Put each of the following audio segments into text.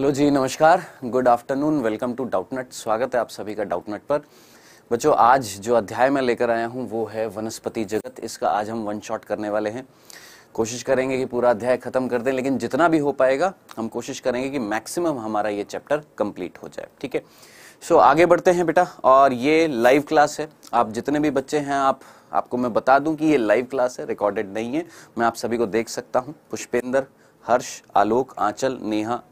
Hello जी नमस्कार good afternoon welcome to Doubtnut स्वागत है आप सभी का डाउटनट पर बच्चों आज जो अध्याय मैं लेकर आया हूँ वो है वनस्पति जगत इसका आज हम वन शॉट करने वाले हैं कोशिश करेंगे कि पूरा अध्याय खत्म कर दें लेकिन जितना भी हो पाएगा हम कोशिश करेंगे कि मैक्सिमम हमारा ये चैप्टर कंप्लीट हो जाए ठीक है सो आगे बढ़ते हैं बेटा और ये लाइव क्लास है आप जितने भी बच्चे हैं आप आपको मैं बता दूं कि ये लाइव क्लास है रिकॉर्डेड नहीं है मैं आप सभी को देख सकता हूं पुष्पेंद्र हर्ष आलोक आंचल नेहा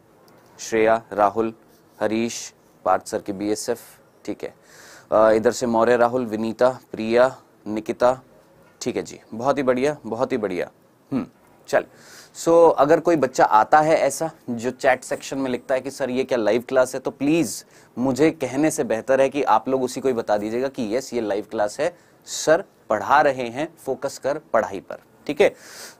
श्रेया राहुल हरीश पार्थ सर के बीएसएफ ठीक है इधर से मौर्य राहुल विनीता प्रिया निकिता ठीक है जी बहुत ही बढ़िया बहुत ही बढ़िया हम्म चल सो so, अगर कोई बच्चा आता है ऐसा जो चैट सेक्शन में लिखता है कि सर ये क्या लाइव क्लास है तो प्लीज़ मुझे कहने से बेहतर है कि आप लोग उसी को ही बता दीजिएगा कि यस ये लाइव क्लास है सर पढ़ा रहे हैं फोकस कर पढ़ाई पर ठीक है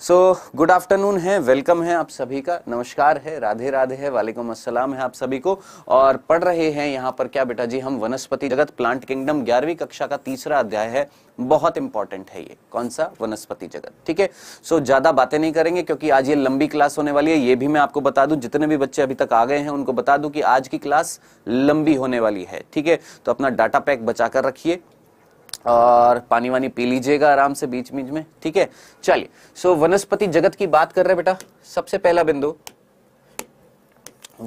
सो गुड आफ्टरनून है वेलकम है आप सभी का नमस्कार है राधे राधे है वालेकुम असलम है आप सभी को और पढ़ रहे हैं यहाँ पर क्या बेटा जी हम वनस्पति जगत प्लांट किंगडम ग्यारहवीं कक्षा का तीसरा अध्याय है बहुत इंपॉर्टेंट है ये कौन सा वनस्पति जगत ठीक है सो ज्यादा बातें नहीं करेंगे क्योंकि आज ये लंबी क्लास होने वाली है ये भी मैं आपको बता दूं जितने भी बच्चे अभी तक आ गए हैं उनको बता दूं कि आज की क्लास लंबी होने वाली है ठीक है तो अपना डाटा पैक बचा कर रखिए और पानी वानी पी लीजिएगा आराम से बीच बीच में ठीक है चलिए सो वनस्पति जगत की बात कर रहे हैं बेटा सबसे पहला बिंदु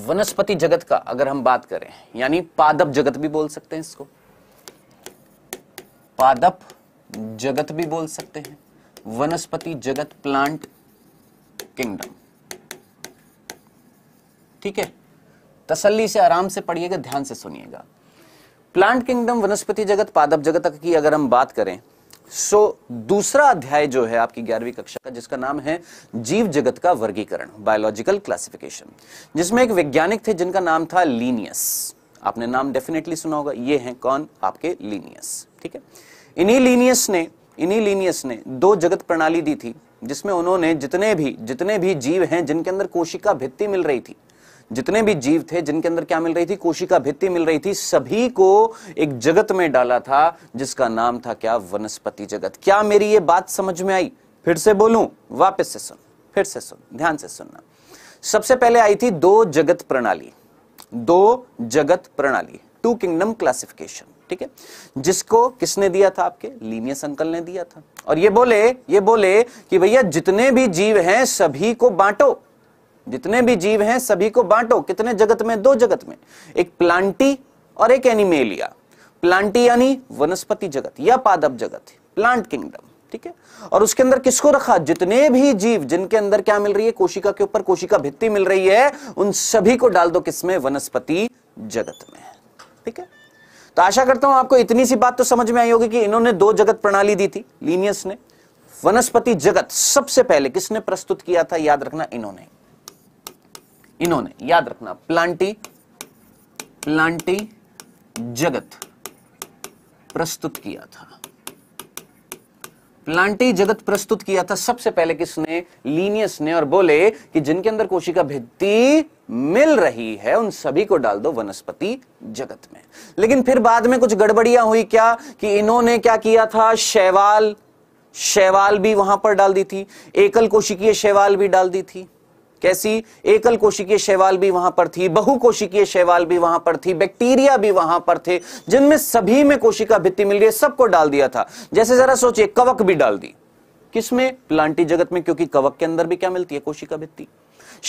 वनस्पति जगत का अगर हम बात करें यानी पादप जगत भी बोल सकते हैं इसको पादप जगत भी बोल सकते हैं वनस्पति जगत प्लांट किंगडम ठीक है तसल्ली से आराम से पढ़िएगा ध्यान से सुनिएगा प्लांट किंगडम वनस्पति जगत पादप जगत की अगर हम बात करें सो so, दूसरा अध्याय जो है आपकी ग्यारहवीं कक्षा का जिसका नाम है जीव जगत का वर्गीकरण बायोलॉजिकल क्लासिफिकेशन जिसमें एक वैज्ञानिक थे जिनका नाम था लीनियस आपने नाम डेफिनेटली सुना होगा ये हैं कौन आपके लीनियस ठीक है इन्हीं लीनियस ने इन्हीं लीनियस ने दो जगत प्रणाली दी थी जिसमें उन्होंने जितने भी जितने भी जीव हैं जिनके अंदर कोशिका भित्ति मिल रही थी जितने भी जीव थे जिनके अंदर क्या मिल रही थी कोशिका भित्ति मिल रही थी सभी को एक जगत में डाला था जिसका नाम था क्या वनस्पति जगत क्या मेरी ये बात समझ में आई फिर से बोलूं वापस से सुन फिर से सुन ध्यान से सुनना सबसे पहले आई थी दो जगत प्रणाली दो जगत प्रणाली टू किंगडम क्लासिफिकेशन ठीक है जिसको किसने दिया था आपके लीनियस अंकल ने दिया था और ये बोले ये बोले कि भैया जितने भी जीव हैं सभी को बांटो जितने भी जीव हैं सभी को बांटो कितने जगत में दो जगत में एक प्लांटी और एक एनिमेलिया प्लांटी यानी वनस्पति जगत या पादप जगत प्लांट किंगडम ठीक है और उसके अंदर किसको रखा जितने भी जीव जिनके अंदर क्या मिल रही है कोशिका के ऊपर कोशिका भित्ति मिल रही है उन सभी को डाल दो किसमें वनस्पति जगत में ठीक है तो आशा करता हूं आपको इतनी सी बात तो समझ में आई होगी कि इन्होंने दो जगत प्रणाली दी थी लीनियस ने वनस्पति जगत सबसे पहले किसने प्रस्तुत किया था याद रखना इन्होंने इन्होंने याद रखना प्लांटी प्लांटी जगत प्रस्तुत किया था प्लांटी जगत प्रस्तुत किया था सबसे पहले किसने लीनियस ने और बोले कि जिनके अंदर कोशिका भित्ति मिल रही है उन सभी को डाल दो वनस्पति जगत में लेकिन फिर बाद में कुछ गड़बड़ियां हुई क्या कि इन्होंने क्या किया था शैवाल शैवाल भी वहां पर डाल दी थी एकल कोशिकीय शैवाल भी डाल दी थी कैसी एकल कोशिकीय शैवाल भी वहां पर थी बहु कोशिकीय शैवाल भी वहां पर थी बैक्टीरिया भी वहां पर थे जिनमें सभी में कोशिका भित्ति मिल रही है सबको डाल दिया था जैसे जरा सोचिए कवक भी डाल दी किसमें प्लांटी जगत में क्योंकि कवक के अंदर भी क्या मिलती है कोशिका भित्ति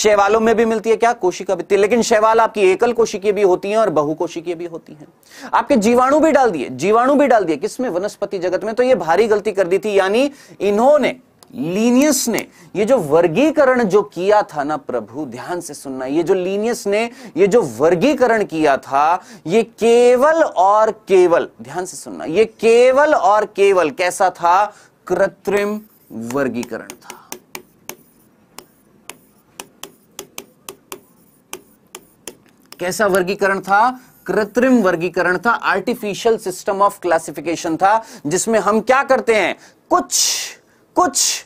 शैवालों में भी मिलती है क्या कोशिका भित्ति लेकिन शैवाल आपकी एकल कोशिकीय भी होती है और बहु कोशिकीय भी होती है आपके जीवाणु भी डाल दिए जीवाणु भी डाल दिए किसमें वनस्पति जगत में तो ये भारी गलती कर दी थी यानी इन्होंने लीनियस ने ये जो वर्गीकरण जो किया था ना प्रभु ध्यान से सुनना ये जो लीनियस ने ये जो वर्गीकरण किया था ये केवल और केवल ध्यान से सुनना ये केवल और केवल कैसा था कृत्रिम वर्गीकरण था कैसा वर्गीकरण था कृत्रिम वर्गीकरण था आर्टिफिशियल सिस्टम ऑफ क्लासिफिकेशन था जिसमें हम क्या करते हैं कुछ कुछ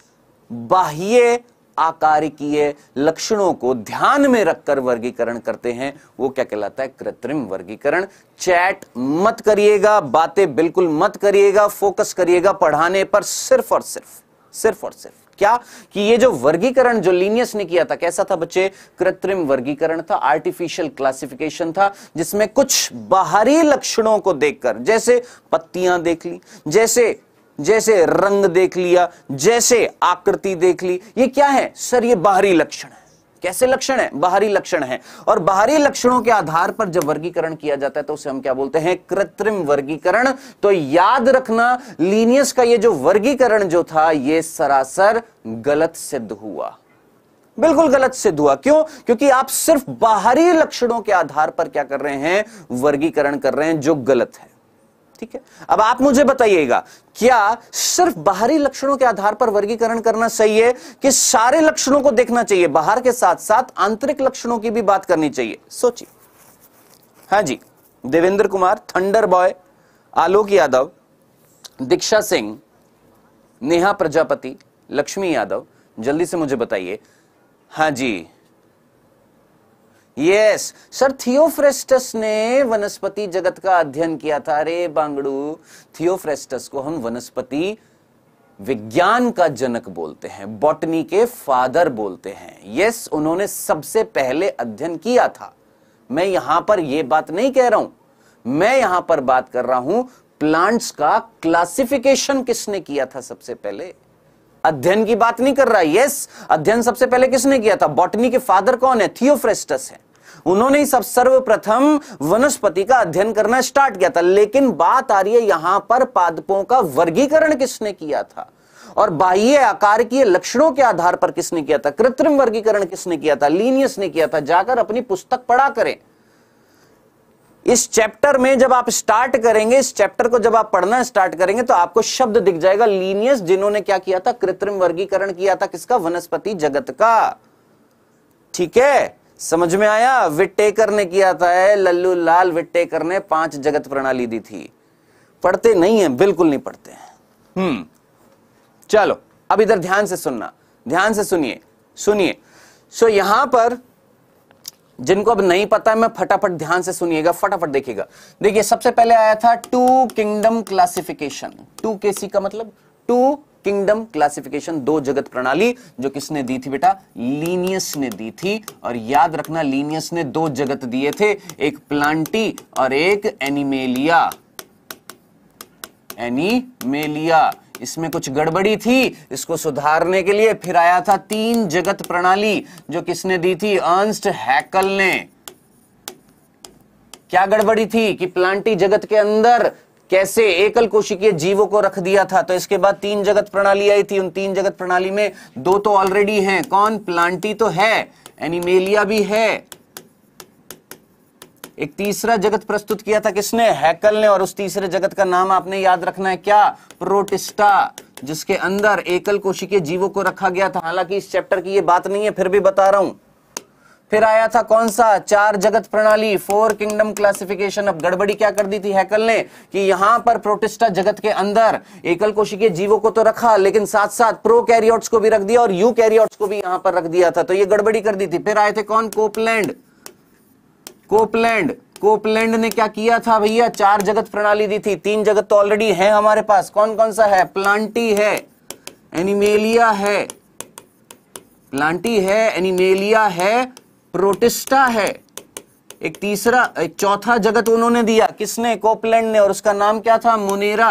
बाह्य आकारिकीय लक्षणों को ध्यान में रखकर वर्गीकरण करते हैं वो क्या कहलाता है कृत्रिम वर्गीकरण चैट मत करिएगा बातें बिल्कुल मत करिएगा फोकस करिएगा पढ़ाने पर सिर्फ और सिर्फ सिर्फ और सिर्फ क्या कि ये जो वर्गीकरण जो लीनियस ने किया था कैसा था बच्चे कृत्रिम वर्गीकरण था आर्टिफिशियल क्लासिफिकेशन था जिसमें कुछ बाहरी लक्षणों को देखकर जैसे पत्तियां देख ली जैसे जैसे रंग देख लिया जैसे आकृति देख ली ये क्या है सर ये बाहरी लक्षण है कैसे लक्षण है बाहरी लक्षण है और बाहरी लक्षणों के आधार पर जब वर्गीकरण किया जाता है तो उसे हम क्या बोलते हैं कृत्रिम वर्गीकरण तो याद रखना लीनियस का ये जो वर्गीकरण जो था ये सरासर गलत सिद्ध हुआ बिल्कुल गलत सिद्ध हुआ क्यों क्योंकि आप सिर्फ बाहरी लक्षणों के आधार पर क्या कर रहे हैं वर्गीकरण कर रहे हैं जो गलत है ठीक है अब आप मुझे बताइएगा क्या सिर्फ बाहरी लक्षणों के आधार पर वर्गीकरण करना सही है कि सारे लक्षणों को देखना चाहिए बाहर के साथ साथ आंतरिक लक्षणों की भी बात करनी चाहिए सोचिए हाँ जी देवेंद्र कुमार थंडर बॉय आलोक यादव दीक्षा सिंह नेहा प्रजापति लक्ष्मी यादव जल्दी से मुझे बताइए हाँ जी यस सर थियोफ्रेस्टस ने वनस्पति जगत का अध्ययन किया था अरे बांगड़ू थियोफ्रेस्टस को हम वनस्पति विज्ञान का जनक बोलते हैं बॉटनी के फादर बोलते हैं यस उन्होंने सबसे पहले अध्ययन किया था मैं यहां पर यह बात नहीं कह रहा हूं मैं यहां पर बात कर रहा हूं प्लांट्स का क्लासिफिकेशन किसने किया था सबसे पहले अध्ययन की बात नहीं कर रहा यस अध्ययन सबसे पहले किसने किया था बॉटनी के फादर कौन है थियोफ्रेस्टस है उन्होंने सब सर्वप्रथम वनस्पति का अध्ययन करना स्टार्ट किया था लेकिन बात आ रही है यहां पर पादपों का वर्गीकरण किसने किया था और बाह्य आकार के लक्षणों के आधार पर किसने किया था कृत्रिम वर्गीकरण किसने किया था लीनियस ने किया था जाकर अपनी पुस्तक पढ़ा करें इस चैप्टर में जब आप स्टार्ट करेंगे इस चैप्टर को जब आप पढ़ना स्टार्ट करेंगे तो आपको शब्द दिख जाएगा लीनियस जिन्होंने क्या किया था कृत्रिम वर्गीकरण किया था किसका वनस्पति जगत का ठीक है समझ में आया विटेकर ने किया था लल्लू लाल विट्टेकर ने पांच जगत प्रणाली दी थी पढ़ते नहीं है बिल्कुल नहीं पढ़ते हैं हम्म चलो अब इधर ध्यान से सुनना ध्यान से सुनिए सुनिए सो यहां पर जिनको अब नहीं पता है मैं फटाफट ध्यान से सुनिएगा फटाफट देखिएगा देखिए सबसे पहले आया था two kingdom classification two K C का मतलब टू किंगडम क्लासिफिकेशन दो जगत प्रणाली जो किसने दी थी बेटा लीनियस ने दी थी और याद रखना लीनियस ने दो जगत दिए थे एक प्लांटी और एक एनिमेलिया एनिमेलिया इसमें कुछ गड़बड़ी थी इसको सुधारने के लिए फिर आया था तीन जगत प्रणाली जो किसने दी थी अंस्ट हैकल ने क्या गड़बड़ी थी कि प्लांटी जगत के अंदर कैसे एकल कोशिकीय जीवों को रख दिया था तो इसके बाद तीन जगत प्रणाली आई थी उन तीन जगत प्रणाली में दो तो ऑलरेडी हैं कौन प्लांटी तो है एनिमेलिया भी है एक तीसरा जगत प्रस्तुत किया था किसने हैकल ने और उस तीसरे जगत का नाम आपने याद रखना है क्या प्रोटिस्टा जिसके अंदर एकल कोशिकीय जीवों को रखा गया था हालांकि इस चैप्टर की यह बात नहीं है फिर भी बता रहा हूं फिर आया था कौन सा चार जगत प्रणाली फोर किंगडम क्लासिफिकेशन अब गड़बड़ी क्या कर दी थी हैकल ने कि यहां पर प्रोटिस्टा जगत के अंदर एकल कोशिकीय जीवों को तो रखा लेकिन साथ साथ प्रो कैरियोट्स को भी रख दिया और यू कैरियोट्स को भी यहां पर रख दिया था तो ये गड़बड़ी कर दी थी फिर आए थे कौन कोपलैंड कोपलैंड कोपलैंड ने क्या किया था भैया चार जगत प्रणाली दी थी तीन जगत तो ऑलरेडी है हमारे पास कौन कौन सा है प्लांटी है एनिमेलिया है प्लांटी है एनिमेलिया है प्रोटिस्टा है एक तीसरा एक चौथा जगत उन्होंने दिया किसने कोपलैंड ने और उसका नाम क्या था मुनेरा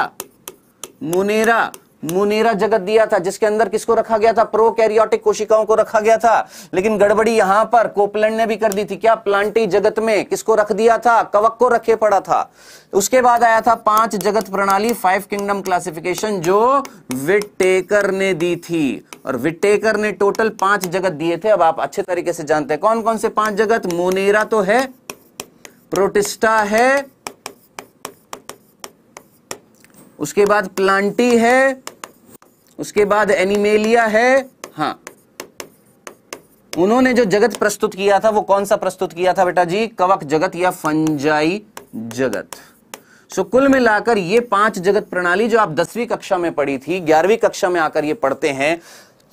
मुनेरा मुनेरा जगत दिया था जिसके अंदर किसको रखा गया था प्रो कैरियोटिक कोशिकाओं को रखा गया था लेकिन गड़बड़ी यहां पर कोपलैंड ने भी कर दी थी क्या प्लांटी जगत में किसको रख दिया था कवक को रखे पड़ा था उसके बाद आया था पांच जगत प्रणाली फाइव किंगडम क्लासिफिकेशन जो विटेकर ने दी थी और विटेकर ने टोटल पांच जगत दिए थे अब आप अच्छे तरीके से जानते हैं कौन कौन से पांच जगत मोनेरा तो है प्रोटिस्टा है उसके बाद प्लांटी है उसके बाद एनिमेलिया है हाँ उन्होंने जो जगत प्रस्तुत किया था वो कौन सा प्रस्तुत किया था बेटा जी कवक जगत या फंजाई जगत सो so, कुल मिलाकर ये पांच जगत प्रणाली जो आप दसवीं कक्षा में पढ़ी थी ग्यारहवीं कक्षा में आकर ये पढ़ते हैं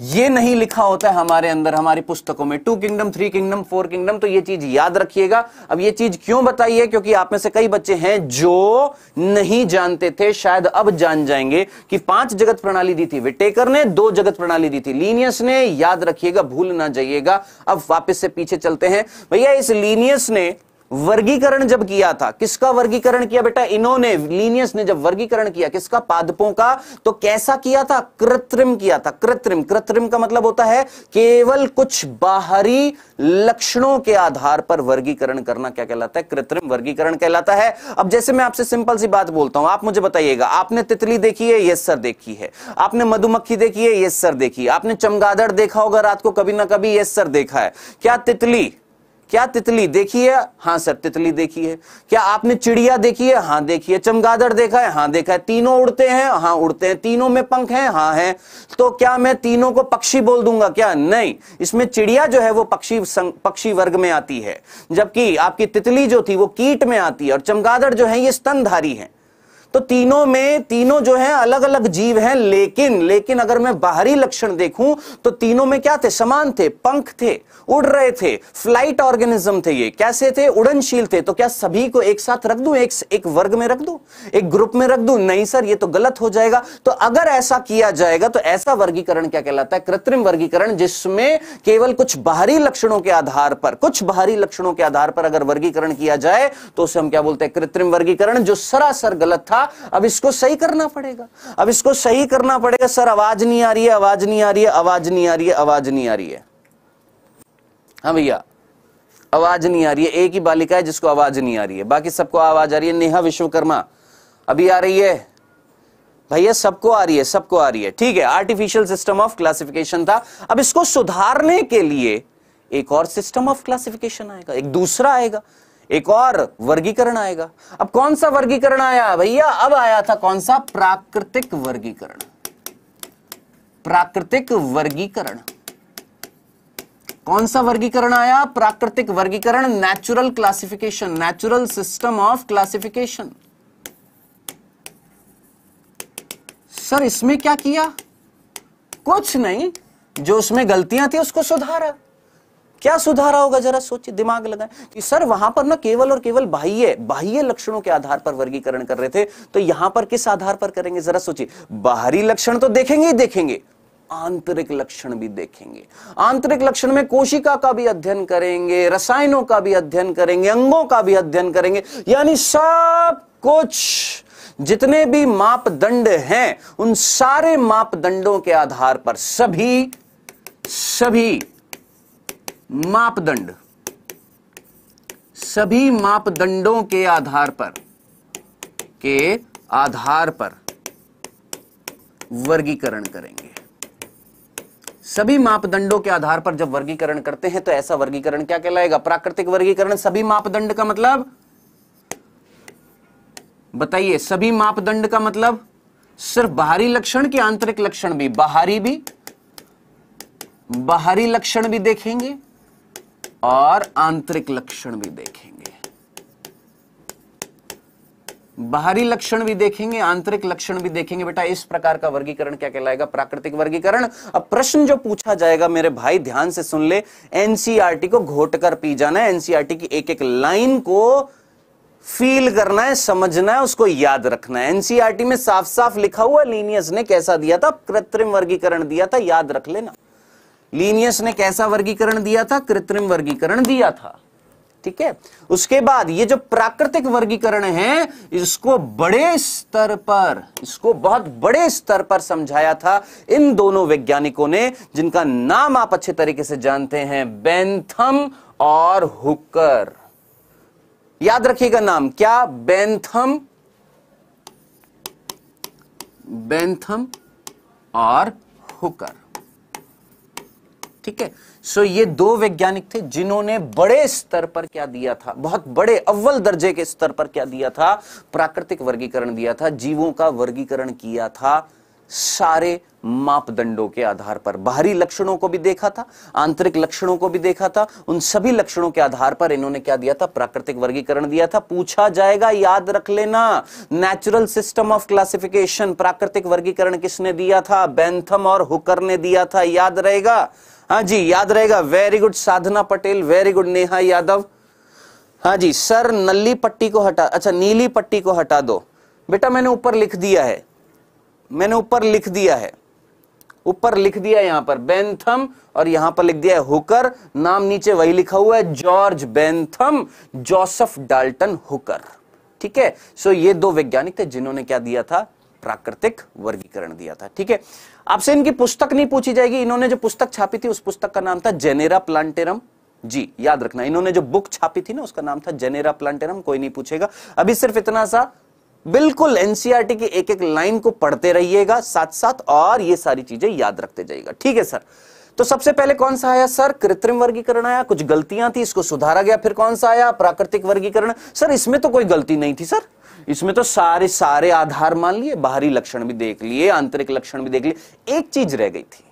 ये नहीं लिखा होता है हमारे अंदर हमारी पुस्तकों में two kingdom three kingdom four kingdom तो ये चीज याद रखिएगा अब ये चीज क्यों बताइए क्योंकि आप में से कई बच्चे हैं जो नहीं जानते थे शायद अब जान जाएंगे कि पांच जगत प्रणाली दी थी विटेकर ने दो जगत प्रणाली दी थी लीनियस ने याद रखिएगा भूल ना जाइएगा अब वापिस से पीछे चलते हैं भैया इस लीनियस ने वर्गीकरण जब किया था किसका वर्गीकरण किया बेटा इन्होंने लीनियस ने जब वर्गीकरण किया किसका पादपों का तो कैसा किया था कृत्रिम किया था कृत्रिम कृत्रिम का मतलब होता है केवल कुछ बाहरी लक्षणों के आधार पर वर्गीकरण करना क्या कहलाता है कृत्रिम वर्गीकरण कहलाता है अब जैसे मैं आपसे सिंपल सी बात बोलता हूं आप मुझे बताइएगा आपने तितली देखी है यस सर देखी है आपने मधुमक्खी देखी है यस सर देखी है आपने चमगादड़ देखा होगा रात को कभी ना कभी यस सर देखा है क्या तितली क्या तितली देखी है हाँ सर तितली देखी है क्या आपने चिड़िया देखी है हाँ देखी है चमगादड़ देखा है हाँ देखा है तीनों उड़ते हैं हाँ उड़ते हैं तीनों में पंख हैं हाँ हैं तो क्या मैं तीनों को पक्षी बोल दूंगा क्या नहीं इसमें चिड़िया जो है वो पक्षी पक्षी वर्ग में आती है जबकि आपकी तितली जो थी वो कीट में आती है और चमगादड़ जो है ये स्तनधारी है तो तीनों में तीनों जो है अलग अलग जीव हैं लेकिन लेकिन अगर मैं बाहरी लक्षण देखूं तो तीनों में क्या थे समान थे पंख थे उड़ रहे थे फ्लाइट ऑर्गेनिज्म थे ये कैसे थे उड़नशील थे तो क्या सभी को एक साथ रख दूं एक, एक वर्ग में रख दूं एक ग्रुप में रख दूं नहीं सर ये तो गलत हो जाएगा तो अगर ऐसा किया जाएगा तो ऐसा वर्गीकरण क्या कहलाता है कृत्रिम वर्गीकरण जिसमें केवल कुछ बाहरी लक्षणों के आधार पर कुछ बाहरी लक्षणों के आधार पर अगर वर्गीकरण किया जाए तो उसे हम क्या बोलते हैं कृत्रिम वर्गीकरण जो सरासर गलत था था अब इसको सही करना पड़ेगा अब इसको सही करना पड़ेगा सर आवाज नहीं आ रही है आवाज नहीं आ रही है आवाज नहीं आ रही है आवाज नहीं आ रही है हाँ भैया आवाज नहीं आ रही है एक ही बालिका है जिसको आवाज नहीं आ रही है बाकी सबको आवाज आ रही है नेहा विश्वकर्मा अभी आ रही है भैया सबको आ रही है सबको आ रही है ठीक है आर्टिफिशियल सिस्टम ऑफ क्लासिफिकेशन था अब इसको सुधारने के लिए एक और सिस्टम ऑफ क्लासिफिकेशन आएगा एक दूसरा आएगा एक और वर्गीकरण आएगा अब कौन सा वर्गीकरण आया भैया अब आया था कौन सा प्राकृतिक वर्गीकरण प्राकृतिक वर्गीकरण कौन सा वर्गीकरण आया प्राकृतिक वर्गीकरण natural classification natural system of classification sir इसमें क्या किया कुछ नहीं जो उसमें गलतियां थी उसको सुधारा क्या सुधारा होगा जरा सोचिए दिमाग लगाए कि सर वहां पर ना केवल और केवल बाह्य बाह्य लक्षणों के आधार पर वर्गीकरण कर रहे थे तो यहां पर किस आधार पर करेंगे जरा सोचिए बाहरी लक्षण तो देखेंगे ही देखेंगे आंतरिक लक्षण भी देखेंगे आंतरिक लक्षण में कोशिका का भी अध्ययन करेंगे रसायनों का भी अध्ययन करेंगे अंगों का भी अध्ययन करेंगे यानी सब कुछ जितने भी मापदंड हैं उन सारे मापदंडों के आधार पर सभी सभी मापदंड सभी मापदंडों के आधार पर के आधार पर वर्गीकरण करेंगे सभी मापदंडों के आधार पर जब वर्गीकरण करते हैं तो ऐसा वर्गीकरण क्या कहलाएगा प्राकृतिक वर्गीकरण सभी मापदंड का मतलब बताइए सभी मापदंड का मतलब सिर्फ बाहरी लक्षण के आंतरिक लक्षण भी बाहरी भी बाहरी लक्षण भी देखेंगे और आंतरिक लक्षण भी देखेंगे बाहरी लक्षण भी देखेंगे आंतरिक लक्षण भी देखेंगे बेटा इस प्रकार का वर्गीकरण क्या कहलाएगा प्राकृतिक वर्गीकरण अब प्रश्न जो पूछा जाएगा मेरे भाई ध्यान से सुन ले एनसीआरटी e को घोटकर पी जाना है एनसीआरटी e की एक एक लाइन को फील करना है समझना है उसको याद रखना है एनसीआरटी e में साफ साफ लिखा हुआ लीनियस ने कैसा दिया था कृत्रिम वर्गीकरण दिया था याद रख लेना लीनियस ने कैसा वर्गीकरण दिया था कृत्रिम वर्गीकरण दिया था ठीक है उसके बाद ये जो प्राकृतिक वर्गीकरण है इसको बड़े स्तर पर इसको बहुत बड़े स्तर पर समझाया था इन दोनों वैज्ञानिकों ने जिनका नाम आप अच्छे तरीके से जानते हैं बेंथम और हुकर याद रखिएगा नाम क्या बेंथम बेंथम और हुकर ठीक है सो ये दो वैज्ञानिक थे जिन्होंने बड़े स्तर पर क्या दिया था बहुत बड़े अव्वल दर्जे के स्तर पर क्या दिया था प्राकृतिक वर्गीकरण दिया था जीवों का वर्गीकरण किया था सारे मापदंडों के आधार पर बाहरी लक्षणों को भी देखा था आंतरिक लक्षणों को भी देखा था उन सभी लक्षणों के आधार पर इन्होंने क्या दिया था प्राकृतिक वर्गीकरण दिया था पूछा जाएगा याद रख लेना नेचुरल सिस्टम ऑफ क्लासिफिकेशन प्राकृतिक वर्गीकरण किसने दिया था बेंथम और हुकर ने दिया था याद रहेगा हाँ जी याद रहेगा very good Sadhana Patel very good Neha Yadav हाँ जी सर नली पट्टी को हटा अच्छा नीली पट्टी को हटा दो बेटा मैंने ऊपर लिख दिया है मैंने ऊपर लिख दिया है ऊपर लिख दिया यहां पर बेंथम और यहां पर लिख दिया है हुकर नाम नीचे वही लिखा हुआ है George Bentham Joseph Dalton Hooker ठीक है सो ये दो वैज्ञानिक थे जिन्होंने क्या दिया था प्राकृतिक वर्गीकरण दिया था ठीक है आपसे इनकी पुस्तक नहीं पूछी जाएगी इन्होंने जो पुस्तक छापी थी उस पुस्तक का नाम था जेनेरा प्लांटेरम जी याद रखना इन्होंने जो बुक छापी थी ना उसका नाम था जेनेरा प्लांटेरम कोई नहीं पूछेगा अभी सिर्फ इतना सा बिल्कुल एनसीआरटी की एक एक लाइन को पढ़ते रहिएगा साथ साथ और ये सारी चीजें याद रखते जाइएगा ठीक है सर तो सबसे पहले कौन सा आया सर कृत्रिम वर्गीकरण आया कुछ गलतियां थी इसको सुधारा गया फिर कौन सा आया प्राकृतिक वर्गीकरण सर इसमें तो कोई गलती नहीं थी सर इसमें तो सारे सारे आधार मान लिए बाहरी लक्षण भी देख लिए आंतरिक लक्षण भी देख लिए एक चीज रह गई थी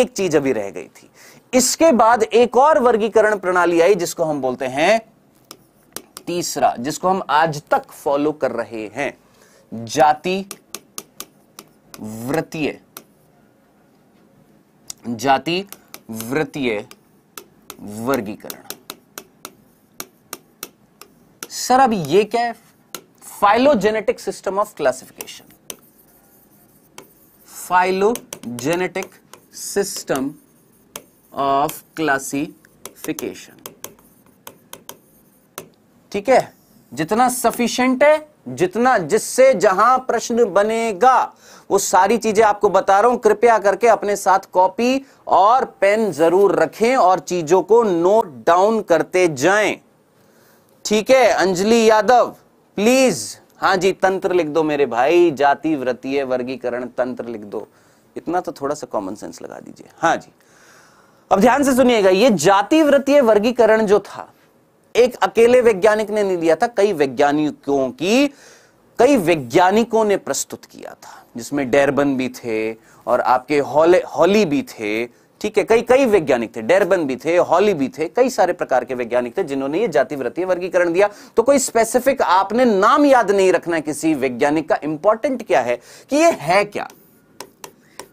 एक चीज अभी रह गई थी इसके बाद एक और वर्गीकरण प्रणाली आई जिसको हम बोलते हैं तीसरा जिसको हम आज तक फॉलो कर रहे हैं जाति वृत्तीय जाति वृत्तीय वर्गीकरण सर अब ये क्या है phylogenetic system of classification phylogenetic system of classification ठीक है जितना सफिशियंट है जितना जिससे जहां प्रश्न बनेगा वो सारी चीजें आपको बता रहा हूं कृपया करके अपने साथ कॉपी और पेन जरूर रखें और चीजों को नोट डाउन करते जाएं ठीक है अंजलि यादव प्लीज हाँ जी तंत्र लिख दो मेरे भाई जाति व्रतीय वर्गीकरण तंत्र लिख दो इतना तो थोड़ा सा कॉमन सेंस लगा दीजिए हाँ जी अब ध्यान से सुनिएगा ये जाति व्रतीय वर्गीकरण जो था एक अकेले वैज्ञानिक ने नहीं दिया था कई वैज्ञानिकों की कई वैज्ञानिकों ने प्रस्तुत किया था जिसमें डेरबन भी थे और आपके हॉले हॉली भी थे ठीक है कई कई वैज्ञानिक थे डेरबन भी थे हॉली भी थे कई सारे प्रकार के वैज्ञानिक थे जिन्होंने ये वृत्तीय वर्गीकरण दिया तो कोई स्पेसिफिक आपने नाम याद नहीं रखना किसी वैज्ञानिक का इंपॉर्टेंट क्या है कि ये है क्या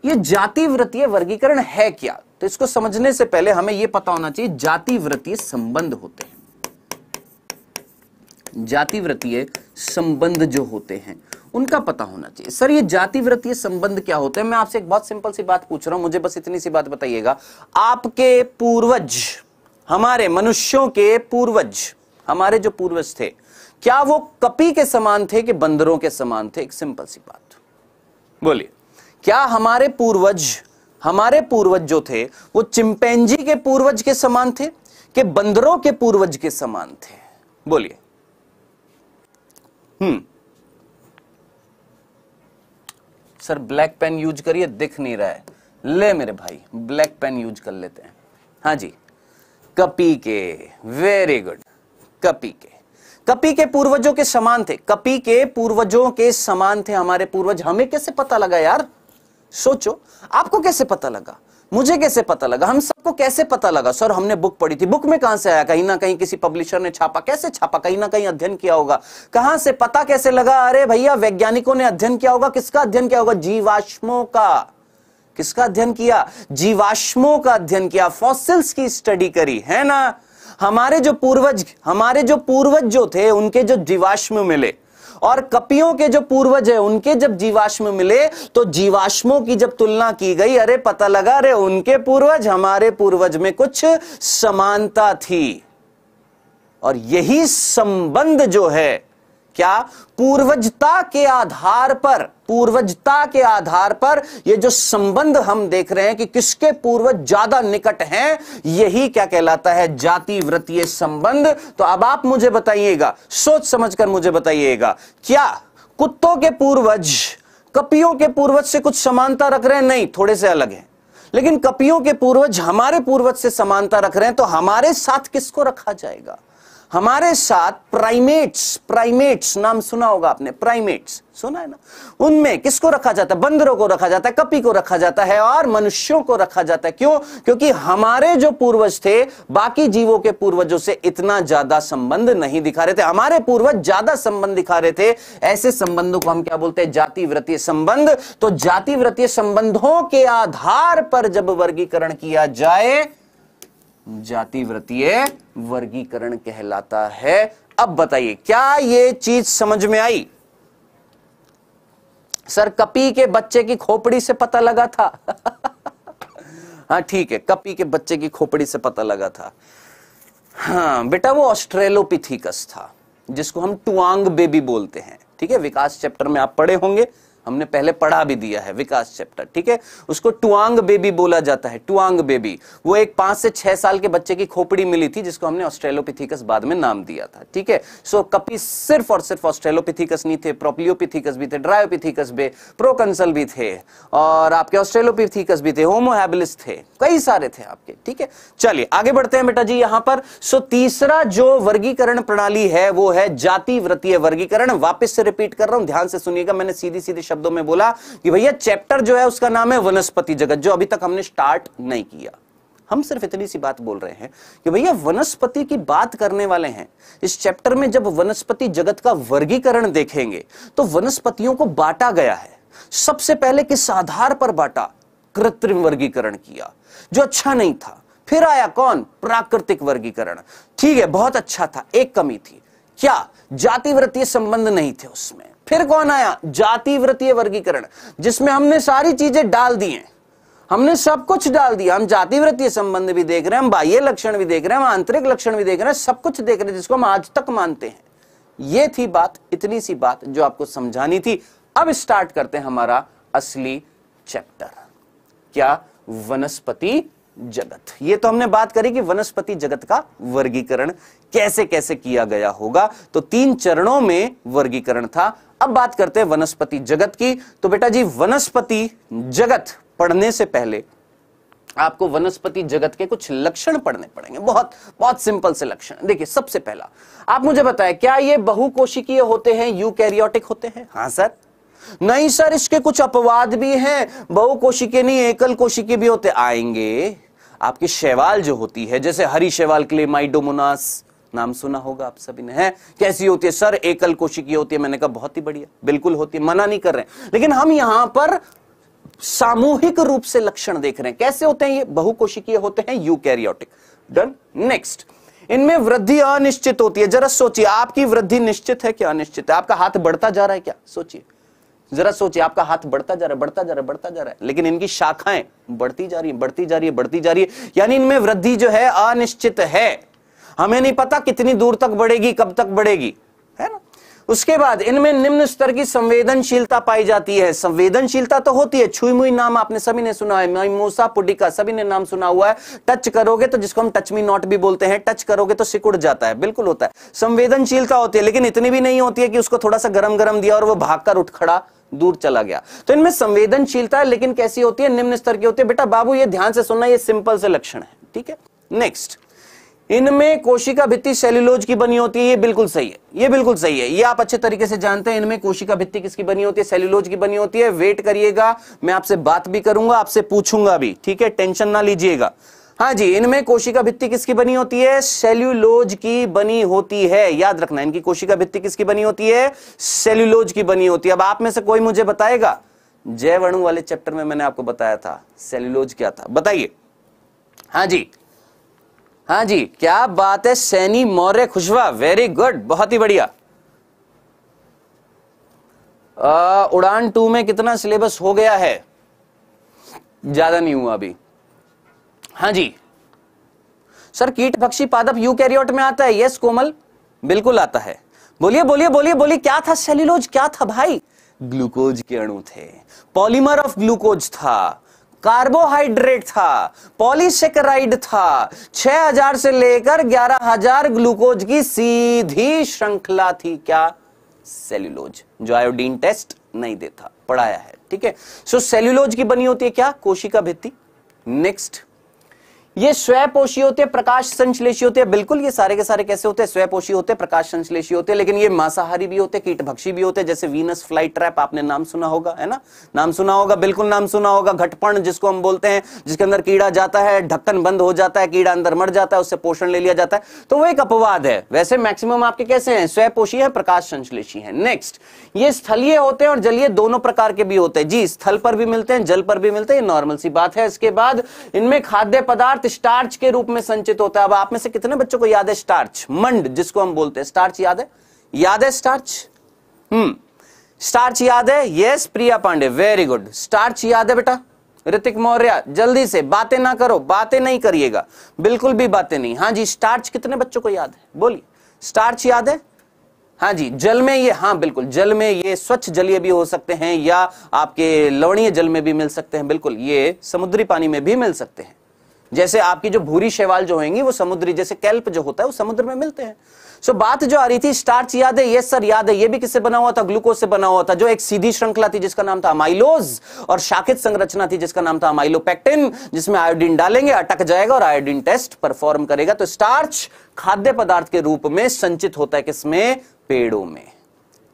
ये वृत्तीय वर्गीकरण है क्या तो इसको समझने से पहले हमें यह पता होना चाहिए वृत्तीय संबंध होते हैं जातिव्रतीय संबंध जो होते हैं उनका पता होना चाहिए सर ये जातिव्रतीय संबंध क्या होते हैं मैं आपसे एक बहुत सिंपल सी बात पूछ रहा हूं मुझे बस इतनी सी बात बताइएगा आपके पूर्वज हमारे मनुष्यों के पूर्वज हमारे जो पूर्वज थे क्या वो कपी के समान थे कि बंदरों के समान थे एक सिंपल सी बात बोलिए क्या हमारे पूर्वज हमारे पूर्वज जो थे वो चिंपेंजी के पूर्वज के समान थे कि बंदरों के पूर्वज के समान थे बोलिए हम्म सर ब्लैक पेन यूज करिए दिख नहीं रहा है ले मेरे भाई ब्लैक पेन यूज कर लेते हैं हाँ जी कपी के वेरी गुड कपी के कपी के पूर्वजों के समान थे कपी के पूर्वजों के समान थे हमारे पूर्वज हमें कैसे पता लगा यार सोचो आपको कैसे पता लगा मुझे कैसे पता लगा हम सबको कैसे पता लगा सर हमने बुक पढ़ी थी बुक में कहां से आया कहीं ना कहीं किसी पब्लिशर ने छापा कैसे छापा कहीं ना कहीं अध्ययन किया होगा कहां से पता कैसे लगा अरे भैया वैज्ञानिकों ने अध्ययन किया होगा किसका अध्ययन किया होगा जीवाश्मों का किसका अध्ययन किया जीवाश्मों का अध्ययन किया फॉसिल्स की स्टडी करी है ना हमारे जो पूर्वज हमारे जो पूर्वज जो थे उनके जो जीवाश्म मिले और कपियों के जो पूर्वज है उनके जब जीवाश्म मिले तो जीवाश्मों की जब तुलना की गई अरे पता लगा अरे उनके पूर्वज हमारे पूर्वज में कुछ समानता थी और यही संबंध जो है क्या पूर्वजता के आधार पर पूर्वजता के आधार पर ये जो संबंध हम देख रहे हैं कि किसके पूर्वज ज्यादा निकट हैं यही क्या कहलाता है जाति व्रतीय संबंध तो अब आप मुझे बताइएगा सोच समझकर मुझे बताइएगा क्या कुत्तों के पूर्वज कपियों के पूर्वज से कुछ समानता रख रहे हैं नहीं थोड़े से अलग है लेकिन कपियों के पूर्वज हमारे पूर्वज से समानता रख रहे हैं तो हमारे साथ किसको रखा जाएगा हमारे साथ प्राइमेट्स प्राइमेट्स नाम सुना होगा आपने प्राइमेट्स सुना है ना उनमें किसको रखा जाता है बंदरों को रखा जाता है कपी को रखा जाता है और मनुष्यों को रखा जाता है क्यों क्योंकि हमारे जो पूर्वज थे बाकी जीवों के पूर्वजों से इतना ज्यादा संबंध नहीं दिखा रहे थे हमारे पूर्वज ज्यादा संबंध दिखा रहे थे ऐसे संबंधों को हम क्या बोलते हैं जाति व्रतीय संबंध तो जाति व्रतीय संबंधों के आधार पर जब वर्गीकरण किया जाए जाति वृत्तीय वर्गीकरण कहलाता है अब बताइए क्या यह चीज समझ में आई सर कपी के बच्चे की खोपड़ी से पता लगा था हाँ ठीक है कपी के बच्चे की खोपड़ी से पता लगा था हाँ बेटा वो ऑस्ट्रेलोपिथिकस था जिसको हम टुआंग बेबी बोलते हैं ठीक है विकास चैप्टर में आप पढ़े होंगे हमने पहले पढ़ा भी दिया है विकास चैप्टर ठीक है उसको टुआंग बेबी बोला जाता है टुआंग बेबी वो एक पांच से छह साल के बच्चे की खोपड़ी मिली थी जिसको हमने ऑस्ट्रेलोपिथिकस बाद में नाम दिया था ठीक है सो कपी सिर्फ और सिर्फ ऑस्ट्रेलोपिथिकस नहीं थे प्रोपलियोपिथिकस भी थे ड्रायोपिथिकस भी प्रोकंसल भी थे और आपके ऑस्ट्रेलोपिथिकस भी थे होमोहेबलिस थे कई सारे थे आपके ठीक है चलिए आगे बढ़ते हैं बेटा जी यहां पर सो तीसरा जो वर्गीकरण प्रणाली है वो है जाति वर्गीकरण वापिस से रिपीट कर रहा हूं ध्यान से सुनिएगा मैंने सीधी सीधी शब्दों में बोला कि भैया चैप्टर जो है उसका नाम है वनस्पति जगत जो अभी तक हमने स्टार्ट नहीं किया हम सिर्फ इतनी सी बात बोल रहे हैं कि भैया वनस्पति की बात करने वाले हैं इस चैप्टर में जब वनस्पति जगत का वर्गीकरण देखेंगे तो वनस्पतियों को बांटा गया है सबसे पहले किस आधार पर बांटा कृत्रिम वर्गीकरण किया जो अच्छा नहीं था फिर आया कौन प्राकृतिक वर्गीकरण ठीक है बहुत अच्छा था एक कमी थी क्या जातिवृत्तीय संबंध नहीं थे उसमें फिर कौन आया वृत्तीय वर्गीकरण जिसमें हमने सारी चीजें डाल दी हैं हमने सब कुछ डाल दिया हम वृत्तीय संबंध भी देख रहे हैं हम बाह्य लक्षण भी देख रहे हैं हम आंतरिक लक्षण भी देख रहे हैं सब कुछ देख रहे हैं जिसको हम आज तक मानते हैं ये थी बात इतनी सी बात जो आपको समझानी थी अब स्टार्ट करते हैं हमारा असली चैप्टर क्या वनस्पति जगत ये तो हमने बात करी कि वनस्पति जगत का वर्गीकरण कैसे कैसे किया गया होगा तो तीन चरणों में वर्गीकरण था अब बात करते हैं वनस्पति जगत की तो बेटा जी वनस्पति जगत पढ़ने से पहले आपको वनस्पति जगत के कुछ लक्षण पढ़ने पड़ेंगे बहुत बहुत सिंपल से लक्षण देखिए सबसे पहला आप मुझे बताएं क्या ये बहुकोशिकीय होते हैं यूकैरियोटिक होते हैं हाँ सर नहीं सर इसके कुछ अपवाद भी हैं बहुकोशिकीय नहीं एकल कोशिकीय भी होते आएंगे आपकी शैवाल जो होती है जैसे हरी शैवाल के लिए माइडोमोनास नाम सुना होगा आप सभी ने है कैसी होती है सर एकल कोशिकी होती है मैंने कहा बहुत ही बढ़िया बिल्कुल होती है मना नहीं कर रहे हैं लेकिन हम यहां पर सामूहिक रूप से लक्षण देख रहे हैं कैसे होते हैं ये बहुकोशिकीय होते हैं यूकैरियोटिक डन नेक्स्ट इनमें वृद्धि अनिश्चित होती है जरा सोचिए आपकी वृद्धि निश्चित है क्या अनिश्चित है आपका हाथ बढ़ता जा रहा है क्या सोचिए जरा सोचिए आपका हाथ बढ़ता जा रहा है बढ़ता जा रहा है बढ़ता जा रहा है लेकिन इनकी शाखाएं बढ़ती जा रही है बढ़ती जा रही है बढ़ती जा रही है यानी इनमें वृद्धि जो है अनिश्चित है हमें नहीं पता कितनी दूर तक बढ़ेगी कब तक बढ़ेगी है ना उसके बाद इनमें निम्न स्तर की संवेदनशीलता पाई जाती है संवेदनशीलता तो होती है छुई मुई नाम आपने सभी ने सुना है माइमोसा पुडिका सभी ने नाम सुना हुआ है टच करोगे तो जिसको हम टच मी नॉट भी बोलते हैं टच करोगे तो सिकुड़ जाता है बिल्कुल होता है संवेदनशीलता होती है लेकिन इतनी भी नहीं होती है कि उसको थोड़ा सा गरम गरम दिया और वो भागकर उठ खड़ा दूर चला गया तो इनमें संवेदनशीलता है लेकिन कैसी होती है निम्न स्तर की होती है बेटा बाबू ये ध्यान से सुनना ये सिंपल से लक्षण है ठीक है नेक्स्ट इनमें कोशिका भित्ति सेल्यूलोज की बनी होती है ये बिल्कुल सही है ये बिल्कुल सही है ये आप अच्छे तरीके से जानते हैं इनमें कोशिका भित्ति किसकी बनी होती है सेल्यूलोज की बनी होती है वेट करिएगा मैं आपसे बात भी करूंगा आपसे पूछूंगा भी ठीक है टेंशन ना लीजिएगा हाँ जी इनमें कोशिका भित्ति किसकी बनी होती है सेल्यूलोज की बनी होती है याद रखना इनकी कोशिका भित्ति किसकी बनी होती है सेल्यूलोज की बनी होती है अब आप में से कोई मुझे बताएगा जय वणु वाले चैप्टर में मैंने आपको बताया था सेल्यूलोज क्या था बताइए हाँ जी हाँ जी क्या बात है सैनी मौर्य खुशवा वेरी गुड बहुत ही बढ़िया आ, उड़ान टू में कितना सिलेबस हो गया है ज्यादा नहीं हुआ अभी हाँ जी सर कीट भक्षी पादप यू कैरियोट में आता है यस कोमल बिल्कुल आता है बोलिए बोलिए बोलिए बोलिए क्या था सेल्यूलोज क्या था भाई ग्लूकोज के अणु थे पॉलीमर ऑफ ग्लूकोज था कार्बोहाइड्रेट था पॉलीसेकेराइड था 6000 से लेकर 11000 ग्लूकोज की सीधी श्रृंखला थी क्या सेल्यूलोज जो आयोडीन टेस्ट नहीं देता पढ़ाया है ठीक है सो सेल्यूलोज की बनी होती है क्या कोशिका भित्ति नेक्स्ट ये स्वयपोषी होते प्रकाश संश्लेषी होते हैं बिल्कुल ये सारे के सारे कैसे होते हैं स्वयपोषी होते प्रकाश संश्लेषी होते हैं लेकिन ये मांसाहारी भी होते कीटभक्षी भी होते हैं जैसे वीनस फ्लाई ट्रैप आपने नाम सुना होगा है ना नाम सुना होगा बिल्कुल नाम सुना होगा घटपण जिसको हम बोलते हैं जिसके अंदर कीड़ा जाता है ढक्कन बंद हो जाता है कीड़ा अंदर मर जाता है उससे पोषण ले लिया जाता है तो वो एक अपवाद है वैसे मैक्सिमम आपके कैसे हैं स्वपोषी है प्रकाश संश्लेषी है नेक्स्ट ये स्थलीय होते हैं और जलीय दोनों प्रकार के भी होते हैं जी स्थल पर भी मिलते हैं जल पर भी मिलते हैं नॉर्मल सी बात है इसके बाद इनमें खाद्य पदार्थ स्टार्च के रूप में संचित होता है अब आप में से कितने बच्चों को याद है स्टार्च मंड जिसको हम बोलते हैं स्टार्च याद है याद है स्टार्च हम्म स्टार्च याद है yes Priya Pandey very good starch याद है बेटा ऋतिक मौर्य जल्दी से बातें ना करो बातें नहीं करिएगा बिल्कुल भी बातें नहीं हाँ जी स्टार्च कितने बच्चों को याद है बोलिए स्टार्च याद है हाँ जी जल में ये हाँ बिल्कुल जल में ये स्वच्छ जलीय भी हो सकते हैं या आपके लवणीय जल में भी मिल सकते हैं बिल्कुल ये समुद्री पानी में भी मिल सकते हैं जैसे आपकी जो भूरी शैवाल जो होंगी वो समुद्री जैसे कैल्प जो होता है वो समुद्र में मिलते हैं सो so, बात जो आ रही थी स्टार्च याद है ये सर याद है ये भी किससे बना हुआ था ग्लूकोज से बना हुआ था जो एक सीधी श्रृंखला थी जिसका नाम था अमाइलोज और शाखित संरचना थी जिसका नाम था अमाइलोपेक्टिन जिसमें आयोडीन डालेंगे अटक जाएगा और आयोडीन टेस्ट परफॉर्म करेगा तो स्टार्च खाद्य पदार्थ के रूप में संचित होता है किसमें पेड़ों में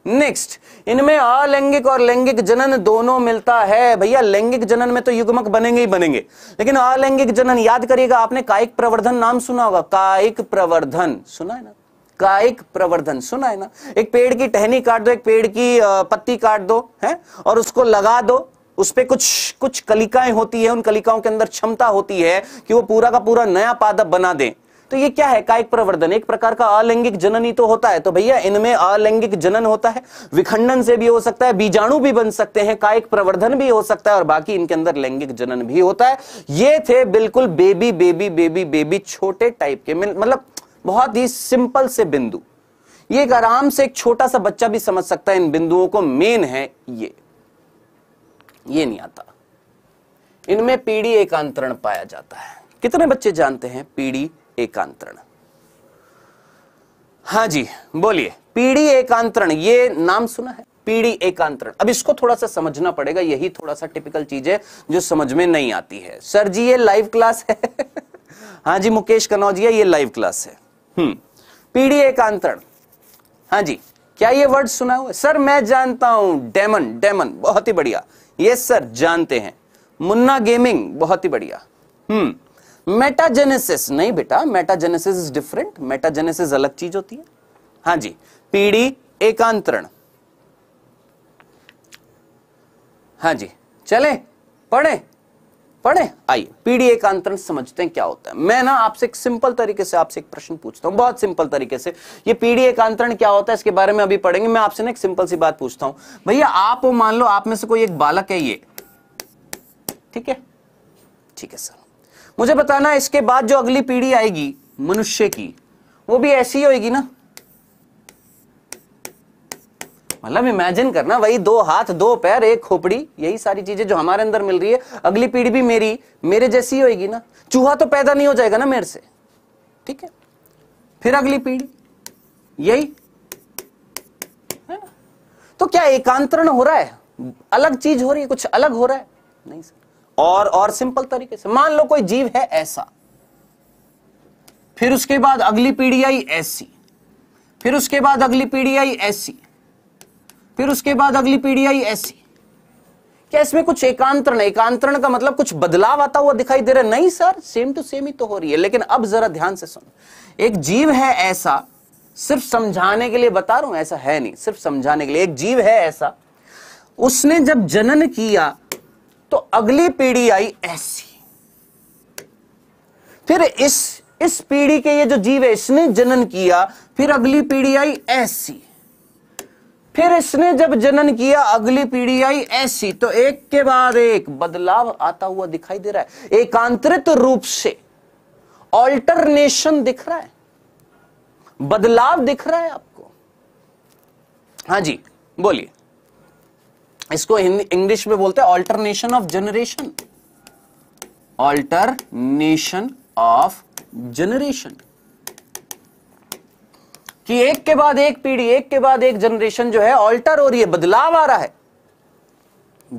नेक्स्ट इनमें अलैंगिक और लैंगिक जनन दोनों मिलता है भैया लैंगिक जनन में तो युग्मक बनेंगे ही बनेंगे लेकिन अलैंगिक जनन याद करिएगा आपने कायिक प्रवर्धन नाम सुना होगा कायिक प्रवर्धन सुना है ना कायिक प्रवर्धन सुना है ना एक पेड़ की टहनी काट दो एक पेड़ की पत्ती काट दो है और उसको लगा दो उस पर कुछ कुछ कलिकाएं होती है उन कलिकाओं के अंदर क्षमता होती है कि वो पूरा का पूरा नया पादप बना दें तो ये क्या है कायिक प्रवर्धन एक प्रकार का अलैंगिक जनन ही तो होता है तो भैया इनमें अलैंगिक जनन होता है विखंडन से भी हो सकता है बीजाणु भी बन सकते हैं कायिक प्रवर्धन भी हो सकता है और बाकी इनके अंदर लैंगिक जनन भी होता है ये थे बिल्कुल बेबी बेबी बेबी बेबी छोटे टाइप के मतलब बहुत ही सिंपल से बिंदु ये एक आराम से एक छोटा सा बच्चा भी समझ सकता है इन बिंदुओं को मेन है ये ये नहीं आता इनमें पीढ़ी एकांतरण पाया जाता है कितने बच्चे जानते हैं पीढ़ी एकांतरण हाँ जी बोलिए पीढ़ी एकांतरण ये नाम सुना है पीढ़ी एकांतरण अब इसको थोड़ा सा समझना पड़ेगा यही थोड़ा सा टिपिकल चीज है जो समझ में नहीं आती है सर जी ये लाइव क्लास है हाँ जी मुकेश कनौजिया ये लाइव क्लास है हम्म पीढ़ी एकांतरण हाँ जी क्या ये वर्ड सुना हुआ सर मैं जानता हूं डेमन डेमन बहुत ही बढ़िया ये सर जानते हैं मुन्ना गेमिंग बहुत ही बढ़िया हम्म मेटाजेनेसिस नहीं बेटा मेटाजेनेसिस इज डिफरेंट मेटाजेनेसिस अलग चीज होती है हाँ जी पीढ़ी एकांतरण हाँ जी चले पढ़े पढ़े आइए पीढ़ी एकांतरण समझते हैं क्या होता है मैं ना आपसे एक सिंपल तरीके से आपसे एक प्रश्न पूछता हूं बहुत सिंपल तरीके से ये पीढ़ी एकांतरण क्या होता है इसके बारे में अभी पढ़ेंगे मैं आपसे ना एक सिंपल सी बात पूछता हूं भैया आप मान लो आप में से कोई एक बालक है ये ठीक है ठीक है सर मुझे बताना इसके बाद जो अगली पीढ़ी आएगी मनुष्य की वो भी ऐसी ही होगी ना मतलब इमेजिन करना वही दो हाथ दो पैर एक खोपड़ी यही सारी चीजें जो हमारे अंदर मिल रही है अगली पीढ़ी भी मेरी मेरे जैसी होगी ना चूहा तो पैदा नहीं हो जाएगा ना मेरे से ठीक है फिर अगली पीढ़ी यही है ना तो क्या एकांतरण हो रहा है अलग चीज हो रही है कुछ अलग हो रहा है नहीं सर और और सिंपल तरीके से मान लो कोई जीव है ऐसा फिर उसके बाद अगली पीढ़ी आई ऐसी फिर उसके बाद अगली पीढ़ी आई ऐसी फिर उसके बाद अगली पीढ़ी आई ऐसी क्या इसमें कुछ एकांतरण एकांतरण का मतलब कुछ बदलाव आता हुआ दिखाई दे रहा है नहीं सर सेम टू सेम ही तो हो रही है लेकिन अब जरा ध्यान से सुनो एक जीव है ऐसा सिर्फ समझाने के लिए बता रहा हूं ऐसा है नहीं सिर्फ समझाने के लिए एक जीव है ऐसा उसने जब जनन किया तो अगली पीढ़ी आई ऐसी फिर इस इस पीढ़ी के ये जो जीव है इसने जनन किया फिर अगली पीढ़ी आई ऐसी फिर इसने जब जनन किया अगली पीढ़ी आई ऐसी तो एक के बाद एक बदलाव आता हुआ दिखाई दे रहा है एकांतरित रूप से ऑल्टरनेशन दिख रहा है बदलाव दिख रहा है आपको हाँ जी बोलिए इसको इंग्लिश में बोलते हैं alternation of generation alternation of generation कि एक के बाद एक पीढ़ी एक के बाद एक जनरेशन जो है ऑल्टर हो रही है बदलाव आ रहा है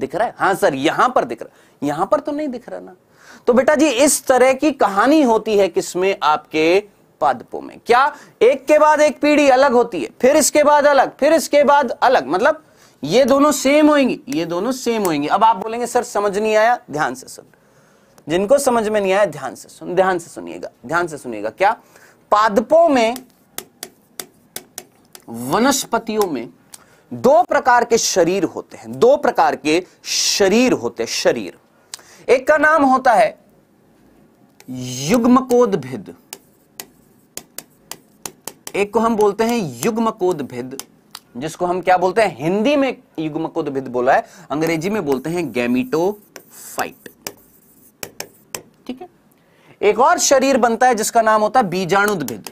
दिख रहा है हाँ सर यहां पर दिख रहा है यहां पर तो नहीं दिख रहा ना तो बेटा जी इस तरह की कहानी होती है किसमें आपके पादपों में क्या एक के बाद एक पीढ़ी अलग होती है फिर इसके बाद अलग फिर इसके बाद अलग मतलब ये दोनों सेम होएंगी ये दोनों सेम होएंगी अब आप बोलेंगे सर समझ नहीं आया ध्यान से सुन जिनको समझ में नहीं आया ध्यान से सुन ध्यान से सुनिएगा ध्यान से सुनिएगा क्या पादपों में वनस्पतियों में दो प्रकार के शरीर होते हैं दो प्रकार के शरीर होते हैं शरीर एक का नाम होता है युग्मकोद भिद एक को हम बोलते हैं युग्मकोद भिद जिसको हम क्या बोलते हैं हिंदी में युग्मक उद्भिद बोला है अंग्रेजी में बोलते हैं गैमिटोफाइट ठीक है एक और शरीर बनता है जिसका नाम होता है बीजाणुद्भिद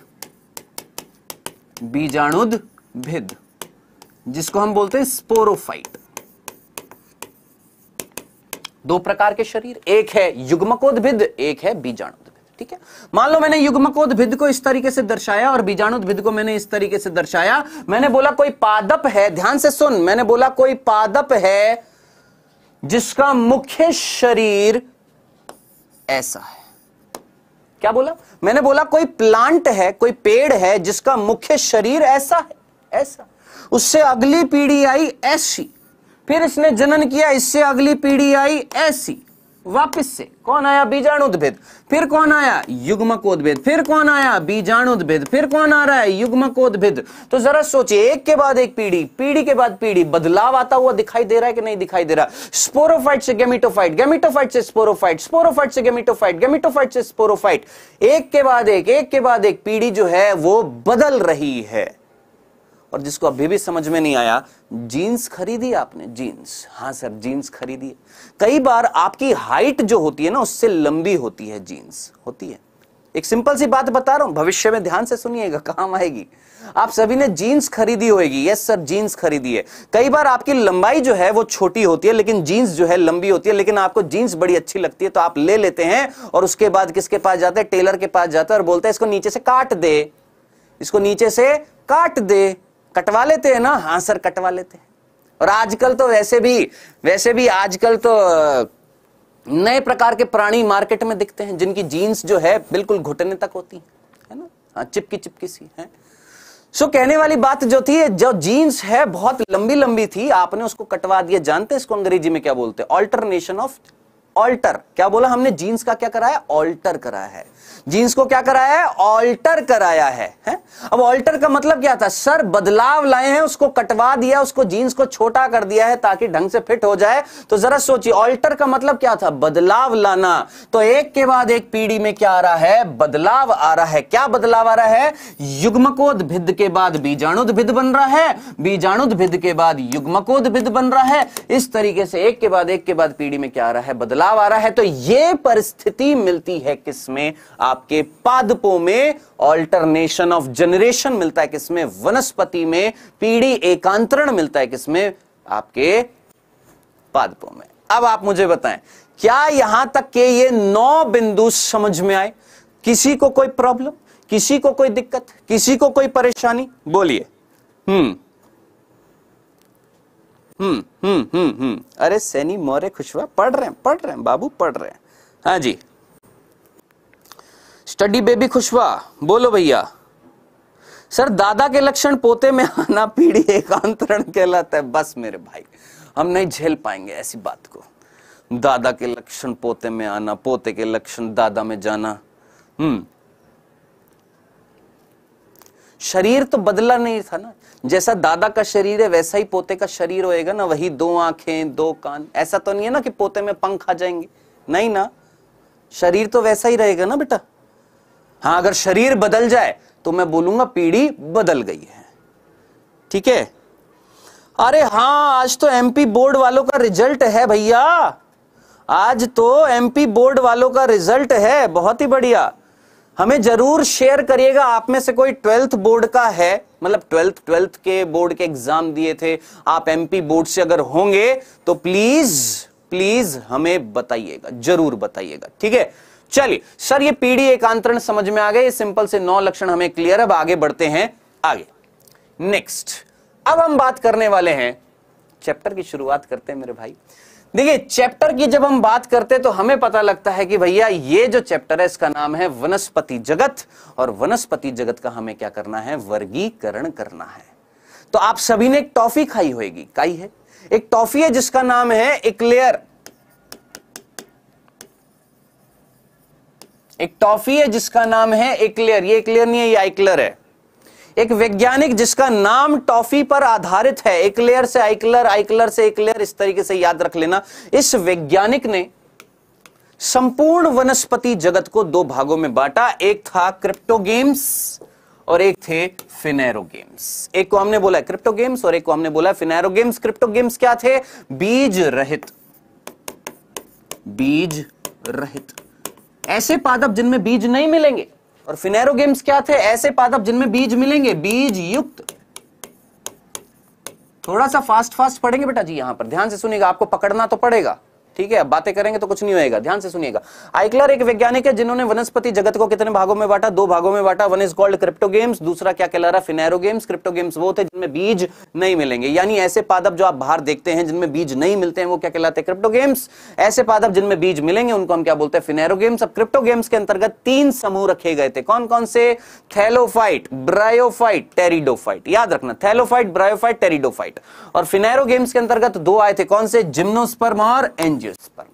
बीजाणुद्भिद जिसको हम बोलते हैं स्पोरोफाइट दो प्रकार के शरीर एक है युग्मकोद्भिद एक है बीजाणु ठीक है मान लो मैंने युग्मकोद्भिद को इस तरीके से दर्शाया और बीजाणुद्भिद को मैंने इस तरीके से दर्शाया मैंने बोला कोई पादप है ध्यान से सुन मैंने बोला कोई पादप है जिसका मुख्य शरीर ऐसा है क्या बोला मैंने बोला कोई प्लांट है कोई पेड़ है जिसका मुख्य शरीर ऐसा है ऐसा उससे अगली पीढ़ी आई ऐसी फिर इसने जनन किया इससे अगली पीढ़ी आई ऐसी वापस से कौन आया उद्भेद फिर कौन आया उद्भेद फिर कौन आया उद्भेद फिर कौन आ रहा है उद्भेद तो जरा सोचिए एक के बाद एक पीढ़ी पीढ़ी के बाद पीढ़ी बदलाव आता हुआ दिखाई दे रहा है कि नहीं दिखाई दे रहा स्पोरोफाइट से गेमिटोफाइट गेमिटोफाइट से स्पोरोफाइट स्पोरोफाइट से गेमिटोफाइट गेमिटोफाइट से स्पोरोफाइट एक के बाद एक एक के बाद एक पीढ़ी जो है वो बदल रही है और जिसको अभी भी समझ में नहीं आया जींस खरीदी आपने जींस हाँ सर जींस खरीदी कई बार आपकी हाइट जो होती है ना उससे लंबी होती है जींस होती है एक सिंपल सी बात बता रहा हूं भविष्य में ध्यान से सुनिएगा काम आएगी आप सभी ने जींस खरीदी होगी यस सर जींस खरीदी है कई बार आपकी लंबाई जो है वो छोटी होती है लेकिन जींस जो है लंबी होती है लेकिन आपको जींस बड़ी अच्छी लगती है तो आप ले लेते हैं और उसके बाद किसके पास जाते हैं टेलर के पास जाते हैं और बोलते हैं इसको नीचे से काट दे इसको नीचे से काट दे कटवा लेते हैं ना हाँ सर कटवा लेते हैं और आजकल तो वैसे भी वैसे भी आजकल तो नए प्रकार के प्राणी मार्केट में दिखते हैं जिनकी जीन्स जो है बिल्कुल घुटने तक होती है ना हाँ चिपकी चिपकी सी है सो कहने वाली बात जो थी जो जीन्स है बहुत लंबी लंबी थी आपने उसको कटवा दिया जानते इसको अंग्रेजी में क्या बोलते हैं ऑल्टरनेशन ऑफ ऑल्टर क्या बोला हमने जीन्स का क्या कराया ऑल्टर कराया है जींस को क्या कराया है ऑल्टर कराया है, है अब ऑल्टर का मतलब क्या था सर बदलाव लाए हैं उसको कटवा दिया उसको जींस को छोटा कर दिया है ताकि ढंग से फिट हो जाए तो जरा सोचिए ऑल्टर का मतलब क्या था बदलाव लाना तो एक के बाद एक पीढ़ी में क्या आ रहा है बदलाव आ रहा है क्या बदलाव आ रहा है भिद के बाद बीजाणुद्भिद बन रहा है बीजाणुद्भिद के बाद युग्मकोद्भिद बन रहा है इस तरीके से एक के बाद एक के बाद पीढ़ी में क्या आ रहा है बदलाव आ रहा है तो यह परिस्थिति मिलती है किसमें आप आपके पादपों में ऑल्टरनेशन ऑफ जनरेशन मिलता है किसमें वनस्पति में पीढ़ी एकांतरण मिलता है किसमें आपके पादपों में अब आप मुझे बताएं क्या यहां तक के ये नौ बिंदु समझ में आए किसी को कोई प्रॉब्लम किसी को कोई दिक्कत किसी को कोई परेशानी बोलिए हम्म हम्म हम्म हम्म हम्म अरे सैनी मोरे खुशवा पढ़ रहे हैं पढ़ रहे हैं बाबू पढ़ रहे हैं हाँ जी स्टडी बेबी खुशवा बोलो भैया सर दादा के लक्षण पोते में आना पीढ़ी एकांतरण कहलाता है बस मेरे भाई हम नहीं झेल पाएंगे ऐसी बात को दादा के लक्षण पोते में आना पोते के लक्षण दादा में जाना हम्म शरीर तो बदला नहीं था ना जैसा दादा का शरीर है वैसा ही पोते का शरीर होएगा ना वही दो आंखें दो कान ऐसा तो नहीं है ना कि पोते में पंख आ जाएंगे नहीं ना शरीर तो वैसा ही रहेगा ना बेटा हाँ अगर शरीर बदल जाए तो मैं बोलूंगा पीढ़ी बदल गई है ठीक है अरे हाँ आज तो एमपी बोर्ड वालों का रिजल्ट है भैया आज तो एमपी बोर्ड वालों का रिजल्ट है बहुत ही बढ़िया हमें जरूर शेयर करिएगा आप में से कोई ट्वेल्थ बोर्ड का है मतलब ट्वेल्थ ट्वेल्थ के बोर्ड के एग्जाम दिए थे आप एमपी बोर्ड से अगर होंगे तो प्लीज प्लीज हमें बताइएगा जरूर बताइएगा ठीक है चलिए सर ये पीढ़ी एकांतरण समझ में आ गए सिंपल से नौ लक्षण हमें क्लियर अब आगे बढ़ते हैं आगे नेक्स्ट अब हम बात करने वाले हैं चैप्टर की शुरुआत करते हैं मेरे भाई देखिए चैप्टर की जब हम बात करते हैं तो हमें पता लगता है कि भैया ये जो चैप्टर है इसका नाम है वनस्पति जगत और वनस्पति जगत का हमें क्या करना है वर्गीकरण करना है तो आप सभी ने एक टॉफी खाई होगी खाई है एक टॉफी है जिसका नाम है इक्लेयर एक टॉफी है जिसका नाम है एक्लेयर ये एक्लेयर नहीं है ये आइक्लर है एक वैज्ञानिक जिसका नाम टॉफी पर आधारित है एक्लेयर से आइक्लर आइक्लर से एक्लेयर इस तरीके से याद रख लेना इस वैज्ञानिक ने संपूर्ण वनस्पति जगत को दो भागों में बांटा एक था क्रिप्टो गेम्स और एक थे फिनेरो गेम्स एक को हमने बोला क्रिप्टो गेम्स और एक को हमने बोला फिनेरो गेम्स क्रिप्टो गेम्स क्या थे बीज रहित बीज रहित ऐसे पादप जिनमें बीज नहीं मिलेंगे और फिनेरो गेम्स क्या थे ऐसे पादप जिनमें बीज मिलेंगे बीज युक्त थोड़ा सा फास्ट फास्ट पढ़ेंगे बेटा जी यहां पर ध्यान से सुनिएगा आपको पकड़ना तो पड़ेगा ठीक है बातें करेंगे तो कुछ नहीं होएगा ध्यान से सुनिएगा आइकलर एक वैज्ञानिक है जिन्होंने वनस्पति जगत को कितने भागों में बांटा दो भागों में बांटा one is called cryptogams दूसरा क्या कहला रहा फिनेरो गेम्स क्रिप्टो गेम्स वो थे जिनमें बीज नहीं मिलेंगे यानी ऐसे पादप जो आप बाहर देखते हैं जिनमें बीज नहीं मिलते हैं वो क्या कहलाते हैं क्रिप्टो गेम्स ऐसे पादप जिनमें बीज मिलेंगे उनको हम क्या बोलते हैं फिनेरो गेम्स अब क्रिप्टो गेम्स के अंतर्गत तीन समूह रखे गए थे कौन कौन से थैलोफाइट ब्रायोफाइट टेरिडोफाइट याद रखना थैलोफाइट ब्रायोफाइट टेरिडोफाइट और फिनेरो गेम्स के अंतर्गत दो आए थे कौन से जिम्नोस्पर्म और एंज एंजियोस्पर्म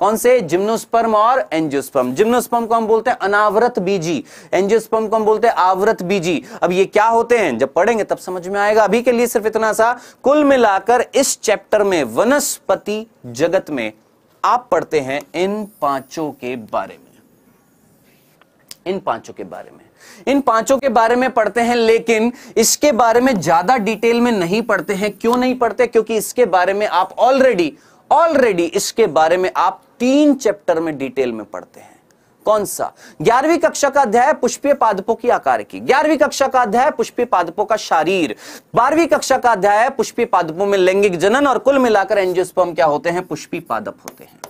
कौन से जिम्नोस्पर्म और एंजियोस्पर्म जिम्नोस्पर्म को हम बोलते हैं अनावृत बीजी एंजियोस्पर्म को हम बोलते हैं आवृत बीजी अब ये क्या होते हैं जब पढ़ेंगे तब समझ में आएगा अभी के लिए सिर्फ इतना सा कुल मिलाकर इस चैप्टर में वनस्पति जगत में आप पढ़ते हैं इन पांचों के बारे में इन पांचों के बारे में इन पांचों के बारे में पढ़ते हैं लेकिन इसके बारे में ज्यादा डिटेल में नहीं पढ़ते हैं क्यों नहीं पढ़ते क्योंकि इसके बारे में आप ऑलरेडी ऑलरेडी इसके बारे में आप तीन चैप्टर में डिटेल में पढ़ते हैं कौन सा ग्यारहवीं कक्षा का अध्याय पुष्पीय पादपों की आकार की ग्यारहवीं कक्षा का अध्याय पुष्पीय पादपों का शारीर बारहवीं कक्षा का अध्याय पुष्पीय पादपों में लैंगिक जनन और कुल मिलाकर एंजियोस्पर्म क्या होते हैं पुष्पी पादप होते हैं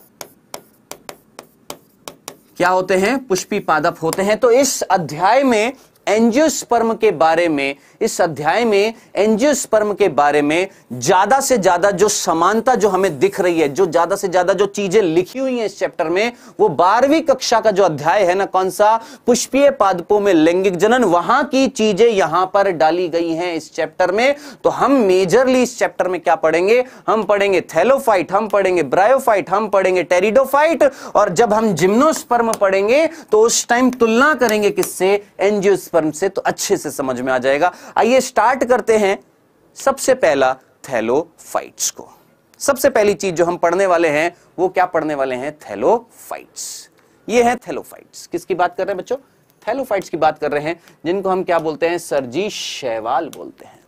क्या होते हैं पुष्पी पादप होते हैं तो इस अध्याय में एंजियोस्पर्म के बारे में इस अध्याय में एंजियोस्पर्म के बारे में ज्यादा से ज्यादा जो समानता जो हमें दिख रही है जो ज्यादा से ज्यादा जो चीजें लिखी हुई हैं इस चैप्टर में वो बारहवीं कक्षा का जो अध्याय है ना कौन सा पुष्पीय पादपों में लैंगिक जनन वहां की चीजें यहां पर डाली गई हैं इस चैप्टर में तो हम मेजरली इस चैप्टर में क्या पढ़ेंगे हम पढ़ेंगे थेलोफाइट हम पढ़ेंगे ब्रायोफाइट हम पढ़ेंगे टेरिडोफाइट और जब हम जिम्नोस्पर्म पढ़ेंगे तो उस टाइम तुलना करेंगे किससे एंजियोस्पर्म से तो अच्छे से समझ में आ जाएगा आइए स्टार्ट करते हैं सबसे पहला फाइट्स को सबसे पहली चीज जो हम पढ़ने वाले हैं वो क्या पढ़ने वाले हैं फाइट्स ये है थैलोफाइट्स किसकी बात कर रहे हैं बच्चों थैलोफाइट्स की बात कर रहे हैं जिनको हम क्या बोलते हैं सरजी शैवाल बोलते हैं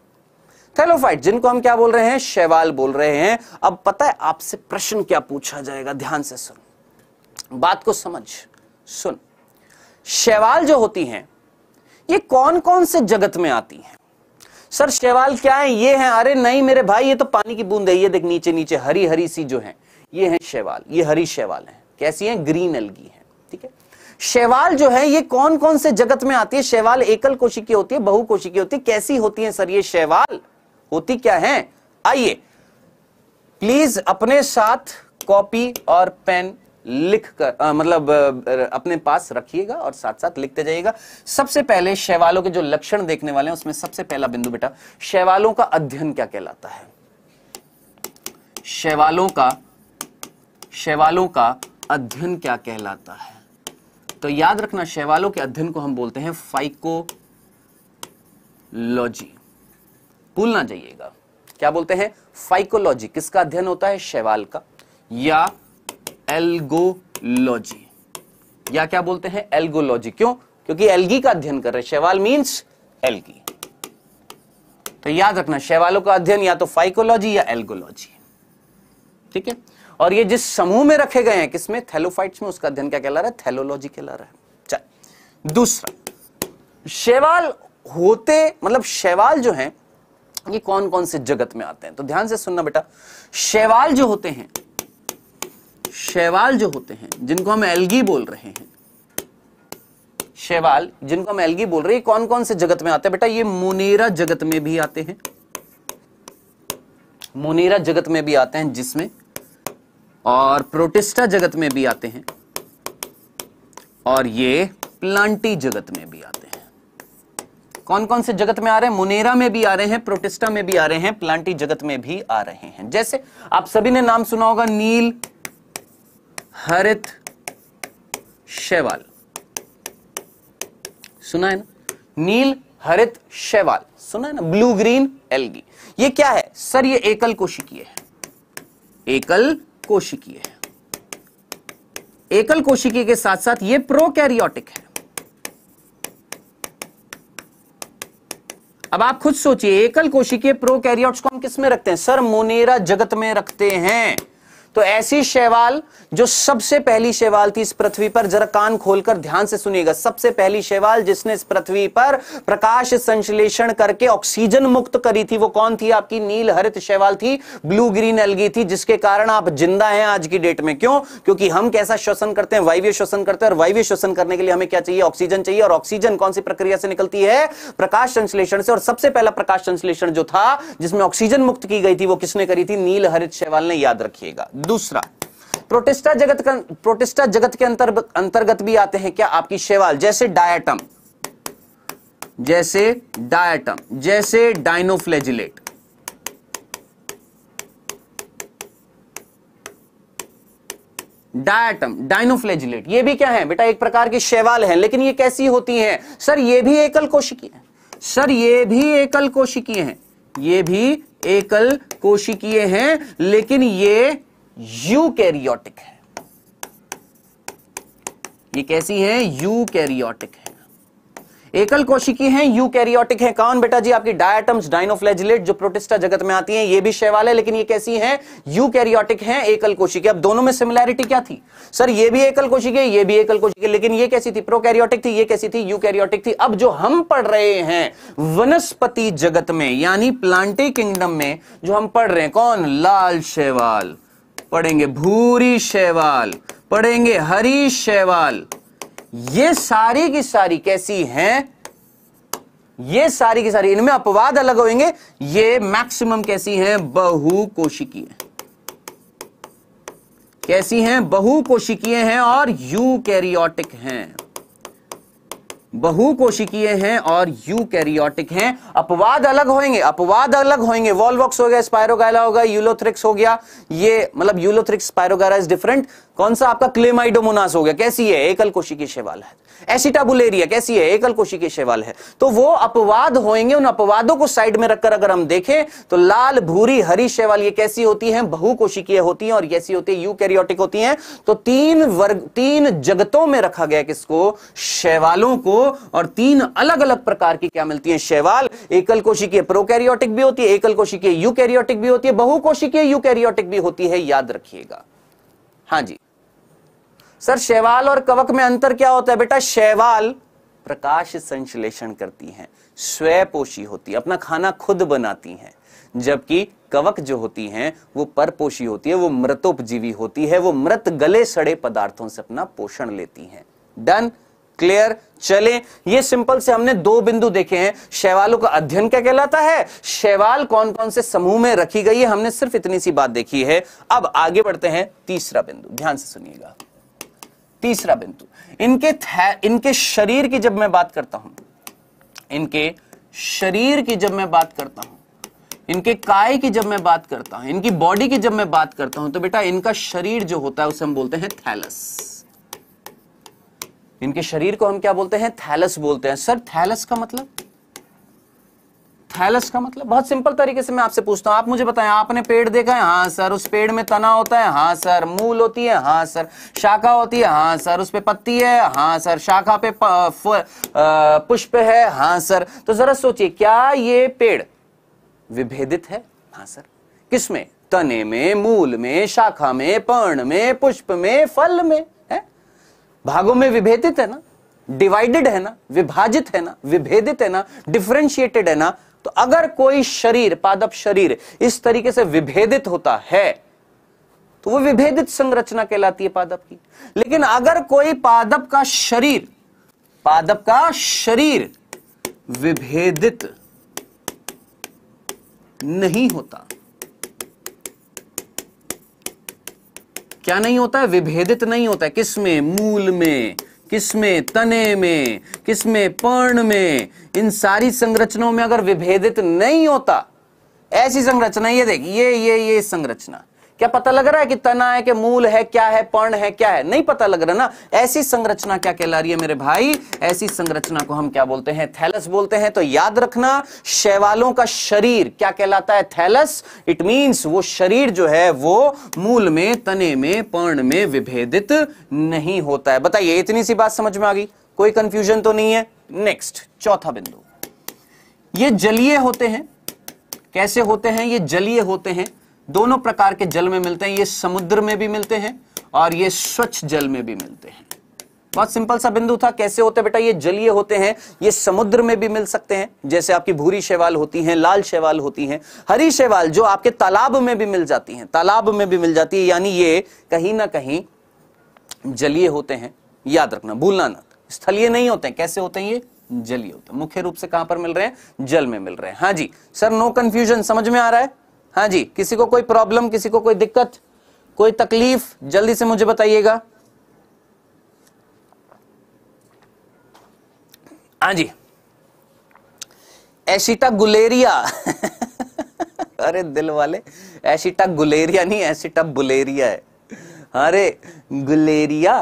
थैलोफाइट जिनको हम क्या बोल रहे हैं शैवाल बोल रहे हैं अब पता है आपसे प्रश्न क्या पूछा जाएगा ध्यान से सुन बात को समझ सुन शैवाल जो होती हैं ये कौन कौन से जगत में आती है सर शैवाल क्या है ये है अरे नहीं मेरे भाई ये तो पानी की बूंद है ये देख नीचे नीचे हरी हरी सी जो है ये है शैवाल ये हरी शैवाल है कैसी है ग्रीन अलगी है ठीक है शैवाल जो है ये कौन कौन से जगत में आती है शैवाल एकल कोशी की होती है बहु कोशी की होती है कैसी होती है सर ये शैवाल होती क्या है आइए प्लीज अपने साथ कॉपी और पेन लिख कर आ, मतलब अपने पास रखिएगा और साथ साथ लिखते जाइएगा सबसे पहले शैवालों के जो लक्षण देखने वाले हैं उसमें सबसे पहला बिंदु बेटा शैवालों का अध्ययन क्या कहलाता है शैवालों का शैवालों का अध्ययन क्या कहलाता है तो याद रखना शैवालों के अध्ययन को हम बोलते हैं फाइकोलॉजी भूलना चाहिएगा जाइएगा क्या बोलते हैं फाइकोलॉजी किसका अध्ययन होता है शैवाल का या एल्गोलॉजी या क्या बोलते हैं एल्गोलॉजी क्यों क्योंकि एल्गी का अध्ययन कर रहे हैं शैवाल मींस एल्गी तो याद रखना शैवालों का अध्ययन या तो फाइकोलॉजी या एल्गोलॉजी ठीक है और ये जिस समूह में रखे गए हैं किसमें थैलोफाइट्स में उसका अध्ययन क्या कहला रहा है थैलोलॉजी कहला रहा है चल दूसरा शैवाल होते मतलब शैवाल जो है ये कौन कौन से जगत में आते हैं तो ध्यान से सुनना बेटा शैवाल जो होते हैं शैवाल जो होते हैं जिनको हम एलगी बोल रहे हैं शैवाल जिनको हम एल्गी बोल रहे हैं कौन कौन से जगत में आते हैं बेटा ये मोनेरा जगत में भी आते हैं मोनेरा जगत में भी आते हैं जिसमें और प्रोटिस्टा जगत में भी आते हैं और ये प्लांटी जगत में भी आते हैं कौन कौन से जगत में आ रहे हैं मुनेरा में भी आ रहे हैं प्रोटिस्टा में भी आ रहे हैं प्लांटी जगत में भी आ रहे हैं जैसे आप सभी ने नाम सुना होगा नील हरित शैवाल सुना है ना नील हरित शैवाल सुना है ना ब्लू ग्रीन एलगी ये क्या है सर ये एकल कोशिकीय है एकल कोशिकीय है एकल कोशिकीय के साथ साथ ये प्रोकैरियोटिक है अब आप खुद सोचिए एकल कोशिकीय प्रोकैरियोट्स को हम किस में रखते हैं सर मोनेरा जगत में रखते हैं तो ऐसी शैवाल जो सबसे पहली शैवाल थी इस पृथ्वी पर जरा कान खोलकर ध्यान से सुनिएगा सबसे पहली शैवाल जिसने इस पृथ्वी पर प्रकाश संश्लेषण करके ऑक्सीजन मुक्त करी थी वो कौन थी आपकी नील हरित शैवाल थी ब्लू ग्रीन एलगी थी जिसके कारण आप जिंदा हैं आज की डेट में क्यों क्योंकि हम कैसा श्वसन करते हैं वायव्य श्वसन करते हैं और वायव्य श्वसन करने के लिए हमें क्या चाहिए ऑक्सीजन चाहिए और ऑक्सीजन कौन सी प्रक्रिया से निकलती है प्रकाश संश्लेषण से और सबसे पहला प्रकाश संश्लेषण जो था जिसमें ऑक्सीजन मुक्त की गई थी वो किसने करी थी नील हरित शैवाल ने याद रखिएगा दूसरा प्रोटिस्टा जगत का जगत के अंतर, अंतर्गत भी आते हैं क्या आपकी शेवाल जैसे डायटम जैसे डायटम जैसे डायनोफ्लेजिलेट डायटम डायनोफ्लेजिलेट ये भी क्या है बेटा एक प्रकार की शैवाल है लेकिन ये कैसी होती है सर ये भी एकल कोशिकीय है सर ये भी एकल कोशिकीय है ये भी एकल कोशिकीय हैं लेकिन ये यूकैरियोटिक है ये कैसी है यूकैरियोटिक है एकल कोशिकी हैं यूकैरियोटिक हैं कौन बेटा जी आपकी डायटम्स डाइनोफ्लैजिलेट जो प्रोटिस्टा जगत में आती हैं ये भी शैवाल है लेकिन ये कैसी हैं यूकैरियोटिक हैं एकल कोशिकी अब दोनों में सिमिलैरिटी क्या थी सर ये भी एकल कोशिकी है ये भी एकल कोशिकी लेकिन ये कैसी थी प्रोकैरियोटिक थी ये कैसी थी यूकैरियोटिक थी अब जो हम पढ़ रहे हैं वनस्पति जगत में यानी प्लांटे किंगडम में जो हम पढ़ रहे हैं कौन लाल शैवाल पढ़ेंगे भूरी शैवाल पढ़ेंगे हरी शैवाल ये सारी की सारी कैसी हैं ये सारी की सारी इनमें अपवाद अलग होंगे ये मैक्सिमम कैसी हैं बहु कोशिकीय कैसी हैं बहु कोशिकीय हैं और यू कैरियोटिक हैं बहुकोशिकीय हैं और यूकैरियोटिक हैं अपवाद अलग होंगे अपवाद अलग होंगे वॉलवॉक्स हो गया स्पायरोगाइला होगा यूलोथ्रिक्स हो गया ये मतलब यूलोथ्रिक्स स्पायरोगाइला इज डिफरेंट कौन सा आपका क्लेमाइडोमोनास हो गया कैसी है एकल कोशी की शैवाल है एसिटाबुलेरिया कैसी है एकल कोशी की शैवाल है तो वो अपवाद होंगे उन अपवादों को साइड में रखकर अगर हम देखें तो लाल भूरी हरी शैवाल ये कैसी होती हैं की होती हैं और कैसी होती है यूकैरियोटिक होती हैं तो तीन वर्ग तीन जगतों में रखा गया किसको शैवालों को और तीन अलग अलग प्रकार की क्या मिलती है शैवाल एकल कोशिकीय प्रोकैरियोटिक भी होती है एकल यू कैरियोटिक भी होती है बहु यू कैरियोटिक भी होती है याद रखिएगा हाँ जी सर शैवाल और कवक में अंतर क्या होता है बेटा शैवाल प्रकाश संश्लेषण करती हैं स्वयपोषी होती है अपना खाना खुद बनाती हैं जबकि कवक जो होती हैं वो परपोषी होती है वो मृतोपजीवी होती है वो मृत गले सड़े पदार्थों से अपना पोषण लेती हैं डन क्लियर चले ये सिंपल से हमने दो बिंदु देखे हैं शैवालों का अध्ययन क्या कहलाता है शैवाल कौन कौन से समूह में रखी गई है हमने सिर्फ इतनी सी बात देखी है अब आगे बढ़ते हैं तीसरा बिंदु ध्यान से सुनिएगा तीसरा बिंदु इनके इनके शरीर की जब मैं बात करता हूं इनके शरीर की जब मैं बात करता हूं इनके काय की जब मैं बात करता हूं इनकी बॉडी की जब मैं बात करता हूं तो बेटा इनका शरीर जो होता है उसे हम बोलते हैं थैलस इनके शरीर को हम क्या बोलते हैं थैलस बोलते हैं सर थैलस का मतलब थैलस का मतलब बहुत सिंपल तरीके से मैं आपसे पूछता हूँ आप मुझे बताएं आपने पेड़ देखा है हाँ सर उस पेड़ में तना होता है हाँ सर मूल होती है हाँ सर शाखा होती है हाँ सर उस पर पत्ती है हाँ सर शाखा पे पुष्प है हाँ सर तो जरा सोचिए क्या ये पेड़ विभेदित है हाँ सर किसमें तने में मूल में शाखा में पर्ण में पुष्प में फल में है भागों में विभेदित है ना डिवाइडेड है ना विभाजित है ना विभेदित है ना डिफ्रेंशिएटेड है ना तो अगर कोई शरीर पादप शरीर इस तरीके से विभेदित होता है तो वो विभेदित संरचना कहलाती है पादप की लेकिन अगर कोई पादप का शरीर पादप का शरीर विभेदित नहीं होता क्या नहीं होता है विभेदित नहीं होता है किसमें मूल में किस में तने में किस में पर्ण में इन सारी संरचनाओं में अगर विभेदित नहीं होता ऐसी संरचना ये देखिए ये ये ये संरचना क्या पता लग रहा है कि तना है कि मूल है क्या है पर्ण है क्या है नहीं पता लग रहा ना ऐसी संरचना क्या कहला रही है मेरे भाई ऐसी संरचना को हम क्या बोलते हैं थैलस बोलते हैं तो याद रखना शैवालों का शरीर क्या कहलाता है थैलस इट मीन्स वो शरीर जो है वो मूल में तने में पर्ण में विभेदित नहीं होता है बताइए इतनी सी बात समझ में आ गई कोई कंफ्यूजन तो नहीं है नेक्स्ट चौथा बिंदु ये जलीय होते हैं कैसे होते हैं ये जलीय होते हैं दोनों प्रकार के जल में मिलते हैं ये समुद्र में भी मिलते हैं और ये स्वच्छ जल में भी मिलते हैं बहुत सिंपल सा बिंदु था कैसे होते बेटा ये जलीय होते हैं ये समुद्र में भी मिल सकते हैं जैसे आपकी भूरी शैवाल होती हैं लाल शैवाल होती हैं हरी शैवाल जो आपके तालाब में भी मिल जाती हैं तालाब में भी मिल जाती है यानी ये कहीं ना कहीं जलीय होते हैं याद रखना भूलना ना स्थलीय नहीं होते हैं कैसे होते हैं ये जलीय होते हैं मुख्य रूप से कहां पर मिल रहे हैं जल में मिल रहे हैं हाँ जी सर नो कंफ्यूजन समझ में आ रहा है हाँ जी किसी को कोई प्रॉब्लम किसी को कोई दिक्कत कोई तकलीफ जल्दी से मुझे बताइएगा हाँ जी एशिटा गुलेरिया अरे दिल वाले एशिटा गुलेरिया नहीं एशिटा बुलेरिया है अरे गुलेरिया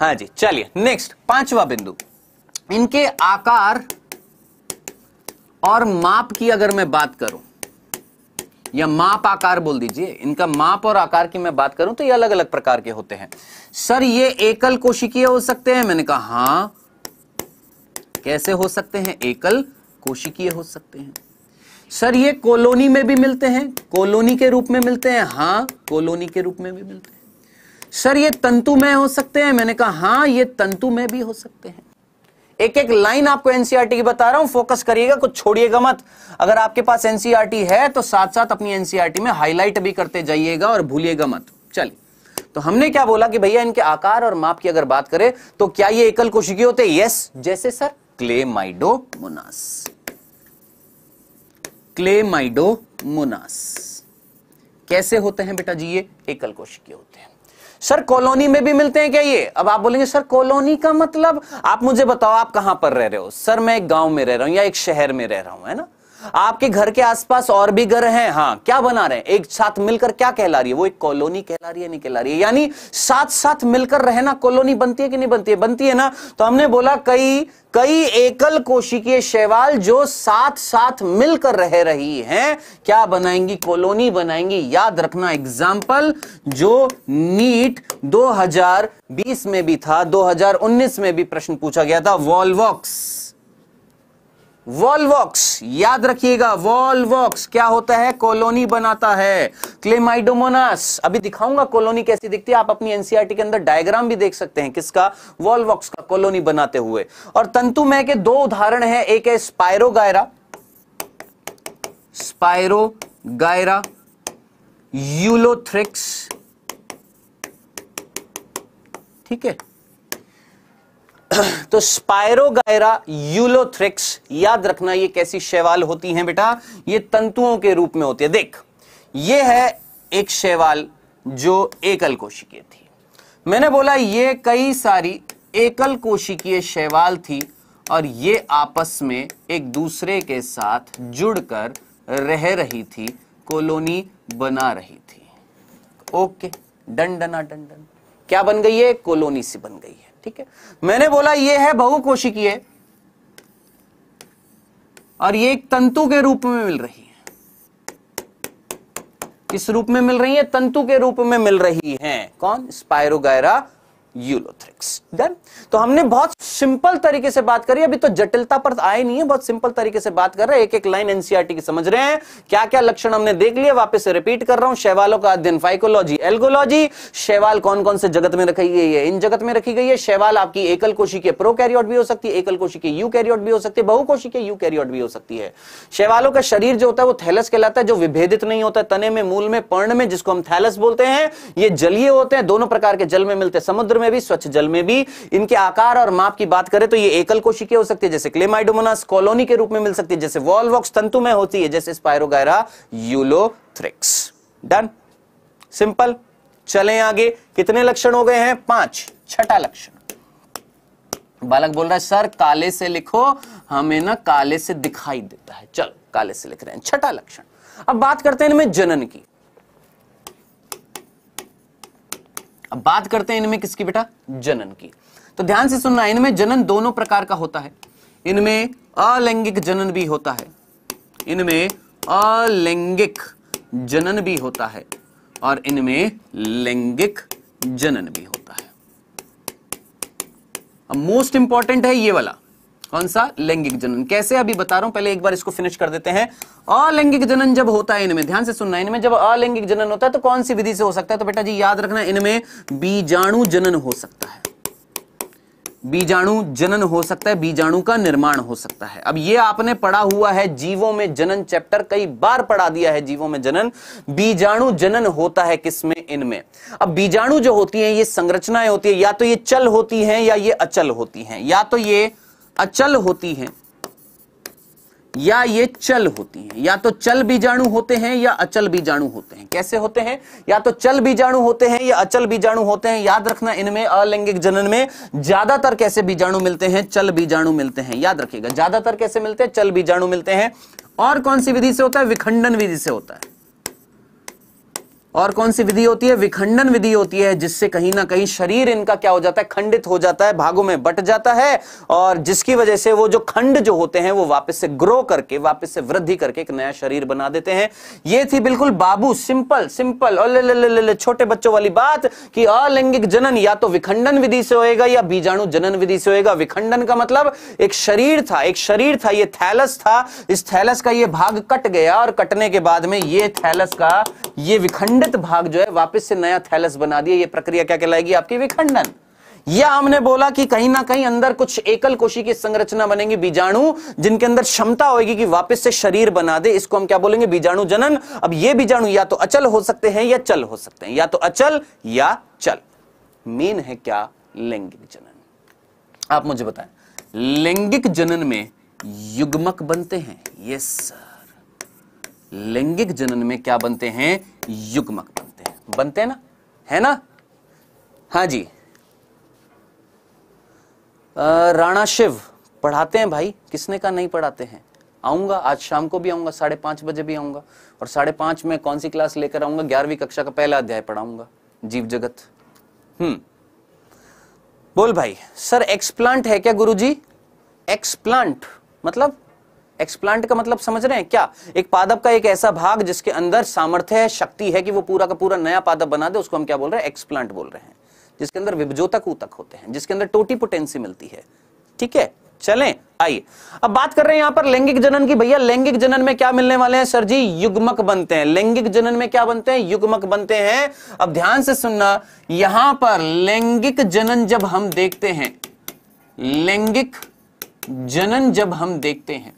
हाँ जी चलिए नेक्स्ट पांचवा बिंदु इनके आकार और माप की अगर मैं बात करूं या माप आकार बोल दीजिए इनका माप और आकार की मैं बात करूं तो ये अलग अलग प्रकार के होते हैं सर ये एकल कोशिकीय हो सकते हैं मैंने कहा हां कैसे हो सकते हैं एकल कोशिकीय हो सकते हैं सर ये कॉलोनी में भी मिलते हैं कॉलोनी के रूप में मिलते हैं हां कॉलोनी के रूप में भी मिलते हैं सर ये तंतु में हो सकते हैं मैंने कहा हां ये तंतु में भी हो सकते हैं एक एक लाइन आपको एनसीआरटी की बता रहा हूं फोकस करिएगा कुछ छोड़िएगा मत अगर आपके पास एनसीआरटी है तो साथ साथ अपनी एनसीआरटी में हाईलाइट भी करते जाइएगा और भूलिएगा मत चलिए तो हमने क्या बोला कि भैया इनके आकार और माप की अगर बात करें तो क्या ये एकल कोशिकी होते यस जैसे सर क्ले माइडो मुनास कैसे होते हैं बेटा जी ये एकल कोशिकी होते हैं सर कॉलोनी में भी मिलते हैं क्या ये अब आप बोलेंगे सर कॉलोनी का मतलब आप मुझे बताओ आप कहां पर रह रहे हो सर मैं एक गांव में रह रहा हूं या एक शहर में रह रहा हूं है ना आपके घर के आसपास और भी घर हैं हाँ क्या बना रहे हैं एक साथ मिलकर क्या कहला रही है वो एक कॉलोनी कहला रही है नहीं कहला रही है यानी साथ साथ मिलकर रहना कॉलोनी बनती है कि नहीं बनती है बनती है ना तो हमने बोला कई कई एकल कोशिकीय शैवाल जो साथ साथ मिलकर रह रही हैं क्या बनाएंगी कॉलोनी बनाएंगी याद रखना एग्जाम्पल जो नीट 2020 में भी था 2019 में भी प्रश्न पूछा गया था वॉलवॉक्स वॉलवॉक्स याद रखिएगा वॉलवॉक्स क्या होता है कॉलोनी बनाता है क्लेमाइडोमोनास अभी दिखाऊंगा कॉलोनी कैसी दिखती है आप अपनी एनसीआरटी e के अंदर डायग्राम भी देख सकते हैं किसका वॉलवॉक्स का कॉलोनी बनाते हुए और तंतु में के दो उदाहरण है एक है स्पायरोगायरा स्पायरोगायरा यूलोथ्रिक्स ठीक है तो स्पायरोगायरा यूलोथ्रिक्स याद रखना ये कैसी शैवाल होती हैं बेटा ये तंतुओं के रूप में होती है देख ये है एक शैवाल जो एकल कोशिकीय थी मैंने बोला ये कई सारी एकल कोशिकीय शैवाल थी और ये आपस में एक दूसरे के साथ जुड़कर रह रही थी कॉलोनी बना रही थी ओके डन डना डन डन क्या बन गई है कॉलोनी सी बन गई है ठीक है मैंने बोला ये है बहुकोशिकीय और ये एक तंतु के रूप में मिल रही है किस रूप में मिल रही है तंतु के रूप में मिल रही है कौन स्पायरोगैरा यूलोथ्रिक्स डन तो हमने बहुत सिंपल तरीके से बात करी अभी तो जटिलता पर आए नहीं है बहुत सिंपल तरीके से बात कर रहे हैं एक एक लाइन एनसीआरटी की समझ रहे हैं क्या क्या लक्षण हमने देख लिया वापस से रिपीट कर रहा हूं शैवालों का अध्ययन फाइकोलॉजी एल्गोलॉजी शैवाल कौन कौन से जगत में रखी गई है इन जगत में रखी गई है शैवाल आपकी एकल कोशी के प्रो कैरियोट भी हो सकती है एकल कोशी के यू कैरियोट भी हो सकती है बहुकोशी के यू कैरियोट भी हो सकती है शैवालों का शरीर जो होता है वो थैलस कहलाता है जो विभेदित नहीं होता तने में मूल में पर्ण में जिसको हम थैलस बोलते हैं ये जलीय होते हैं दोनों प्रकार के जल में मिलते समुद्र में भी स्वच्छ जल में भी इनके आकार और माप की बात करें तो ये एकल कोशिकीय हो सकती है जैसे क्लेमाइडोमोनास कॉलोनी के रूप में मिल सकती है जैसे वॉलवॉक्स तंतु में होती है जैसे स्पायरोगायरा यूलोथ्रिक्स डन सिंपल चले आगे कितने लक्षण हो गए हैं पांच छठा लक्षण बालक बोल रहा है सर काले से लिखो हमें ना काले से दिखाई देता है चलो काले से लिख रहे हैं छठा लक्षण अब बात करते हैं इनमें जनन की अब बात करते हैं इनमें किसकी बेटा जनन की तो ध्यान से सुनना इनमें जनन दोनों प्रकार का होता है इनमें अलैंगिक जनन भी होता है इनमें अलैंगिक जनन भी होता है और इनमें लैंगिक जनन भी होता है अब मोस्ट इंपॉर्टेंट है ये वाला कौन सा लैंगिक जनन कैसे अभी बता रहा हूं पहले एक बार इसको फिनिश कर देते हैं अलैंगिक जनन जब होता है इनमें ध्यान से सुनना इनमें जब अलैंगिक जनन होता है तो कौन सी विधि से हो सकता है तो बेटा जी याद रखना इनमें बीजाणु जनन हो सकता है बीजाणु जनन हो सकता है बीजाणु का निर्माण हो सकता है अब ये आपने पढ़ा हुआ है जीवों में जनन चैप्टर कई बार पढ़ा दिया है जीवों में जनन बीजाणु जनन होता है किसमें इनमें अब बीजाणु जो होती है ये संरचनाएं होती है या तो ये चल होती हैं या ये अचल होती हैं या तो ये अचल होती हैं या ये चल होती हैं या तो चल बीजाणु होते हैं या अचल बीजाणु होते हैं कैसे होते हैं या तो चल बीजाणु होते हैं या अचल बीजाणु होते हैं याद रखना इनमें अलैंगिक जनन में ज्यादातर कैसे बीजाणु मिलते हैं चल बीजाणु मिलते हैं याद रखिएगा ज्यादातर कैसे मिलते हैं चल बीजाणु मिलते हैं और कौन सी विधि से होता है विखंडन विधि से होता है और कौन सी विधि होती है विखंडन विधि होती है जिससे कहीं ना कहीं शरीर इनका क्या हो जाता है खंडित हो जाता है भागों में बट जाता है और जिसकी वजह से वो जो खंड जो होते हैं वो वापस से ग्रो करके वापस से वृद्धि करके एक नया शरीर बना देते हैं ये थी बिल्कुल बाबू सिंपल सिंपल और ले छोटे बच्चों वाली बात कि अलैंगिक जनन या तो विखंडन विधि से होएगा या बीजाणु जनन विधि से होएगा विखंडन का मतलब एक शरीर था एक शरीर था ये थैलस था इस थैलस का ये भाग कट गया और कटने के बाद में ये थैलस का ये विखंड विखंडित भाग जो है वापस से नया थैलस बना दिया ये प्रक्रिया क्या कहलाएगी आपकी विखंडन या हमने बोला कि कहीं ना कहीं अंदर कुछ एकल कोशी की संरचना बनेंगी बीजाणु जिनके अंदर क्षमता होगी कि वापस से शरीर बना दे इसको हम क्या बोलेंगे बीजाणु जनन अब ये बीजाणु या तो अचल हो सकते हैं या चल हो सकते हैं या तो अचल या चल मेन है क्या लैंगिक जनन आप मुझे बताएं लैंगिक जनन में युग्मक बनते हैं यस लैंगिक जनन में क्या बनते हैं युग्मक बनते हैं बनते हैं ना है ना हाँ जी आ, राणा शिव पढ़ाते हैं भाई किसने का नहीं पढ़ाते हैं आऊंगा आज शाम को भी आऊंगा साढ़े पांच बजे भी आऊंगा और साढ़े पांच में कौन सी क्लास लेकर आऊंगा ग्यारहवीं कक्षा का पहला अध्याय पढ़ाऊंगा जीव जगत हम्म बोल भाई सर एक्सप्लांट है क्या गुरुजी एक्सप्लांट मतलब एक्सप्लांट का मतलब समझ रहे हैं क्या एक पादप का एक ऐसा भाग जिसके अंदर सामर्थ्य है शक्ति है कि वो पूरा का पूरा नया पादप बना दे उसको हम क्या बोल रहे हैं एक्सप्लांट बोल रहे हैं जिसके अंदर विभजोतक ऊतक होते हैं जिसके अंदर टोटी पोटेंसी मिलती है ठीक है चलें आइए अब बात कर रहे हैं यहां पर लैंगिक जनन की भैया लैंगिक जनन में क्या मिलने वाले हैं सर जी युग्मक बनते हैं लैंगिक जनन में क्या बनते हैं युग्मक बनते हैं अब ध्यान से सुनना यहां पर लैंगिक जनन जब हम देखते हैं लैंगिक जनन जब हम देखते हैं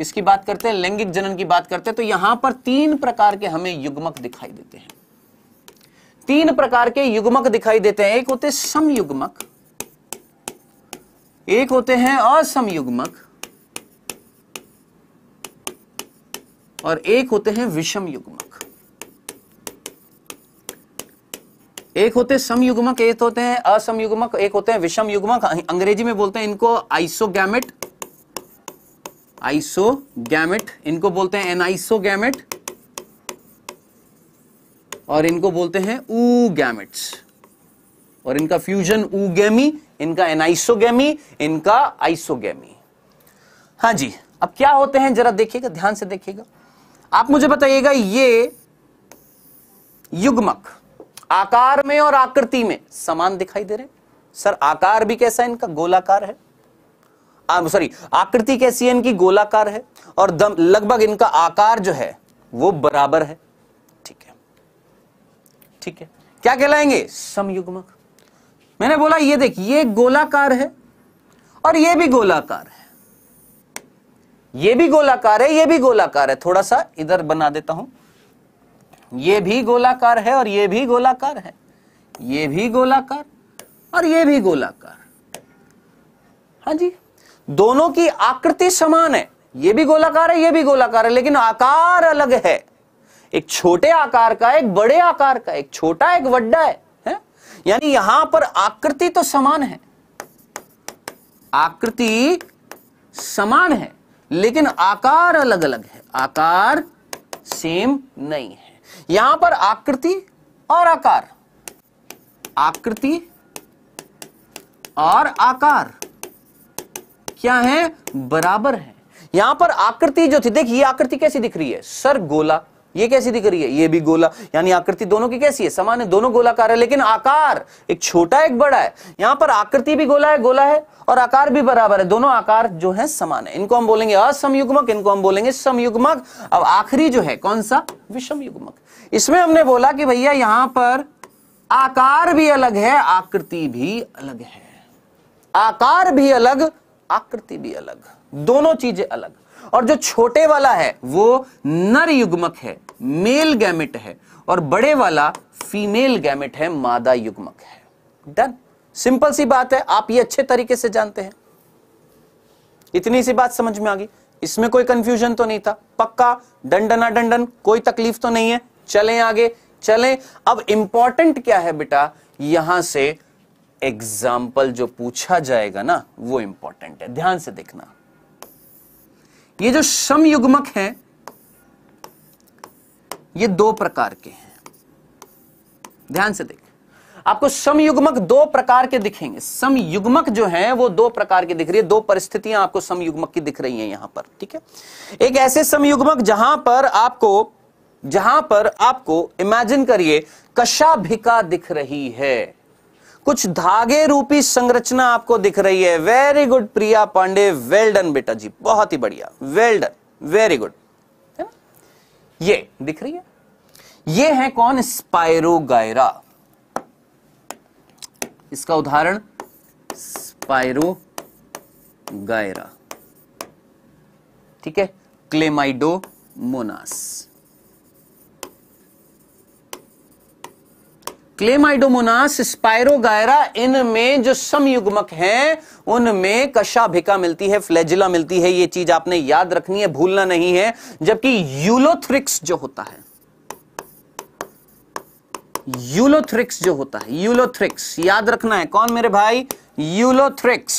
किसकी बात करते हैं लैंगिक जनन की बात करते हैं तो यहां पर तीन प्रकार के हमें युग्मक दिखाई देते हैं तीन प्रकार के युग्मक दिखाई देते हैं एक होते समयुग्मक एक होते हैं असमयुग्मक और एक होते हैं विषम युग्मक एक होते समयुग्मक एक होते हैं असमयुग्मक एक होते हैं विषम युग्मक अंग्रेजी में बोलते हैं इनको आइसोगैमेट आइसो गैमेट इनको बोलते हैं एनाइसो गैमेट और इनको बोलते हैं ऊ गैमेट्स और इनका फ्यूजन ऊ गैमी इनका एनाइसोगेमी इनका आइसोगेमी हाँ जी अब क्या होते हैं जरा देखिएगा ध्यान से देखिएगा आप मुझे बताइएगा ये युग्मक आकार में और आकृति में समान दिखाई दे रहे सर आकार भी कैसा है इनका गोलाकार है सॉरी आकृति कैसी है इनकी गोलाकार है और दम लगभग इनका आकार जो है वो बराबर है ठीक है ठीक है क्या कहलाएंगे समयुग्मक मैंने बोला ये देख ये गोलाकार है और ये भी गोलाकार है ये भी गोलाकार है ये भी गोलाकार है थोड़ा सा इधर बना देता हूं ये भी गोलाकार है और ये भी गोलाकार है ये भी गोलाकार और ये भी गोलाकार हाँ जी दोनों की आकृति समान है यह भी गोलाकार है यह भी गोलाकार है लेकिन आकार अलग है एक छोटे आकार का एक बड़े आकार का एक छोटा एक वड्डा है, है? यानी यहां पर आकृति तो समान है आकृति समान है लेकिन आकार अलग अलग है आकार सेम नहीं है यहां पर आकृति और आकार आकृति और आकार क्या है बराबर है यहां पर आकृति जो थी देखिए आकृति कैसी दिख रही है सर गोला ये कैसी दिख रही है ये भी गोला यानी आकृति दोनों की कैसी है समान है दोनों गोलाकार है लेकिन आकार एक छोटा एक बड़ा है यहां पर आकृति भी गोला है गोला है और आकार भी बराबर है दोनों आकार जो है समान है इनको हम बोलेंगे असमयुग्मक इनको हम बोलेंगे समयुग्मक अब आखिरी जो है कौन सा विषम युग्मक इसमें हमने बोला कि भैया यहां पर आकार भी अलग है आकृति भी अलग है आकार भी अलग आकृति भी अलग दोनों चीजें अलग और जो छोटे वाला है वो नर युग्मक है मेल गैमिट है और बड़े वाला फीमेल गैमिट है मादा युग्मक है डन सिंपल सी बात है आप ये अच्छे तरीके से जानते हैं इतनी सी बात समझ में आ गई इसमें कोई कंफ्यूजन तो नहीं था पक्का डंडना डंडन कोई तकलीफ तो नहीं है चलें आगे चलें अब इंपॉर्टेंट क्या है बेटा यहां से एग्जाम्पल जो पूछा जाएगा ना वो इंपॉर्टेंट है ध्यान से देखना ये जो सम युग्मक है ये दो प्रकार के हैं ध्यान से देख आपको समयुग्मक दो प्रकार के दिखेंगे समयुग्मक जो है वो दो प्रकार के दिख रही है दो परिस्थितियां आपको समयुग्मक की दिख रही हैं यहां पर ठीक है एक ऐसे समयुग्मक जहां पर आपको जहां पर आपको इमेजिन करिए कशाभिका दिख रही है कुछ धागे रूपी संरचना आपको दिख रही है very good Priya Pandey well done बेटा जी बहुत ही बढ़िया वेल डन वेरी गुड है ना ये दिख रही है ये है कौन स्पायरोगायरा इसका उदाहरण स्पायरोगायरा ठीक है क्लेमाइडो मोनास क्लेमाइडोमोनास स्पायरोगायरा इनमें जो समयुग्मक हैं उनमें कशाभिका मिलती है फ्लैजिला मिलती है ये चीज आपने याद रखनी है भूलना नहीं है जबकि यूलोथ्रिक्स जो होता है यूलोथ्रिक्स जो होता है यूलोथ्रिक्स याद रखना है कौन मेरे भाई यूलोथ्रिक्स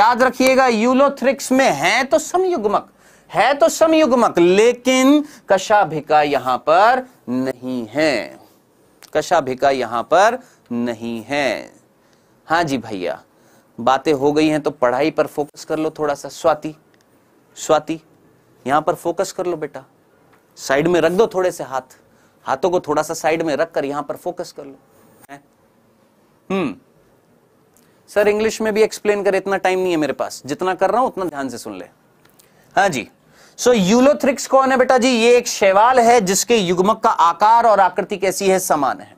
याद रखिएगा यूलोथ्रिक्स में है तो समयुग्मक है तो समयुग्मक लेकिन कशाभिका यहां पर नहीं है कशाभिका यहां पर नहीं है हाँ जी भैया बातें हो गई हैं तो पढ़ाई पर फोकस कर लो थोड़ा सा स्वाति स्वाति यहां पर फोकस कर लो बेटा साइड में रख दो थोड़े से हाथ हाथों को थोड़ा सा साइड में रखकर यहां पर फोकस कर लो हम्म सर इंग्लिश में भी एक्सप्लेन कर इतना टाइम नहीं है मेरे पास जितना कर रहा हूं उतना ध्यान से सुन ले हाँ जी सो so, यूलोथ्रिक्स कौन है बेटा जी ये एक शैवाल है जिसके युग्मक का आकार और आकृति कैसी है समान है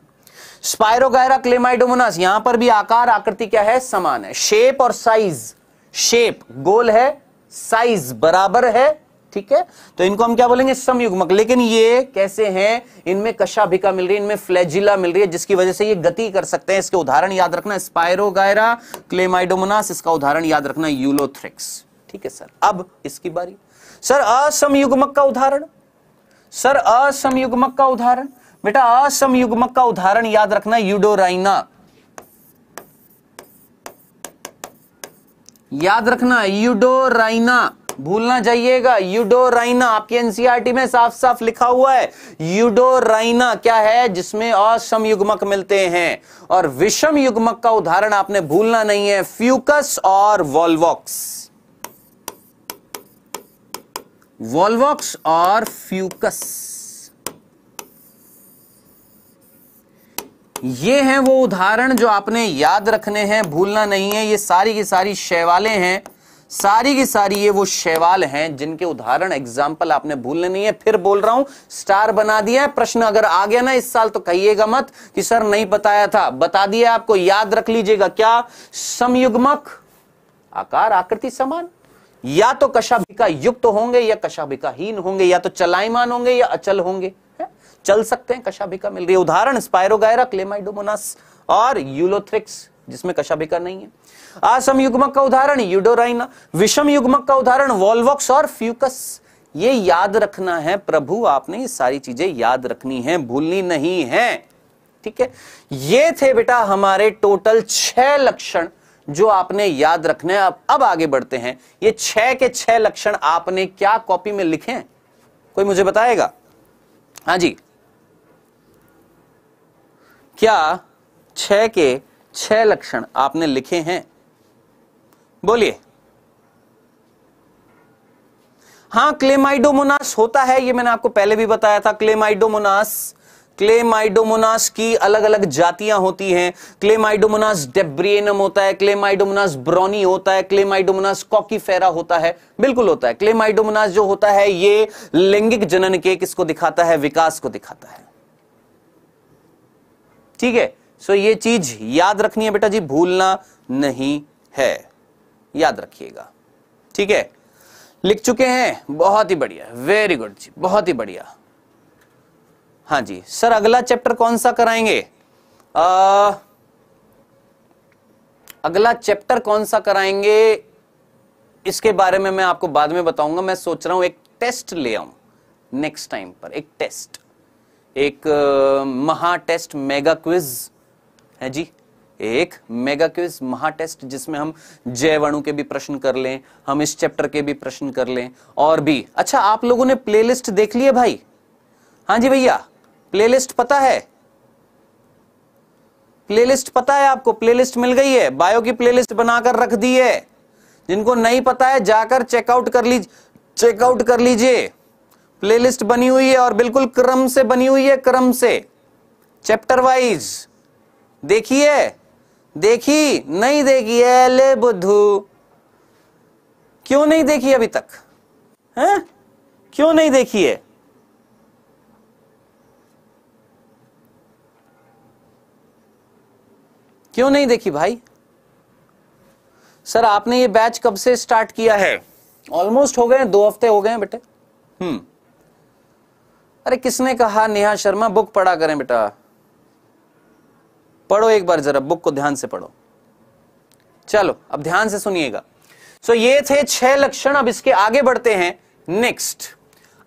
स्पायरोगायरा क्लेमाइडोमोनास यहां पर भी आकार आकृति क्या है समान है शेप और साइज शेप गोल है साइज बराबर है ठीक है तो इनको हम क्या बोलेंगे समयुग्मक लेकिन ये कैसे हैं इनमें कशाभिका मिल रही है इनमें फ्लैजिला मिल रही है जिसकी वजह से ये गति कर सकते हैं इसके उदाहरण याद रखना स्पायरोगायरा क्लेमाइडोमोनास इसका उदाहरण याद रखना यूलोथ्रिक्स ठीक है सर अब इसकी बारी सर असमयुग्मक का उदाहरण सर असमयुग्मक का उदाहरण बेटा असमयुग्मक का उदाहरण याद रखना यूडोराइना याद रखना यूडोराइना भूलना जाइएगा यूडोराइना आपके एनसीईआरटी e में साफ साफ लिखा हुआ है यूडोराइना क्या है जिसमें असम युग्मक मिलते हैं और विषम युग्मक का उदाहरण आपने भूलना नहीं है फ्यूकस और वॉल्वॉक्स वॉल्वॉक्स और फ्यूकस ये हैं वो उदाहरण जो आपने याद रखने हैं भूलना नहीं है ये सारी की सारी शैवाले हैं सारी की सारी ये वो शैवाल हैं जिनके उदाहरण एग्जाम्पल आपने भूलने नहीं है फिर बोल रहा हूं स्टार बना दिया है प्रश्न अगर आ गया ना इस साल तो कहिएगा मत कि सर नहीं बताया था बता दिया आपको याद रख लीजिएगा क्या समयुग्मक आकार आकृति समान या तो कशाभिका युक्त तो होंगे या कशाभिकाहीन होंगे या तो चलायमान होंगे या अचल होंगे चल सकते हैं कशाभिका मिल रही है उदाहरण स्पायरोगायरा क्लेमाइडोमोनास और यूलोथ्रिक्स जिसमें कशाभिका नहीं है आसम युग्मक का उदाहरण यूडोराइना विषम युग्मक का उदाहरण वॉल्वॉक्स और फ्यूकस ये याद रखना है प्रभु आपने ये सारी चीजें याद रखनी है भूलनी नहीं है ठीक है ये थे बेटा हमारे टोटल छह लक्षण जो आपने याद रखने हैं अब अब आगे बढ़ते हैं ये छह के छह लक्षण आपने क्या कॉपी में लिखे हैं कोई मुझे बताएगा हाँ जी क्या छह के छह लक्षण आपने लिखे हैं बोलिए हाँ क्लेमाइडोमोनास होता है ये मैंने आपको पहले भी बताया था क्लेमाइडोमोनास क्लेमाइडोमोनास की अलग अलग जातियां होती हैं क्लेमाइडोमोनास डेब्रियनम होता है क्लेमाइडोमोनास ब्रोनी होता है क्लेमाइडोमोनास कॉकीफेरा होता है बिल्कुल होता है क्लेमाइडोमोनास जो होता है ये लैंगिक जनन के किसको दिखाता है विकास को दिखाता है ठीक है सो ये चीज याद रखनी है बेटा जी भूलना नहीं है याद रखिएगा ठीक है लिख चुके हैं बहुत ही बढ़िया वेरी गुड जी बहुत ही बढ़िया हाँ जी सर अगला चैप्टर कौन सा कराएंगे आ, अगला चैप्टर कौन सा कराएंगे इसके बारे में मैं आपको बाद में बताऊंगा मैं सोच रहा हूं एक टेस्ट ले आऊं नेक्स्ट टाइम पर एक टेस्ट एक महा टेस्ट मेगा क्विज है जी एक मेगा क्विज महा टेस्ट जिसमें हम जय वणु के भी प्रश्न कर लें हम इस चैप्टर के भी प्रश्न कर लें और भी अच्छा आप लोगों ने प्लेलिस्ट देख लिया भाई हाँ जी भैया प्लेलिस्ट पता है प्लेलिस्ट पता है आपको प्लेलिस्ट मिल गई है बायो की प्लेलिस्ट बनाकर रख दी है जिनको नहीं पता है जाकर चेकआउट कर लीजिए चेकआउट कर लीजिए प्लेलिस्ट बनी हुई है और बिल्कुल क्रम से बनी हुई है क्रम से चैप्टर वाइज देखिए देखी नहीं देखी है ले बुद्धू क्यों नहीं देखी अभी तक है क्यों नहीं देखी है क्यों नहीं देखी भाई सर आपने ये बैच कब से स्टार्ट किया है ऑलमोस्ट हो गए दो हफ्ते हो गए हैं बेटे हम्म अरे किसने कहा नेहा शर्मा बुक पढ़ा करें बेटा पढ़ो एक बार जरा बुक को ध्यान से पढ़ो चलो अब ध्यान से सुनिएगा सो so, ये थे छह लक्षण अब इसके आगे बढ़ते हैं नेक्स्ट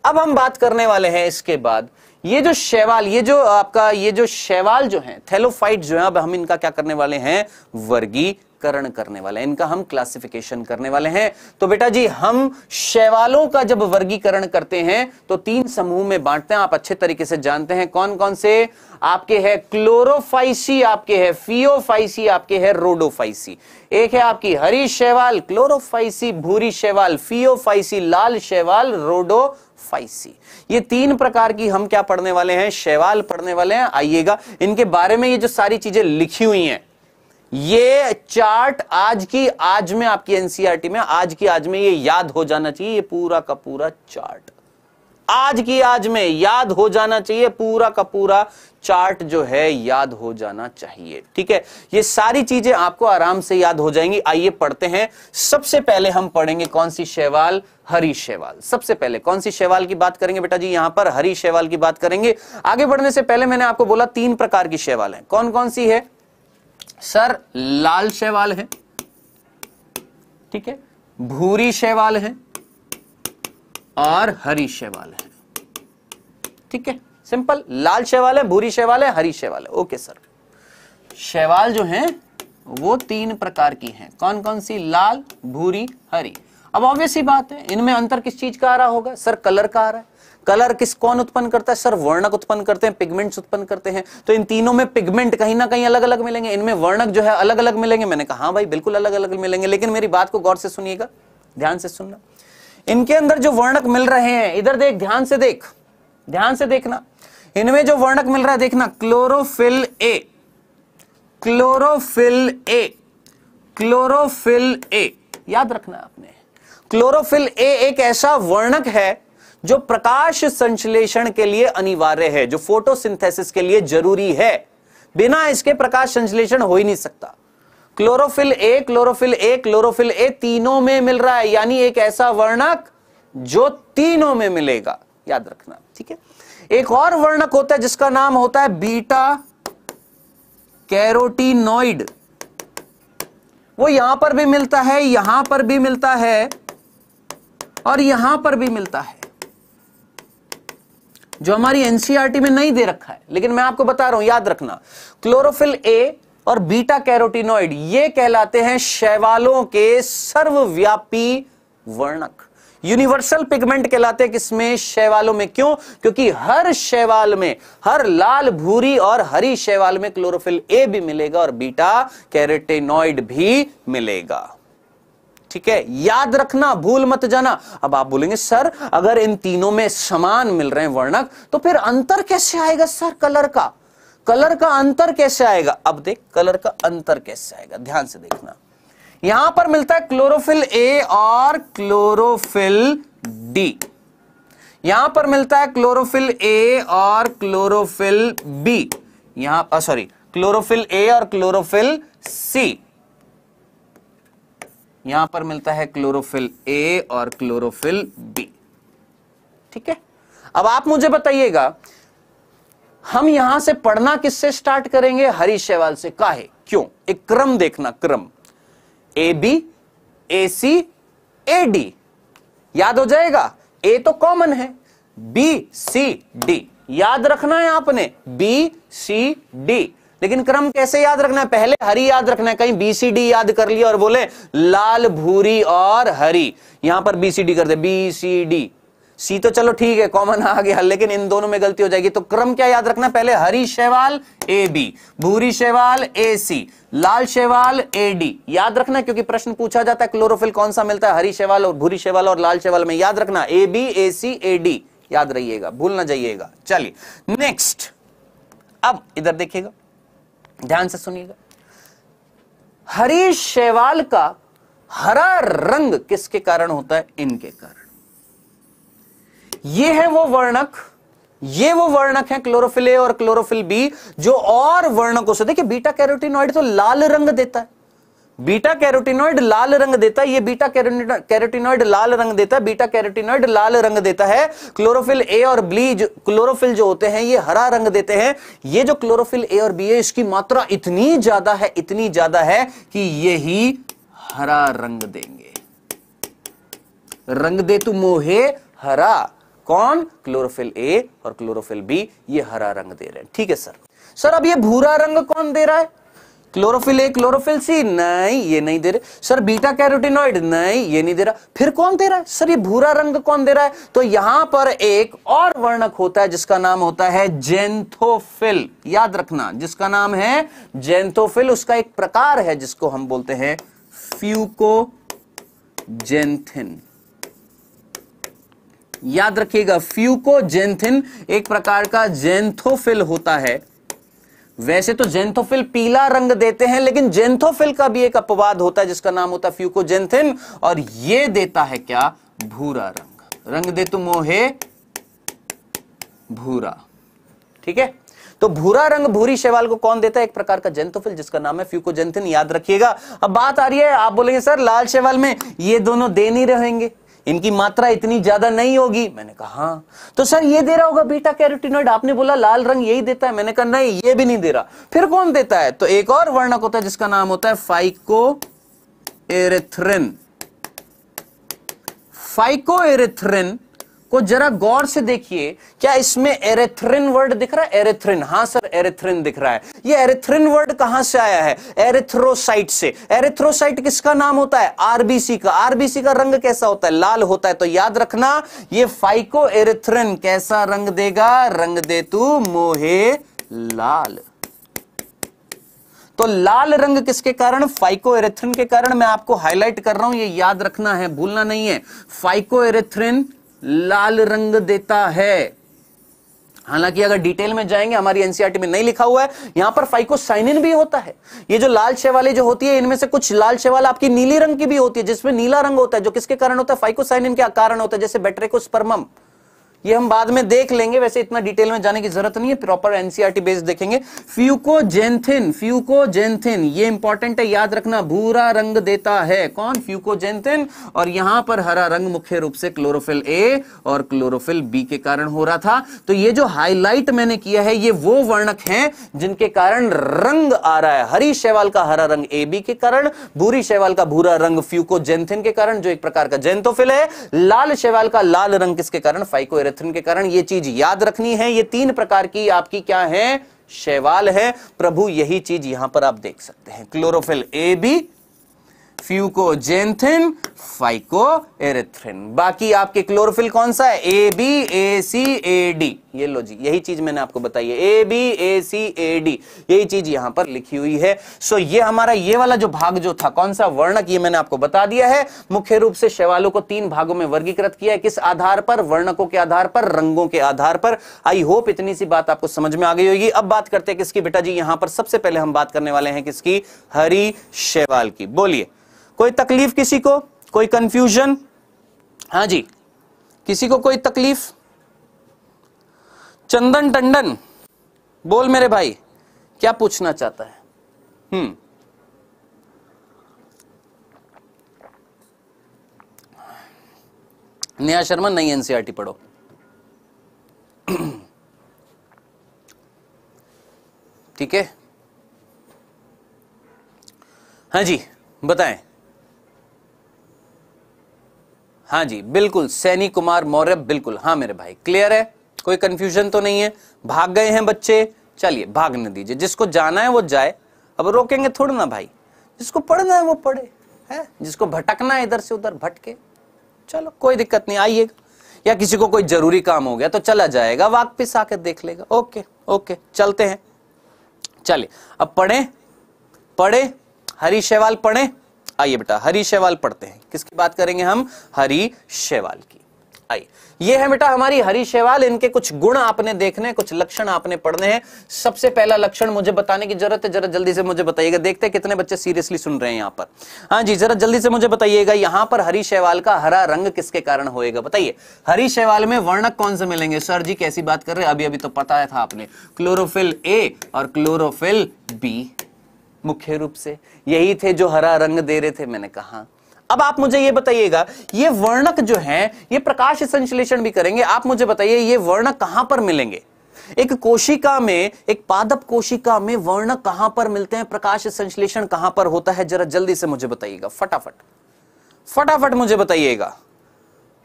अब हम बात करने वाले हैं इसके बाद ये जो शैवाल ये जो आपका ये जो शैवाल जो है थैलोफाइट जो है अब हम इनका क्या करने वाले हैं वर्गीकरण करने वाले हैं इनका हम क्लासिफिकेशन करने वाले हैं तो बेटा जी हम शैवालों का जब वर्गीकरण करते हैं तो तीन समूह में बांटते हैं आप अच्छे तरीके से जानते हैं कौन कौन से आपके है क्लोरोफाइसी आपके है फियोफाइसी आपके है रोडोफाइसी एक है आपकी हरी शैवाल क्लोरोफाइसी भूरी शैवाल फियोफाइसी लाल शैवाल रोडो फाइसी ये तीन प्रकार की हम क्या पढ़ने वाले हैं शैवाल पढ़ने वाले हैं आइएगा इनके बारे में ये जो सारी चीजें लिखी हुई हैं ये चार्ट आज की आज में आपकी एनसीआरटी में आज की आज में ये याद हो जाना चाहिए ये पूरा का पूरा चार्ट आज की आज में याद हो जाना चाहिए पूरा का पूरा चार्ट जो है याद हो जाना चाहिए ठीक है ये सारी चीजें आपको आराम से याद हो जाएंगी आइए पढ़ते हैं सबसे पहले हम पढ़ेंगे कौन सी शैवाल हरी शैवाल सबसे पहले कौन सी शैवाल की बात करेंगे बेटा जी यहां पर हरी शैवाल की बात करेंगे आगे बढ़ने से पहले मैंने आपको बोला तीन प्रकार की शैवाल है कौन कौन सी है सर लाल शैवाल है ठीक है भूरी शैवाल है और हरी शैवाल है ठीक है सिंपल लाल शैवाल है भूरी शैवाल है हरी शैवाल है ओके सर शैवाल जो है वो तीन प्रकार की हैं कौन कौन सी लाल भूरी हरी अब ऑब्वियस ही बात है इनमें अंतर किस चीज का आ रहा होगा सर कलर का आ रहा है कलर किस कौन उत्पन्न करता है सर वर्णक उत्पन्न करते हैं पिगमेंट्स उत्पन्न करते हैं तो इन तीनों में पिगमेंट कहीं ना कहीं अलग अलग मिलेंगे इनमें वर्णक जो है अलग अलग मिलेंगे मैंने कहा हाँ भाई बिल्कुल अलग अलग मिलेंगे लेकिन मेरी बात को गौर से सुनिएगा ध्यान से सुनना इनके अंदर जो वर्णक मिल रहे हैं इधर देख ध्यान से देख ध्यान से देखना इनमें जो वर्णक मिल रहा है देखना chlorophyll A chlorophyll A chlorophyll A याद रखना आपने क्लोरोफिल ए एक ऐसा वर्णक है जो प्रकाश संश्लेषण के लिए अनिवार्य है जो फोटोसिंथेसिस के लिए जरूरी है बिना इसके प्रकाश संश्लेषण हो ही नहीं सकता chlorophyll A chlorophyll A chlorophyll A तीनों में मिल रहा है यानी एक ऐसा वर्णक जो तीनों में मिलेगा याद रखना ठीक है एक और वर्णक होता है जिसका नाम होता है बीटा कैरोटीनोइड वो यहां पर भी मिलता है यहां पर भी मिलता है और यहां पर भी मिलता है जो हमारी एनसीआरटी e में नहीं दे रखा है लेकिन मैं आपको बता रहा हूं याद रखना क्लोरोफिल ए और बीटा कैरोटीनॉइड ये कहलाते हैं शैवालों के सर्वव्यापी वर्णक यूनिवर्सल पिगमेंट कहलाते हैं किसमें शैवालों में क्यों क्योंकि हर शैवाल में हर लाल भूरी और हरी शैवाल में क्लोरोफिल ए भी मिलेगा और बीटा कैरेटेनॉइड भी मिलेगा ठीक है याद रखना भूल मत जाना अब आप बोलेंगे सर अगर इन तीनों में समान मिल रहे हैं वर्णक तो फिर अंतर कैसे आएगा सर कलर का कलर का अंतर कैसे आएगा अब देख कलर का अंतर कैसे आएगा ध्यान से देखना यहां पर मिलता है क्लोरोफिल ए और क्लोरोफिल डी यहां पर मिलता है क्लोरोफिल ए और क्लोरोफिल बी यहां सॉरी क्लोरोफिल ए और क्लोरोफिल सी यहां पर मिलता है क्लोरोफिल ए और क्लोरोफिल बी ठीक है अब आप मुझे बताइएगा हम यहां से पढ़ना किससे स्टार्ट करेंगे हरी शैवाल से काहे क्यों एक क्रम देखना क्रम A B A C A D याद हो जाएगा ए तो कॉमन है बी सी डी याद रखना है आपने बी सी डी लेकिन क्रम कैसे याद रखना है पहले हरी याद रखना है कहीं बी सी डी याद कर लिया और बोले लाल भूरी और हरी यहां पर बी सी डी कर दे बी सी डी सी तो चलो ठीक है कॉमन आ गया लेकिन इन दोनों में गलती हो जाएगी तो क्रम क्या याद रखना पहले हरी शेवाल ए बी भूरी शेवाल ए सी लाल शेवाल ए डी याद रखना क्योंकि प्रश्न पूछा जाता है क्लोरोफिल कौन सा मिलता है हरी शैवाल और भूरी शेवाल और लाल शैवाल में याद रखना A B A C A D याद रहिएगा भूल ना जाइएगा चलिए नेक्स्ट अब इधर देखिएगा ध्यान से सुनिएगा हरी शैवाल का हरा रंग किसके कारण होता है इनके कारण ये है वो वर्णक ये वो वर्णक है क्लोरोफिल ए और क्लोरोफिल बी जो और वर्णकों से देखिए बीटा कैरोटीनॉइड तो लाल रंग देता है बीटा कैरोटीनॉइड लाल रंग देता है ये बीटा कैरोटीनॉइड लाल रंग देता है बीटा कैरोटीनॉइड लाल रंग देता है क्लोरोफिल ए और बी जो क्लोरोफिल जो होते हैं ये हरा रंग देते हैं ये जो क्लोरोफिल ए और बी है इसकी मात्रा इतनी ज्यादा है इतनी ज्यादा है कि ये ही हरा रंग देंगे रंग दे तू मोहे हरा कौन क्लोरोफिल ए और क्लोरोफिल बी ये हरा रंग दे रहे हैं ठीक है सर सर अब ये भूरा रंग कौन दे रहा है क्लोरोफिल ए क्लोरोफिल सी नहीं ये नहीं दे रहे सर बीटा कैरोटिनॉइड नहीं ये नहीं दे रहा फिर कौन दे रहा है सर ये भूरा रंग कौन दे रहा है तो यहां पर एक और वर्णक होता है जिसका नाम होता है जेंथोफिल याद रखना जिसका नाम है जेंथोफिल उसका एक प्रकार है जिसको हम बोलते हैं फ्यूको जेंथिन याद रखिएगा फ्यूकोजेंथिन एक प्रकार का जेंथोफिल होता है वैसे तो जेंथोफिल पीला रंग देते हैं लेकिन जेंथोफिल का भी एक अपवाद होता है जिसका नाम होता है फ्यूकोजेंथिन और ये देता है क्या भूरा रंग रंग दे तुम तो मोहे भूरा ठीक है तो भूरा रंग भूरी शैवाल को कौन देता है एक प्रकार का जेंथोफिल जिसका नाम है फ्यूकोजेंथिन याद रखिएगा अब बात आ रही है आप बोलेंगे सर लाल शैवाल में ये दोनों दे नहीं रहेंगे इनकी मात्रा इतनी ज्यादा नहीं होगी मैंने कहा हाँ तो सर ये दे रहा होगा बीटा कैरोटिनॉइड आपने बोला लाल रंग यही देता है मैंने कहा नहीं ये भी नहीं दे रहा फिर कौन देता है तो एक और वर्णक होता है जिसका नाम होता है फाइको एरेथ्रिन फाइको एरेथ्रिन को जरा गौर से देखिए क्या इसमें एरेथ्रिन वर्ड दिख रहा है एरेथ्रिन हाँ सर एरेथ्रिन दिख रहा है ये एरेथ्रिन वर्ड कहां से आया है एरेथ्रोसाइट से एरेथ्रोसाइट किसका नाम होता है आरबीसी का आरबीसी का रंग कैसा होता है लाल होता है तो याद रखना ये फाइको एरेथ्रिन कैसा रंग देगा रंग दे तू मोहे लाल तो लाल रंग किसके कारण एरेथ्रिन के कारण मैं आपको हाईलाइट कर रहा हूं ये याद रखना है भूलना नहीं है फाइकोएरेथ्रिन लाल रंग देता है हालांकि अगर डिटेल में जाएंगे हमारी एनसीआरटी में नहीं लिखा हुआ है यहां पर फाइकोसाइनिन भी होता है ये जो लाल शेवाले जो होती है इनमें से कुछ लाल शेवाल आपकी नीली रंग की भी होती है जिसमें नीला रंग होता है जो किसके कारण होता है फाइकोसाइनिन के कारण होता है जैसे बैटरेकोस्पर्मम ये हम बाद में देख लेंगे वैसे इतना डिटेल में जाने की जरूरत नहीं है प्रॉपर एनसीआरटी बेस देखेंगे फ्यूको जेंथिन फ्यूको जेंथिन ये इंपॉर्टेंट है याद रखना भूरा रंग देता है कौन फ्यूको जेंथिन और यहां पर हरा रंग मुख्य रूप से क्लोरोफिल ए और क्लोरोफिल बी के कारण हो रहा था तो ये जो हाईलाइट मैंने किया है ये वो वर्णक है जिनके कारण रंग आ रहा है हरी शैवाल का हरा रंग ए बी के कारण भूरी शैवाल का भूरा रंग फ्यूको जेंथिन के कारण जो एक प्रकार का जेंथोफिल है लाल शैवाल का लाल रंग किसके कारण फाइको पायरेथ्रिन के कारण ये चीज याद रखनी है ये तीन प्रकार की आपकी क्या है शैवाल है प्रभु यही चीज यहां पर आप देख सकते हैं chlorophyll A B fucoxanthin phycoerythrin बाकी आपके क्लोरोफिल कौन सा है A B A C A D ये लो जी यही चीज मैंने आपको बताई है A B A C A D यही चीज यहां पर लिखी हुई है सो ये हमारा ये वाला जो भाग जो था कौन सा वर्णक ये मैंने आपको बता दिया है मुख्य रूप से शैवालों को तीन भागों में वर्गीकृत किया है किस आधार पर वर्णकों के आधार पर रंगों के आधार पर आई होप इतनी सी बात आपको समझ में आ गई होगी अब बात करते हैं किसकी बेटा जी यहां पर सबसे पहले हम बात करने वाले हैं किसकी हरी शैवाल की बोलिए कोई तकलीफ किसी को कोई कंफ्यूजन हाँ जी किसी को कोई तकलीफ चंदन टंडन बोल मेरे भाई क्या पूछना चाहता है हम्म नेहा शर्मा नहीं एनसीआरटी e पढ़ो ठीक है हाँ जी बताएं हाँ जी बिल्कुल सैनी कुमार मौर्य बिल्कुल हाँ मेरे भाई क्लियर है कोई कंफ्यूजन तो नहीं है भाग गए हैं बच्चे चलिए भागने दीजिए जिसको जाना है वो जाए अब रोकेंगे थोड़ा ना भाई जिसको पढ़ना है वो पढ़े है जिसको भटकना है इधर से उधर भटके चलो कोई दिक्कत नहीं आइएगा या किसी को कोई जरूरी काम हो गया तो चला जाएगा वापिस आकर देख लेगा ओके ओके चलते हैं चलिए अब पढ़े पढ़े हरी शैवाल पढ़े आइए बेटा हरी शैवाल पढ़ते हैं किसकी बात करेंगे हम हरी शैवाल की आई ये है बेटा हमारी हरी शैवाल इनके कुछ गुण आपने देखने कुछ लक्षण आपने पढ़ने हैं सबसे पहला लक्षण मुझे बताने की जरूरत है जरा जल्दी से मुझे बताइएगा देखते हैं कितने बच्चे सीरियसली सुन रहे हैं यहाँ पर हाँ जी जरा जल्दी से मुझे बताइएगा यहाँ पर हरी शैवाल का हरा रंग किसके कारण होएगा बताइए हरी शैवाल में वर्णक कौन से मिलेंगे सर जी कैसी बात कर रहे हैं अभी अभी तो पता था आपने क्लोरोफिल ए और क्लोरोफिल बी मुख्य रूप से यही थे जो हरा रंग दे रहे थे मैंने कहा अब आप मुझे ये बताइएगा ये वर्णक जो हैं ये प्रकाश संश्लेषण भी करेंगे आप मुझे बताइए ये वर्णक कहां पर मिलेंगे एक कोशिका में एक पादप कोशिका में वर्णक कहां पर मिलते हैं प्रकाश संश्लेषण कहां पर होता है जरा जल्दी से मुझे बताइएगा फटाफट फटाफट मुझे बताइएगा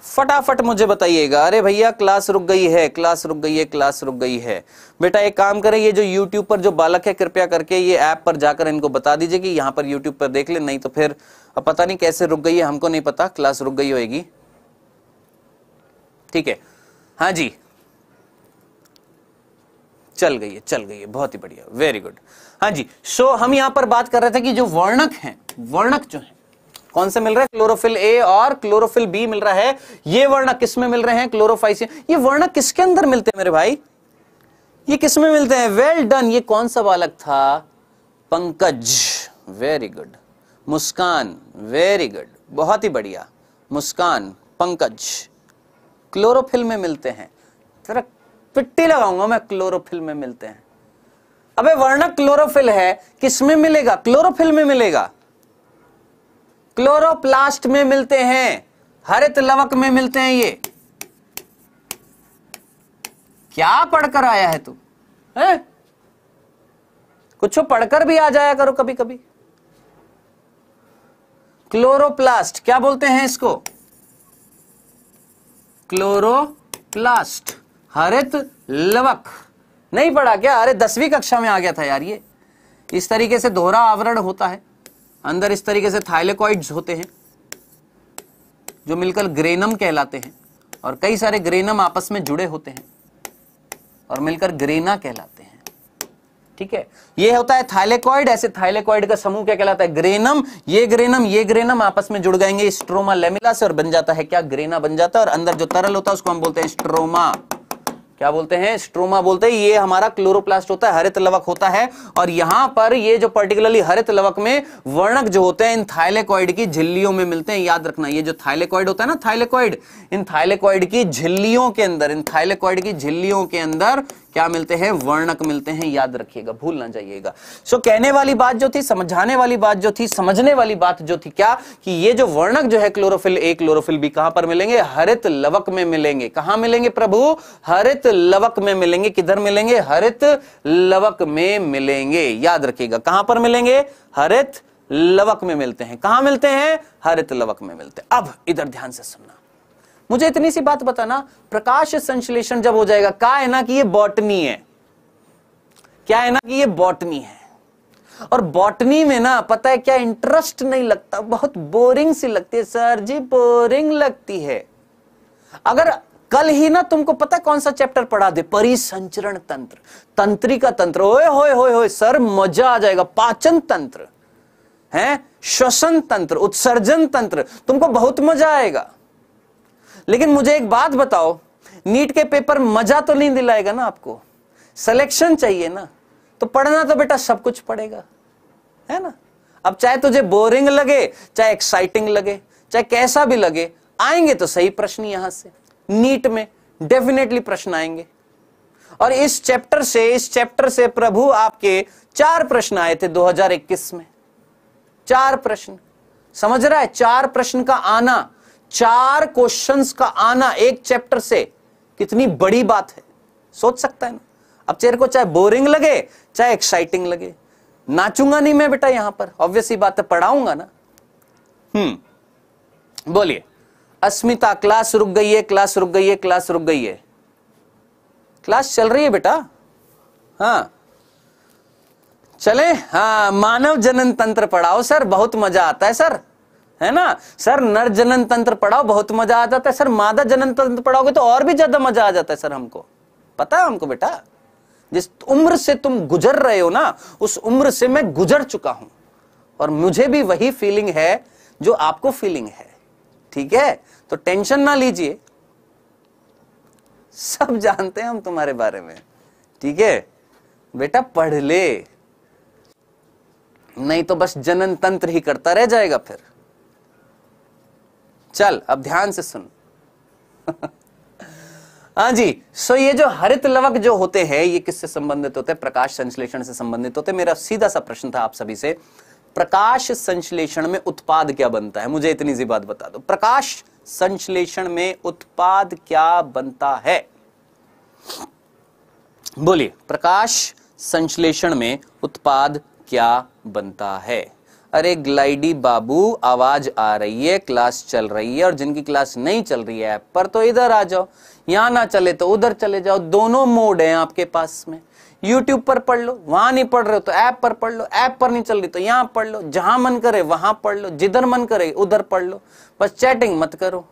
फटाफट मुझे बताइएगा अरे भैया क्लास रुक गई है क्लास रुक गई है क्लास रुक गई है बेटा एक काम करें ये जो यूट्यूब पर जो बालक है कृपया करके ये ऐप पर जाकर इनको बता दीजिए कि यहाँ पर यूट्यूब पर देख ले नहीं तो फिर अब पता नहीं कैसे रुक गई है हमको नहीं पता क्लास रुक गई होगी ठीक है हाँ जी चल गई है चल गई है बहुत ही बढ़िया वेरी गुड हाँ जी सो so, हम यहां पर बात कर रहे थे कि जो वर्णक हैं वर्णक जो है कौन से मिल रहा है क्लोरोफिल ए और क्लोरोफिल बी मिल रहा है ये वर्ण किसमें मिल रहे हैं क्लोरोफाइसिन ये वर्ण किसके अंदर मिलते हैं मेरे भाई ये किसमें मिलते हैं वेल डन ये कौन सा बालक था Pankaj very good Muskan very good बहुत ही बढ़िया मुस्कान पंकज क्लोरोफिल में मिलते हैं जरा पिट्टी लगाऊंगा मैं क्लोरोफिल में मिलते हैं अबे वर्णक क्लोरोफिल है किसमें मिलेगा क्लोरोफिल में मिलेगा क्लोरोप्लास्ट में मिलते हैं हरित लवक में मिलते हैं ये क्या पढ़कर आया है तू है कुछ पढ़कर भी आ जाया करो कभी कभी क्लोरोप्लास्ट क्या बोलते हैं इसको क्लोरोप्लास्ट हरित लवक नहीं पढ़ा क्या अरे दसवीं कक्षा में आ गया था यार ये इस तरीके से दोहरा आवरण होता है अंदर इस तरीके से थाइलेकॉइड्स होते हैं जो मिलकर ग्रेनम कहलाते हैं और कई सारे ग्रेनम आपस में जुड़े होते हैं और मिलकर ग्रेना कहलाते हैं ठीक है ये होता है थाइलेकॉइड ऐसे थाइलेकॉइड का समूह क्या कहलाता है ग्रेनम ये ग्रेनम ये ग्रेनम आपस में जुड़ जाएंगे स्ट्रोमा लेमिला से और बन जाता है क्या ग्रेना बन जाता है और अंदर जो तरल होता है उसको हम बोलते हैं स्ट्रोमा क्या बोलते हैं स्ट्रोमा बोलते हैं ये हमारा क्लोरोप्लास्ट होता है हरित लवक होता है और यहां पर ये जो पर्टिकुलरली हरित लवक में वर्णक जो होते हैं इन थाइलेकॉइड की झिल्लियों में मिलते हैं याद रखना ये जो थाइलेकॉइड होता है ना थाइलेकॉइड इन थाइलेकॉइड की झिल्लियों के अंदर इन थाइलेकॉइड की झिल्लियों के अंदर क्या मिलते हैं वर्णक मिलते हैं याद रखिएगा भूल ना जाइएगा सो so, कहने वाली बात जो थी समझाने वाली बात जो थी समझने वाली बात जो थी क्या कि ये जो वर्णक जो है क्लोरोफिल ए क्लोरोफिल बी कहां पर मिलेंगे हरित लवक में मिलेंगे कहां मिलेंगे प्रभु हरित लवक में मिलेंगे किधर मिलेंगे हरित लवक में मिलेंगे याद रखिएगा कहां पर मिलेंगे हरित लवक में मिलते हैं कहां मिलते हैं हरित लवक में मिलते हैं अब इधर ध्यान से सुनना मुझे इतनी सी बात बताना प्रकाश संश्लेषण जब हो जाएगा क्या है ना कि ये बॉटनी है क्या है ना कि ये बॉटनी है और बॉटनी में ना पता है क्या इंटरेस्ट नहीं लगता बहुत बोरिंग सी लगती है सर जी बोरिंग लगती है अगर कल ही ना तुमको पता कौन सा चैप्टर पढ़ा दे परिसंचरण तंत्र तंत्री का तंत्र ओए होए होए होए सर मजा आ जाएगा पाचन तंत्र है श्वसन तंत्र उत्सर्जन तंत्र तुमको बहुत मजा आएगा लेकिन मुझे एक बात बताओ नीट के पेपर मजा तो नहीं दिलाएगा ना आपको सिलेक्शन चाहिए ना तो पढ़ना तो बेटा सब कुछ पड़ेगा है ना अब चाहे तुझे बोरिंग लगे चाहे एक्साइटिंग लगे चाहे कैसा भी लगे आएंगे तो सही प्रश्न यहां से नीट में डेफिनेटली प्रश्न आएंगे और इस चैप्टर से इस चैप्टर से प्रभु आपके चार प्रश्न आए थे 2021 में चार प्रश्न समझ रहा है चार प्रश्न का आना चार क्वेश्चंस का आना एक चैप्टर से कितनी बड़ी बात है सोच सकता है ना अब चेयर को चाहे बोरिंग लगे चाहे एक्साइटिंग लगे नाचूंगा नहीं मैं बेटा यहां पर ऑब्वियसली बात है पढ़ाऊंगा ना हम्म बोलिए अस्मिता क्लास रुक गई है क्लास रुक गई है क्लास रुक गई है क्लास चल रही है बेटा हाँ चले हाँ मानव जनन तंत्र पढ़ाओ सर बहुत मजा आता है सर है ना सर नर जनन तंत्र पढ़ाओ बहुत मजा आ जाता है सर मादा जनन तंत्र पढ़ाओगे तो और भी ज्यादा मजा आ जाता है सर हमको पता है हमको बेटा जिस उम्र से तुम गुजर रहे हो ना उस उम्र से मैं गुजर चुका हूं और मुझे भी वही फीलिंग है जो आपको फीलिंग है ठीक है तो टेंशन ना लीजिए सब जानते हैं हम तुम्हारे बारे में ठीक है बेटा पढ़ ले नहीं तो बस जनन तंत्र ही करता रह जाएगा फिर चल अब ध्यान से सुन हाँ जी सो ये जो हरित लवक जो होते हैं ये किससे संबंधित होते हैं प्रकाश संश्लेषण से संबंधित होते हैं मेरा सीधा सा प्रश्न था आप सभी से प्रकाश संश्लेषण में उत्पाद क्या बनता है मुझे इतनी सी बात बता दो प्रकाश संश्लेषण में उत्पाद क्या बनता है बोलिए प्रकाश संश्लेषण में उत्पाद क्या बनता है अरे ग्लाइडी बाबू आवाज आ रही है क्लास चल रही है और जिनकी क्लास नहीं चल रही है ऐप पर तो इधर आ जाओ यहां ना चले तो उधर चले जाओ दोनों मोड है आपके पास में यूट्यूब पर पढ़ लो वहां नहीं पढ़ रहे हो तो ऐप पर पढ़ लो ऐप पर नहीं चल रही तो यहाँ पढ़ लो जहां मन करे वहां पढ़ लो जिधर मन करे उधर पढ़ लो बस चैटिंग मत करो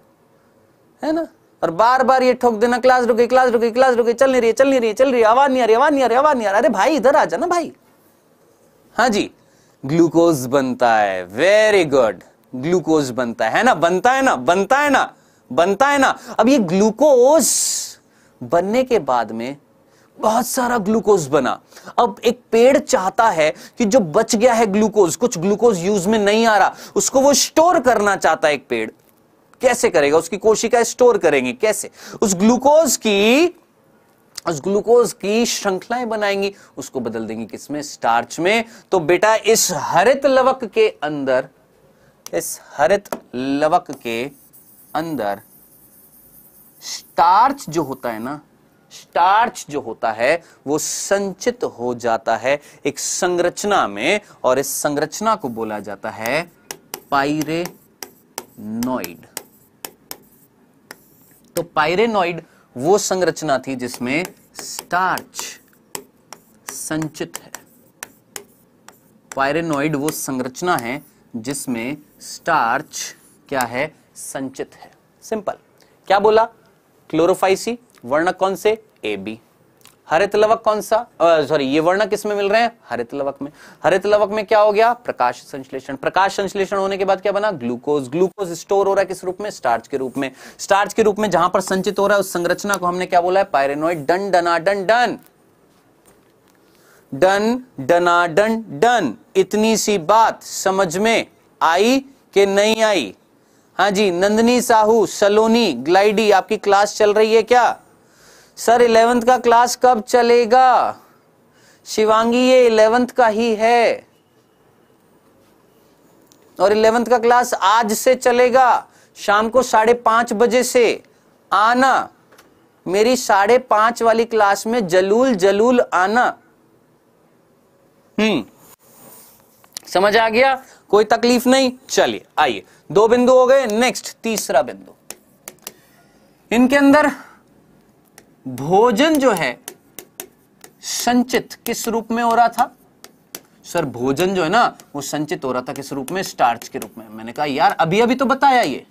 है ना और बार बार ये ठोक देना क्लास रुकी क्लास रुकी क्लास रुकी चल नहीं रही है चल नहीं रही चल रही है आवाज नहीं आ रही आवाज नहीं आ रही आवाज नहीं आ रही अरे भाई इधर आ जा ना भाई हाँ जी ग्लूकोज बनता है वेरी गुड ग्लूकोज बनता है ना बनता है ना बनता है ना बनता है ना अब ये ग्लूकोज बनने के बाद में बहुत सारा ग्लूकोज बना अब एक पेड़ चाहता है कि जो बच गया है ग्लूकोज कुछ ग्लूकोज यूज में नहीं आ रहा उसको वो स्टोर करना चाहता है एक पेड़ कैसे करेगा उसकी कोशिकाएं स्टोर करेंगे कैसे उस ग्लूकोज की उस ग्लूकोज की श्रृंखलाएं बनाएंगी उसको बदल देंगी किसमें स्टार्च में तो बेटा इस हरित लवक के अंदर इस हरित लवक के अंदर स्टार्च जो होता है ना स्टार्च जो होता है वो संचित हो जाता है एक संरचना में और इस संरचना को बोला जाता है पाइरेनोइड तो पाइरेनोइड वो संरचना थी जिसमें स्टार्च संचित है पायरेनोइड वो संरचना है जिसमें स्टार्च क्या है संचित है सिंपल क्या बोला क्लोरोफाइसी वर्णक कौन से ए बी हरित लवक कौन सा सॉरी ये वर्ण किसमें मिल रहे हैं हरित लवक में हरित लवक में क्या हो गया प्रकाश संश्लेषण प्रकाश संश्लेषण होने के बाद क्या बना ग्लूकोज ग्लूकोज स्टोर हो रहा है किस रूप में स्टार्च के रूप में स्टार्च के रूप में जहां पर संचित हो रहा है उस संरचना को हमने क्या बोला है पायरेनोइड डन डना डन डन डन डना डन डन इतनी सी बात समझ में आई कि नहीं आई हाँ जी नंदनी साहू सलोनी ग्लाइडी आपकी क्लास चल रही है क्या सर इलेवेंथ का क्लास कब चलेगा शिवांगी ये इलेवेंथ का ही है और इलेवेंथ का क्लास आज से चलेगा शाम को साढ़े पांच बजे से आना मेरी साढ़े पांच वाली क्लास में जलूल जलूल आना हम्म समझ आ गया कोई तकलीफ नहीं चलिए आइए दो बिंदु हो गए नेक्स्ट तीसरा बिंदु इनके अंदर भोजन जो है संचित किस रूप में हो रहा था सर भोजन जो है ना वो संचित हो रहा था किस रूप में स्टार्च के रूप में मैंने कहा यार अभी अभी तो बताया ये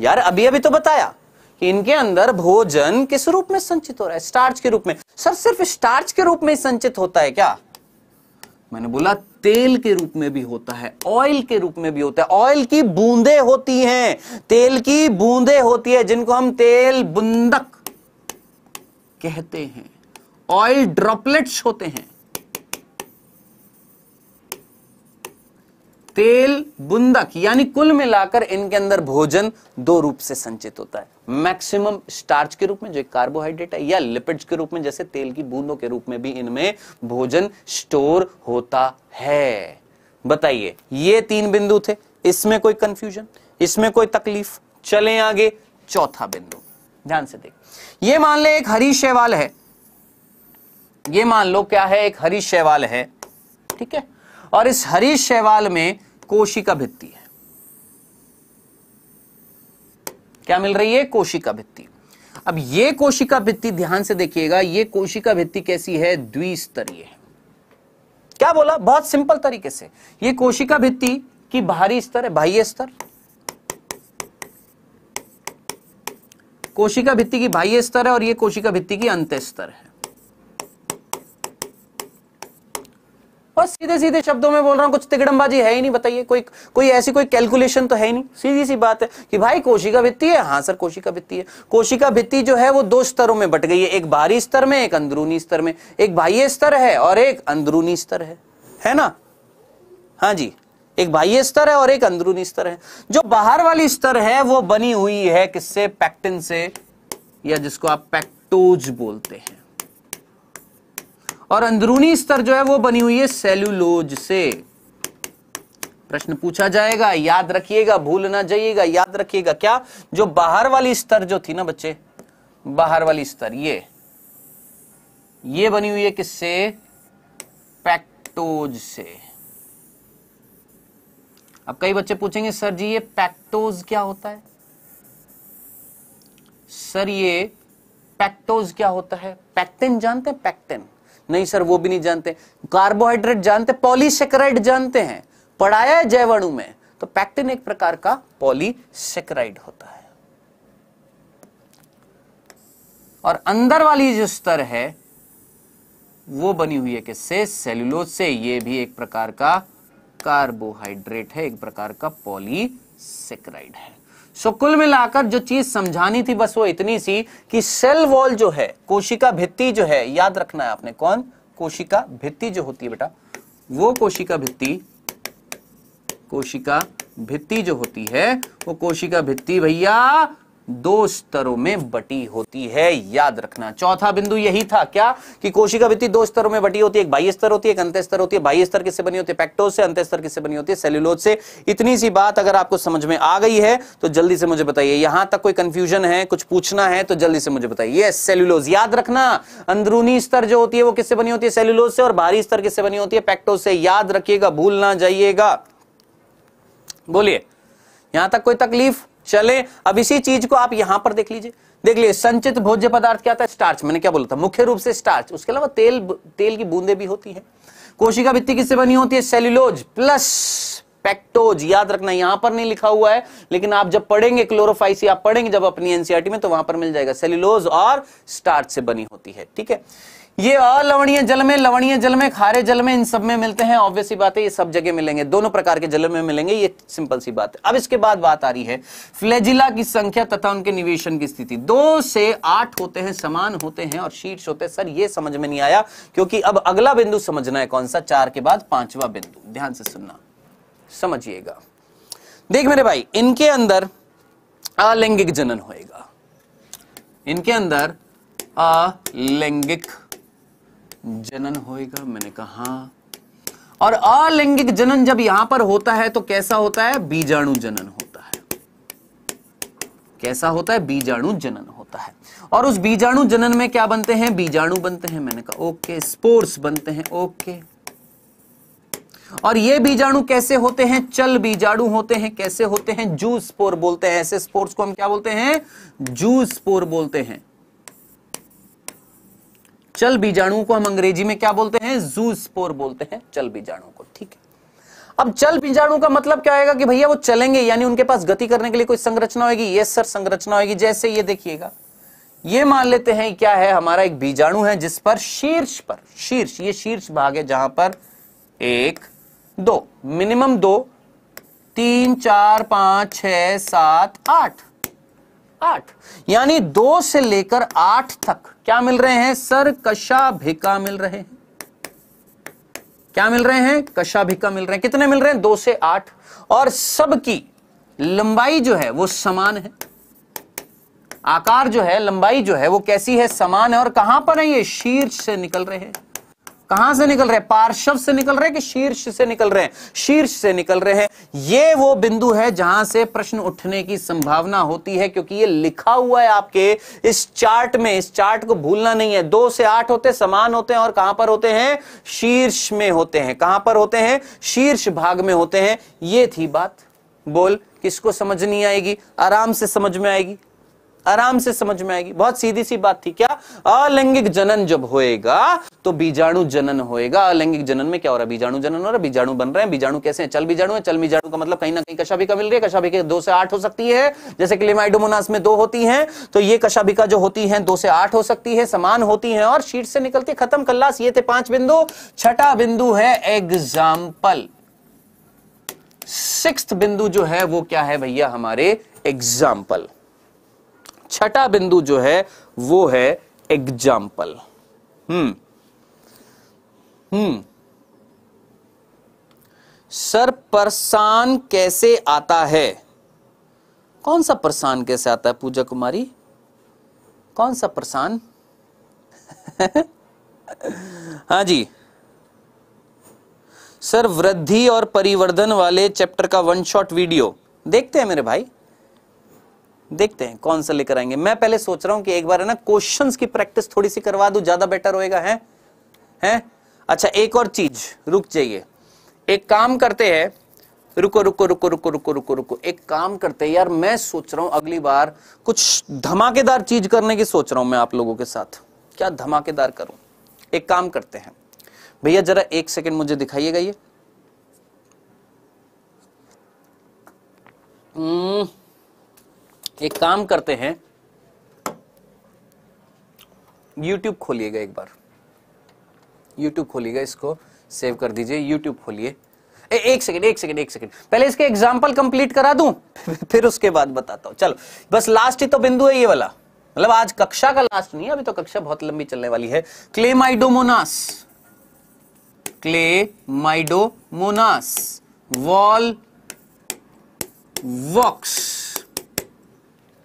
यार अभी अभी तो बताया कि इनके अंदर भोजन किस रूप में संचित हो रहा है स्टार्च के रूप में सर सिर्फ स्टार्च के रूप में ही संचित होता है क्या मैंने बोला तेल के रूप में भी होता है ऑयल के रूप में भी होता है ऑयल की बूंदे होती हैं तेल की बूंदे होती है जिनको हम तेल बुंदक कहते हैं ऑयल ड्रॉपलेट्स होते हैं तेल बुंदक यानी कुल मिलाकर इनके अंदर भोजन दो रूप से संचित होता है मैक्सिमम स्टार्च के रूप में जो कार्बोहाइड्रेट है या लिपिड्स के रूप में जैसे तेल की बूंदों के रूप में भी इनमें भोजन स्टोर होता है बताइए ये तीन बिंदु थे इसमें कोई कंफ्यूजन इसमें कोई तकलीफ चले आगे चौथा बिंदु ध्यान से देख ये मान ले एक हरी शैवाल है ये मान लो क्या है एक हरी शैवाल है ठीक है और इस हरी शैवाल में कोशिका भित्ति है क्या मिल रही है कोशिका भित्ति अब ये कोशिका भित्ति ध्यान से देखिएगा ये कोशिका भित्ति कैसी है द्विस्तरीय क्या बोला बहुत सिंपल तरीके से ये कोशिका भित्ति की बाहरी स्तर है बाह्य स्तर कोशिका भित्ति की बाह्य स्तर है और ये कोशिका भित्ति की अंत स्तर है और सीधे सीधे शब्दों में बोल रहा हूं कुछ तिकड़मबाजी है ही नहीं बताइए कोई कोई ऐसी कोई कैलकुलेशन तो है ही नहीं सीधी सी बात है कि भाई कोशिका भित्ति है हाँ सर कोशिका भित्ति है कोशिका भित्ति जो है वो दो स्तरों में बट गई है एक बाहरी स्तर में एक अंदरूनी स्तर में एक बाह्य स्तर है और एक अंदरूनी स्तर है है ना हाँ जी एक बाह्य स्तर है और एक अंदरूनी स्तर है जो बाहर वाली स्तर है वो बनी हुई है किससे पैक्टिन से या जिसको आप पैक्टोज बोलते हैं और अंदरूनी स्तर जो है वो बनी हुई है सेल्यूलोज से प्रश्न पूछा जाएगा याद रखिएगा भूल ना जाइएगा याद रखिएगा क्या जो बाहर वाली स्तर जो थी ना बच्चे बाहर वाली स्तर ये ये बनी हुई है किससे पैक्टोज से अब कई बच्चे पूछेंगे सर जी ये पैक्टोज क्या होता है सर ये पैक्टोज क्या होता है पैक्टिन जानते हैं पैक्टिन नहीं सर वो भी नहीं जानते कार्बोहाइड्रेट जानते पॉलीसेक्राइड जानते हैं पढ़ाया है जैवणु में तो पैक्टिन एक प्रकार का पॉलीसेक्राइड होता है और अंदर वाली जो स्तर है वो बनी हुई है किससे सेल्यूलोज से ये भी एक प्रकार का कार्बोहाइड्रेट है एक प्रकार का पॉलीसेक्राइड है सो कुल मिलाकर जो चीज समझानी थी बस वो इतनी सी कि सेल वॉल जो है कोशिका भित्ति जो है याद रखना है आपने कौन कोशिका भित्ति जो होती है बेटा वो कोशिका भित्ति कोशिका भित्ति जो होती है वो कोशिका भित्ति भैया दो स्तरों में बटी होती है याद रखना चौथा बिंदु यही था क्या कि कोशिका भित्ति दो स्तरों में बटी होती है एक बाह्य स्तर होती है एक अंत स्तर होती है बाह्य स्तर किससे बनी होती है पैक्टोज से अंत स्तर किससे बनी होती है सेल्यूलोज से इतनी सी बात अगर आपको समझ में आ गई है तो जल्दी से मुझे बताइए यहां तक कोई कंफ्यूजन है कुछ पूछना है तो जल्दी से मुझे बताइए सेल्यूलोज याद रखना अंदरूनी स्तर जो होती है वो किससे बनी होती है सेल्यूलोज से और बाहरी स्तर किससे बनी होती है पैक्टोज से याद रखिएगा भूल ना जाइएगा बोलिए यहां तक कोई तकलीफ चले अब इसी चीज को आप यहां पर देख लीजिए देख लीजिए संचित भोज्य पदार्थ क्या था स्टार्च मैंने क्या बोला था मुख्य रूप से स्टार्च उसके अलावा तेल तेल की बूंदे भी होती है कोशिका भित्ति किससे बनी होती है सेल्यूलोज प्लस पेक्टोज याद रखना यहां पर नहीं लिखा हुआ है लेकिन आप जब पढ़ेंगे क्लोरोफाइसी आप पढ़ेंगे जब अपनी एनसीआरटी में तो वहां पर मिल जाएगा सेल्यूलोज और स्टार्च से बनी होती है ठीक है ये अलवणीय जल में लवणीय जल में खारे जल में इन सब में मिलते हैं ऑब्वियस सी बात है ये सब जगह मिलेंगे दोनों प्रकार के जल में मिलेंगे ये सिंपल सी बात है अब इसके बाद बात आ रही है फ्लेजिला की संख्या तथा उनके निवेशन की स्थिति दो से आठ होते हैं समान होते हैं और शीर्ष होते हैं सर ये समझ में नहीं आया क्योंकि अब अगला बिंदु समझना है कौन सा चार के बाद पांचवा बिंदु ध्यान से सुनना समझिएगा देख मेरे भाई इनके अंदर अलैंगिक जनन होएगा इनके अंदर अलैंगिक जनन होएगा मैंने कहा और अलैंगिक जनन जब यहां पर होता है तो कैसा होता है बीजाणु जनन होता है कैसा होता है बीजाणु जनन होता है और उस बीजाणु जनन में क्या बनते हैं बीजाणु बनते हैं मैंने कहा ओके स्पोर्स बनते हैं ओके और ये बीजाणु कैसे होते हैं चल बीजाणु होते हैं कैसे होते हैं जू स्पोर बोलते हैं ऐसे स्पोर्स को हम क्या बोलते हैं जू स्पोर बोलते हैं चल बीजाणु को हम अंग्रेजी में क्या बोलते हैं जू स्पोर बोलते हैं चल बीजाणु को ठीक है अब चल बीजाणु का मतलब क्या होगा कि भैया वो चलेंगे यानी उनके पास गति करने के लिए कोई संरचना होगी ये सर संरचना होगी जैसे ये देखिएगा ये मान लेते हैं क्या है हमारा एक बीजाणु है जिस पर शीर्ष पर शीर्ष ये शीर्ष भाग है जहां पर एक दो मिनिमम दो तीन चार पांच छ सात आठ आठ यानी दो से लेकर आठ तक क्या मिल रहे हैं सर कशा भिका मिल रहे हैं क्या मिल रहे हैं कशा भिका मिल रहे हैं कितने मिल रहे हैं दो से आठ और सबकी लंबाई जो है वो समान है आकार जो है लंबाई जो है वो कैसी है समान है और कहां पर है ये शीर्ष से निकल रहे हैं कहां से निकल रहे हैं पार्श्व से निकल रहे हैं कि शीर्ष से निकल रहे हैं शीर्ष से निकल रहे हैं ये वो बिंदु है जहां से प्रश्न उठने की संभावना होती है क्योंकि ये लिखा हुआ है आपके इस चार्ट में इस चार्ट को भूलना नहीं है दो से आठ होते समान होते हैं और कहां पर होते हैं शीर्ष में होते हैं कहां पर होते हैं शीर्ष भाग में होते हैं ये थी बात बोल किसको समझ नहीं आएगी आराम से समझ में आएगी आराम से समझ में आएगी बहुत सीधी सी बात थी क्या अलैंगिक जनन जब होएगा तो बीजाणु जनन होएगा अलैंगिक जनन में क्या हो रहा है बीजाणु जनन हो रहा है बीजाणु बन रहे हैं बीजाणु कैसे हैं चल बीजाणु है चल बीजाणु का मतलब कहीं ना कहीं कशाभिका मिल रही है कशाभिका दो से आठ हो सकती है जैसे कि लिमाइडोमोनास में दो होती है तो ये कशाभिका जो होती है दो से आठ हो सकती है समान होती है और शीट से निकलती खत्म कल्लास ये थे पांच बिंदु छठा बिंदु है एग्जाम्पल सिक्स बिंदु जो है वो क्या है भैया हमारे एग्जाम्पल छठा बिंदु जो है वो है एग्जाम्पल हम्म हम्म सर परसान कैसे आता है कौन सा परसान कैसे आता है पूजा कुमारी कौन सा परसान हाँ जी सर वृद्धि और परिवर्धन वाले चैप्टर का वन शॉट वीडियो देखते हैं मेरे भाई देखते हैं कौन सा लेकर आएंगे मैं पहले सोच रहा हूं कि एक बार है ना क्वेश्चंस की प्रैक्टिस थोड़ी सी करवा दूं ज्यादा बेटर होएगा है है अच्छा एक और चीज रुक जाइए एक काम करते हैं रुको रुको रुको रुको रुको रुको रुको एक काम करते हैं यार मैं सोच रहा हूं अगली बार कुछ धमाकेदार चीज करने की सोच रहा हूं मैं आप लोगों के साथ क्या धमाकेदार करूं एक काम करते हैं भैया जरा एक सेकेंड मुझे दिखाइएगा ये हम्म एक काम करते हैं यूट्यूब खोलिएगा एक बार यूट्यूब खोलिएगा इसको सेव कर दीजिए यूट्यूब खोलिए एक सेकंड एक सेकंड एक सेकंड पहले इसके एग्जाम्पल कंप्लीट करा दूं फिर उसके बाद बताता हूं चलो बस लास्ट ही तो बिंदु है ये वाला मतलब आज कक्षा का लास्ट नहीं है अभी तो कक्षा बहुत लंबी चलने वाली है Chlamydomonas Chlamydomonas Volvox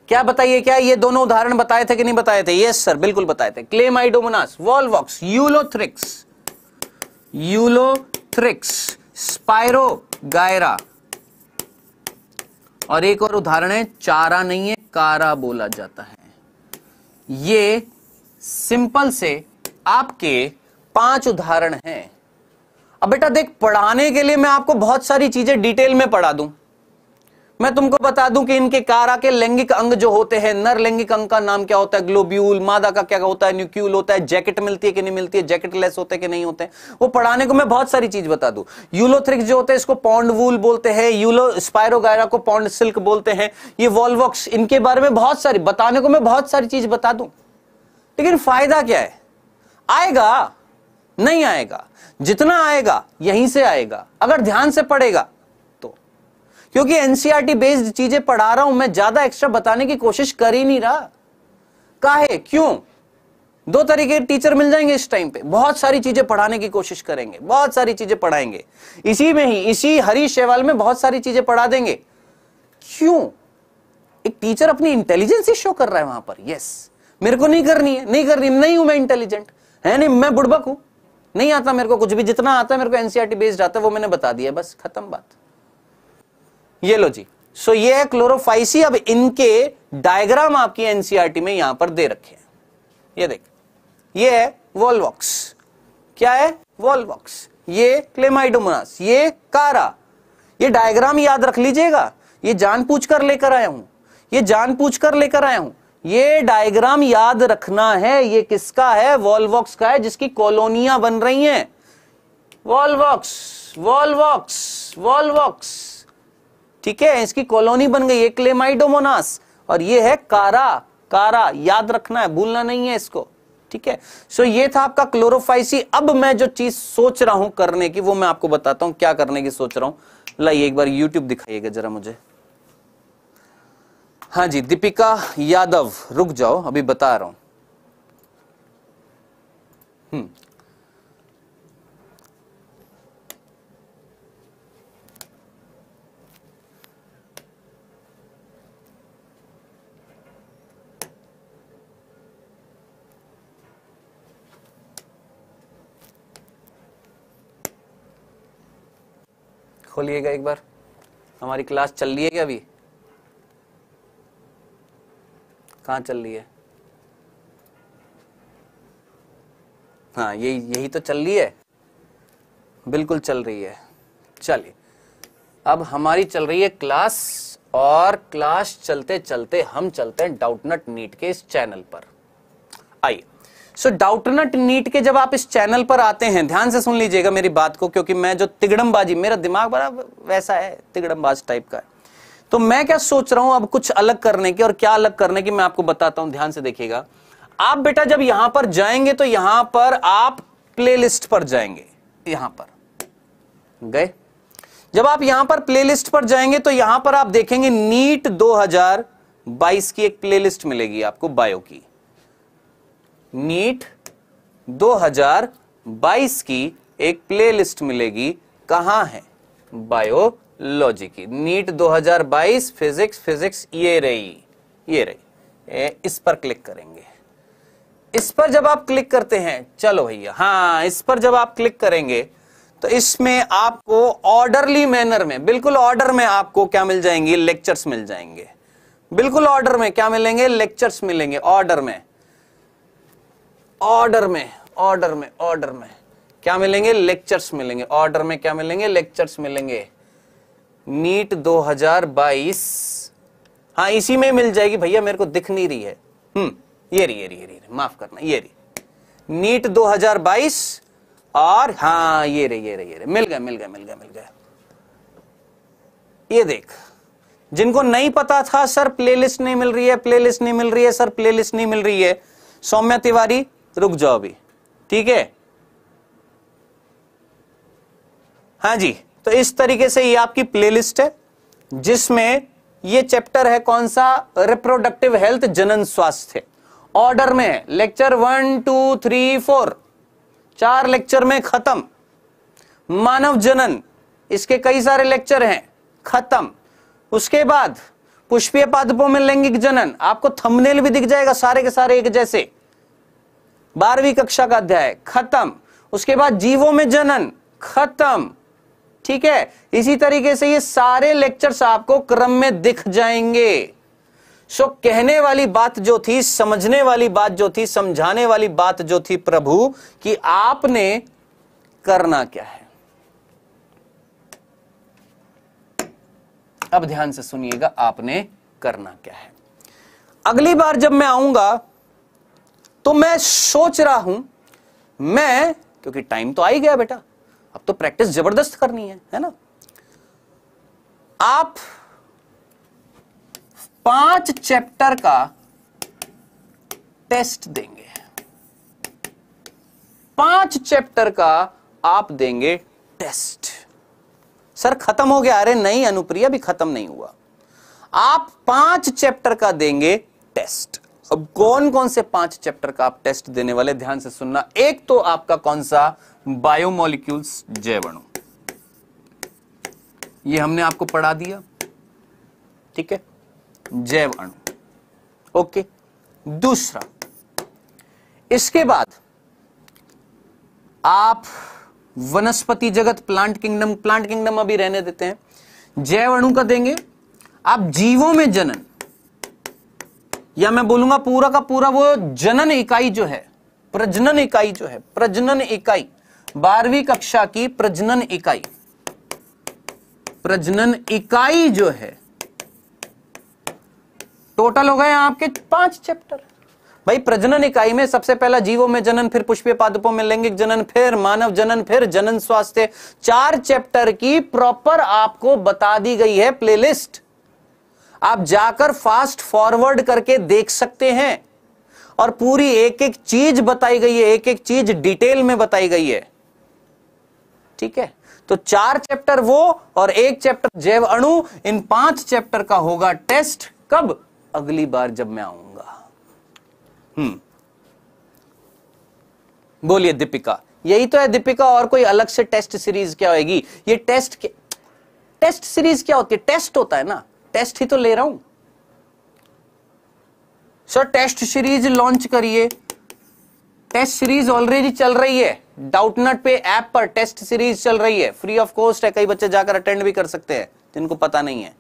क्या बताइए क्या ये दोनों उदाहरण बताए थे कि नहीं बताए थे यस सर बिल्कुल बताए थे Chlamydomonas Volvox Ulothrix Ulothrix Spirogyra और एक और उदाहरण है चारा नहीं है कारा बोला जाता है ये सिंपल से आपके पांच उदाहरण हैं अब बेटा देख पढ़ाने के लिए मैं आपको बहुत सारी चीजें डिटेल में पढ़ा दूं मैं तुमको बता दूं कि इनके कारा के लैंगिक अंग जो होते हैं नर लैंगिक अंग का नाम क्या होता है ग्लोब्यूल मादा का क्या होता है न्यूक्यूल होता है जैकेट मिलती है कि नहीं मिलती है जैकेट लेस होते कि नहीं होते वो पढ़ाने को मैं बहुत सारी चीज बता दूं यूलोथ्रिक्स जो होते हैं इसको पॉन्ड वूल बोलते हैं यूलो स्पायरो को पॉन्ड सिल्क बोलते हैं ये वॉलवॉक्स इनके बारे में बहुत सारी बताने को मैं बहुत सारी चीज बता दू लेकिन फायदा क्या है आएगा नहीं आएगा जितना आएगा यहीं से आएगा अगर ध्यान से पड़ेगा क्योंकि एनसीआरटी बेस्ड e चीजें पढ़ा रहा हूं मैं ज्यादा एक्स्ट्रा बताने की कोशिश कर ही नहीं रहा काहे क्यों दो तरीके टीचर मिल जाएंगे इस टाइम पे बहुत सारी चीजें पढ़ाने की कोशिश करेंगे बहुत सारी चीजें पढ़ाएंगे इसी में ही इसी हरी शेवाल में बहुत सारी चीजें पढ़ा देंगे क्यों एक टीचर अपनी इंटेलिजेंस ही शो कर रहा है वहां पर यस मेरे को नहीं करनी है नहीं करनी नहीं हूं मैं इंटेलिजेंट है नहीं मैं बुड़बक हूं नहीं आता मेरे को कुछ भी जितना आता है मेरे को एनसीआरटी बेस्ड e आता है वो मैंने बता दिया बस खत्म बात ये लो जी सो ये है क्लोरोफाइसी अब इनके डायग्राम आपकी एनसीआरटी e में यहां पर दे रखे हैं ये देख ये है वॉलवॉक्स क्या है वॉलवॉक्स ये क्लेमाइडोमोनास ये कारा ये डायग्राम याद रख लीजिएगा ये जान पूछ कर लेकर आया हूं ये पूछ कर लेकर आया हूं ये डायग्राम याद रखना है ये किसका है वॉलवॉक्स का है जिसकी कॉलोनिया बन रही हैं वॉलवॉक्स वॉलवॉक्स वॉलवॉक्स ठीक है इसकी कॉलोनी बन गई है क्लेमाइडोमोनास और ये है कारा कारा याद रखना है भूलना नहीं है इसको ठीक है सो ये था आपका क्लोरोफाइसी अब मैं जो चीज सोच रहा हूं करने की वो मैं आपको बताता हूं क्या करने की सोच रहा हूं लाइए एक बार यूट्यूब दिखाइएगा जरा मुझे हाँ जी दीपिका यादव रुक जाओ अभी बता रहा हूं हम्म, खोलिएगा एक बार हमारी क्लास चल रही है क्या अभी कहाँ चल रही है हाँ यही यही तो चल रही है बिल्कुल चल रही है चलिए अब हमारी चल रही है क्लास और क्लास चलते चलते हम चलते हैं डाउटनट नीट के इस चैनल पर आइए सो डाउटनट नीट के जब आप इस चैनल पर आते हैं ध्यान से सुन लीजिएगा मेरी बात को क्योंकि मैं जो तिगड़मबाजी मेरा दिमाग बड़ा वैसा है तिगड़मबाज टाइप का है तो मैं क्या सोच रहा हूं अब कुछ अलग करने की और क्या अलग करने की मैं आपको बताता हूं ध्यान से देखिएगा आप बेटा जब यहां पर जाएंगे तो यहां पर आप प्लेलिस्ट पर जाएंगे यहां पर गए जब आप यहां पर प्लेलिस्ट पर जाएंगे तो यहां पर आप देखेंगे नीट 2022 की एक प्लेलिस्ट मिलेगी आपको बायो की नीट 2022 की एक प्लेलिस्ट मिलेगी कहा है बायोलॉजी की नीट 2022 फिजिक्स फिजिक्स ये रही ये रही ए, इस पर क्लिक करेंगे इस पर जब आप क्लिक करते हैं चलो भैया हाँ इस पर जब आप क्लिक करेंगे तो इसमें आपको ऑर्डरली मैनर में बिल्कुल ऑर्डर में आपको क्या मिल जाएंगे लेक्चर्स मिल जाएंगे बिल्कुल ऑर्डर में क्या मिलेंगे लेक्चर्स मिलेंगे ऑर्डर में ऑर्डर में ऑर्डर में ऑर्डर में क्या मिलेंगे लेक्चर्स मिलेंगे ऑर्डर में क्या मिलेंगे लेक्चर्स मिलेंगे नीट 2022 हाँ इसी में मिल जाएगी भैया मेरे को दिख नहीं रही है हम्म ये रही ये रही ये रही माफ करना ये रही नीट 2022 और हाँ ये रही ये रही ये रही मिल गया मिल गया मिल गया मिल गया ये देख जिनको नहीं पता था सर प्लेलिस्ट नहीं मिल रही है प्लेलिस्ट नहीं मिल रही है सर प्लेलिस्ट नहीं मिल रही है सौम्या तिवारी तो रुक जाओ अभी ठीक है हाँ जी तो इस तरीके से ये आपकी प्लेलिस्ट है जिसमें ये चैप्टर है कौन सा रिप्रोडक्टिव हेल्थ जनन स्वास्थ्य ऑर्डर में है lecture one two three four चार लेक्चर में खत्म मानव जनन इसके कई सारे लेक्चर हैं खत्म उसके बाद पुष्पीय पादपों में लैंगिक जनन आपको थंबनेल भी दिख जाएगा सारे के सारे एक जैसे बारहवीं कक्षा का अध्याय खत्म उसके बाद जीवों में जनन खत्म ठीक है इसी तरीके से ये सारे लेक्चर्स आपको क्रम में दिख जाएंगे सो कहने वाली बात जो थी समझने वाली बात जो थी समझाने वाली बात जो थी प्रभु कि आपने करना क्या है अब ध्यान से सुनिएगा आपने करना क्या है अगली बार जब मैं आऊंगा तो मैं सोच रहा हूं मैं क्योंकि टाइम तो आ ही गया बेटा अब तो प्रैक्टिस जबरदस्त करनी है है ना आप पांच चैप्टर का टेस्ट देंगे पांच चैप्टर का आप देंगे टेस्ट सर खत्म हो गया अरे नहीं अनुप्रिया भी खत्म नहीं हुआ आप पांच चैप्टर का देंगे टेस्ट अब कौन कौन से पांच चैप्टर का आप टेस्ट देने वाले ध्यान से सुनना एक तो आपका कौन सा बायोमोलिक्यूल्स जैवणु ये हमने आपको पढ़ा दिया ठीक है जैव अणु ओके दूसरा इसके बाद आप वनस्पति जगत प्लांट किंगडम प्लांट किंगडम अभी रहने देते हैं जैव अणु का देंगे आप जीवों में जनन या मैं बोलूंगा पूरा का पूरा वो जनन इकाई जो है प्रजनन इकाई जो है प्रजनन इकाई बारहवीं कक्षा की प्रजनन इकाई प्रजनन इकाई जो है टोटल हो गए आपके पांच चैप्टर भाई प्रजनन इकाई में सबसे पहला जीवों में जनन फिर पुष्पीय पादपों में लैंगिक जनन फिर मानव जनन फिर जनन स्वास्थ्य चार चैप्टर की प्रॉपर आपको बता दी गई है प्लेलिस्ट आप जाकर फास्ट फॉरवर्ड करके देख सकते हैं और पूरी एक एक चीज बताई गई है एक एक चीज डिटेल में बताई गई है ठीक है तो चार चैप्टर वो और एक चैप्टर जैव अणु इन पांच चैप्टर का होगा टेस्ट कब अगली बार जब मैं आऊंगा हम्म बोलिए दीपिका यही तो है दीपिका और कोई अलग से टेस्ट सीरीज क्या होगी ये टेस्ट टेस्ट सीरीज क्या होती है टेस्ट होता है ना टेस्ट ही तो ले रहा हूं सर टेस्ट सीरीज लॉन्च करिए टेस्ट सीरीज ऑलरेडी चल रही है डाउटनट पे ऐप पर टेस्ट सीरीज चल रही है फ्री ऑफ कॉस्ट है कई बच्चे जाकर अटेंड भी कर सकते हैं जिनको पता नहीं है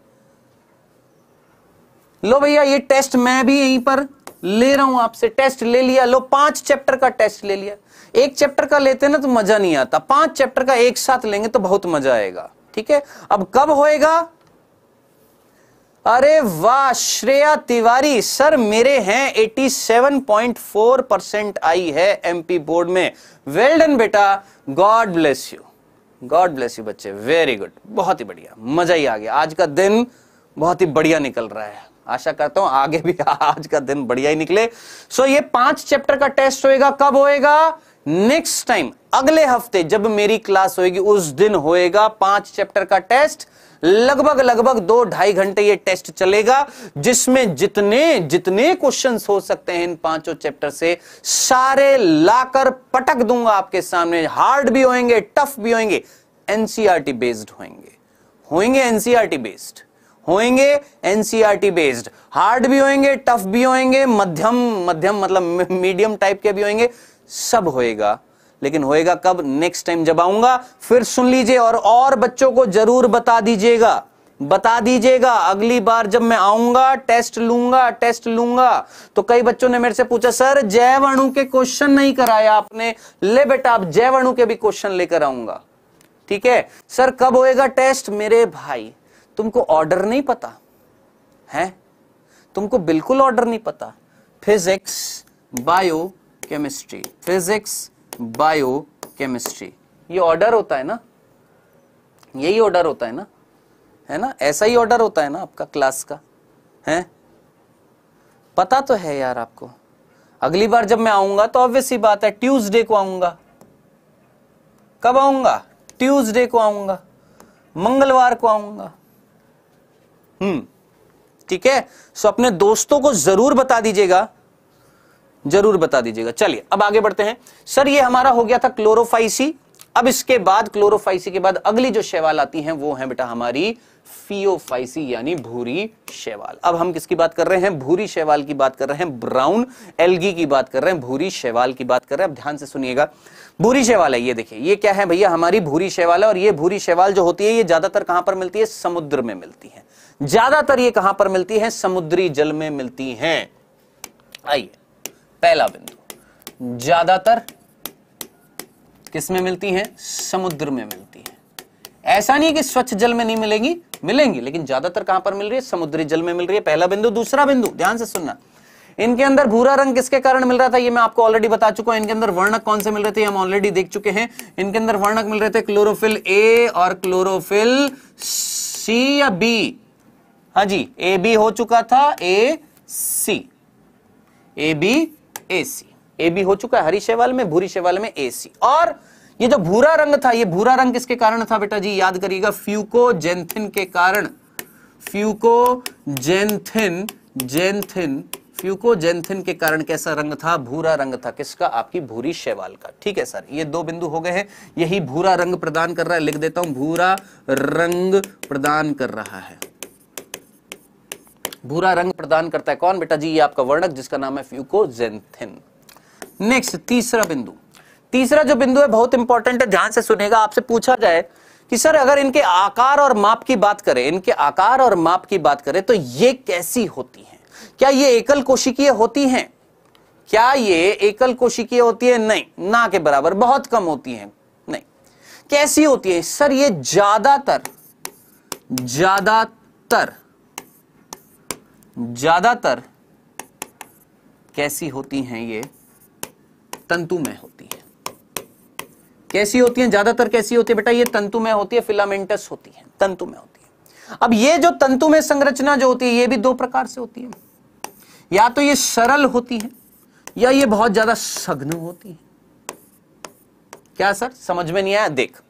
लो भैया ये टेस्ट मैं भी यहीं पर ले रहा हूं आपसे टेस्ट ले लिया लो पांच चैप्टर का टेस्ट ले लिया एक चैप्टर का लेते ना तो मजा नहीं आता पांच चैप्टर का एक साथ लेंगे तो बहुत मजा आएगा ठीक है अब कब होएगा अरे वाह श्रेया तिवारी सर मेरे हैं 87.4 परसेंट आई है एमपी बोर्ड में वेल डन बेटा God bless you God bless you बच्चे वेरी गुड बहुत ही बढ़िया मजा ही आ गया आज का दिन बहुत ही बढ़िया निकल रहा है आशा करता हूं आगे भी आज का दिन बढ़िया ही निकले सो ये पांच चैप्टर का टेस्ट होएगा कब होएगा नेक्स्ट टाइम अगले हफ्ते जब मेरी क्लास होएगी उस दिन होएगा पांच चैप्टर का टेस्ट लगभग लगभग दो ढाई घंटे ये टेस्ट चलेगा जिसमें जितने जितने क्वेश्चंस हो सकते हैं इन पांचों चैप्टर से सारे लाकर पटक दूंगा आपके सामने हार्ड भी होंगे टफ भी होंगे एनसीआरटी बेस्ड होंगे होंगे एनसीआरटी बेस्ड होंगे एनसीआरटी बेस्ड हार्ड भी होंगे टफ भी होंगे मध्यम मध्यम मतलब मीडियम टाइप के भी होंगे सब होएगा लेकिन होएगा कब नेक्स्ट टाइम जब आऊंगा फिर सुन लीजिए और और बच्चों को जरूर बता दीजिएगा बता दीजिएगा अगली बार जब मैं आऊंगा टेस्ट लूंगा टेस्ट लूंगा तो कई बच्चों ने मेरे से पूछा सर जैव अणु के क्वेश्चन नहीं कराया आपने ले बेटा आप जैव अणु के भी क्वेश्चन लेकर आऊंगा ठीक है सर कब होएगा टेस्ट मेरे भाई तुमको ऑर्डर नहीं पता है तुमको बिल्कुल ऑर्डर नहीं पता physics bio chemistry physics bio chemistry ये ऑर्डर होता है ना यही ऑर्डर होता है ना है ना ऐसा ही ऑर्डर होता है ना आपका क्लास का है पता तो है यार आपको अगली बार जब मैं आऊंगा तो ऑब्वियस ही बात है ट्यूसडे को आऊंगा कब आऊंगा ट्यूसडे को आऊंगा मंगलवार को आऊंगा हम्म ठीक है सो अपने दोस्तों को जरूर बता दीजिएगा जरूर बता दीजिएगा चलिए अब आगे बढ़ते हैं सर ये हमारा हो गया था क्लोरोफाइसी अब इसके बाद क्लोरोफाइसी के बाद अगली जो शैवाल आती है वो है बेटा हमारी फियोफाइसी यानी भूरी शैवाल अब हम किसकी बात कर रहे हैं भूरी शैवाल की बात कर रहे हैं ब्राउन एलगी की बात कर रहे हैं भूरी शैवाल की बात कर रहे हैं अब ध्यान से सुनिएगा भूरी शैवाल है ये देखिए ये क्या है भैया हमारी भूरी शैवाल है और ये भूरी शैवाल जो होती है ये ज्यादातर कहां पर मिलती है समुद्र में मिलती है ज्यादातर ये कहां पर मिलती है समुद्री जल में मिलती है आइए पहला बिंदु ज्यादातर किसमें मिलती हैं समुद्र में मिलती हैं ऐसा नहीं कि स्वच्छ जल में नहीं मिलेंगी मिलेंगी लेकिन ज्यादातर कहां पर मिल रही है समुद्री जल में मिल रही है पहला बिंदु दूसरा बिंदु ध्यान से सुनना इनके अंदर भूरा रंग किसके कारण मिल रहा था ये मैं आपको ऑलरेडी बता चुका हूं इनके अंदर वर्णक कौन से मिल रहे थे हम ऑलरेडी देख चुके हैं इनके अंदर वर्णक मिल रहे थे क्लोरोफिल ए और क्लोरोफिल सी या बी हाँ जी ए बी हो चुका था ए सी A B A C A B हो चुका है हरी शैवाल में भूरी शैवाल में ए सी और ये जो भूरा रंग था ये भूरा रंग किसके कारण था बेटा जी याद करिएगा फ्यूकोजेंथिन के कारण फ्यूकोजेंथिन जेंथिन फ्यूकोजेंथिन के कारण कैसा रंग था भूरा रंग था किसका आपकी भूरी शैवाल का ठीक है सर ये दो बिंदु हो गए हैं यही भूरा रंग प्रदान कर रहा है लिख देता हूं भूरा रंग प्रदान कर रहा है भूरा रंग प्रदान करता है कौन बेटा जी ये आपका वर्णक जिसका नाम है फ्यूकोजेंथिन नेक्स्ट तीसरा बिंदु तीसरा जो बिंदु है बहुत इंपॉर्टेंट है ध्यान से सुनेगा आपसे पूछा जाए कि सर अगर इनके आकार और माप की बात करें इनके आकार और माप की बात करें तो ये कैसी होती हैं क्या ये एकल कोशिकीय होती हैं क्या ये एकल कोशिकीय होती है नहीं ना के बराबर बहुत कम होती है नहीं कैसी होती है सर ये ज्यादातर ज्यादातर ज्यादातर कैसी होती हैं ये तंतु में होती है कैसी होती हैं ज्यादातर कैसी होती है बेटा ये तंतु में होती है फिलामेंटस होती है तंतु में होती है अब ये जो तंतु में संरचना जो होती है ये भी दो प्रकार से होती है या तो ये सरल होती है या ये बहुत ज्यादा सघन होती है क्या सर समझ में नहीं आया देख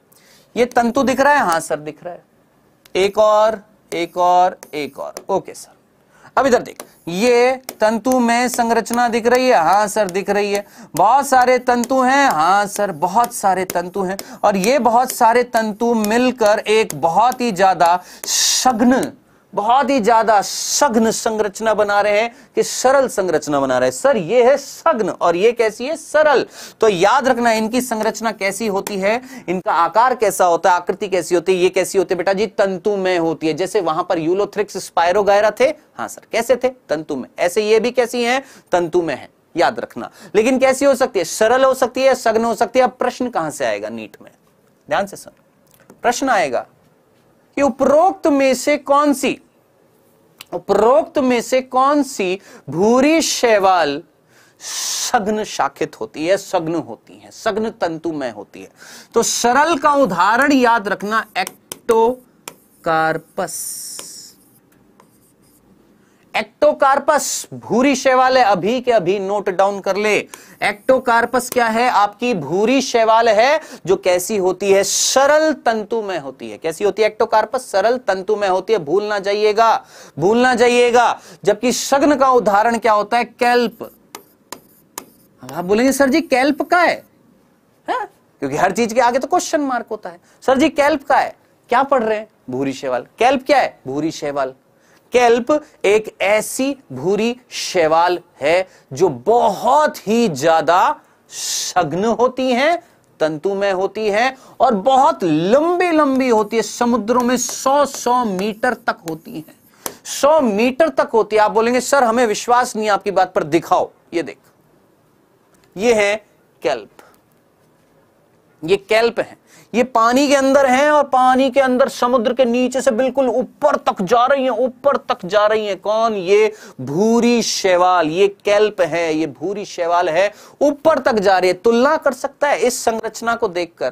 ये तंतु दिख रहा है हां सर दिख रहा है एक और एक और एक और ओके सर अब इधर देख ये तंतु में संरचना दिख रही है हाँ सर दिख रही है बहुत सारे तंतु हैं हाँ सर बहुत सारे तंतु हैं और ये बहुत सारे तंतु मिलकर एक बहुत ही ज्यादा शग्न बहुत ही ज्यादा सघन संरचना बना रहे हैं कि सरल संरचना बना रहे हैं सर ये है सघन और ये कैसी है सरल तो याद रखना इनकी संरचना कैसी होती है इनका आकार कैसा होता है आकृति कैसी होती है ये कैसी होती है बेटा जी तंतु में होती है जैसे वहां पर यूलोथ्रिक्स स्पायरो थे हाँ सर कैसे थे तंतु में ऐसे ये भी कैसी है तंतु में है याद रखना लेकिन कैसी हो सकती है सरल हो सकती है सघन हो सकती है अब प्रश्न कहां से आएगा नीट में ध्यान से सुन प्रश्न आएगा कि उपरोक्त में से कौन सी उपरोक्त में से कौन सी भूरी शैवाल सघन शाखित होती है सघन होती है सघन तंतु में होती है तो सरल का उदाहरण याद रखना एक्टोकार्पस एक्टोकार्पस भूरी शैवाल है अभी के अभी नोट डाउन कर ले एक्टोकार्पस क्या है आपकी भूरी शैवाल है जो कैसी होती है सरल तंतु में होती है कैसी होती है एक्टोकार्पस सरल तंतु में होती है भूलना जाइएगा भूलना जाइएगा जबकि शग्न का उदाहरण क्या होता है कैल्प अब आप बोलेंगे सर जी कैल्प का है, है? हाँ? क्योंकि हर चीज के आगे तो क्वेश्चन मार्क होता है सर जी कैल्प का है क्या पढ़ रहे हैं भूरी शैवाल कैल्प क्या है भूरी शैवाल केल्प एक ऐसी भूरी शैवाल है जो बहुत ही ज्यादा सघन होती है तंतु में होती है और बहुत लंबी लंबी होती है समुद्रों में सौ सौ मीटर तक होती है सौ मीटर तक होती है आप बोलेंगे सर हमें विश्वास नहीं आपकी बात पर दिखाओ ये देख ये है कैल्प ये कैल्प है ये पानी के अंदर हैं और पानी के अंदर समुद्र के नीचे से बिल्कुल ऊपर तक जा रही हैं ऊपर तक जा रही हैं कौन ये भूरी शैवाल ये कैल्प है ये भूरी शैवाल है ऊपर तक जा रही है तुलना कर सकता है इस संरचना को देखकर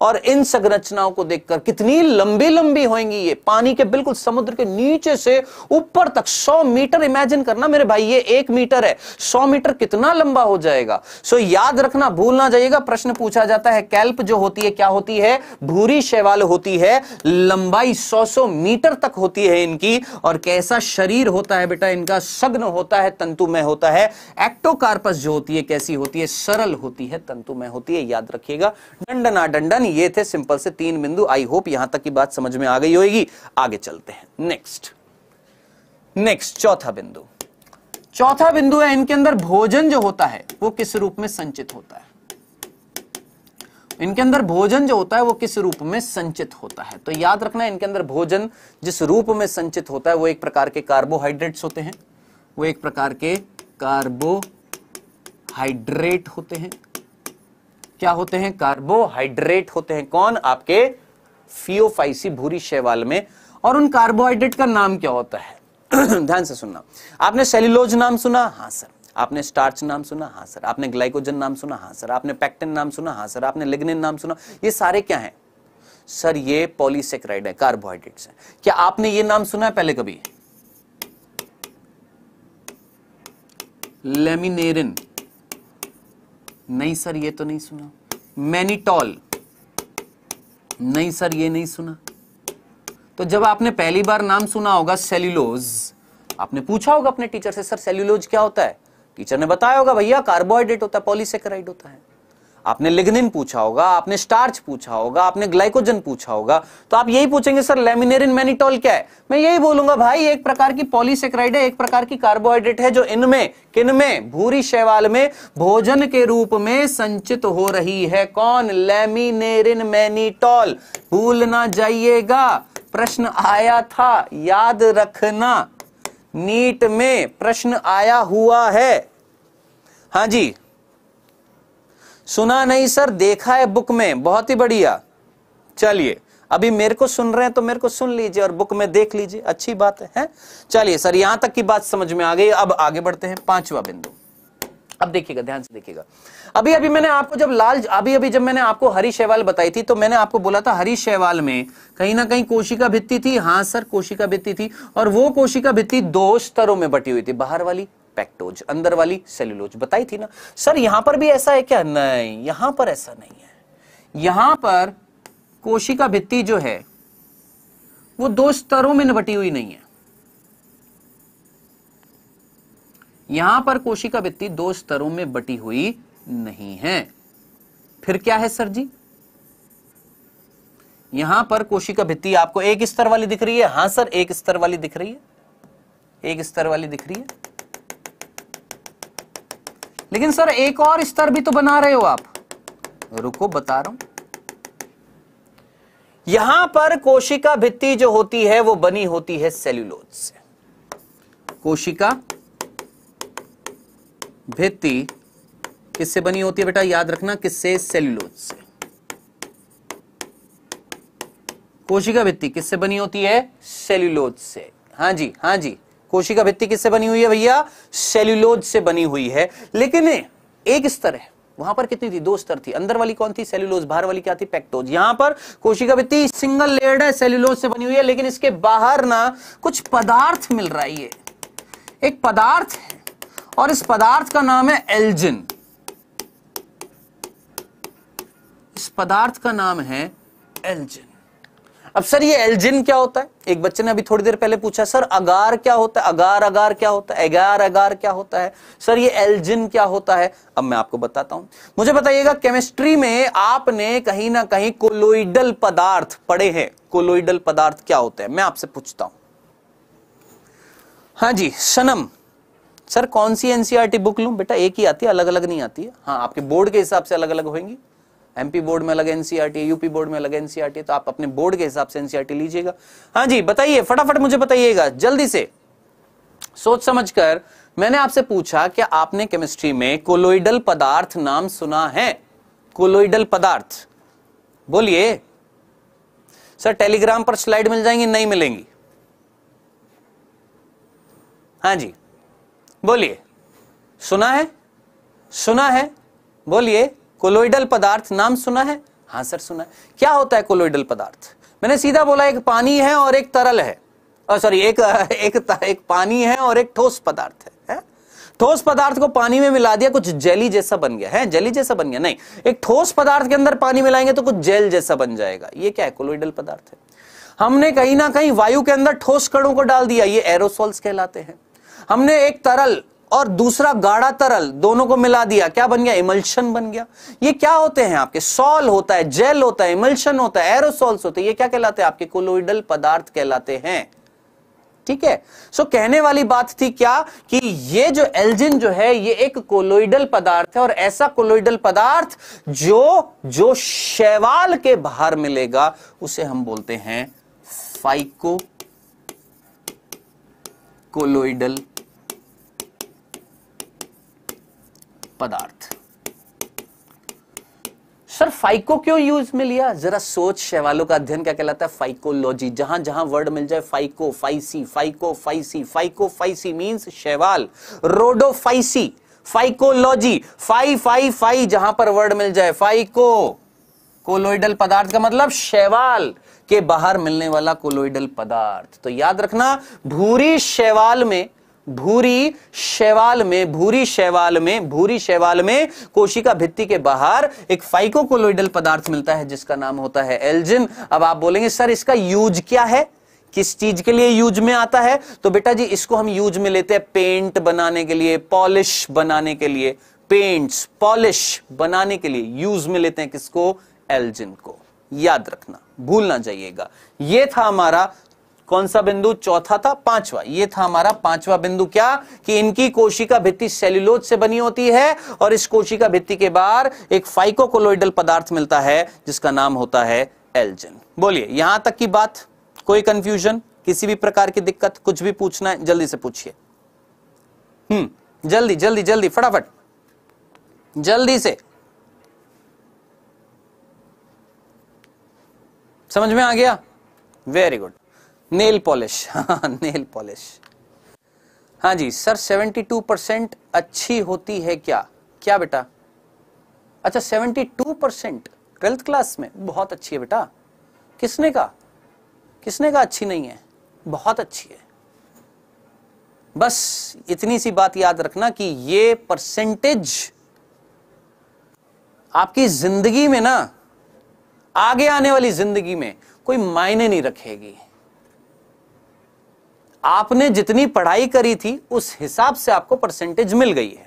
और इन संरचनाओं को देखकर कितनी लंबी लंबी होंगी ये पानी के बिल्कुल समुद्र के नीचे से ऊपर तक 100 मीटर इमेजिन करना मेरे भाई ये एक मीटर है 100 मीटर कितना लंबा हो जाएगा सो याद रखना भूलना जाइएगा प्रश्न पूछा जाता है कैल्प जो होती है क्या होती है भूरी शैवाल होती है लंबाई सौ सौ मीटर तक होती है इनकी और कैसा शरीर होता है बेटा इनका सग्न होता है तंतुमय होता है एक्टोकार्पस जो होती है कैसी होती है सरल होती है तंतुमय होती है याद रखिएगा डंडना डंडन डन ये थे सिंपल से तीन बिंदु आई होप यहां तक की बात समझ में आ गई होगी आगे चलते हैं नेक्स्ट नेक्स्ट चौथा बिंदु चौथा बिंदु है इनके अंदर भोजन जो होता है वो किस रूप में संचित होता है इनके अंदर भोजन जो होता है वो किस रूप में संचित होता है तो याद रखना इनके अंदर भोजन जिस रूप में संचित होता है वो एक प्रकार के कार्बोहाइड्रेट्स होते हैं वो एक प्रकार के कार्बोहाइड्रेट होते हैं क्या होते हैं कार्बोहाइड्रेट होते हैं कौन आपके फियोफाइसी भूरी शैवाल में और उन कार्बोहाइड्रेट का नाम क्या होता है ध्यान से सुनना आपने सेल्यूलोज नाम सुना हाँ सर आपने स्टार्च नाम सुना हाँ सर आपने ग्लाइकोजन नाम सुना हाँ सर आपने पैक्टिन नाम सुना हाँ सर आपने लिग्निन नाम सुना ये सारे क्या हैं सर ये पॉलीसेक्राइड है कार्बोहाइड्रेट्स है क्या आपने ये नाम सुना है पहले कभी लेमिनेरिन नहीं सर ये तो नहीं सुना मैनीटॉल नहीं सर ये नहीं सुना तो जब आपने पहली बार नाम सुना होगा सेल्यूलोज आपने पूछा होगा अपने टीचर से सर सेल्यूलोज क्या होता है टीचर ने बताया होगा भैया कार्बोहाइड्रेट होता है पॉलीसेक्राइड होता है आपने लिग्निन पूछा होगा आपने स्टार्च पूछा होगा आपने ग्लाइकोजन पूछा होगा तो आप यही पूछेंगे सर लेमिनेरिन मैनिटोल क्या है मैं यही बोलूंगा भाई एक प्रकार की पॉलीसेक्राइड है एक प्रकार की कार्बोहाइड्रेट है जो इनमें किनमें भूरी शैवाल में भोजन के रूप में संचित हो रही है कौन लेमिनेरिन मैनिटोल भूल ना जाइएगा प्रश्न आया था याद रखना नीट में प्रश्न आया हुआ है हाँ जी सुना नहीं सर देखा है बुक में बहुत ही बढ़िया चलिए अभी मेरे को सुन रहे हैं तो मेरे को सुन लीजिए और बुक में देख लीजिए अच्छी बात है, चलिए सर यहां तक की बात समझ में आ गई अब आगे बढ़ते हैं पांचवा बिंदु अब देखिएगा ध्यान से देखिएगा अभी अभी मैंने आपको जब लाल अभी अभी जब मैंने आपको हरी शैवाल बताई थी तो मैंने आपको बोला था हरी शैवाल में कहीं ना कहीं कोशिका भित्ति थी हाँ सर कोशिका भित्ति थी और वो कोशिका भित्ति दो स्तरों में बटी हुई थी बाहर वाली पेक्टोज अंदर वाली सेल्यूलोज बताई थी ना सर यहां पर भी ऐसा है क्या नहीं यहां पर ऐसा नहीं है यहां पर कोशिका भित्ति जो है वो दो स्तरों में बटी हुई नहीं है यहां पर कोशिका भित्ति दो स्तरों में बटी हुई नहीं है फिर क्या है सर जी यहां पर कोशिका भित्ति आपको एक स्तर वाली दिख रही है हां सर एक स्तर वाली दिख रही है एक स्तर वाली दिख रही है लेकिन सर एक और स्तर भी तो बना रहे हो आप रुको बता रहा हूं यहां पर कोशिका भित्ति जो होती है वो बनी होती है सेल्यूलोज से कोशिका भित्ति किससे बनी होती है बेटा याद रखना किससे सेल्यूलोज से कोशिका भित्ति किससे बनी होती है सेल्यूलोज से हाँ जी हाँ जी कोशिका भित्ति किससे बनी हुई है भैया सेल्यूलोज से बनी हुई है लेकिन एक स्तर है वहां पर कितनी थी दो स्तर थी अंदर वाली कौन थी सेल्यूलोज बाहर वाली क्या थी पेक्टोज यहां पर कोशिका भित्ति सिंगल लेयर्ड है सेल्यूलोज से बनी हुई है लेकिन इसके बाहर ना कुछ पदार्थ मिल रहा है ये एक पदार्थ है और इस पदार्थ का नाम है एल्जिन इस पदार्थ का नाम है एल्जिन अब सर ये एल्जिन क्या होता है एक बच्चे ने अभी थोड़ी देर पहले पूछा सर अगार क्या होता है अगार अगार क्या होता है अगार अगार क्या होता है सर ये एल्जिन क्या होता है अब मैं आपको बताता हूं मुझे बताइएगा केमिस्ट्री में आपने कहीं ना कहीं कोलोइडल पदार्थ पढ़े हैं कोलोइडल पदार्थ क्या होते हैं मैं आपसे पूछता हूं हाँ जी सनम सर कौन सी एनसीआरटी e बुक लू बेटा एक ही आती है अलग अलग नहीं आती है हाँ आपके बोर्ड के हिसाब से अलग अलग होंगी एमपी बोर्ड में अलग एनसीआरटी यूपी बोर्ड में अलग एनसीआरटी e तो आप अपने बोर्ड के हिसाब से एनसीआरटी e लीजिएगा हाँ जी बताइए फटाफट मुझे बताइएगा जल्दी से सोच समझकर मैंने आपसे पूछा क्या आपने केमिस्ट्री में कोलोइडल पदार्थ नाम सुना है कोलोइडल पदार्थ बोलिए सर टेलीग्राम पर स्लाइड मिल जाएंगी नहीं मिलेंगी हाँ जी बोलिए सुना है सुना है बोलिए कोलोइडल पदार्थ नाम सुना है हाँ सर सुना है क्या होता है कोलोइडल पदार्थ मैंने सीधा बोला एक पानी है और एक तरल है सॉरी एक एक, एक पानी है और एक ठोस पदार्थ है ठोस पदार्थ को पानी में मिला दिया कुछ जेली जैसा बन गया है जेली जैसा बन गया नहीं एक ठोस पदार्थ के अंदर पानी मिलाएंगे तो कुछ जेल जैसा बन जाएगा ये क्या है कोलोइडल पदार्थ है हमने कहीं ना कहीं वायु के अंदर ठोस कणों को डाल दिया ये एरोसोल्स कहलाते हैं हमने एक तरल और दूसरा गाढ़ा तरल दोनों को मिला दिया क्या बन गया इमल्शन बन गया ये क्या होते हैं आपके सॉल होता है जेल होता है इमल्शन होता है एरोसॉल्स होते हैं ये क्या कहलाते हैं आपके कोलोइडल पदार्थ कहलाते हैं ठीक है सो so, कहने वाली बात थी क्या कि ये जो एल्जिन जो है ये एक कोलोइडल पदार्थ है और ऐसा कोलोइडल पदार्थ जो जो शैवाल के बाहर मिलेगा उसे हम बोलते हैं फाइको कोलोइडल पदार्थ सर फाइको क्यों यूज में लिया जरा सोच शैवालों का अध्ययन क्या कहलाता है फाइकोलॉजी जहां जहां वर्ड मिल जाए phyco phyceae phyco phyceae phyco phyceae means शैवाल phyceae phycology phy phy phy जहां पर वर्ड मिल जाए फाइको कोलोइडल पदार्थ का मतलब शैवाल के बाहर मिलने वाला कोलोइडल पदार्थ तो याद रखना भूरी शैवाल में भूरी शैवाल में भूरी शैवाल में भूरी शैवाल में कोशिका भित्ति के बाहर एक फाइकोकोलोइडल पदार्थ मिलता है जिसका नाम होता है एल्जिन अब आप बोलेंगे सर इसका यूज क्या है किस चीज के लिए यूज में आता है तो बेटा जी इसको हम यूज में लेते हैं पेंट बनाने के लिए पॉलिश बनाने के लिए पेंट्स पॉलिश बनाने के लिए यूज में लेते हैं किसको एल्जिन को याद रखना भूलना चाहिएगा यह था हमारा कौन सा बिंदु चौथा था पांचवा ये था हमारा पांचवा बिंदु क्या कि इनकी कोशिका भित्ति सेल्युलोज से बनी होती है और इस कोशिका भित्ति के बाहर एक फाइकोकोलोइडल पदार्थ मिलता है जिसका नाम होता है एल्जन बोलिए यहां तक की बात कोई कंफ्यूजन किसी भी प्रकार की दिक्कत कुछ भी पूछना है जल्दी से पूछिए हम्म जल्दी जल्दी जल्दी फटाफट जल्दी से समझ में आ गया वेरी गुड नेल पॉलिश हाँ नेल हाँ, पॉलिश हाँ जी सर 72 परसेंट अच्छी होती है क्या क्या बेटा अच्छा 72 परसेंट ट्वेल्थ क्लास में बहुत अच्छी है बेटा किसने का किसने का अच्छी नहीं है बहुत अच्छी है बस इतनी सी बात याद रखना कि ये परसेंटेज आपकी जिंदगी में ना आगे आने वाली जिंदगी में कोई मायने नहीं रखेगी आपने जितनी पढ़ाई करी थी उस हिसाब से आपको परसेंटेज मिल गई है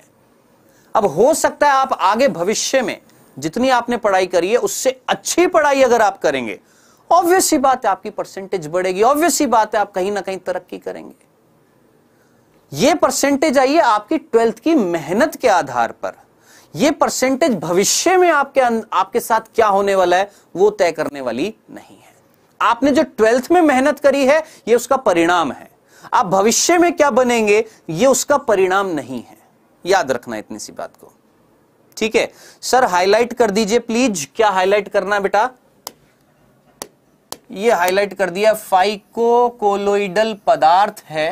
अब हो सकता है आप आगे भविष्य में जितनी आपने पढ़ाई करी है उससे अच्छी पढ़ाई अगर आप करेंगे ऑब्वियस ही बात है आपकी परसेंटेज बढ़ेगी ऑब्वियस ही बात है आप कहीं ना कहीं तरक्की करेंगे ये परसेंटेज आई है आपकी ट्वेल्थ की मेहनत के आधार पर यह परसेंटेज भविष्य में आपके आपके साथ क्या होने वाला है वो तय करने वाली नहीं है आपने जो ट्वेल्थ में मेहनत करी है ये उसका परिणाम है आप भविष्य में क्या बनेंगे ये उसका परिणाम नहीं है याद रखना इतनी सी बात को ठीक है सर हाईलाइट कर दीजिए प्लीज क्या हाईलाइट करना बेटा ये हाईलाइट कर दिया फाइको कोलोइडल पदार्थ है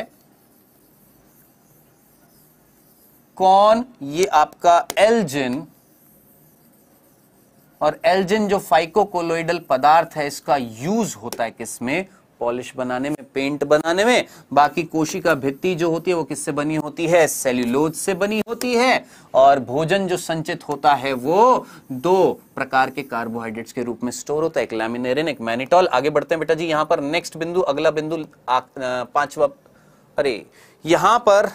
कौन ये आपका एल्जिन और एल्जिन जो फाइको कोलोइडल पदार्थ है इसका यूज होता है किसमें पॉलिश बनाने में पेंट बनाने में बाकी कोशिका भित्ति जो होती है वो किससे बनी होती है सेल्यूलोज से बनी होती है और भोजन जो संचित होता है वो दो प्रकार के कार्बोहाइड्रेट्स के रूप में स्टोर होता है एक लैमिनेरिन एक मैनिटॉल आगे बढ़ते हैं बेटा जी यहाँ पर नेक्स्ट बिंदु अगला बिंदु पांचवा अरे यहां पर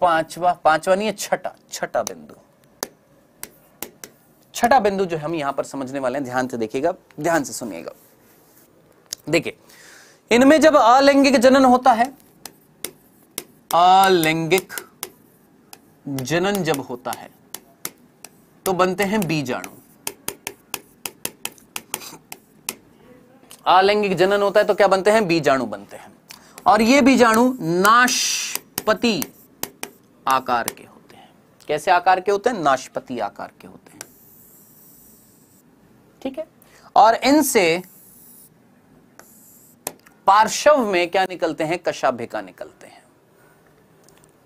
पांचवा पांचवा नहीं है छठा छठा बिंदु छठा बिंदु जो हम यहां पर समझने वाले हैं ध्यान से देखिएगा ध्यान से सुनिएगा देखिए इनमें जब अलैंगिक जनन होता है अलैंगिक जनन जब होता है तो बनते हैं बीजाणु अलैंगिक जनन होता है तो क्या बनते हैं बीजाणु बनते हैं और ये बीजाणु नाशपति आकार के होते हैं कैसे आकार के होते हैं नाशपति आकार के होते हैं ठीक है और इनसे पार्श्व में क्या निकलते हैं कशाभिका निकलते हैं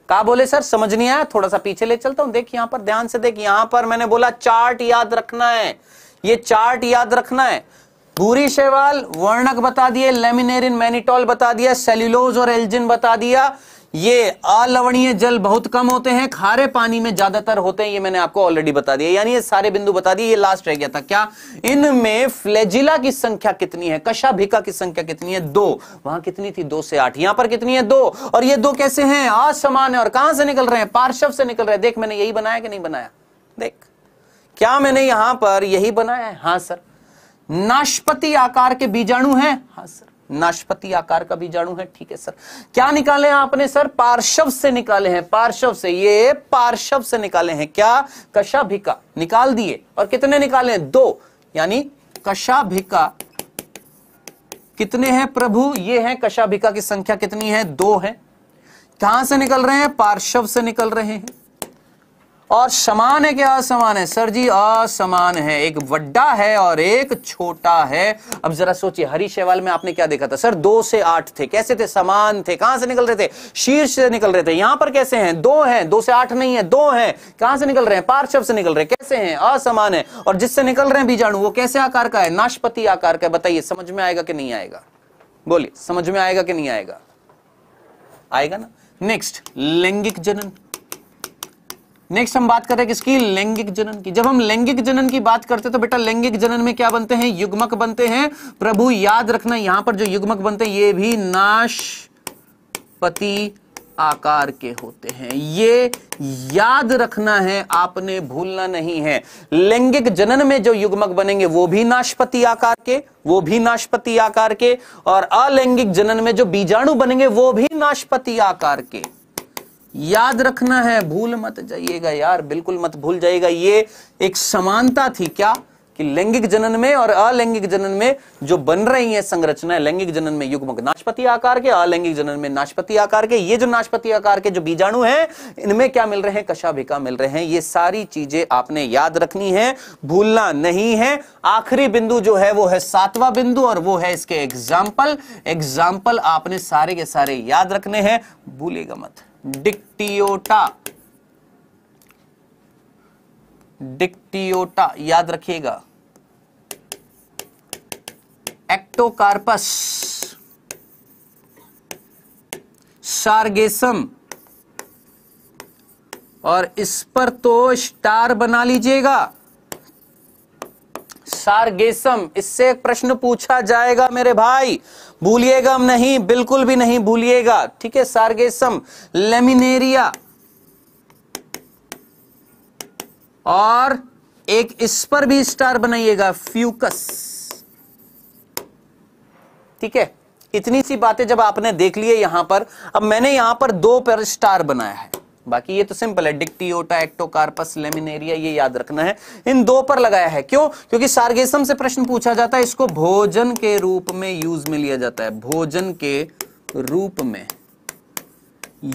कहा बोले सर समझ नहीं आया थोड़ा सा पीछे ले चलता हूं देख यहां पर ध्यान से देख यहां पर मैंने बोला चार्ट याद रखना है ये चार्ट याद रखना है भूरी शैवाल वर्णक बता दिए लेमिनेरिन मैनिटॉल बता दिया सेल्यूलोज और एल्जिन बता दिया ये अलवणीय जल बहुत कम होते हैं खारे पानी में ज्यादातर होते हैं ये मैंने आपको ऑलरेडी बता दिया यानी ये सारे बिंदु बता दिए ये लास्ट रह गया था क्या इनमें फ्लेजिला की संख्या कितनी है कशाभिका की संख्या कितनी है दो वहां कितनी थी दो से आठ यहां पर कितनी है दो और ये दो कैसे हैं असमान है और कहां से निकल रहे हैं पार्श्व से निकल रहे हैं देख मैंने यही बनाया कि नहीं बनाया देख क्या मैंने यहां पर यही बनाया है हाँ सर नाशपति आकार के बीजाणु हैं हाँ सर नाशपति आकार का भी जाणु है ठीक है सर क्या निकाले हैं आपने सर पार्श्व से निकाले हैं पार्श्व से ये पार्श्व से निकाले हैं क्या कशाभिका निकाल दिए और कितने निकाले हैं दो यानी कशाभिका कितने हैं प्रभु ये हैं कशाभिका की संख्या कितनी है दो है कहां से निकल रहे हैं पार्श्व से निकल रहे हैं और समान है क्या असमान है सर जी असमान है एक वड्डा है और एक छोटा है अब जरा सोचिए हरी शैवाल में आपने क्या देखा था सर दो से आठ थे कैसे थे समान थे कहां से निकल रहे थे शीर्ष से निकल रहे थे यहां पर कैसे हैं दो हैं दो से आठ नहीं है दो हैं कहां से निकल रहे हैं पार्श्व से निकल रहे हैं कैसे हैं असमान है और जिससे निकल रहे हैं बीजाणु वो कैसे आकार का है नाशपति आकार का बताइए समझ में आएगा कि नहीं आएगा बोलिए समझ में आएगा कि नहीं आएगा आएगा ना नेक्स्ट लैंगिक जनन नेक्स्ट हम बात करें किसकी लैंगिक जनन की जब हम लैंगिक जनन की बात करते हैं तो बेटा लैंगिक जनन में क्या बनते हैं युग्मक बनते हैं प्रभु याद रखना यहां पर जो युग्मक बनते हैं ये भी नाशपति आकार के होते हैं ये याद रखना है आपने भूलना नहीं है लैंगिक जनन में जो युग्मक बनेंगे वो भी नाशपति आकार के वो भी नाशपति आकार के और अलैंगिक जनन में जो बीजाणु बनेंगे वो भी नाशपति आकार के याद रखना है भूल मत जाइएगा यार बिल्कुल मत भूल जाइएगा ये एक समानता थी क्या कि लैंगिक जनन में और अलैंगिक जनन में जो बन रही है संरचना लैंगिक जनन में युग्मक नाशपति आकार के अलैंगिक जनन में नाशपति आकार के ये जो नाशपति आकार के जो बीजाणु हैं इनमें क्या मिल रहे हैं कशाभिका मिल रहे हैं ये सारी चीजें आपने याद रखनी है भूलना नहीं है आखिरी बिंदु जो है वो है सातवा बिंदु और वो है इसके एग्जाम्पल एग्जाम्पल आपने सारे के सारे याद रखने हैं भूलेगा मत डिक्टियोटा डिक्टियोटा याद रखिएगा एक्टोकार्पस सार्गेसम और इस पर तो स्टार बना लीजिएगा सार्गेसम इससे एक प्रश्न पूछा जाएगा मेरे भाई भूलिएगा नहीं बिल्कुल भी नहीं भूलिएगा ठीक है सार्गेसम लेमिनेरिया और एक इस पर भी स्टार बनाइएगा फ्यूकस ठीक है इतनी सी बातें जब आपने देख ली है यहां पर अब मैंने यहां पर दो पर स्टार बनाया है बाकी ये तो सिंपल है डिक्टीटा एक्टोकार्पस लेमिनेरिया ये याद रखना है इन दो पर लगाया है क्यों क्योंकि सार्गेसम से प्रश्न पूछा जाता है इसको भोजन के रूप में यूज में लिया जाता है भोजन के रूप में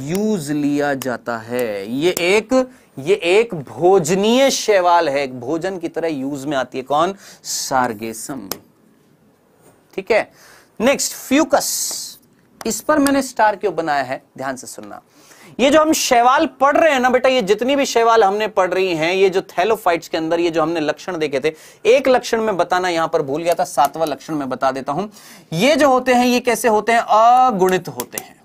यूज लिया जाता है ये एक ये एक भोजनीय शैवाल है एक भोजन की तरह यूज में आती है कौन सार्गेसम ठीक है नेक्स्ट फ्यूकस इस पर मैंने स्टार क्यों बनाया है ध्यान से सुनना ये जो हम शैवाल पढ़ रहे हैं ना बेटा ये जितनी भी शैवाल हमने पढ़ रही हैं ये जो थैलोफाइट्स के अंदर ये जो हमने लक्षण देखे थे एक लक्षण में बताना यहां पर भूल गया था सातवां लक्षण में बता देता हूं ये जो होते हैं ये कैसे होते हैं अगुणित होते हैं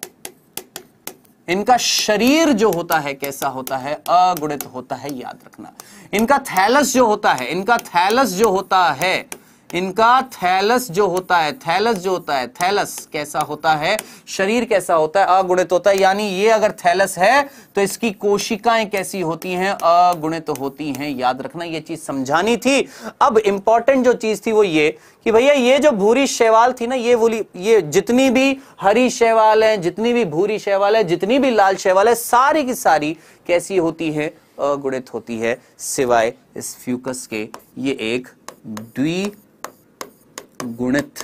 इनका शरीर जो होता है कैसा होता है अगुणित होता है याद रखना इनका थैलस जो होता है इनका थैलस जो होता है इनका थैलस जो होता है थैलस जो होता है थैलस कैसा होता है शरीर कैसा होता है अगुणित होता है यानी ये अगर थैलस है तो इसकी कोशिकाएं कैसी होती हैं अगुणित होती हैं याद रखना ये चीज समझानी थी अब इंपॉर्टेंट जो चीज थी वो ये कि भैया ये जो भूरी शैवाल थी ना ये बोली ये जितनी भी हरी शैवाल है जितनी भी भूरी शैवाल है जितनी भी लाल शैवाल है सारी की सारी कैसी होती है अगुणित होती है सिवाय इस फ्यूकस के ये एक द्वि गुणित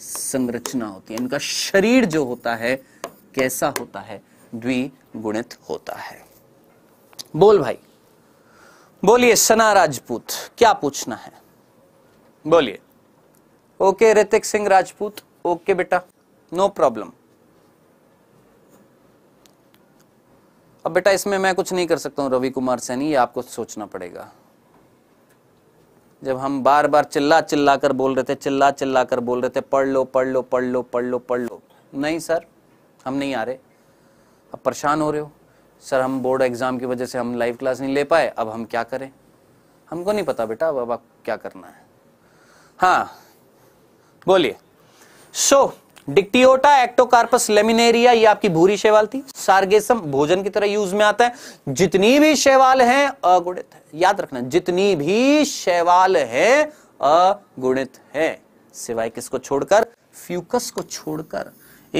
संरचना होती है इनका शरीर जो होता है कैसा होता है द्विगुणित होता है बोल भाई बोलिए सना राजपूत क्या पूछना है बोलिए ओके ऋतिक सिंह राजपूत ओके बेटा नो प्रॉब्लम अब बेटा इसमें मैं कुछ नहीं कर सकता हूं रवि कुमार सैनी ये आपको सोचना पड़ेगा जब हम बार बार चिल्ला चिल्ला कर बोल रहे थे चिल्ला चिल्ला कर बोल रहे थे पढ़ लो पढ़ लो पढ़ लो पढ़ लो पढ़ लो नहीं सर हम नहीं आ रहे अब परेशान हो रहे हो सर हम बोर्ड एग्ज़ाम की वजह से हम लाइव क्लास नहीं ले पाए अब हम क्या करें हमको नहीं पता बेटा अब अब क्या करना है हाँ बोलिए so so, Dictyota Ectocarpus Laminaria ये आपकी भूरी शेवाल थी सार्गेसम भोजन की तरह यूज में आता है जितनी भी शेवाल हैं अगुणित है याद रखना जितनी भी शैवाल हैं अगुणित है सिवाय किसको छोड़कर फ्यूकस को छोड़कर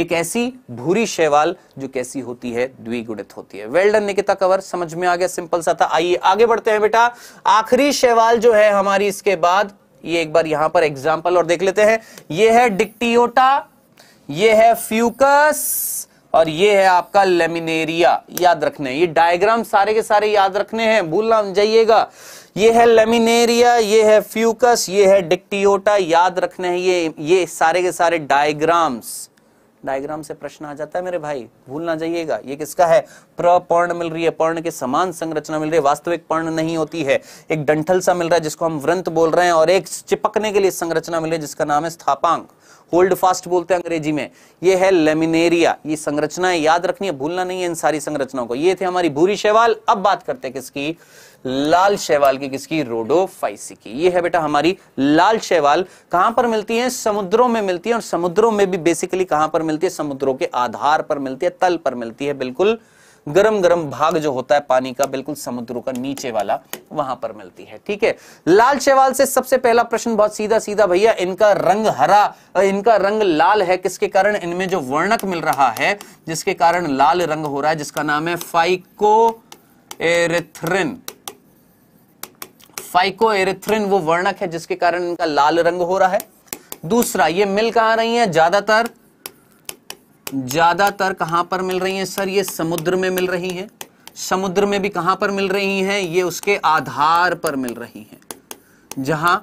एक ऐसी भूरी शैवाल जो कैसी होती है द्विगुणित होती है वेल्डन निकिता कवर समझ में आ गया सिंपल सा था आइए आगे बढ़ते हैं बेटा आखिरी शैवाल जो है हमारी इसके बाद ये एक बार यहां पर एग्जाम्पल और देख लेते हैं ये है डिक्टियोटा ये है फ्यूकस और ये है आपका लेमिनेरिया याद रखने ये डायग्राम सारे के सारे याद रखने हैं भूलना जाइएगा ये है लेमिनेरिया ये है फ्यूकस ये है डिक्टियोटा याद रखने हैं ये ये सारे के सारे डायग्राम्स डायग्राम से प्रश्न आ जाता है मेरे भाई भूल ना जाइएगा ये किसका है प्रपर्ण मिल रही है पर्ण के समान संरचना मिल रही है वास्तविक पर्ण नहीं होती है एक डंठल सा मिल रहा है जिसको हम व्रंत बोल रहे हैं और एक चिपकने के लिए संरचना मिल रही है जिसका नाम है स्थापांग होल्ड फास्ट बोलते हैं अंग्रेजी में ये है लेमिनेरिया ये संरचनाएं याद रखनी है भूलना नहीं है इन सारी संरचनाओं को ये थे हमारी भूरी शैवाल अब बात करते हैं किसकी लाल शैवाल की किसकी रोडोफाइसी की ये है बेटा हमारी लाल शैवाल कहां पर मिलती है समुद्रों में मिलती है और समुद्रों में भी बेसिकली कहां पर मिलती है समुद्रों के आधार पर मिलती है तल पर मिलती है बिल्कुल गरम गरम भाग जो होता है पानी का बिल्कुल समुद्र का नीचे वाला वहां पर मिलती है ठीक है लाल शैवाल से सबसे पहला प्रश्न बहुत सीधा सीधा भैया इनका रंग हरा इनका रंग लाल है किसके कारण इनमें जो वर्णक मिल रहा है जिसके कारण लाल रंग हो रहा है जिसका नाम है फाइको एरिथ्रिन फाइको एरिथ्रिन वो वर्णक है जिसके कारण इनका लाल रंग हो रहा है दूसरा ये मिल कहा रही है ज्यादातर ज़्यादातर कहां पर मिल रही हैं सर ये समुद्र में मिल रही हैं समुद्र में भी कहां पर मिल रही हैं ये उसके आधार पर मिल रही हैं जहां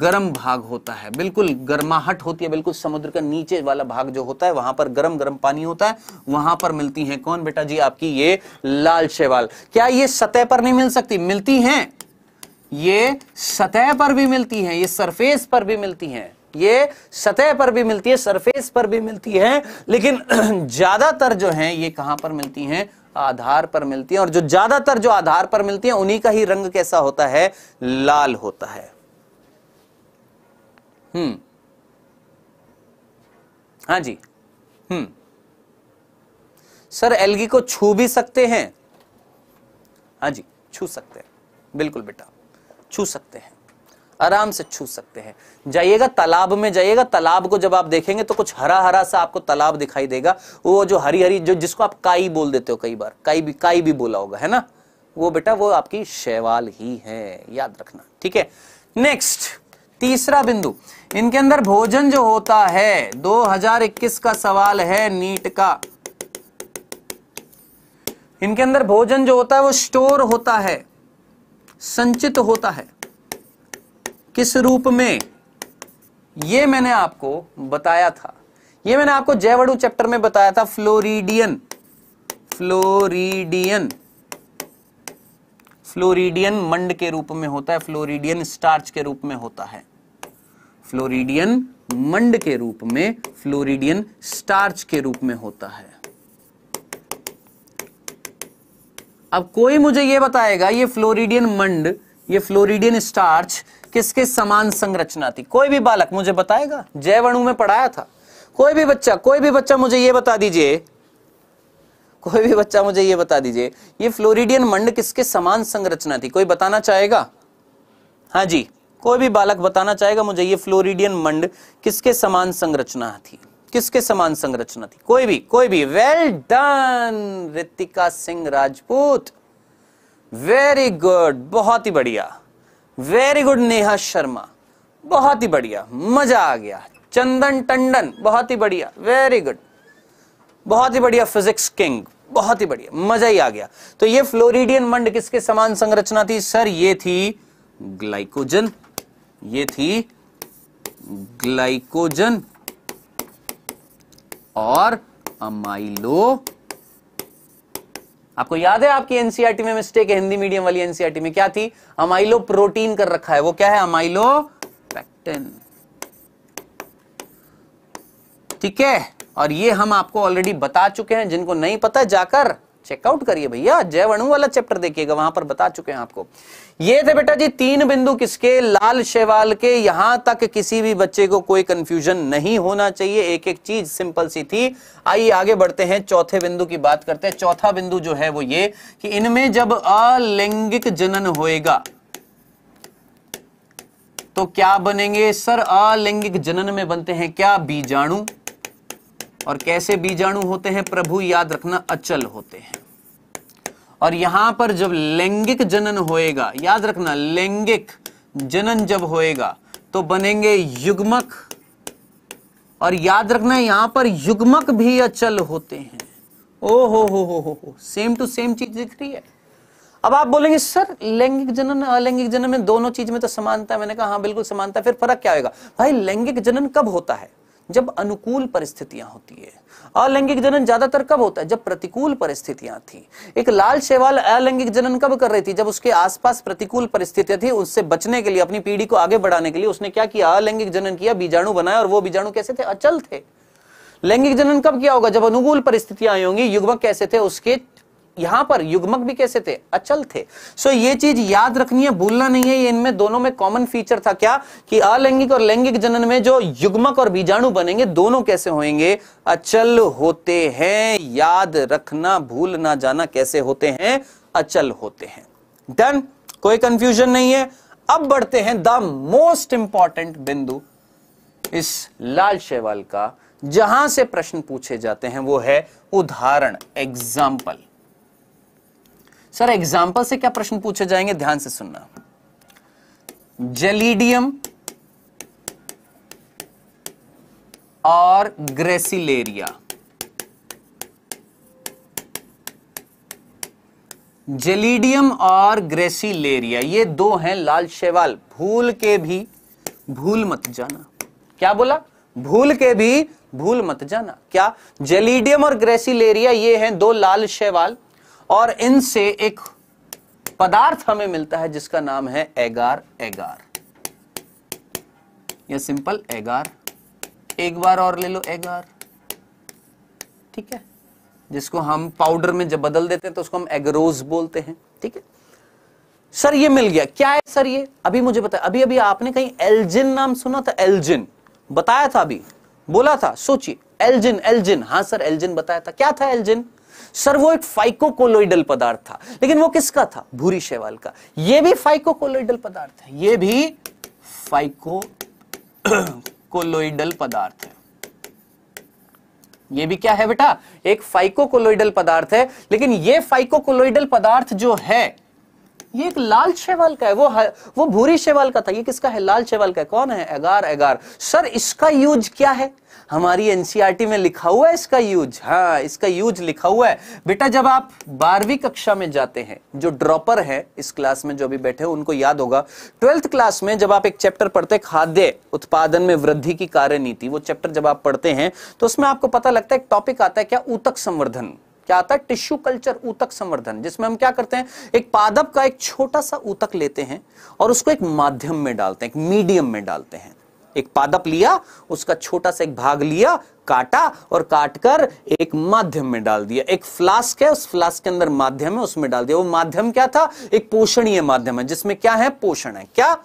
गर्म भाग होता है बिल्कुल गर्माहट होती है बिल्कुल समुद्र का नीचे वाला भाग जो होता है वहां पर गर्म गर्म पानी होता है वहां पर मिलती हैं कौन बेटा जी आपकी ये लाल शेवाल क्या ये सतह पर नहीं मिल सकती मिलती हैं ये सतह पर भी मिलती हैं ये सरफेस पर भी मिलती हैं ये सतह पर भी मिलती है सरफेस पर भी मिलती है लेकिन ज्यादातर जो है ये कहां पर मिलती हैं आधार पर मिलती है और जो ज्यादातर जो आधार पर मिलती है उन्हीं का ही रंग कैसा होता है लाल होता है हम्म हाँ जी हम्म सर एलगी को छू भी सकते हैं हाँ जी छू सकते हैं बिल्कुल बेटा छू सकते हैं आराम से छू सकते हैं जाइएगा तालाब में जाइएगा तालाब को जब आप देखेंगे तो कुछ हरा हरा सा आपको तालाब दिखाई देगा वो जो हरी हरी जो जिसको आप काई बोल देते हो कई बार काई भी काई भी बोला होगा है ना वो बेटा वो आपकी शैवाल ही है याद रखना ठीक है नेक्स्ट तीसरा बिंदु इनके अंदर भोजन जो होता है 2021 का सवाल है नीट का इनके अंदर भोजन जो होता है वो स्टोर होता है संचित होता है किस रूप में ये मैंने आपको बताया था ये मैंने आपको जयवड़ू चैप्टर में बताया था फ्लोरिडियन फ्लोरिडियन फ्लोरिडियन मंड के रूप में होता है फ्लोरिडियन स्टार्च के रूप में होता है फ्लोरिडियन मंड के रूप में फ्लोरिडियन स्टार्च के रूप में होता है अब कोई मुझे यह बताएगा यह फ्लोरिडियन मंड ये फ्लोरिडियन स्टार्च किसके समान संरचना थी कोई भी बालक मुझे बताएगा जय वर्णु में पढ़ाया था कोई भी बच्चा कोई भी बच्चा मुझे ये बता दीजिए कोई भी बच्चा मुझे ये बता दीजिए ये फ्लोरिडियन मंड किसके समान संरचना थी कोई बताना चाहेगा हाँ जी कोई भी बालक बताना चाहेगा मुझे ये फ्लोरिडियन मंड किसके समान संरचना थी किसके समान संरचना थी कोई भी कोई भी well done Ritika Singh Rajput very good बहुत ही बढ़िया वेरी गुड नेहा शर्मा बहुत ही बढ़िया मजा आ गया चंदन टंडन बहुत ही बढ़िया वेरी गुड बहुत ही बढ़िया फिजिक्स किंग बहुत ही बढ़िया मजा ही आ गया तो ये फ्लोरिडियन मंड किसके समान संरचना थी सर ये थी ग्लाइकोजन ये थी ग्लाइकोजन और अमाइलो आपको याद है आपकी एनसीआरटी e में मिस्टेक है हिंदी मीडियम वाली एनसीआरटी e में क्या थी अमाइलो प्रोटीन कर रखा है वो क्या है अमाइलो पैक्टिन ठीक है और ये हम आपको ऑलरेडी बता चुके हैं जिनको नहीं पता जाकर चेकआउट करिए भैया जैव अणु वाला चैप्टर देखिएगा वहां पर बता चुके हैं आपको ये थे बेटा जी तीन बिंदु किसके लाल शैवाल के यहां तक किसी भी बच्चे को कोई कंफ्यूजन नहीं होना चाहिए एक एक चीज सिंपल सी थी आइए आगे बढ़ते हैं चौथे बिंदु की बात करते हैं चौथा बिंदु जो है वो ये कि इनमें जब अलैंगिक जनन होएगा तो क्या बनेंगे सर अलैंगिक जनन में बनते हैं क्या बीजाणु और कैसे बीजाणु होते हैं प्रभु याद रखना अचल होते हैं और यहां पर जब लैंगिक जनन होएगा याद रखना लैंगिक जनन जब होएगा तो बनेंगे युग्मक और याद रखना यहां पर युग्मक भी अचल होते हैं ओ हो हो हो हो हो सेम टू सेम चीज दिख रही है अब आप बोलेंगे सर लैंगिक जनन अलैंगिक जनन में दोनों चीज में तो समानता है मैंने कहा हाँ बिल्कुल समानता है फिर फर्क क्या होगा भाई लैंगिक जनन कब होता है जब अनुकूल परिस्थितियां होती है अलैंगिक जनन ज्यादातर कब होता है जब प्रतिकूल परिस्थितियां थी एक लाल शैवाल अलैंगिक जनन कब कर रही थी जब उसके आसपास प्रतिकूल परिस्थितियां थी उससे बचने के लिए अपनी पीढ़ी को आगे बढ़ाने के लिए उसने क्या किया अलैंगिक जनन किया बीजाणु बनाया और वो बीजाणु कैसे थे अचल थे लैंगिक जनन कब किया होगा जब अनुकूल परिस्थितियां आई होंगी युग्मक कैसे थे उसके यहां पर युग्मक भी कैसे थे अचल थे सो so, ये चीज याद रखनी है भूलना नहीं है ये इनमें दोनों में कॉमन फीचर था क्या कि अलैंगिक और लैंगिक जनन में जो युग्मक और बीजाणु बनेंगे दोनों कैसे होंगे अचल होते हैं याद रखना भूल ना जाना कैसे होते हैं अचल होते हैं डन कोई कंफ्यूजन नहीं है अब बढ़ते हैं द मोस्ट इंपॉर्टेंट बिंदु इस लाल शैवाल का जहां से प्रश्न पूछे जाते हैं वो है उदाहरण एग्जाम्पल सर एग्जाम्पल से क्या प्रश्न पूछे जाएंगे ध्यान से सुनना जेलिडियम और ग्रेसिलेरिया जेलिडियम और ग्रेसिलेरिया ये दो हैं लाल शैवाल भूल के भी भूल मत जाना क्या बोला भूल के भी भूल मत जाना क्या जेलिडियम और ग्रेसिलेरिया ये हैं दो लाल शैवाल और इनसे एक पदार्थ हमें मिलता है जिसका नाम है एगार एगार या सिंपल एगार एक बार और ले लो एगार ठीक है जिसको हम पाउडर में जब बदल देते हैं तो उसको हम एगरोज बोलते हैं ठीक है सर ये मिल गया क्या है सर ये अभी मुझे बताया अभी अभी आपने कहीं एल्जिन नाम सुना था एल्जिन बताया था अभी बोला था सोचिए एल्जिन एल्जिन हाँ सर एल्जिन बताया था क्या था एल्जिन सर वो एक फाइकोकोलोइडल पदार्थ था लेकिन वो किसका था भूरी शैवाल का ये भी फाइकोकोलोइडल पदार्थ है ये भी फाइको कोलोइडल पदार्थ है ये भी क्या है बेटा एक फाइकोकोलोइडल पदार्थ है लेकिन ये फाइकोकोलोइडल पदार्थ जो है ये एक लाल शेवाल का है वो है, वो भूरी शेवाल का था ये किसका है लाल शेवाल का है कौन है एगार एगार सर इसका यूज क्या है हमारी एनसीईआरटी में लिखा हुआ है इसका यूज हाँ इसका यूज लिखा हुआ है बेटा जब आप बारहवीं कक्षा में जाते हैं जो ड्रॉपर है इस क्लास में जो भी बैठे हो उनको याद होगा ट्वेल्थ क्लास में जब आप एक चैप्टर पढ़ते हैं खाद्य उत्पादन में वृद्धि की कार्य नीति वो चैप्टर जब आप पढ़ते हैं तो उसमें आपको पता लगता है एक टॉपिक आता है क्या ऊतक संवर्धन क्या आता है टिश्यू कल्चर ऊतक संवर्धन जिसमें हम क्या करते हैं एक पादप का एक छोटा सा ऊतक लेते हैं और उसको एक माध्यम में डालते हैं एक मीडियम में डालते हैं एक पादप लिया उसका छोटा सा एक भाग लिया काटा और काटकर एक माध्यम में डाल दिया एक फ्लास्क है उस फ्लास्क के अंदर माध्यम है उसमें डाल दिया वो माध्यम क्या था एक पोषणीय माध्यम है जिसमें क्या है पोषण है क्या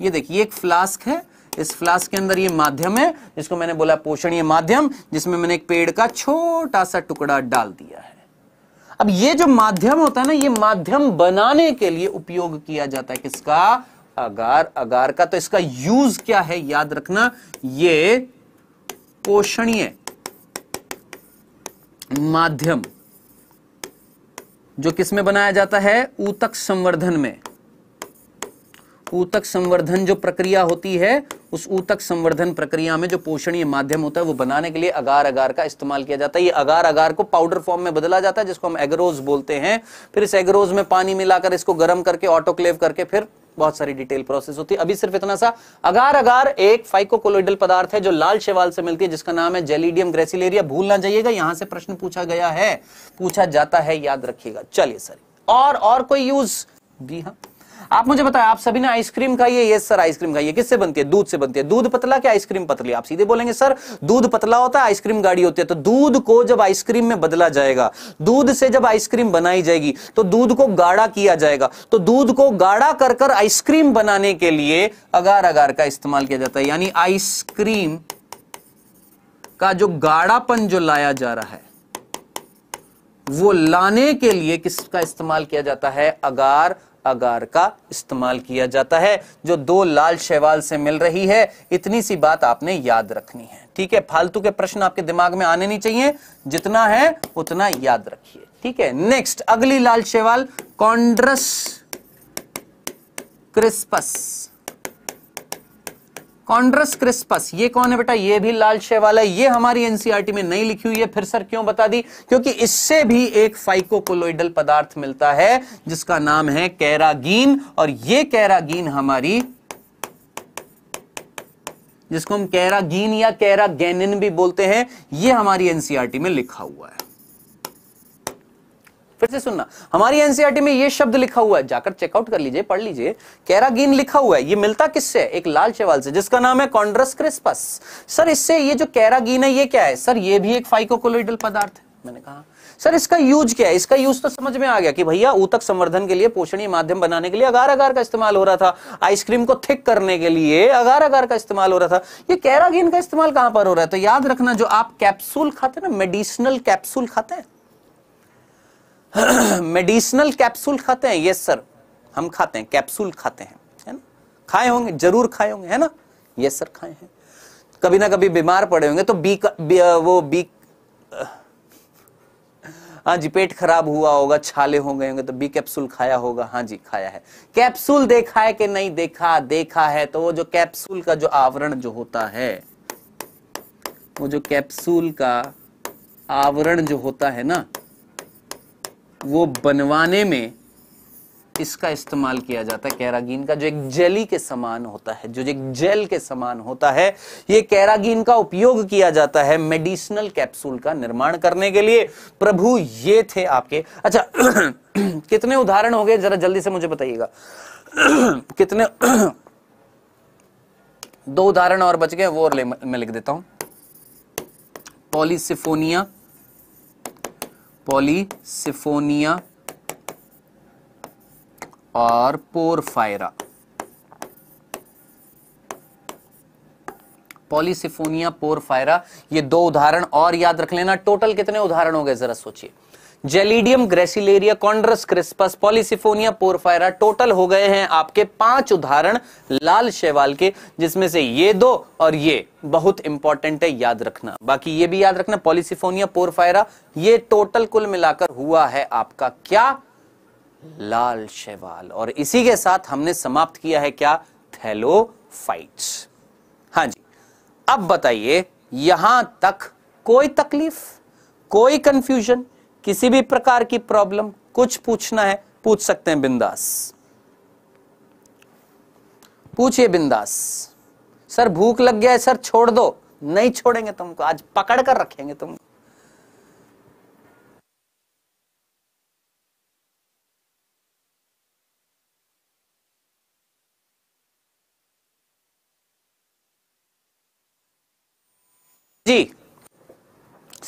ये देखिए एक फ्लास्क है इस फ्लास्क के अंदर ये माध्यम है जिसको मैंने बोला पोषणीय माध्यम जिसमें मैंने एक पेड़ का छोटा सा टुकड़ा डाल दिया है अब ये जो माध्यम होता है ना ये माध्यम बनाने के लिए उपयोग किया जाता है किसका अगार अगार का तो इसका यूज क्या है याद रखना ये पोषणीय माध्यम जो किसमें बनाया जाता है ऊतक संवर्धन में ऊतक संवर्धन जो प्रक्रिया होती है उस ऊतक संवर्धन प्रक्रिया में जो पोषणीय माध्यम होता है वो बनाने के लिए अगार अगार का इस्तेमाल किया जाता है ये अगार अगार को पाउडर फॉर्म में बदला जाता है जिसको हम एग्रोज बोलते हैं फिर इस एग्रोज में पानी मिलाकर इसको गर्म करके ऑटोक्लेव करके फिर बहुत सारी डिटेल प्रोसेस होती है अभी सिर्फ इतना सा अगार अगार एक फाइकोकोलोइडल पदार्थ है जो लाल शेवाल से मिलती है जिसका नाम है जेलिडियम ग्रेसिलेरिया भूल ना जाइएगा यहां से प्रश्न पूछा गया है पूछा जाता है याद रखिएगा चलिए सर और और कोई यूज जी हाँ आप मुझे बताएं आप सभी ने आइसक्रीम खाई है यस सर आइसक्रीम खाई है किससे बनती है दूध से बनती है दूध पतला क्या आइसक्रीम पतली आप सीधे बोलेंगे सर दूध पतला होता है आइसक्रीम गाड़ी होती है तो दूध को जब आइसक्रीम में बदला जाएगा दूध से जब आइसक्रीम बनाई जाएगी तो दूध को गाढ़ा किया जाएगा तो दूध को गाढ़ा कर कर आइसक्रीम बनाने के लिए अगार अगार का इस्तेमाल किया जाता है यानी आइसक्रीम का जो गाढ़ापन जो लाया जा रहा है वो लाने के लिए किसका इस्तेमाल किया जाता है अगार अगार का इस्तेमाल किया जाता है जो दो लाल शैवाल से मिल रही है इतनी सी बात आपने याद रखनी है ठीक है फालतू के प्रश्न आपके दिमाग में आने नहीं चाहिए जितना है उतना याद रखिए ठीक है नेक्स्ट अगली लाल शैवाल कॉन्ड्रस क्रिस्पस कॉन्ड्रस क्रिस्पस ये कौन है बेटा ये भी लाल वाला है ये हमारी एनसीआरटी e में नहीं लिखी हुई है फिर सर क्यों बता दी क्योंकि इससे भी एक फाइकोकोलोइडल पदार्थ मिलता है जिसका नाम है कैरागीन और ये कैरागीन हमारी जिसको हम कैरागीन या कैरागेनिन भी बोलते हैं ये हमारी एनसीआरटी e में लिखा हुआ है फिर से सुनना हमारी एनसीआरटी e में ये शब्द लिखा हुआ है जाकर चेकआउट कर लीजिए पढ़ लीजिए कैरागिन लिखा हुआ है ये मिलता किससे एक लाल चेवाल से जिसका नाम है कॉन्ड्रस क्रिस्पस सर इससे ये जो कैरागिन है ये क्या है सर ये भी एक फाइकोकोलोइडल पदार्थ है मैंने कहा सर इसका यूज क्या है इसका यूज तो समझ में आ गया कि भैया ऊतक संवर्धन के लिए पोषणीय माध्यम बनाने के लिए अगार अगार का इस्तेमाल हो रहा था आइसक्रीम को थिक करने के लिए अगार अगार का इस्तेमाल हो रहा था ये कैरागिन का इस्तेमाल कहां पर हो रहा है तो याद रखना जो आप कैप्सूल खाते हैं ना मेडिसिनल कैप्सूल खाते हैं मेडिसिनल कैप्सूल खाते हैं यस सर हम खाते हैं कैप्सूल खाते हैं है ना खाए होंगे जरूर खाए होंगे है ना यस सर खाए हैं कभी ना कभी बीमार पड़े होंगे तो बी, का, बी वो बी हाँ जी पेट खराब हुआ होगा छाले हो गए होंगे तो बी कैप्सूल खाया होगा हाँ जी खाया है कैप्सूल देखा है कि नहीं देखा देखा है तो वो जो कैप्सूल का जो आवरण जो होता है वो जो कैप्सूल का आवरण जो होता है ना वो बनवाने में इसका इस्तेमाल किया जाता है कैरागीन का जो एक जेली के समान होता है जो एक जेल के समान होता है ये कैरागीन का उपयोग किया जाता है मेडिसिनल कैप्सूल का निर्माण करने के लिए प्रभु ये थे आपके अच्छा कितने उदाहरण हो गए जरा जल्दी से मुझे बताइएगा कितने दो उदाहरण और बच गए वो और मैं लिख देता हूं पॉलिसिफोनिया पॉलीसिफोनिया और पोरफायरा पॉलीसिफोनिया पोरफायरा ये दो उदाहरण और याद रख लेना टोटल कितने उदाहरण हो गए जरा सोचिए Gelidium Gracilaria Chondrus crispus Polysiphonia Porphyra total हो गए हैं आपके पांच उदाहरण लाल शैवाल के जिसमें से ये दो और ये बहुत इंपॉर्टेंट है याद रखना बाकी ये भी याद रखना पॉलिसिफोनिया पोरफायरा ये टोटल कुल मिलाकर हुआ है आपका क्या लाल शैवाल और इसी के साथ हमने समाप्त किया है क्या फाइट हाँ जी अब बताइए यहां तक कोई तकलीफ कोई कंफ्यूजन किसी भी प्रकार की प्रॉब्लम कुछ पूछना है पूछ सकते हैं बिंदास पूछिए बिंदास सर भूख लग गया है सर छोड़ दो नहीं छोड़ेंगे तुमको आज पकड़ कर रखेंगे तुमको जी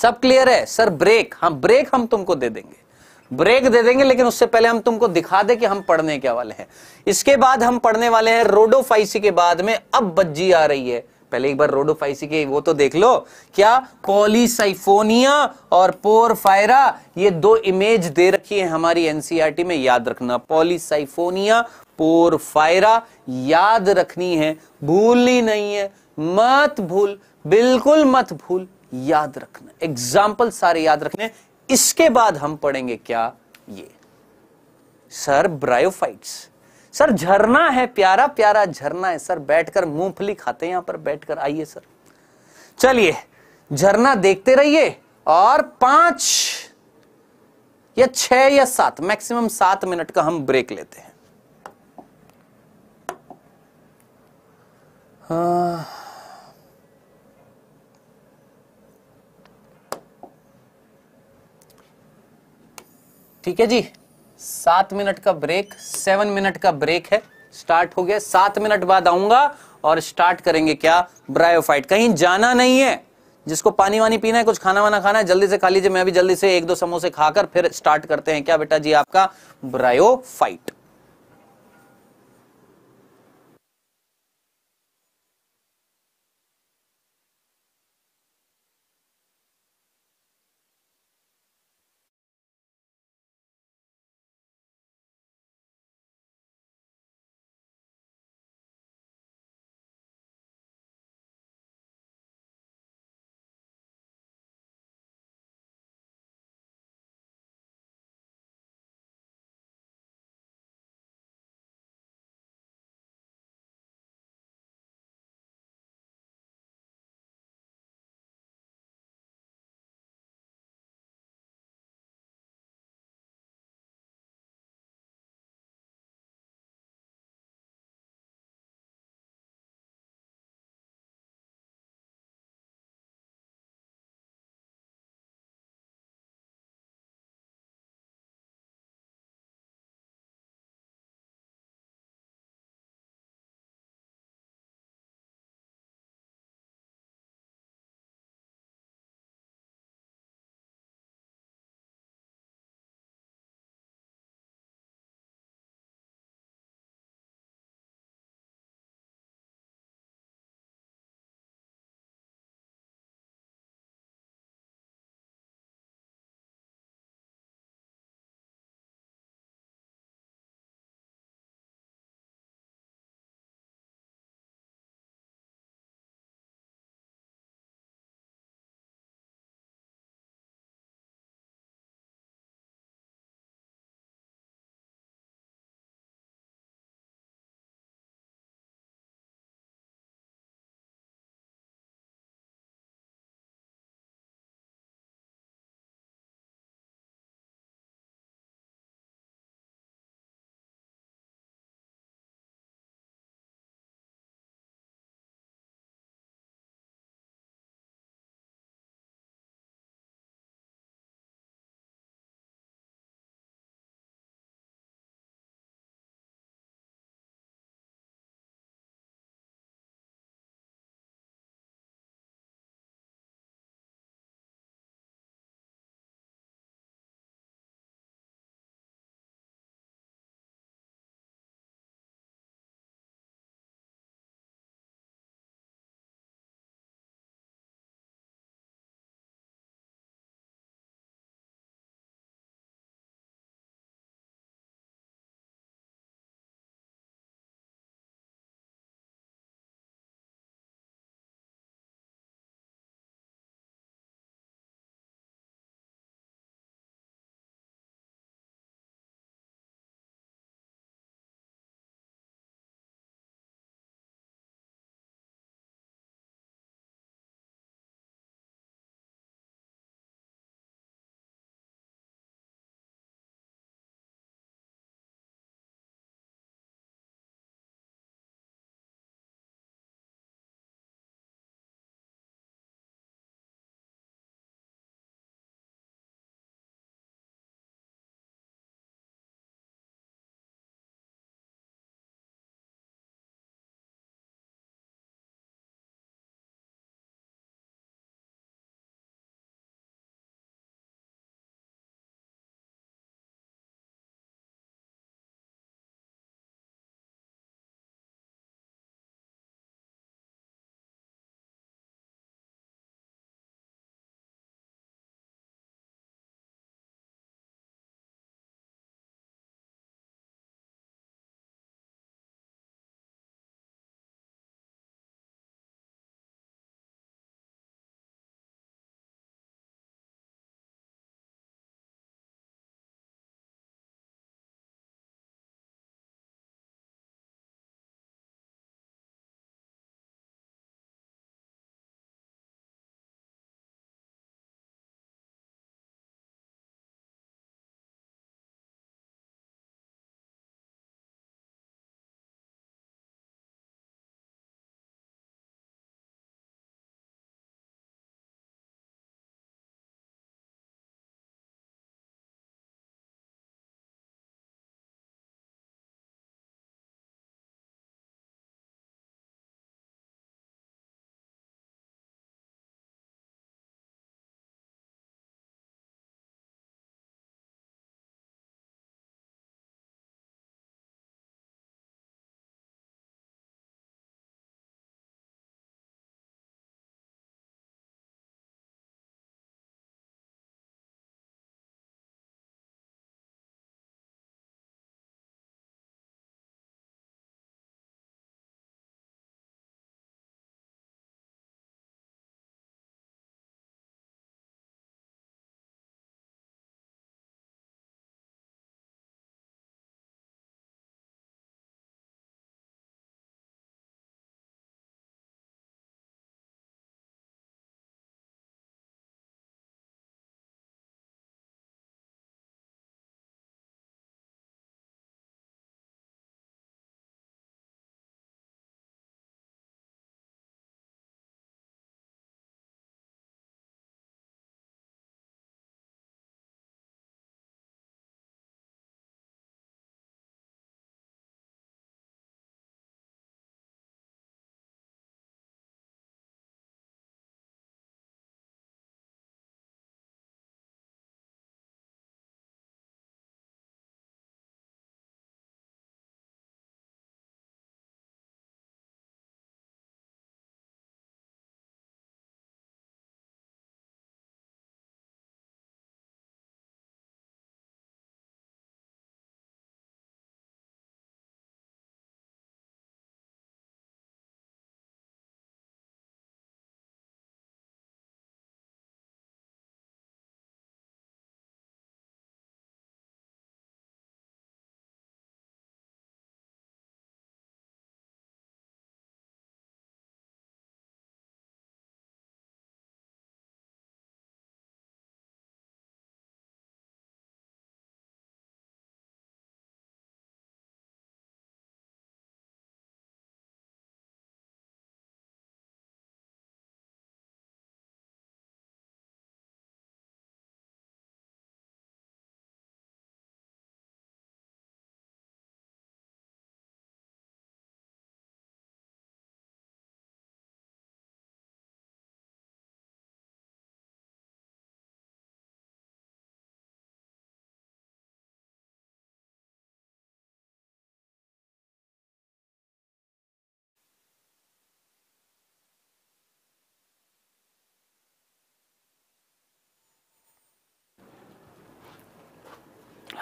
सब क्लियर है सर ब्रेक हाँ ब्रेक हम तुमको दे देंगे ब्रेक दे देंगे लेकिन उससे पहले हम तुमको दिखा दे कि हम पढ़ने क्या वाले हैं इसके बाद हम पढ़ने वाले हैं रोडोफाइसी के बाद में अब बज्जी आ रही है पहले एक बार रोडोफाइसी के वो तो देख लो क्या कॉलीसाइफोनिया और पोरफायरा ये दो इमेज दे रखी है हमारी एनसीईआरटी e में याद रखना पॉलीसाइफोनिया पोरफायरा याद रखनी है भूलनी नहीं है मत भूल बिल्कुल मत भूल याद रखना एग्जाम्पल सारे याद रखने इसके बाद हम पढ़ेंगे क्या ये सर ब्रायोफाइट्स सर झरना है प्यारा प्यारा झरना है सर बैठकर मूंगफली खाते हैं यहां पर बैठकर आइए सर चलिए झरना देखते रहिए और पांच या छह या सात मैक्सिमम सात मिनट का हम ब्रेक लेते हैं हाँ ठीक है जी सात मिनट का ब्रेक सेवन मिनट का ब्रेक है स्टार्ट हो गया सात मिनट बाद आऊंगा और स्टार्ट करेंगे क्या ब्रायोफाइट कहीं जाना नहीं है जिसको पानी वानी पीना है कुछ खाना वाना खाना है जल्दी से खा लीजिए मैं भी जल्दी से एक दो समोसे खाकर फिर स्टार्ट करते हैं क्या बेटा जी आपका ब्रायोफाइट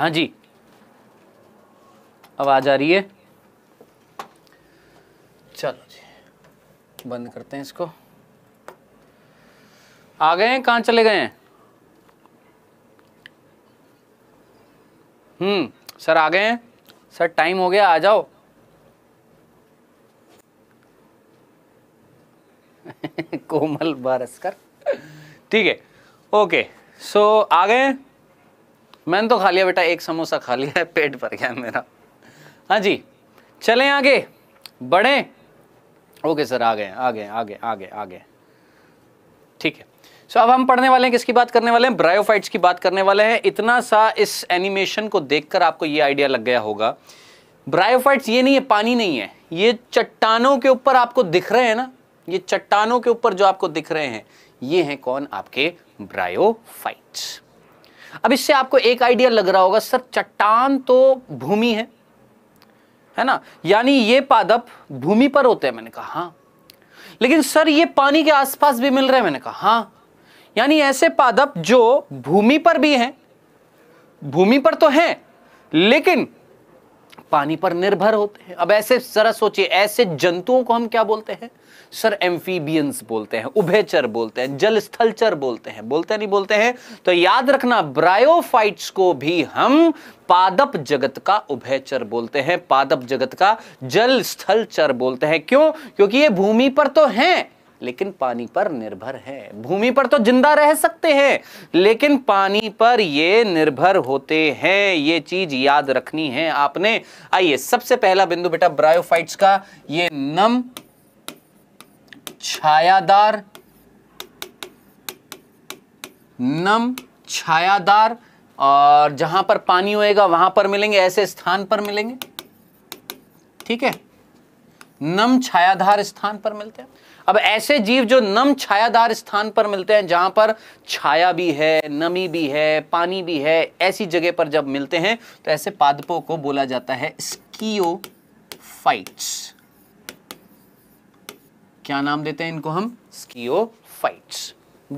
हाँ जी आवाज़ आ रही है चलो जी बंद करते हैं इसको आ गए हैं कहाँ चले गए हैं हम्म सर आ गए हैं सर टाइम हो गया आ जाओ कोमल बारसकर ठीक है ओके सो आ गए मैंने तो खा लिया बेटा एक समोसा खा लिया है पेट भर गया मेरा हाँ जी चलें आगे बढ़ें ओके सर आ गए आ गए आ गए आ गए आ गए ठीक है सो अब हम पढ़ने वाले हैं किसकी बात करने वाले हैं ब्रायोफाइट्स की बात करने वाले हैं इतना सा इस एनिमेशन को देखकर आपको ये आइडिया लग गया होगा ब्रायोफाइट्स ये नहीं है पानी नहीं है ये चट्टानों के ऊपर आपको दिख रहे हैं ना ये चट्टानों के ऊपर जो आपको दिख रहे हैं ये हैं कौन आपके ब्रायोफाइट्स अब इससे आपको एक आइडिया लग रहा होगा सर चट्टान तो भूमि है है ना यानी ये पादप भूमि पर होते हैं मैंने कहा हाँ लेकिन सर ये पानी के आसपास भी मिल रहे हैं मैंने कहा हाँ यानी ऐसे पादप जो भूमि पर भी हैं भूमि पर तो हैं लेकिन पानी पर निर्भर होते हैं अब ऐसे जरा सोचिए ऐसे जंतुओं को हम क्या बोलते हैं सर एम्फीबियंस बोलते हैं उभयचर बोलते हैं जल स्थलचर बोलते हैं बोलते नहीं बोलते हैं तो याद रखना ब्रायोफाइट्स को भी हम पादप जगत का उभयचर बोलते हैं पादप जगत का जल स्थल बोलते हैं क्यों क्योंकि ये भूमि पर तो हैं लेकिन पानी पर निर्भर है भूमि पर तो जिंदा रह सकते हैं लेकिन पानी पर ये निर्भर होते हैं ये चीज याद रखनी है आपने आइए सबसे पहला बिंदु बेटा ब्रायोफाइट्स का ये नम छायादार नम छायादार और जहां पर पानी होएगा वहां पर मिलेंगे ऐसे स्थान पर मिलेंगे ठीक है नम छायाधार स्थान पर मिलते हैं अब ऐसे जीव जो नम छायादार स्थान पर मिलते हैं जहां पर छाया भी है नमी भी है पानी भी है ऐसी जगह पर जब मिलते हैं तो ऐसे पादपों को बोला जाता है स्कीओफाइट्स क्या नाम देते हैं इनको हम स्कीओ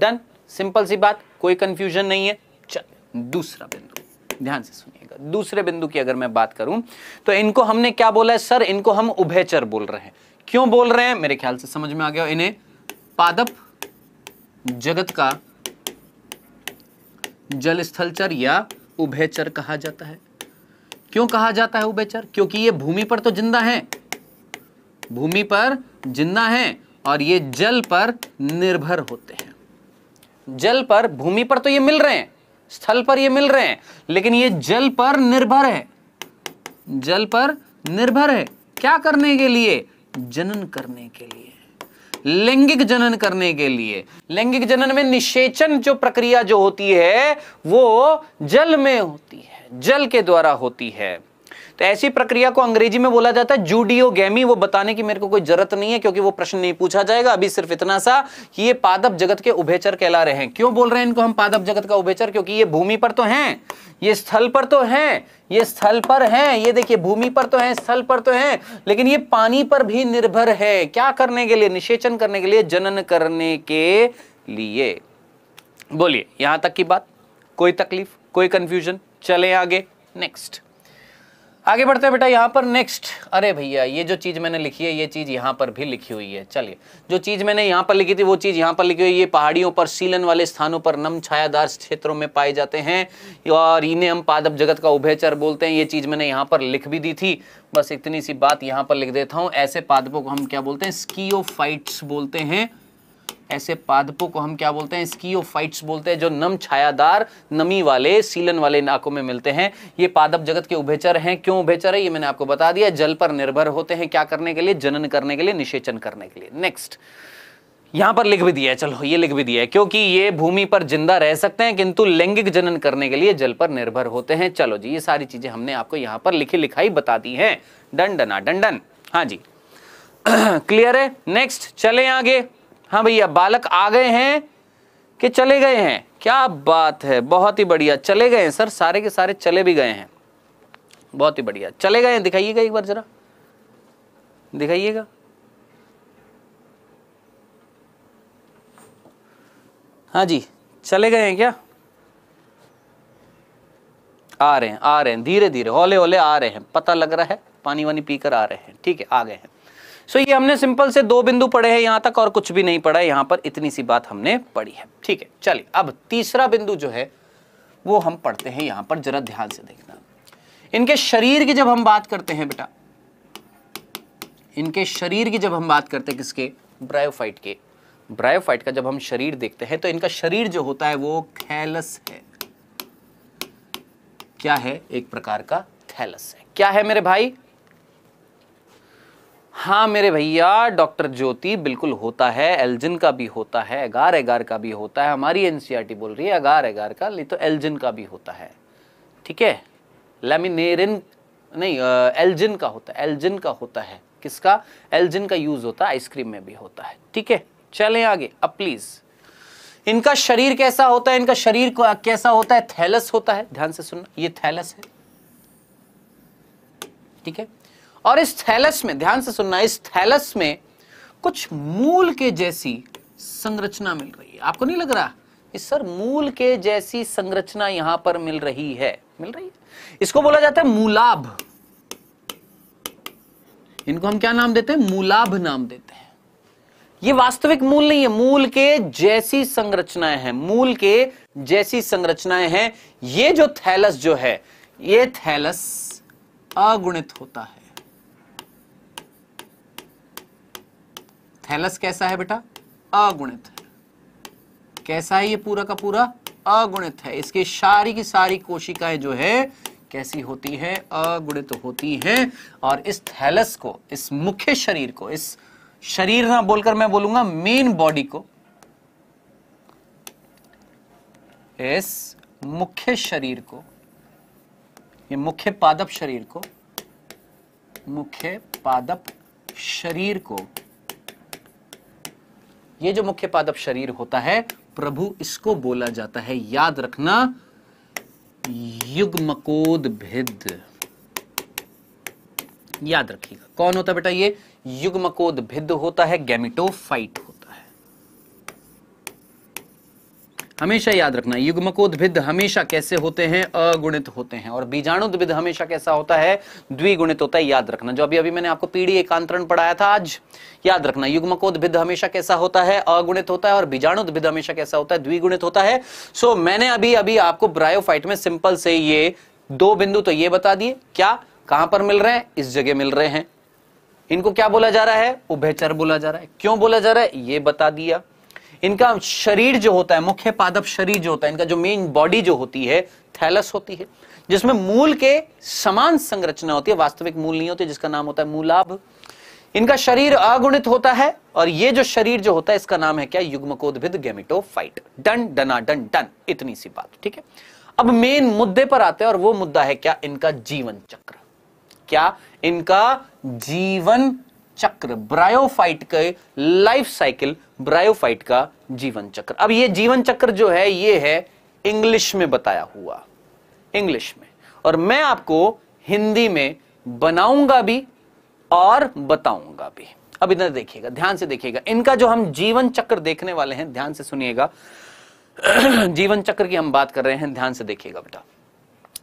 डन सिंपल सी बात कोई कंफ्यूजन नहीं है चल दूसरा बिंदु ध्यान से सुनिएगा दूसरे बिंदु की अगर मैं बात करूं तो इनको हमने क्या बोला है सर इनको हम उभयचर बोल रहे हैं क्यों बोल रहे हैं मेरे ख्याल से समझ में आ गया इन्हें पादप जगत का जल स्थलचर या उभयचर कहा जाता है क्यों कहा जाता है उभयचर क्योंकि ये भूमि पर तो जिंदा है भूमि पर जिंदा हैं और ये जल पर निर्भर होते हैं जल पर भूमि पर तो ये मिल रहे हैं स्थल पर ये मिल रहे हैं लेकिन ये जल पर निर्भर है जल पर निर्भर है क्या करने के लिए जनन करने के लिए लैंगिक जनन करने के लिए लैंगिक जनन में निषेचन जो प्रक्रिया जो होती है वो जल में होती है जल के द्वारा होती है तो ऐसी प्रक्रिया को अंग्रेजी में बोला जाता है जूडियो गैमी वो बताने की मेरे को कोई जरूरत नहीं है क्योंकि वो प्रश्न नहीं पूछा जाएगा अभी सिर्फ इतना सा कि ये पादप जगत के उभेचर कहला रहे हैं क्यों बोल रहे हैं इनको हम पादप जगत का उभेचर क्योंकि ये भूमि पर तो है ये स्थल पर तो है ये स्थल पर है ये देखिए भूमि पर तो है स्थल पर तो है लेकिन ये पानी पर भी निर्भर है क्या करने के लिए निषेचन करने के लिए जनन करने के लिए बोलिए यहां तक की बात कोई तकलीफ कोई कंफ्यूजन चले आगे नेक्स्ट आगे बढ़ते हैं बेटा यहाँ पर नेक्स्ट अरे भैया ये जो चीज़ मैंने लिखी है ये चीज़ यहाँ पर भी लिखी हुई है चलिए जो चीज़ मैंने यहाँ पर लिखी थी वो चीज़ यहाँ पर लिखी हुई है ये पहाड़ियों पर सीलन वाले स्थानों पर नम छायादार क्षेत्रों में पाए जाते हैं और इन्हें हम पादप जगत का उभयचर बोलते हैं ये चीज़ मैंने यहाँ पर लिख भी दी थी बस इतनी सी बात यहाँ पर लिख देता हूँ ऐसे पादपों को हम क्या बोलते हैं स्कीओ बोलते हैं ऐसे पादपों को हम क्या बोलते हैं स्कीओफाइट्स बोलते हैं जो नम छायादार नमी वाले सीलन वाले इलाकों में मिलते हैं ये पादप जगत के उभेचर हैं क्यों उभेचर है ये मैंने आपको बता दिया जल पर निर्भर होते हैं क्या करने के लिए जनन करने के लिए निषेचन करने के लिए नेक्स्ट यहां पर लिख भी दिया है चलो ये लिख भी दिया है क्योंकि ये भूमि पर जिंदा रह सकते हैं किंतु लैंगिक जनन करने के लिए जल पर निर्भर होते हैं चलो जी ये सारी चीजें हमने आपको यहां पर लिखी लिखाई बता दी है डंडना डंडन हाँ जी क्लियर है नेक्स्ट चले आगे हाँ भैया बालक आ गए हैं कि चले गए हैं क्या बात है बहुत ही बढ़िया चले गए हैं सर सारे के सारे चले भी गए हैं बहुत ही बढ़िया चले गए हैं दिखाइएगा एक बार जरा दिखाइएगा हाँ जी चले गए हैं क्या आ रहे हैं आ रहे हैं धीरे धीरे हौले हौले आ रहे हैं पता लग रहा है पानी वानी पीकर आ रहे हैं ठीक है आ गए हैं सो ये हमने सिंपल से दो बिंदु पढ़े हैं यहाँ तक और कुछ भी नहीं पढ़ा है यहाँ पर इतनी सी बात हमने पढ़ी है ठीक है चलिए अब तीसरा बिंदु जो है वो हम पढ़ते हैं यहाँ पर जरा ध्यान से देखना इनके शरीर की जब हम बात करते हैं बेटा इनके शरीर की जब हम बात करते हैं किसके ब्रायोफाइट के ब्रायोफाइट का जब हम शरीर देखते हैं तो इनका शरीर जो होता है वो थैलस है क्या है एक प्रकार का थैलस है क्या है मेरे भाई हाँ मेरे भैया डॉक्टर ज्योति बिल्कुल होता है एल्जिन का भी होता है अगार एगार का भी होता है हमारी एनसीईआरटी e बोल रही है अगार एगार का नहीं तो एलजिन का भी होता है ठीक है लेमिनेरिन नहीं एल्जिन का होता है एलजिन का होता है किसका एल्जिन का यूज़ होता है आइसक्रीम में भी होता है ठीक है चलें आगे अब प्लीज़ इनका शरीर कैसा होता है इनका शरीर कैसा होता है थैलस होता है ध्यान से सुनना ये थैलस है ठीक है और इस थैलस में ध्यान से सुनना इस थैलस में कुछ मूल के जैसी संरचना मिल रही है आपको नहीं लग रहा इस सर मूल के जैसी संरचना यहां पर मिल रही है मिल रही है इसको बोला जाता है मूलाभ इनको हम क्या नाम देते हैं मूलाभ नाम देते हैं ये वास्तविक मूल नहीं है मूल के जैसी संरचनाएं हैं मूल के जैसी संरचनाएं हैं ये जो थैलस जो है ये थैलस अगुणित होता है थैलस कैसा है बेटा अगुणित है कैसा है ये पूरा का पूरा अगुणित है इसकी सारी की सारी कोशिकाएं जो है कैसी होती है अगुणित होती है और इस थैलस को इस मुख्य शरीर को इस शरीर ना बोलकर मैं बोलूंगा मेन बॉडी को इस मुख्य शरीर को ये मुख्य पादप शरीर को मुख्य पादप शरीर को ये जो मुख्य पादप शरीर होता है प्रभु इसको बोला जाता है याद रखना युग्मकोद भिद याद रखिएगा कौन होता है बेटा ये युग्मकोद भिद होता है गैमिटोफाइट होता हमेशा याद रखना युग्मकोद्भिद हमेशा कैसे होते हैं अगुणित होते हैं और बीजाणुद्भिद हमेशा कैसा होता है द्विगुणित होता है याद रखना जो अभी अभी मैंने आपको पीढ़ी एकांतरण पढ़ाया था आज याद रखना युग्मकोद्भिद हमेशा कैसा होता है अगुणित होता है और बीजाणुद्भिद हमेशा कैसा होता है द्विगुणित होता है सो मैंने अभी अभी आपको ब्रायोफाइट में सिंपल से ये दो बिंदु तो ये बता दिए क्या कहां पर मिल रहे हैं इस जगह मिल रहे हैं इनको क्या बोला जा रहा है उभयचर बोला जा रहा है क्यों बोला जा रहा है ये बता दिया इनका शरीर जो होता है मुख्य पादप शरीर जो होता है इनका जो मेन बॉडी जो होती है थैलस होती है जिसमें मूल के समान संरचना होती है वास्तविक मूल नहीं होती जिसका नाम होता है मूलाभ इनका शरीर अगुणित होता है और ये जो शरीर जो होता है इसका नाम है क्या युग्मकोद्भिद गेमिटोफाइट डन डना डन डन इतनी सी बात ठीक है अब मेन मुद्दे पर आते हैं और वो मुद्दा है क्या इनका जीवन चक्र क्या इनका जीवन चक्र ब्रायोफाइट के लाइफ साइकिल ब्रायोफाइट का जीवन चक्र अब ये जीवन चक्र जो है ये है इंग्लिश में बताया हुआ इंग्लिश में और मैं आपको हिंदी में बनाऊंगा भी और बताऊंगा भी अब इधर देखिएगा ध्यान से देखिएगा इनका जो हम जीवन चक्र देखने वाले हैं ध्यान से सुनिएगा जीवन चक्र की हम बात कर रहे हैं ध्यान से देखिएगा बेटा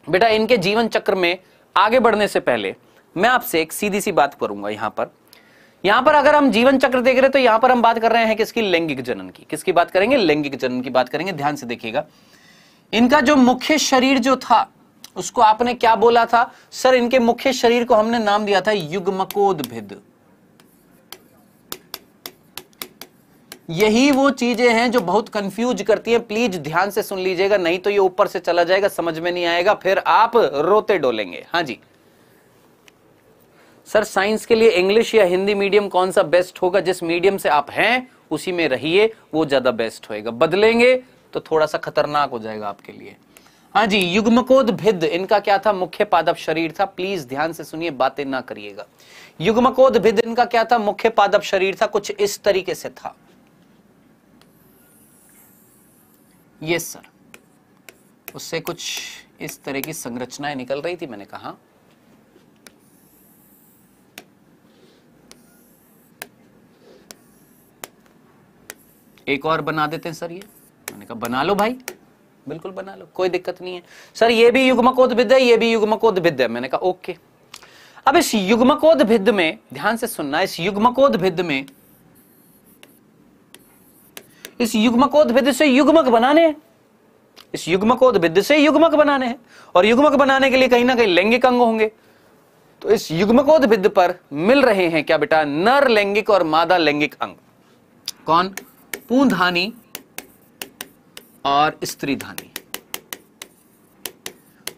बेटा इनके जीवन चक्र में आगे बढ़ने से पहले मैं आपसे एक सीधी सी बात करूंगा यहां पर यहां पर अगर हम जीवन चक्र देख रहे तो यहां पर हम बात कर रहे हैं किसकी लैंगिक जनन की किसकी बात करेंगे लैंगिक जनन की बात करेंगे ध्यान से देखिएगा इनका जो मुख्य शरीर जो था उसको आपने क्या बोला था सर इनके मुख्य शरीर को हमने नाम दिया था युग्मकोदभिद यही वो चीजें हैं जो बहुत कंफ्यूज करती हैं प्लीज ध्यान से सुन लीजिएगा नहीं तो ये ऊपर से चला जाएगा समझ में नहीं आएगा फिर आप रोते डोलेंगे हाँ जी सर साइंस के लिए इंग्लिश या हिंदी मीडियम कौन सा बेस्ट होगा जिस मीडियम से आप हैं उसी में रहिए वो ज्यादा बेस्ट होएगा बदलेंगे तो थोड़ा सा खतरनाक हो जाएगा आपके लिए हाँ जी युग्मकोद भिद इनका क्या था मुख्य पादप शरीर था प्लीज ध्यान से सुनिए बातें ना करिएगा युग्मकोद भिद इनका क्या था मुख्य पादप शरीर था कुछ इस तरीके से था यस सर उससे कुछ इस तरह की संरचनाएं निकल रही थी मैंने कहा एक और बना देते हैं सर ये मैंने कहा बना लो भाई बिल्कुल बना लो कोई दिक्कत नहीं है सर ये भी युग्मकोदभिद है ये भी युग्मकोदभिद है मैंने कहा ओके अब इस युग्मकोदभिद में ध्यान से सुनना इस युग्मकोदभिद में इस युग्मकोदभिद से युग्मक बनाने इस इस युग्मकोदभिद से युग्मक बनाने हैं और युग्मक बनाने के लिए कहीं ना कहीं लैंगिक अंग होंगे तो इस युग्मकोदभिद पर मिल रहे हैं क्या बेटा नर लैंगिक और मादा लैंगिक अंग कौन धानी और स्त्रीधानी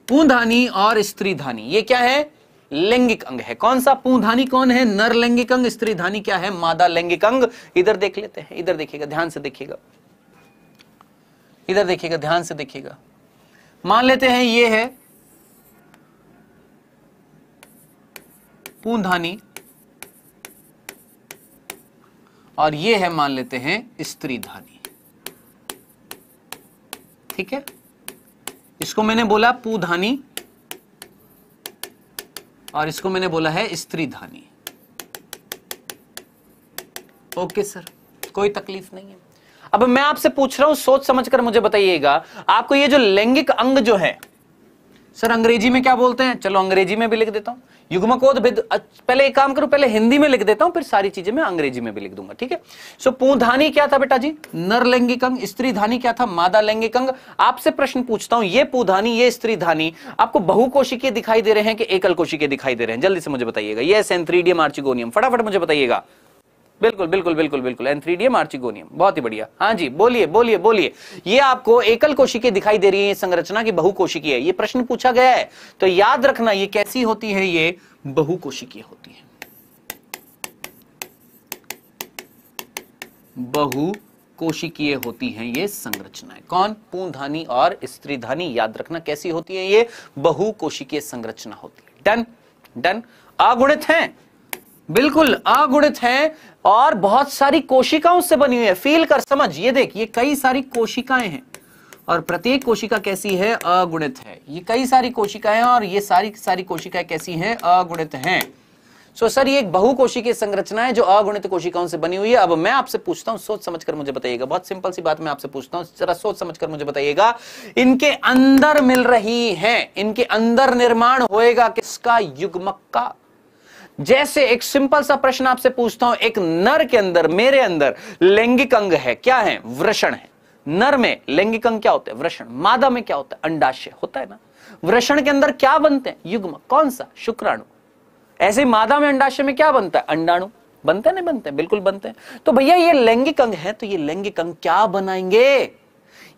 पूंधानी और स्त्री धानी ये क्या है लैंगिक अंग है कौन सा पूंधानी कौन है नर लैंगिक अंग धानी क्या है मादा लैंगिक अंग इधर देख लेते हैं इधर देखिएगा ध्यान से देखिएगा इधर देखिएगा ध्यान से देखिएगा मान लेते हैं ये है पूंधानी और ये है मान लेते हैं स्त्री धानी ठीक है इसको मैंने बोला पूधानी और इसको मैंने बोला है स्त्री धानी ओके सर कोई तकलीफ नहीं है अब मैं आपसे पूछ रहा हूं सोच समझकर मुझे बताइएगा आपको ये जो लैंगिक अंग जो है सर अंग्रेजी में क्या बोलते हैं चलो अंग्रेजी में भी लिख देता हूं युगमकोद भिद पहले एक काम करो पहले हिंदी में लिख देता हूं फिर सारी चीजें मैं अंग्रेजी में भी लिख दूंगा ठीक है सो पूधानी क्या था बेटा जी नर लैंगिक अंग स्त्री धानी क्या था मादा लैंगिक अंग आपसे प्रश्न पूछता हूं ये पूधानी ये स्त्री धानी आपको बहुकोशिकीय दिखाई दे रहे हैं कि एकल कोशिकीय दिखाई दे रहे हैं जल्दी से मुझे बताइएगा ये सेंथ्रीडियम आर्चिगोनियम फटाफट मुझे बताइएगा बिल्कुल बिल्कुल बिल्कुल बिल्कुल एंथ्रीडियम आर्चिगोनियम बहुत ही बढ़िया हाँ जी बोलिए बोलिए बोलिए ये आपको एकल कोशिकी दिखाई दे रही है संरचना की बहुकोशिकी है ये प्रश्न पूछा गया है तो याद रखना ये कैसी होती है ये बहुकोशिकीय होती है बहु कोशिकीय होती हैं ये संरचनाएं कौन पूंधानी और स्त्रीधानी याद रखना कैसी होती है ये बहु कोशिकीय संरचना होती है डन डन अगुणित हैं बिल्कुल अगुणित है और बहुत सारी कोशिकाओं से बनी हुई है फील कर समझ ये देख ये कई सारी कोशिकाएं हैं और प्रत्येक कोशिका कैसी है अगुणित है ये कई सारी कोशिकाएं और ये सारी सारी कोशिकाएं कैसी हैं अगुणित हैं सो सर ये एक बहुकोशिकीय संरचना है जो अगुणित कोशिकाओं से बनी हुई है अब मैं आपसे पूछता हूं सोच समझ कर मुझे बताइएगा बहुत सिंपल सी बात मैं आपसे पूछता हूं जरा सोच समझ कर मुझे बताइएगा इनके अंदर मिल रही है इनके अंदर निर्माण होएगा किसका युग्मक का जैसे एक सिंपल सा प्रश्न आपसे पूछता हूं एक नर के अंदर मेरे अंदर लैंगिक अंग है क्या है वृषण है नर में लैंगिक अंग क्या होता है वृषण मादा में क्या होता है अंडाशय होता है ना वृषण के अंदर क्या बनते हैं युग्म कौन सा शुक्राणु ऐसे मादा में अंडाशय में क्या बनता है अंडाणु बनते नहीं बनते बिल्कुल बनते हैं तो भैया ये लैंगिक अंग है तो ये लैंगिक अंग क्या बनाएंगे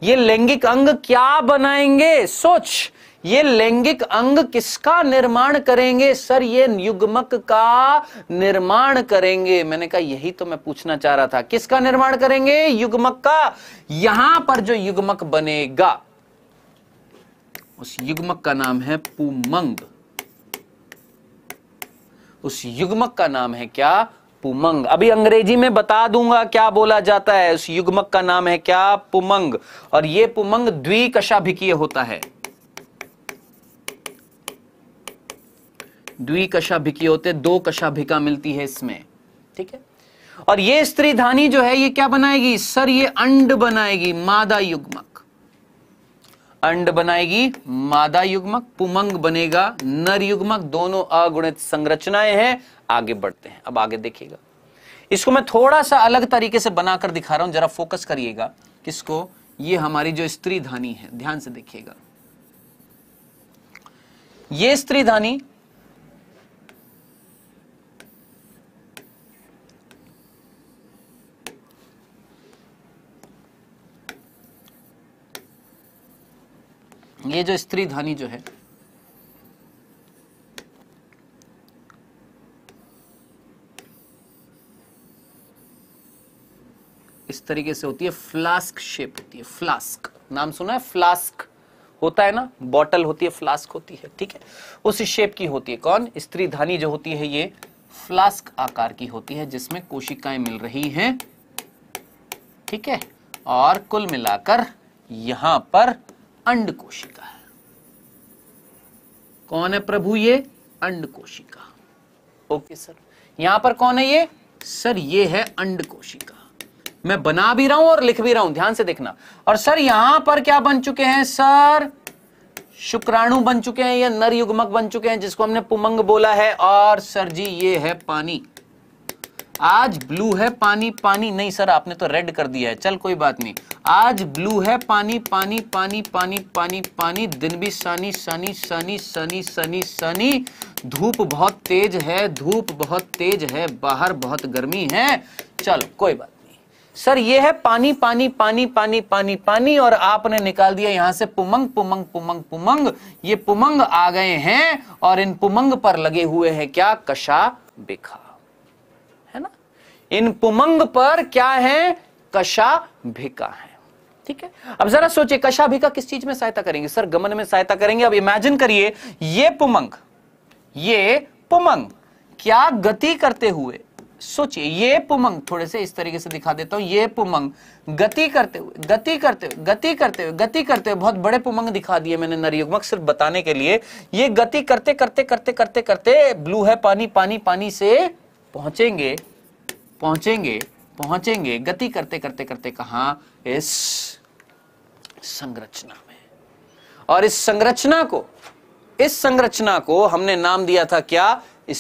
ये लैंगिक अंग क्या बनाएंगे सोच ये लैंगिक अंग किसका निर्माण करेंगे सर ये युग्मक का निर्माण करेंगे मैंने कहा यही तो मैं पूछना चाह रहा था किसका निर्माण करेंगे युग्मक का यहां पर जो युग्मक बनेगा उस युग्मक का नाम है पुमंग उस युग्मक का नाम है क्या पुमंग अभी अंग्रेजी में बता दूंगा क्या बोला जाता है उस युग्मक का नाम है क्या पुमंग और ये पुमंग द्विकशाभिकीय होता है द्विकशाभिकी होते दो कशाभिका मिलती है इसमें ठीक है और ये स्त्री धानी जो है ये क्या बनाएगी सर ये अंड बनाएगी मादा युग्मक अंड बनाएगी मादा युग्मक पुमंग बनेगा नर युग्मक दोनों अगुणित संरचनाएं हैं आगे बढ़ते हैं अब आगे देखिएगा इसको मैं थोड़ा सा अलग तरीके से बनाकर दिखा रहा हूं जरा फोकस करिएगा किसको ये हमारी जो स्त्री धानी है ध्यान से देखिएगा ये स्त्री धानी ये जो स्त्री ध्वनि जो है इस तरीके से होती है फ्लास्क शेप होती है फ्लास्क नाम सुना है फ्लास्क होता है ना बॉटल होती है फ्लास्क होती है ठीक है उस शेप की होती है कौन स्त्री धानी जो होती है ये फ्लास्क आकार की होती है जिसमें कोशिकाएं मिल रही हैं ठीक है और कुल मिलाकर यहां पर अंड कोशिका है कौन है प्रभु ये अंड कोशिका ओके सर यहां पर कौन है ये सर ये है अंड कोशिका मैं बना भी रहा हूं और लिख भी रहा हूं ध्यान से देखना और सर यहां पर क्या बन चुके हैं सर शुक्राणु बन चुके हैं या नर युग्मक बन चुके हैं जिसको हमने पुमंग बोला है और सर जी ये है पानी आज ब्लू है पानी पानी नहीं सर आपने तो रेड कर दिया है चल कोई बात नहीं आज ब्लू है पानी पानी पानी पानी पानी पानी दिन भी सनी सनी सनी सनी सनी सनी धूप बहुत तेज है धूप बहुत तेज है बाहर बहुत गर्मी है चल कोई बात नहीं सर ये है पानी पानी पानी पानी पानी पानी और आपने निकाल दिया यहां से पुमंग पुमंग पुमंग पुमंग ये पुमंग आ गए हैं और इन पुमंग पर लगे हुए हैं क्या कशा बिखा इन पुमंग पर क्या है कशा भिका है ठीक है अब जरा सोचिए कशा भिका किस चीज में सहायता करेंगे सर गमन में सहायता करेंगे अब इमेजिन करिए ये पुमंग ये पुमंग क्या गति करते हुए सोचिए ये पुमंग थोड़े से इस तरीके से दिखा देता हूं ये पुमंग गति करते हुए गति करते हुए गति करते हुए गति करते हुए बहुत बड़े पुमंग दिखा दिए मैंने नरयुग्मक सिर्फ बताने के लिए ये गति करते करते करते करते करते ब्लू है पानी पानी पानी से पहुंचेंगे पहुंचेंगे पहुंचेंगे गति करते करते करते कहा इस संरचना में और इस संरचना को इस संरचना को हमने नाम दिया था क्या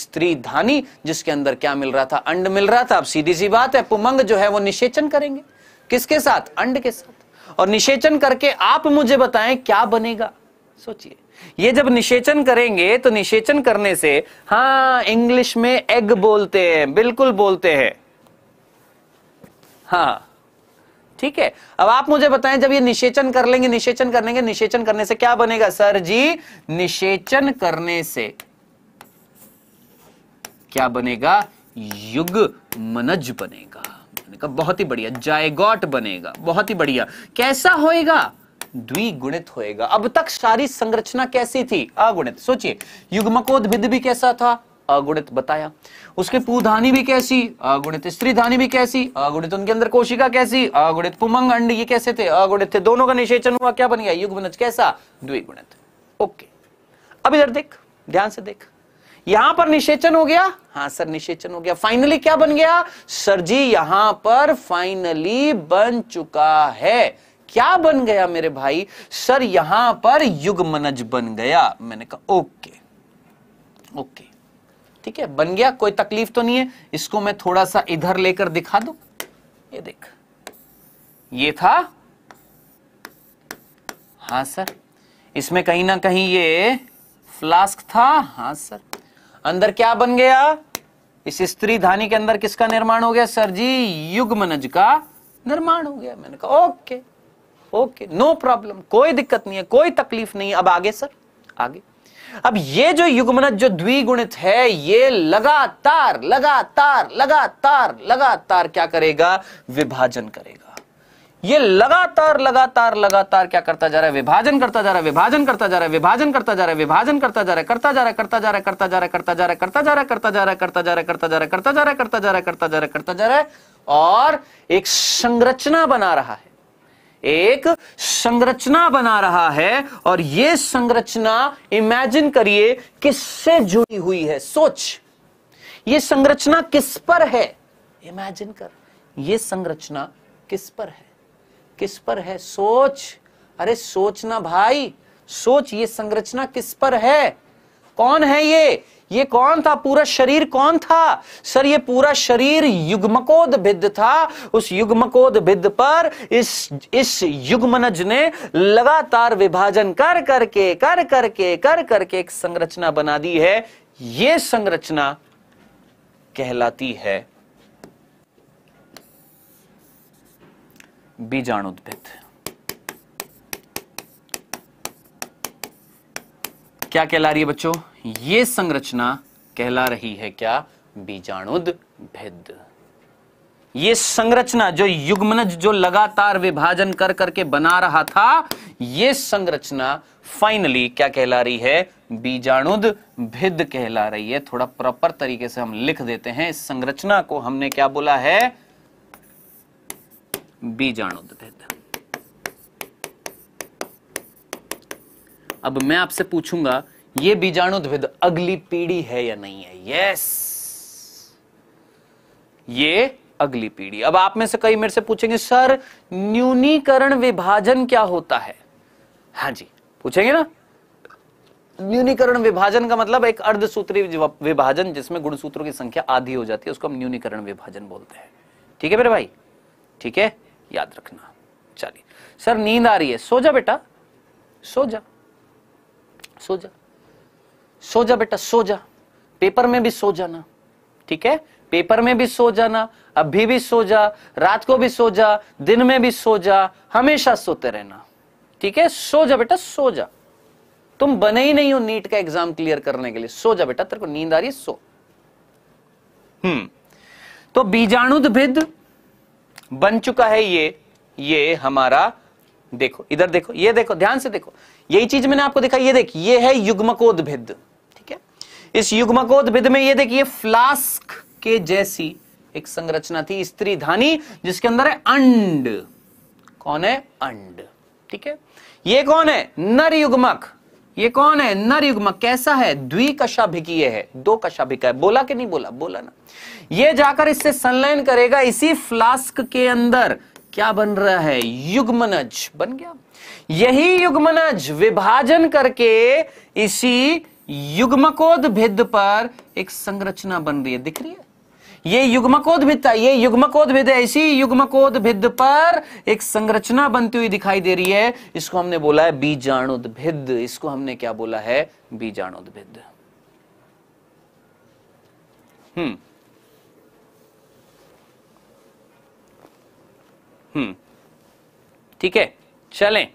स्त्री धानी जिसके अंदर क्या मिल रहा था अंड मिल रहा था अब सीधी सी बात है पुमंग जो है वो निषेचन करेंगे किसके साथ अंड के साथ और निषेचन करके आप मुझे बताएं क्या बनेगा सोचिए ये जब निषेचन करेंगे तो निषेचन करने से हाँ इंग्लिश में एग बोलते हैं बिल्कुल बोलते हैं हाँ ठीक है अब आप मुझे बताएं जब ये निषेचन कर लेंगे निषेचन कर लेंगे निषेचन करने से क्या बनेगा सर जी निषेचन करने से क्या बनेगा युग मनज बनेगा बनेगा बहुत ही बढ़िया जायगॉट बनेगा बहुत ही बढ़िया कैसा होएगा द्विगुणित होएगा अब तक सारी संरचना कैसी थी अगुणित सोचिए युग्मकोद भी कैसा था अगुणित बताया उसके पूधानी भी कैसी अगुणित स्त्रीधानी भी कैसी अगुणित उनके अंदर कोशिका कैसी अगुणित पुमंग अंड ये कैसे थे अगुणित थे दोनों का निषेचन हुआ क्या बन गया युग कैसा द्विगुणित ओके अब इधर देख ध्यान से देख यहां पर निषेचन हो गया हाँ सर निषेचन हो गया फाइनली क्या बन गया सर जी यहां पर फाइनली बन चुका है क्या बन गया मेरे भाई सर यहां पर युग बन गया मैंने कहा ओके ओके ठीक है बन गया कोई तकलीफ तो नहीं है इसको मैं थोड़ा सा इधर लेकर दिखा दू ये देख ये था हाँ सर इसमें कहीं ना कहीं ये फ्लास्क था हाँ सर अंदर क्या बन गया इस स्त्री धानी के अंदर किसका निर्माण हो गया सर जी युग्मनज का निर्माण हो गया मैंने कहा ओके ओके नो प्रॉब्लम कोई दिक्कत नहीं है कोई तकलीफ नहीं है अब आगे सर आगे अब ये जो युगमनत जो द्विगुणित है ये लगातार लगातार लगातार लगातार क्या करेगा विभाजन करेगा ये लगातार लगातार लगातार क्या करता जा रहा है विभाजन करता जा रहा है विभाजन करता जा रहा है विभाजन करता जा रहा है विभाजन करता जा रहा है करता जा रहा है करता जा रहा है करता जा रहा है करता जा रहा है करता जा रहा है करता जा रहा है करता जा रहा है करता जा रहा है करता जा रहा है करता जा रहा है करता जा रहा है करता जा रहा है और एक संरचना बना रहा है एक संरचना बना रहा है और ये संरचना इमेजिन करिए किससे जुड़ी हुई है सोच ये संरचना किस पर है इमेजिन कर ये संरचना किस पर है किस पर है सोच अरे सोचना भाई सोच ये संरचना किस पर है कौन है ये ये कौन था पूरा शरीर कौन था सर ये पूरा शरीर युग्मकोद भिद्ध था उस युग्मकोद भिद्ध पर इस इस युग्मनज ने लगातार विभाजन कर करके कर करके कर करके एक संरचना बना दी है ये संरचना कहलाती है बीजाणुद्भिद क्या कहला रही है बच्चों ये संरचना कहला रही है क्या बीजाणुद भेद ये संरचना जो युग्मनज जो लगातार विभाजन कर करके बना रहा था ये संरचना फाइनली क्या कहला रही है बीजाणुद भिद कहला रही है थोड़ा प्रॉपर तरीके से हम लिख देते हैं इस संरचना को हमने क्या बोला है बीजाणुद भिद अब मैं आपसे पूछूंगा ये बीजाणुद्विद अगली पीढ़ी है या नहीं है यस ये अगली पीढ़ी अब आप में से कई मेरे से पूछेंगे सर न्यूनीकरण विभाजन क्या होता है हाँ जी पूछेंगे ना न्यूनीकरण विभाजन का मतलब एक अर्धसूत्री विभाजन जिसमें गुणसूत्रों की संख्या आधी हो जाती है उसको हम न्यूनीकरण विभाजन बोलते हैं ठीक है मेरे भाई ठीक है याद रखना चलिए सर नींद आ रही है सो जा बेटा सो जा सो जा सो जा बेटा सो जा पेपर में भी सो जाना ठीक है पेपर में भी सो जाना अभी भी सो जा रात को भी सो जा दिन में भी सो जा हमेशा सोते रहना ठीक है सो जा बेटा सो जा तुम बने ही नहीं हो नीट का एग्जाम क्लियर करने के लिए सो जा बेटा तेरे को नींद आ रही सो हम्म तो बीजाणुद्भिद बन चुका है ये ये हमारा देखो इधर देखो ये देखो ध्यान से देखो यही चीज मैंने आपको दिखाई ये देख ये है युग्मकोद्भिद इस युग्मकोदभिद में ये देखिए फ्लास्क के जैसी एक संरचना थी स्त्री धानी जिसके अंदर है अंड कौन है अंड ठीक है ये कौन है नर युग्मक ये कौन है नर युग्मक कैसा है द्विकशाभिकीय है दो कशाभिका है बोला कि नहीं बोला बोला ना ये जाकर इससे संलयन करेगा इसी फ्लास्क के अंदर क्या बन रहा है युग्मनज बन गया यही युग्मनज विभाजन करके इसी युग्मकोद भिद पर एक संरचना बन रही है दिख रही है ये युग्मकोद भिद था ये युग्मकोद भिद है इसी युग्मकोद भिद पर एक संरचना बनती हुई दिखाई दे रही है इसको हमने बोला है बीजाणुद्भिद इसको हमने क्या बोला है बीजाणुद्भिद हम्म हम्म ठीक है चलें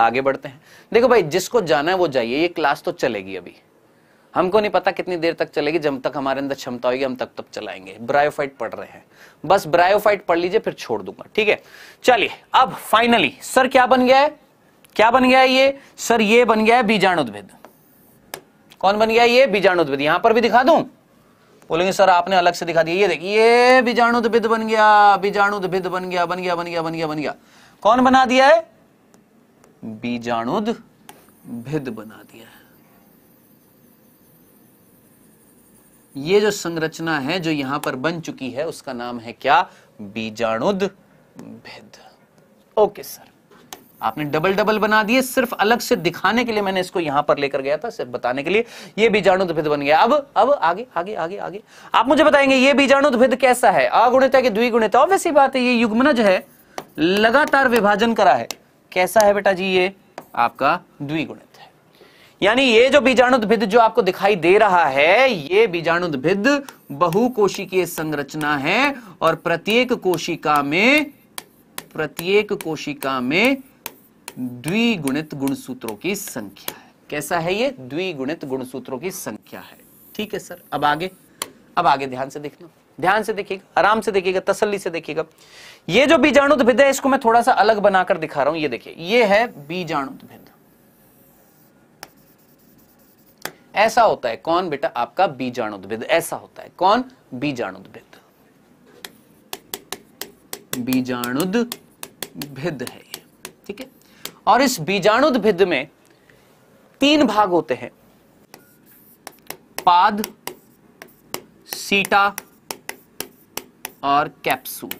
आगे बढ़ते हैं देखो भाई जिसको जाना है वो जाइए ये क्लास तो चलेगी अभी हमको नहीं पता कितनी देर तक चलेगी जब तक हमारे अंदर क्षमता होगी हम तक तक चलाएंगे ब्रायोफाइट पढ़ रहे हैं बस ब्रायोफाइट पढ़ लीजिए फिर छोड़ दूंगा ठीक है चलिए अब फाइनली सर क्या बन गया है क्या बन गया है ये सर ये बन गया है बीजाणुद्भिद कौन बन गया ये बीजाणुद्भिद यहां पर भी दिखा दू बोलेंगे सर आपने अलग से दिखा दिया ये देखिए ये बीजाणुद्भिद बन गया बीजाणुद्भिद बन गया बन गया बन गया बन गया बन गया कौन बना दिया है बीजाणुद भिद बना ये जो संरचना है जो यहां पर बन चुकी है उसका नाम है क्या बीजाणुद भेद ओके सर आपने डबल डबल बना दिए सिर्फ अलग से दिखाने के लिए मैंने इसको यहां पर लेकर गया था सिर्फ बताने के लिए ये बीजाणुद्भिद बन गया अब अब आगे आगे आगे आगे आप मुझे बताएंगे ये बीजाणुद्भिद कैसा है अगुणता की द्विगुणित ऑब्वियस बात है ये युग्मनज है लगातार विभाजन करा है कैसा है बेटा जी ये आपका द्विगुणित यानी ये जो बीजाणुद्भिद जो आपको दिखाई दे रहा है ये बीजाणुद्भिद बहुकोशिकीय संरचना है और प्रत्येक कोशिका में प्रत्येक कोशिका में द्विगुणित गुणसूत्रों की संख्या है कैसा है ये द्विगुणित गुणसूत्रों की संख्या है ठीक है सर अब आगे अब आगे ध्यान से देखना ध्यान से देखिएगा आराम से देखिएगा तसल्ली से देखिएगा ये जो बीजाणुद्भिद है इसको मैं थोड़ा सा अलग बनाकर दिखा रहा हूं ये देखिए ये है बीजाणुद्भिद ऐसा होता है कौन बेटा आपका बीजाणुद्भिद ऐसा होता है कौन बीजाणुद्भिद भिद है ये ठीक है और इस भिद में तीन भाग होते हैं पाद सीटा और कैप्सूल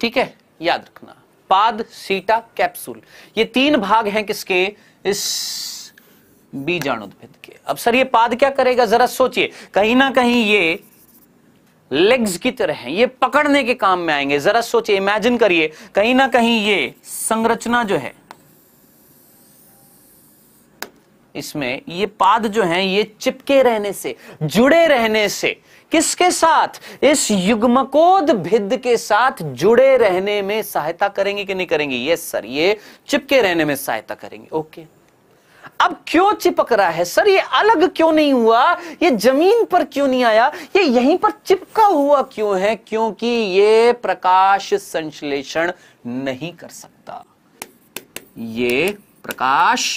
ठीक है याद रखना पाद सीटा कैप्सूल ये तीन भाग हैं किसके इस बीजाणुद्भिद के अब सर ये पाद क्या करेगा जरा सोचिए कहीं ना कहीं ये लेग्स की तरह हैं ये पकड़ने के काम में आएंगे जरा सोचिए इमेजिन करिए कहीं ना कहीं ये संरचना जो है इसमें ये पाद जो हैं ये चिपके रहने से जुड़े रहने से किसके साथ इस युग्मकोद भिद के साथ जुड़े रहने में सहायता करेंगे कि नहीं करेंगे यस सर ये चिपके रहने में सहायता करेंगे ओके अब क्यों चिपक रहा है सर ये अलग क्यों नहीं हुआ ये जमीन पर क्यों नहीं आया ये यहीं पर चिपका हुआ क्यों है क्योंकि ये प्रकाश संश्लेषण नहीं कर सकता ये प्रकाश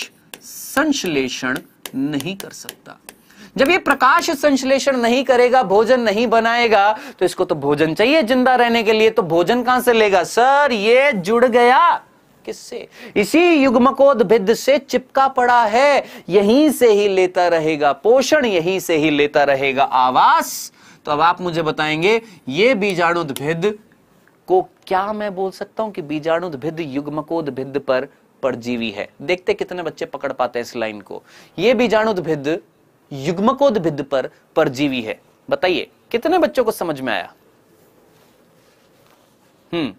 संश्लेषण नहीं कर सकता जब ये प्रकाश संश्लेषण नहीं करेगा भोजन नहीं बनाएगा तो इसको तो भोजन चाहिए जिंदा रहने के लिए तो भोजन कहां से लेगा सर ये जुड़ गया किससे इसी युग्मकोद से चिपका पड़ा है यहीं से ही लेता रहेगा पोषण यहीं से ही लेता रहेगा आवास तो अब आप मुझे बताएंगे ये बीजाणुद्भिद को क्या मैं बोल सकता हूं कि बीजाणुद्भिद युग्मकोद पर परजीवी है देखते कितने बच्चे पकड़ पाते हैं इस लाइन को यह बीजाणुद्भिद युग्मकोद्भिद पर परजीवी है बताइए कितने बच्चों को समझ में आया हम्म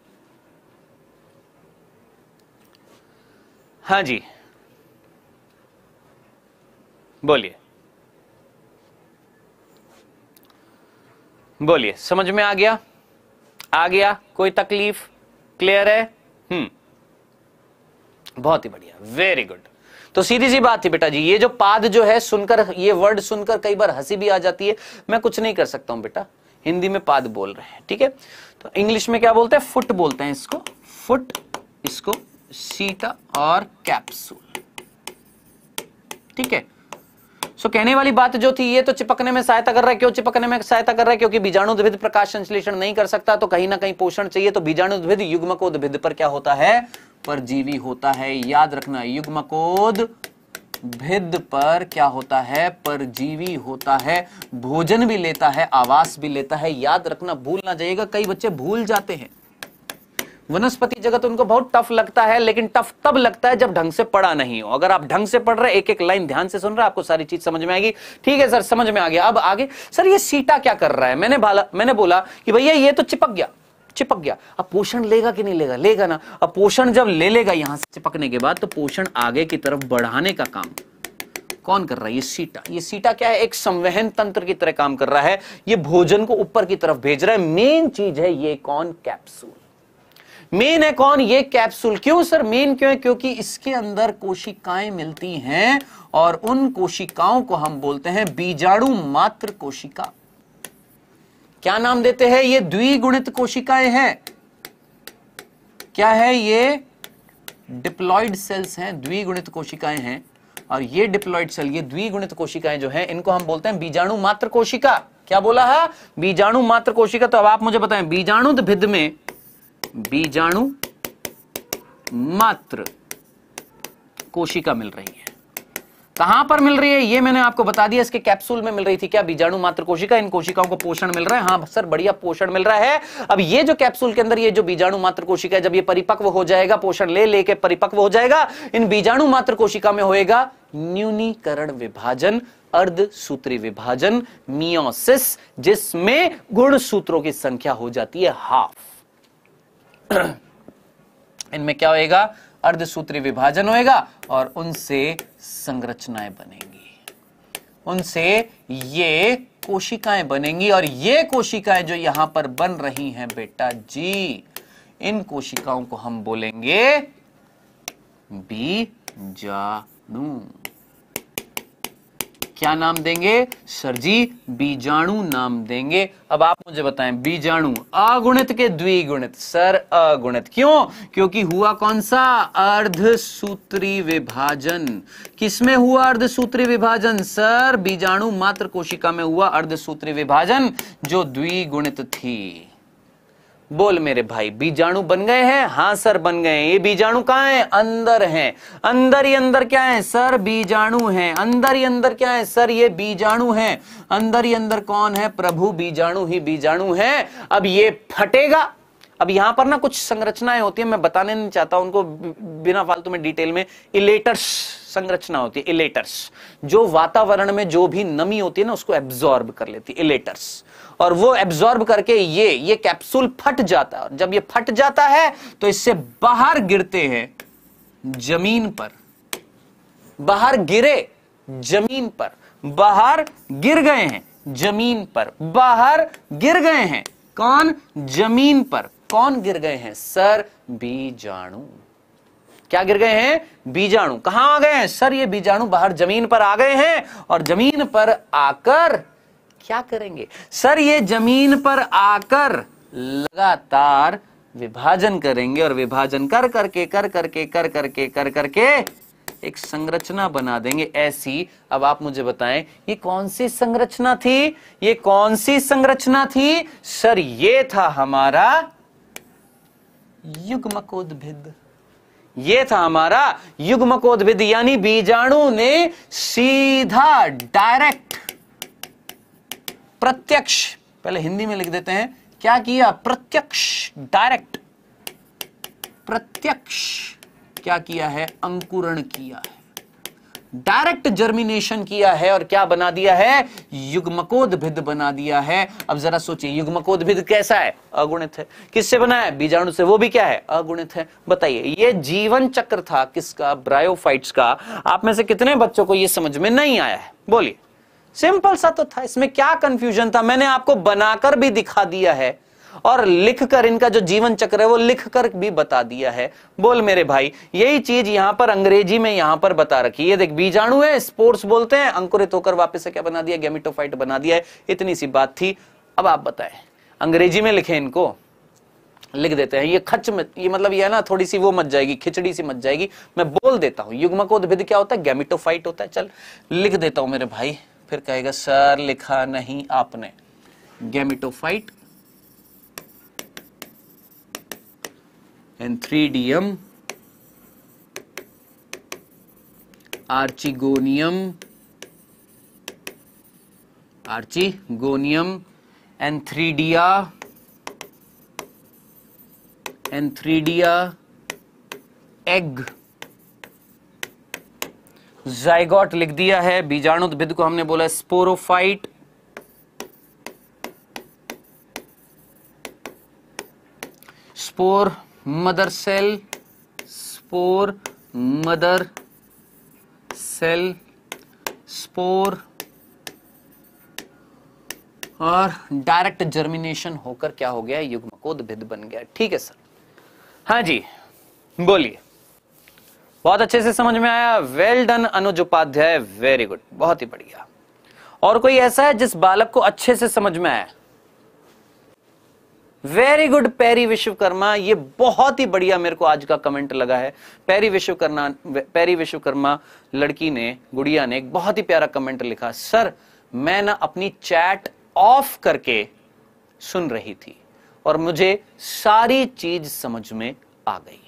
हाँ जी बोलिए बोलिए समझ में आ गया आ गया कोई तकलीफ क्लियर है हम्म बहुत ही बढ़िया वेरी गुड तो सीधी सी बात थी बेटा जी ये जो पाद जो है सुनकर ये वर्ड सुनकर कई बार हंसी भी आ जाती है मैं कुछ नहीं कर सकता हूं बेटा हिंदी में पाद बोल रहे हैं ठीक है तो इंग्लिश में क्या बोलते हैं फुट बोलते हैं इसको फुट इसको सीटा और कैप्सूल ठीक है सो so, कहने वाली बात जो थी ये तो चिपकने में सहायता कर रहा है क्यों चिपकने में सहायता कर रहा है क्योंकि बीजाणु उद्भिद प्रकाश संश्लेषण नहीं कर सकता तो कहीं ना कहीं पोषण चाहिए तो बीजाणु को उद्भिद पर क्या होता है परजीवी होता है याद रखना युग्मकोद भिद पर क्या होता है परजीवी होता है भोजन भी लेता है आवास भी लेता है याद रखना भूल ना जाइएगा कई बच्चे भूल जाते हैं वनस्पति जगत उनको बहुत टफ लगता है लेकिन टफ तब लगता है जब ढंग से पढ़ा नहीं हो अगर आप ढंग से पढ़ रहे एक एक लाइन ध्यान से सुन रहे आपको सारी चीज समझ में आएगी ठीक है सर समझ में आ गया अब आगे सर ये सीटा क्या कर रहा है मैंने भाला मैंने बोला कि भैया ये तो चिपक गया चिपक गया अब पोषण लेगा कि नहीं लेगा लेगा ना अब पोषण जब ले लेगा यहां से चिपकने के बाद तो पोषण आगे की तरफ बढ़ाने का काम कौन कर रहा है ये सीटा ये सीटा क्या है एक संवहन तंत्र की तरह काम कर रहा है ये भोजन को ऊपर की तरफ भेज रहा है मेन चीज है ये कौन कैप्सूल मेन है कौन ये कैप्सूल क्यों सर मेन क्यों है क्योंकि इसके अंदर कोशिकाएं मिलती हैं और उन कोशिकाओं को हम बोलते हैं बीजाणु मात्र कोशिका क्या नाम देते हैं ये द्विगुणित कोशिकाएं हैं क्या है ये डिप्लॉइड सेल्स हैं द्विगुणित कोशिकाएं हैं और ये डिप्लॉइड सेल ये द्विगुणित कोशिकाएं जो हैं इनको हम बोलते हैं बीजाणु मात्र कोशिका क्या बोला है बीजाणु मात्र कोशिका तो अब आप मुझे बताएं बीजाणु भिद में बीजाणु मात्र कोशिका मिल रही है कहां पर मिल रही है ये मैंने आपको बता दिया इसके कैप्सूल में मिल रही थी क्या बीजाणु मात्र कोशिका इन कोशिकाओं को पोषण मिल रहा है हाँ सर बढ़िया पोषण मिल रहा है अब ये जो कैप्सूल के अंदर ये जो बीजाणु मात्र कोशिका है जब ये परिपक्व हो जाएगा पोषण ले लेके परिपक्व हो जाएगा इन बीजाणु मात्र कोशिका में होगा न्यूनीकरण विभाजन अर्ध सूत्री विभाजन मियोसिस जिसमें गुण सूत्रों की संख्या हो जाती है हाफ इनमें क्या होगा अर्धसूत्री विभाजन होएगा और उनसे संरचनाएं बनेंगी उनसे ये कोशिकाएं बनेंगी और ये कोशिकाएं जो यहां पर बन रही हैं बेटा जी इन कोशिकाओं को हम बोलेंगे बीजाणु क्या नाम देंगे सर जी बीजाणु नाम देंगे अब आप मुझे बताएं बीजाणु अगुणित के द्विगुणित सर अगुणित क्यों क्योंकि हुआ कौन सा अर्धसूत्री विभाजन किसमें हुआ अर्धसूत्री विभाजन सर बीजाणु मात्र कोशिका में हुआ अर्धसूत्री विभाजन जो द्विगुणित थी बोल मेरे भाई बीजाणु बन गए हैं हाँ सर बन गए हैं ये बीजाणु कहा है अंदर हैं अंदर ही अंदर क्या है सर बीजाणु हैं अंदर ही अंदर क्या है सर ये बीजाणु हैं अंदर ही अंदर कौन है प्रभु बीजाणु ही बीजाणु है अब ये फटेगा अब यहां पर ना कुछ संरचनाएं होती है मैं बताने नहीं चाहता उनको बिना फालतू में डिटेल में इलेटर्स संरचना होती है इलेटर्स जो वातावरण में जो भी नमी होती है ना उसको एब्जॉर्ब कर लेती है इलेटर्स और वो एब्जॉर्ब करके ये ये कैप्सूल फट जाता है जब ये फट जाता है तो इससे बाहर गिरते हैं जमीन पर बाहर गिरे जमीन पर बाहर गिर गए हैं जमीन पर बाहर गिर गए हैं कौन जमीन पर कौन गिर गए हैं सर बीजाणु क्या गिर गए हैं बीजाणु कहां आ गए हैं सर ये बीजाणु बाहर जमीन पर आ गए हैं और जमीन पर आकर क्या करेंगे सर ये जमीन पर आकर लगातार विभाजन करेंगे और विभाजन कर करके कर करके कर करके कर करके एक संरचना बना देंगे ऐसी अब आप मुझे बताएं ये कौन सी संरचना थी ये कौन सी संरचना थी सर ये था हमारा युग्मकोद्भिद ये था हमारा युग्मकोद्भिद यानी बीजाणु ने सीधा डायरेक्ट प्रत्यक्ष पहले हिंदी में लिख देते हैं क्या किया प्रत्यक्ष डायरेक्ट प्रत्यक्ष क्या किया है अंकुरण किया है डायरेक्ट जर्मिनेशन किया है और क्या बना दिया है युग्मकोदभिद बना दिया है अब जरा सोचिए युग्मकोदभिद कैसा है अगुणित है किससे बना है बीजाणु से वो भी क्या है अगुणित है बताइए ये जीवन चक्र था किसका ब्रायोफाइट्स का आप में से कितने बच्चों को ये समझ में नहीं आया है बोलिए सिंपल सा तो था इसमें क्या कंफ्यूजन था मैंने आपको बनाकर भी दिखा दिया है और लिख कर इनका जो जीवन चक्र है वो लिख कर भी बता दिया है बोल मेरे भाई यही चीज यहां पर अंग्रेजी में यहां पर बता रखी है देख बीजाणु है स्पोर्ट्स बोलते हैं अंकुरित होकर वापस से क्या बना दिया गेमिटोफाइट बना दिया है इतनी सी बात थी अब आप बताए अंग्रेजी में लिखे इनको लिख देते हैं ये खच में ये मतलब ये है ना थोड़ी सी वो मच जाएगी खिचड़ी सी मच जाएगी मैं बोल देता हूँ उद्भिद क्या होता है गैमिटोफाइट होता है चल लिख देता हूं मेरे भाई फिर कहेगा सर लिखा नहीं आपने gametophyte and 3dm archigonium archigonium and 3dia and 3dia egg zygote लिख दिया है बीजाणुद्भिद को हमने बोला sporophyte spore mother cell spore mother cell spore और डायरेक्ट जर्मिनेशन होकर क्या हो गया युग्मकोद भिद बन गया ठीक है सर हाँ जी बोलिए बहुत अच्छे से समझ में आया well done Anuj Upadhyay very good बहुत ही बढ़िया और कोई ऐसा है जिस बालक को अच्छे से समझ में आया वेरी गुड पैरी विश्वकर्मा ये बहुत ही बढ़िया मेरे को आज का कमेंट लगा है पैरी विश्वकर्मा पैरी विश्वकर्मा लड़की ने गुड़िया ने एक बहुत ही प्यारा कमेंट लिखा सर मैं ना अपनी चैट ऑफ करके सुन रही थी और मुझे सारी चीज समझ में आ गई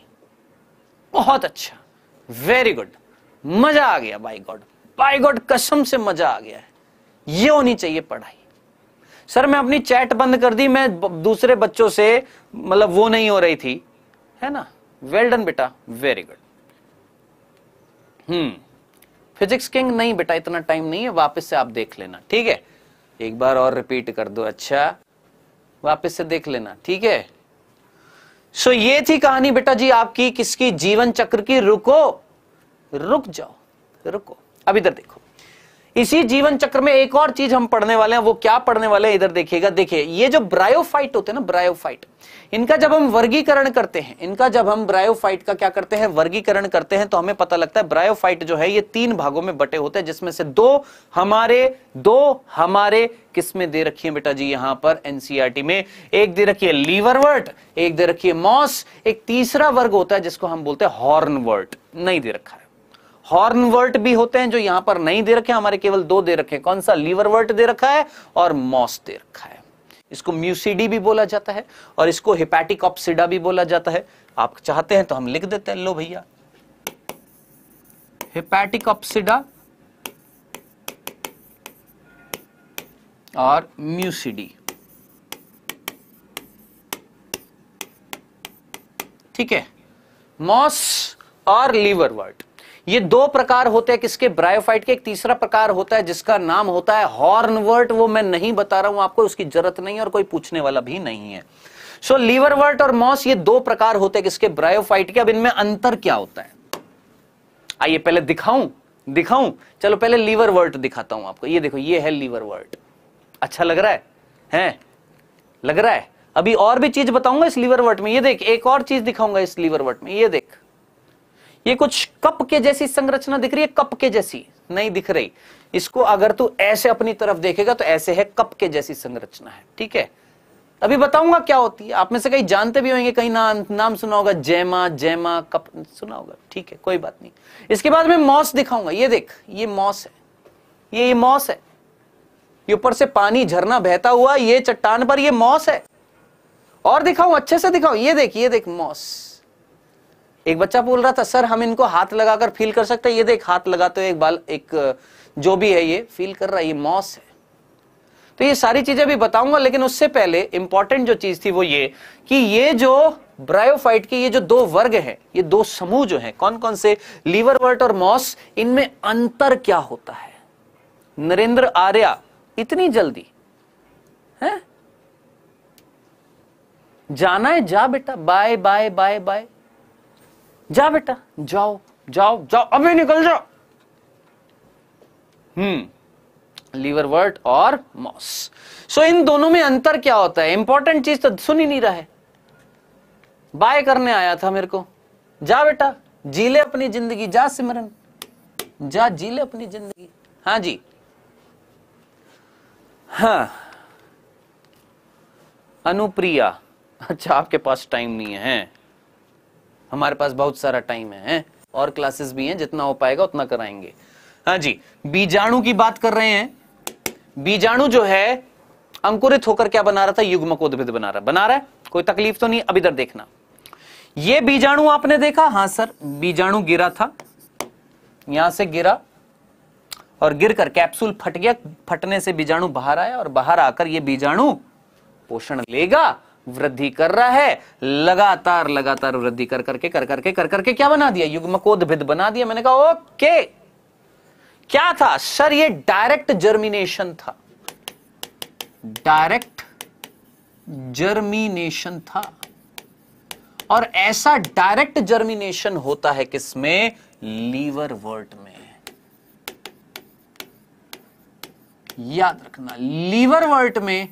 बहुत अच्छा वेरी गुड मजा आ गया बाई गॉड बाई गॉड कसम से मजा आ गया है ये होनी चाहिए पढ़ाई सर मैं अपनी चैट बंद कर दी मैं दूसरे बच्चों से मतलब वो नहीं हो रही थी है ना वेल डन बेटा very good hmm physics king नहीं बेटा इतना टाइम नहीं है वापस से आप देख लेना ठीक है एक बार और रिपीट कर दो अच्छा वापस से देख लेना ठीक है सो so, ये थी कहानी बेटा जी आपकी किसकी जीवन चक्र की रुको रुक जाओ रुको अब इधर देखो इसी जीवन चक्र में एक और चीज हम पढ़ने वाले हैं वो क्या पढ़ने वाले हैं इधर देखिएगा देखिए ये जो ब्रायोफाइट होते हैं ना ब्रायोफाइट इनका जब हम वर्गीकरण करते हैं इनका जब हम ब्रायोफाइट का क्या करते हैं वर्गीकरण करते हैं तो हमें पता लगता है ब्रायोफाइट जो है ये तीन भागों में बटे होते हैं जिसमें से दो हमारे दो हमारे किसमें दे रखी है बेटा जी यहां पर एनसीईआरटी e में एक दे रखी है लीवरवर्ट एक दे रखिए मॉस एक तीसरा वर्ग होता है जिसको हम बोलते हैं हॉर्नवर्ट नहीं दे रखा है हॉर्नवर्ट भी होते हैं जो यहां पर नहीं दे रखे हमारे केवल दो दे रखे कौन सा लीवरवर्ट दे रखा है और मॉस दे रखा है इसको म्यूसीडी भी बोला जाता है और इसको हिपैटिक ऑप्सिडा भी बोला जाता है आप चाहते हैं तो हम लिख देते हैं लो भैया हिपैटिक ऑप्सिडा और म्यूसीडी ठीक है मॉस और लीवरवर्ट ये दो प्रकार होते हैं किसके ब्रायोफाइट के एक तीसरा प्रकार होता है जिसका नाम होता है हॉर्नवर्ट वो मैं नहीं बता रहा हूं आपको उसकी जरूरत नहीं है और कोई पूछने वाला भी नहीं है सो लीवरवर्ट और मॉस ये दो प्रकार होते हैं किसके ब्रायोफाइट के अब इनमें अंतर क्या होता है आइए पहले दिखाऊं दिखाऊं चलो पहले लीवर वर्ट दिखाता हूं आपको ये देखो ये है लीवर वर्ट अच्छा लग रहा है हैं लग रहा है अभी और भी चीज बताऊंगा इस लीवर वर्ट में ये देख एक और चीज दिखाऊंगा इस लीवर वर्ट में ये देख ये कुछ कप के जैसी संरचना दिख रही है कप के जैसी नहीं दिख रही इसको अगर तू ऐसे अपनी तरफ देखेगा तो ऐसे है कप के जैसी संरचना है ठीक है अभी बताऊंगा क्या होती है आप में से कहीं जानते भी होंगे कहीं ना, नाम सुना होगा जैमा जैमा कप सुना होगा ठीक है कोई बात नहीं इसके बाद में मॉस दिखाऊंगा ये देख ये मॉस है ये ये मॉस है ये ऊपर से पानी झरना बहता हुआ ये चट्टान पर ये मॉस है और दिखाऊं अच्छे से दिखाऊं ये देख ये देख मॉस एक बच्चा बोल रहा था सर हम इनको हाथ लगाकर फील कर सकते हैं ये देख हाथ लगाते तो हुए एक बाल एक जो भी है ये फील कर रहा है ये मॉस है तो ये सारी चीजें भी बताऊंगा लेकिन उससे पहले इंपॉर्टेंट जो चीज थी वो ये कि ये जो ब्रायोफाइट के ये जो दो वर्ग हैं ये दो समूह जो हैं कौन कौन से लीवर वर्ट और मॉस इनमें अंतर क्या होता है नरेंद्र आर्या इतनी जल्दी है जाना है जा बेटा बाय बाय बाय बाय जा बेटा जाओ जाओ जाओ अभी निकल जाओ हम्म लीवर वर्ट और मॉस सो इन दोनों में अंतर क्या होता है इंपॉर्टेंट चीज तो सुन ही नहीं रहा है बाय करने आया था मेरे को जा बेटा जी ले अपनी जिंदगी जा सिमरन जा जी ले अपनी जिंदगी हाँ जी हाँ अनुप्रिया अच्छा आपके पास टाइम नहीं है हमारे पास बहुत सारा टाइम है, है? और क्लासेस भी हैं जितना हो पाएगा उतना कराएंगे हाँ जी बीजाणु की बात कर रहे हैं बीजाणु जो है अंकुरित होकर क्या बना रहा था युग्म को उद्भिद बना रहा बना रहा है कोई तकलीफ तो नहीं अब इधर देखना ये बीजाणु आपने देखा हाँ सर बीजाणु गिरा था यहां से गिरा और गिरकर कैप्सूल फट गया फटने से बीजाणु बाहर आया और बाहर आकर ये बीजाणु पोषण लेगा वृद्धि कर रहा है लगातार लगातार वृद्धि कर करके कर करके कर करके क्या बना दिया युग्मकोद्भिद बना दिया मैंने कहा ओके क्या था सर ये डायरेक्ट जर्मिनेशन था डायरेक्ट जर्मिनेशन था और ऐसा डायरेक्ट जर्मिनेशन होता है किसमें लीवर वर्ट में याद रखना लीवर वर्ट में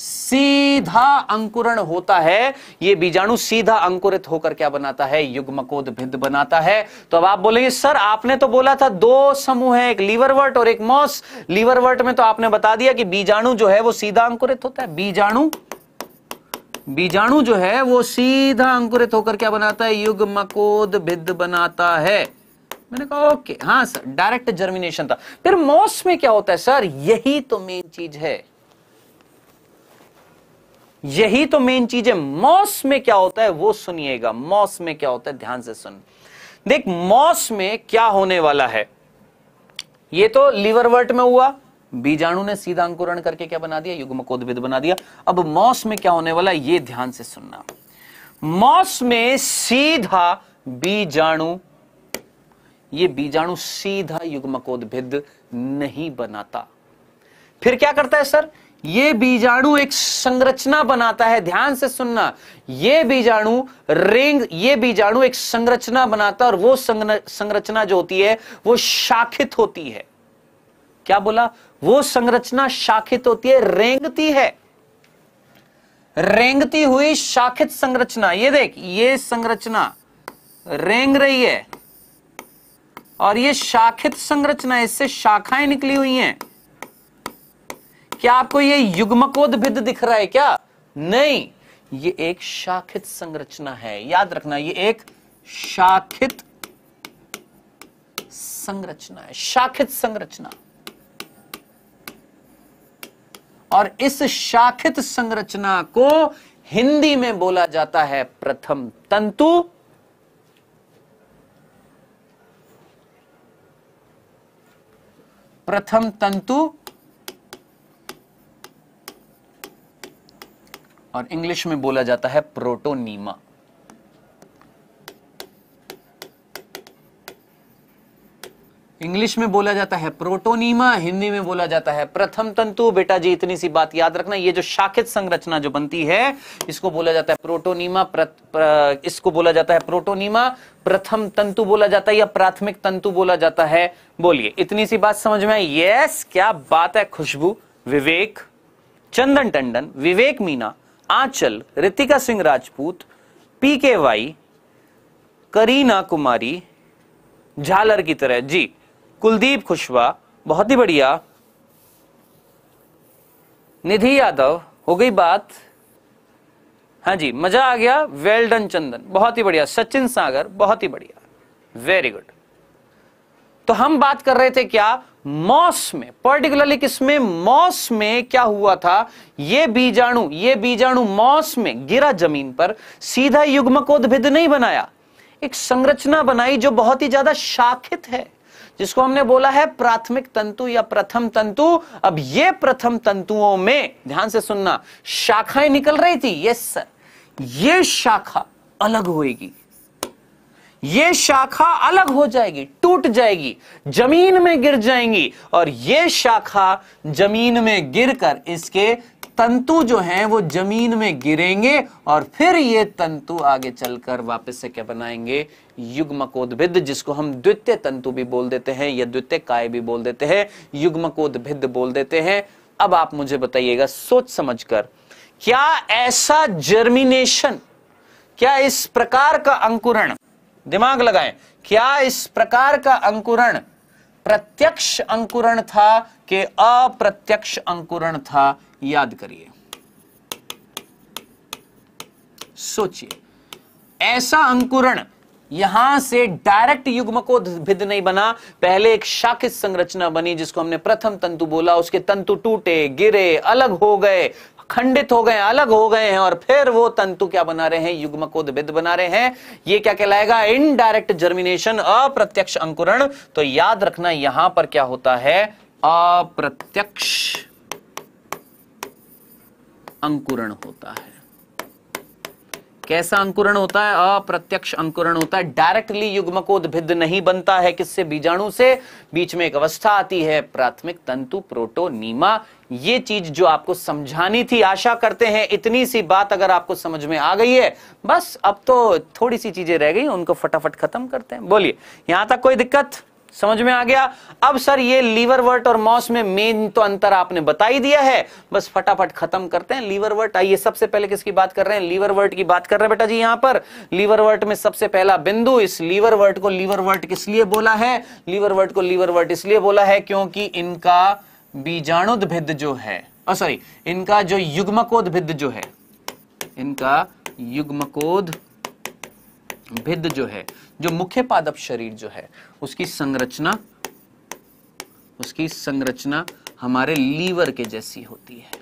सीधा अंकुरण होता है ये बीजाणु सीधा अंकुरित होकर क्या बनाता है युग्मकोद भिद बनाता है तो अब आप बोलेंगे सर आपने तो बोला था दो समूह है एक लीवरवर्ट और एक मॉस लीवरवर्ट में तो आपने बता दिया कि बीजाणु जो है वो सीधा अंकुरित होता है बीजाणु बीजाणु जो है वो सीधा अंकुरित होकर क्या बनाता है मकोद भिद बनाता है मैंने कहा ओके हाँ सर डायरेक्ट जर्मिनेशन था फिर मॉस में क्या होता है सर यही तो मेन चीज है यही तो मेन चीज है मॉस में क्या होता है वो सुनिएगा मॉस में क्या होता है ध्यान से सुन देख मॉस में क्या होने वाला है ये तो लीवर वर्ट में हुआ बीजाणु ने सीधा अंकुरण करके क्या बना दिया युग्मकोद्भिद बना दिया अब मॉस में क्या होने वाला है ये ध्यान से सुनना मॉस में सीधा बीजाणु ये बीजाणु सीधा युग्मकोद्भिद नहीं बनाता फिर क्या करता है सर ये बीजाणु एक संरचना बनाता है ध्यान से सुनना ये बीजाणु रिंग ये बीजाणु एक संरचना बनाता है और वो संरचना जो होती है वो शाखित होती है क्या बोला वो संरचना शाखित होती है रेंगती है रेंगती हुई शाखित संरचना ये देख ये संरचना रेंग रही है और ये शाखित संरचना इससे शाखाएं निकली हुई हैं क्या आपको ये युग्मकोद्भिद दिख रहा है क्या नहीं ये एक शाखित संरचना है याद रखना ये एक शाखित संरचना है शाखित संरचना और इस शाखित संरचना को हिंदी में बोला जाता है प्रथम तंतु प्रथम तंतु और इंग्लिश में बोला जाता है प्रोटोनीमा इंग्लिश में बोला जाता है प्रोटोनीमा हिंदी में बोला जाता है प्रथम तंतु बेटा जी इतनी सी बात याद रखना ये जो शाखित संरचना जो बनती है इसको बोला जाता है प्रोटोनीमा प्र, प्र, इसको बोला जाता है प्रोटोनीमा प्रथम तंतु बोला जाता है या प्राथमिक तंतु बोला जाता है बोलिए इतनी सी बात समझ में आई यस क्या बात है Khushboo Vivek Chandan Tandon Vivek Meena Aanchal Ritika Singh Rajput P K Y Kareena Kumari झालर की तरह जी कुलदीप खुशवा बहुत ही बढ़िया निधि यादव हो गई बात हाँ जी मजा आ गया वेल डन चंदन बहुत ही बढ़िया सचिन सागर बहुत ही बढ़िया वेरी गुड तो हम बात कर रहे थे क्या मॉस में पर्टिकुलरली किसमें मॉस में क्या हुआ था ये बीजाणु ये बीजाणु मॉस में गिरा जमीन पर सीधा युग्मकोद्भिद नहीं बनाया एक संरचना बनाई जो बहुत ही ज्यादा शाखित है जिसको हमने बोला है प्राथमिक तंतु या प्रथम तंतु अब ये प्रथम तंतुओं में ध्यान से सुनना शाखाएं निकल रही थी यस सर ये शाखा अलग होगी ये शाखा अलग हो जाएगी टूट जाएगी जमीन में गिर जाएंगी और ये शाखा जमीन में गिरकर इसके तंतु जो हैं वो जमीन में गिरेंगे और फिर ये तंतु आगे चलकर वापस से क्या बनाएंगे युग्मकोद्भिद जिसको हम द्वितीय तंतु भी बोल देते हैं या द्वितीय काय भी बोल देते हैं युग्मकोद्भिद बोल देते हैं अब आप मुझे बताइएगा सोच समझकर क्या ऐसा जर्मिनेशन क्या इस प्रकार का अंकुरण दिमाग लगाएं क्या इस प्रकार का अंकुरण प्रत्यक्ष अंकुरण था कि अप्रत्यक्ष अंकुरण था याद करिए सोचिए ऐसा अंकुरण यहां से डायरेक्ट युग्म को भिद नहीं बना पहले एक शाखित संरचना बनी जिसको हमने प्रथम तंतु बोला उसके तंतु टूटे गिरे अलग हो गए खंडित हो गए अलग हो गए हैं और फिर वो तंतु क्या बना रहे हैं युग्म कोदबिद बना रहे हैं ये क्या कहलाएगा इनडायरेक्ट जर्मिनेशन अप्रत्यक्ष अंकुरण तो याद रखना यहां पर क्या होता है अप्रत्यक्ष अंकुरण होता है कैसा अंकुरण होता है अप्रत्यक्ष अंकुरण होता है डायरेक्टली उद्भिद नहीं बनता है किससे बीजाणु से बीच में एक अवस्था आती है प्राथमिक तंतु प्रोटोनीमा ये चीज जो आपको समझानी थी आशा करते हैं इतनी सी बात अगर आपको समझ में आ गई है बस अब तो थोड़ी सी चीजें रह गई उनको फटाफट खत्म करते हैं बोलिए यहां तक कोई दिक्कत समझ में आ गया अब सर ये लीवरवर्ट और मॉस में मेन तो अंतर आपने बता ही दिया है बस फटाफट खत्म करते हैं लीवरवर्ट आइए सबसे पहले किसकी बात कर रहे हैं लीवरवर्ट की बात कर रहे हैं बेटा जी यहां पर लीवरवर्ट में सबसे पहला बिंदु इस लीवरवर्ट को लीवरवर्ट किस लिए बोला है लीवरवर्ट को लीवरवर्ट इसलिए बोला है क्योंकि इनका बीजाणुद्भिद जो है सॉरी इनका जो युग्मकोदिद जो है इनका युग्मकोद भिद जो है जो मुख्य पादप शरीर जो है उसकी संरचना उसकी संरचना हमारे लीवर के जैसी होती है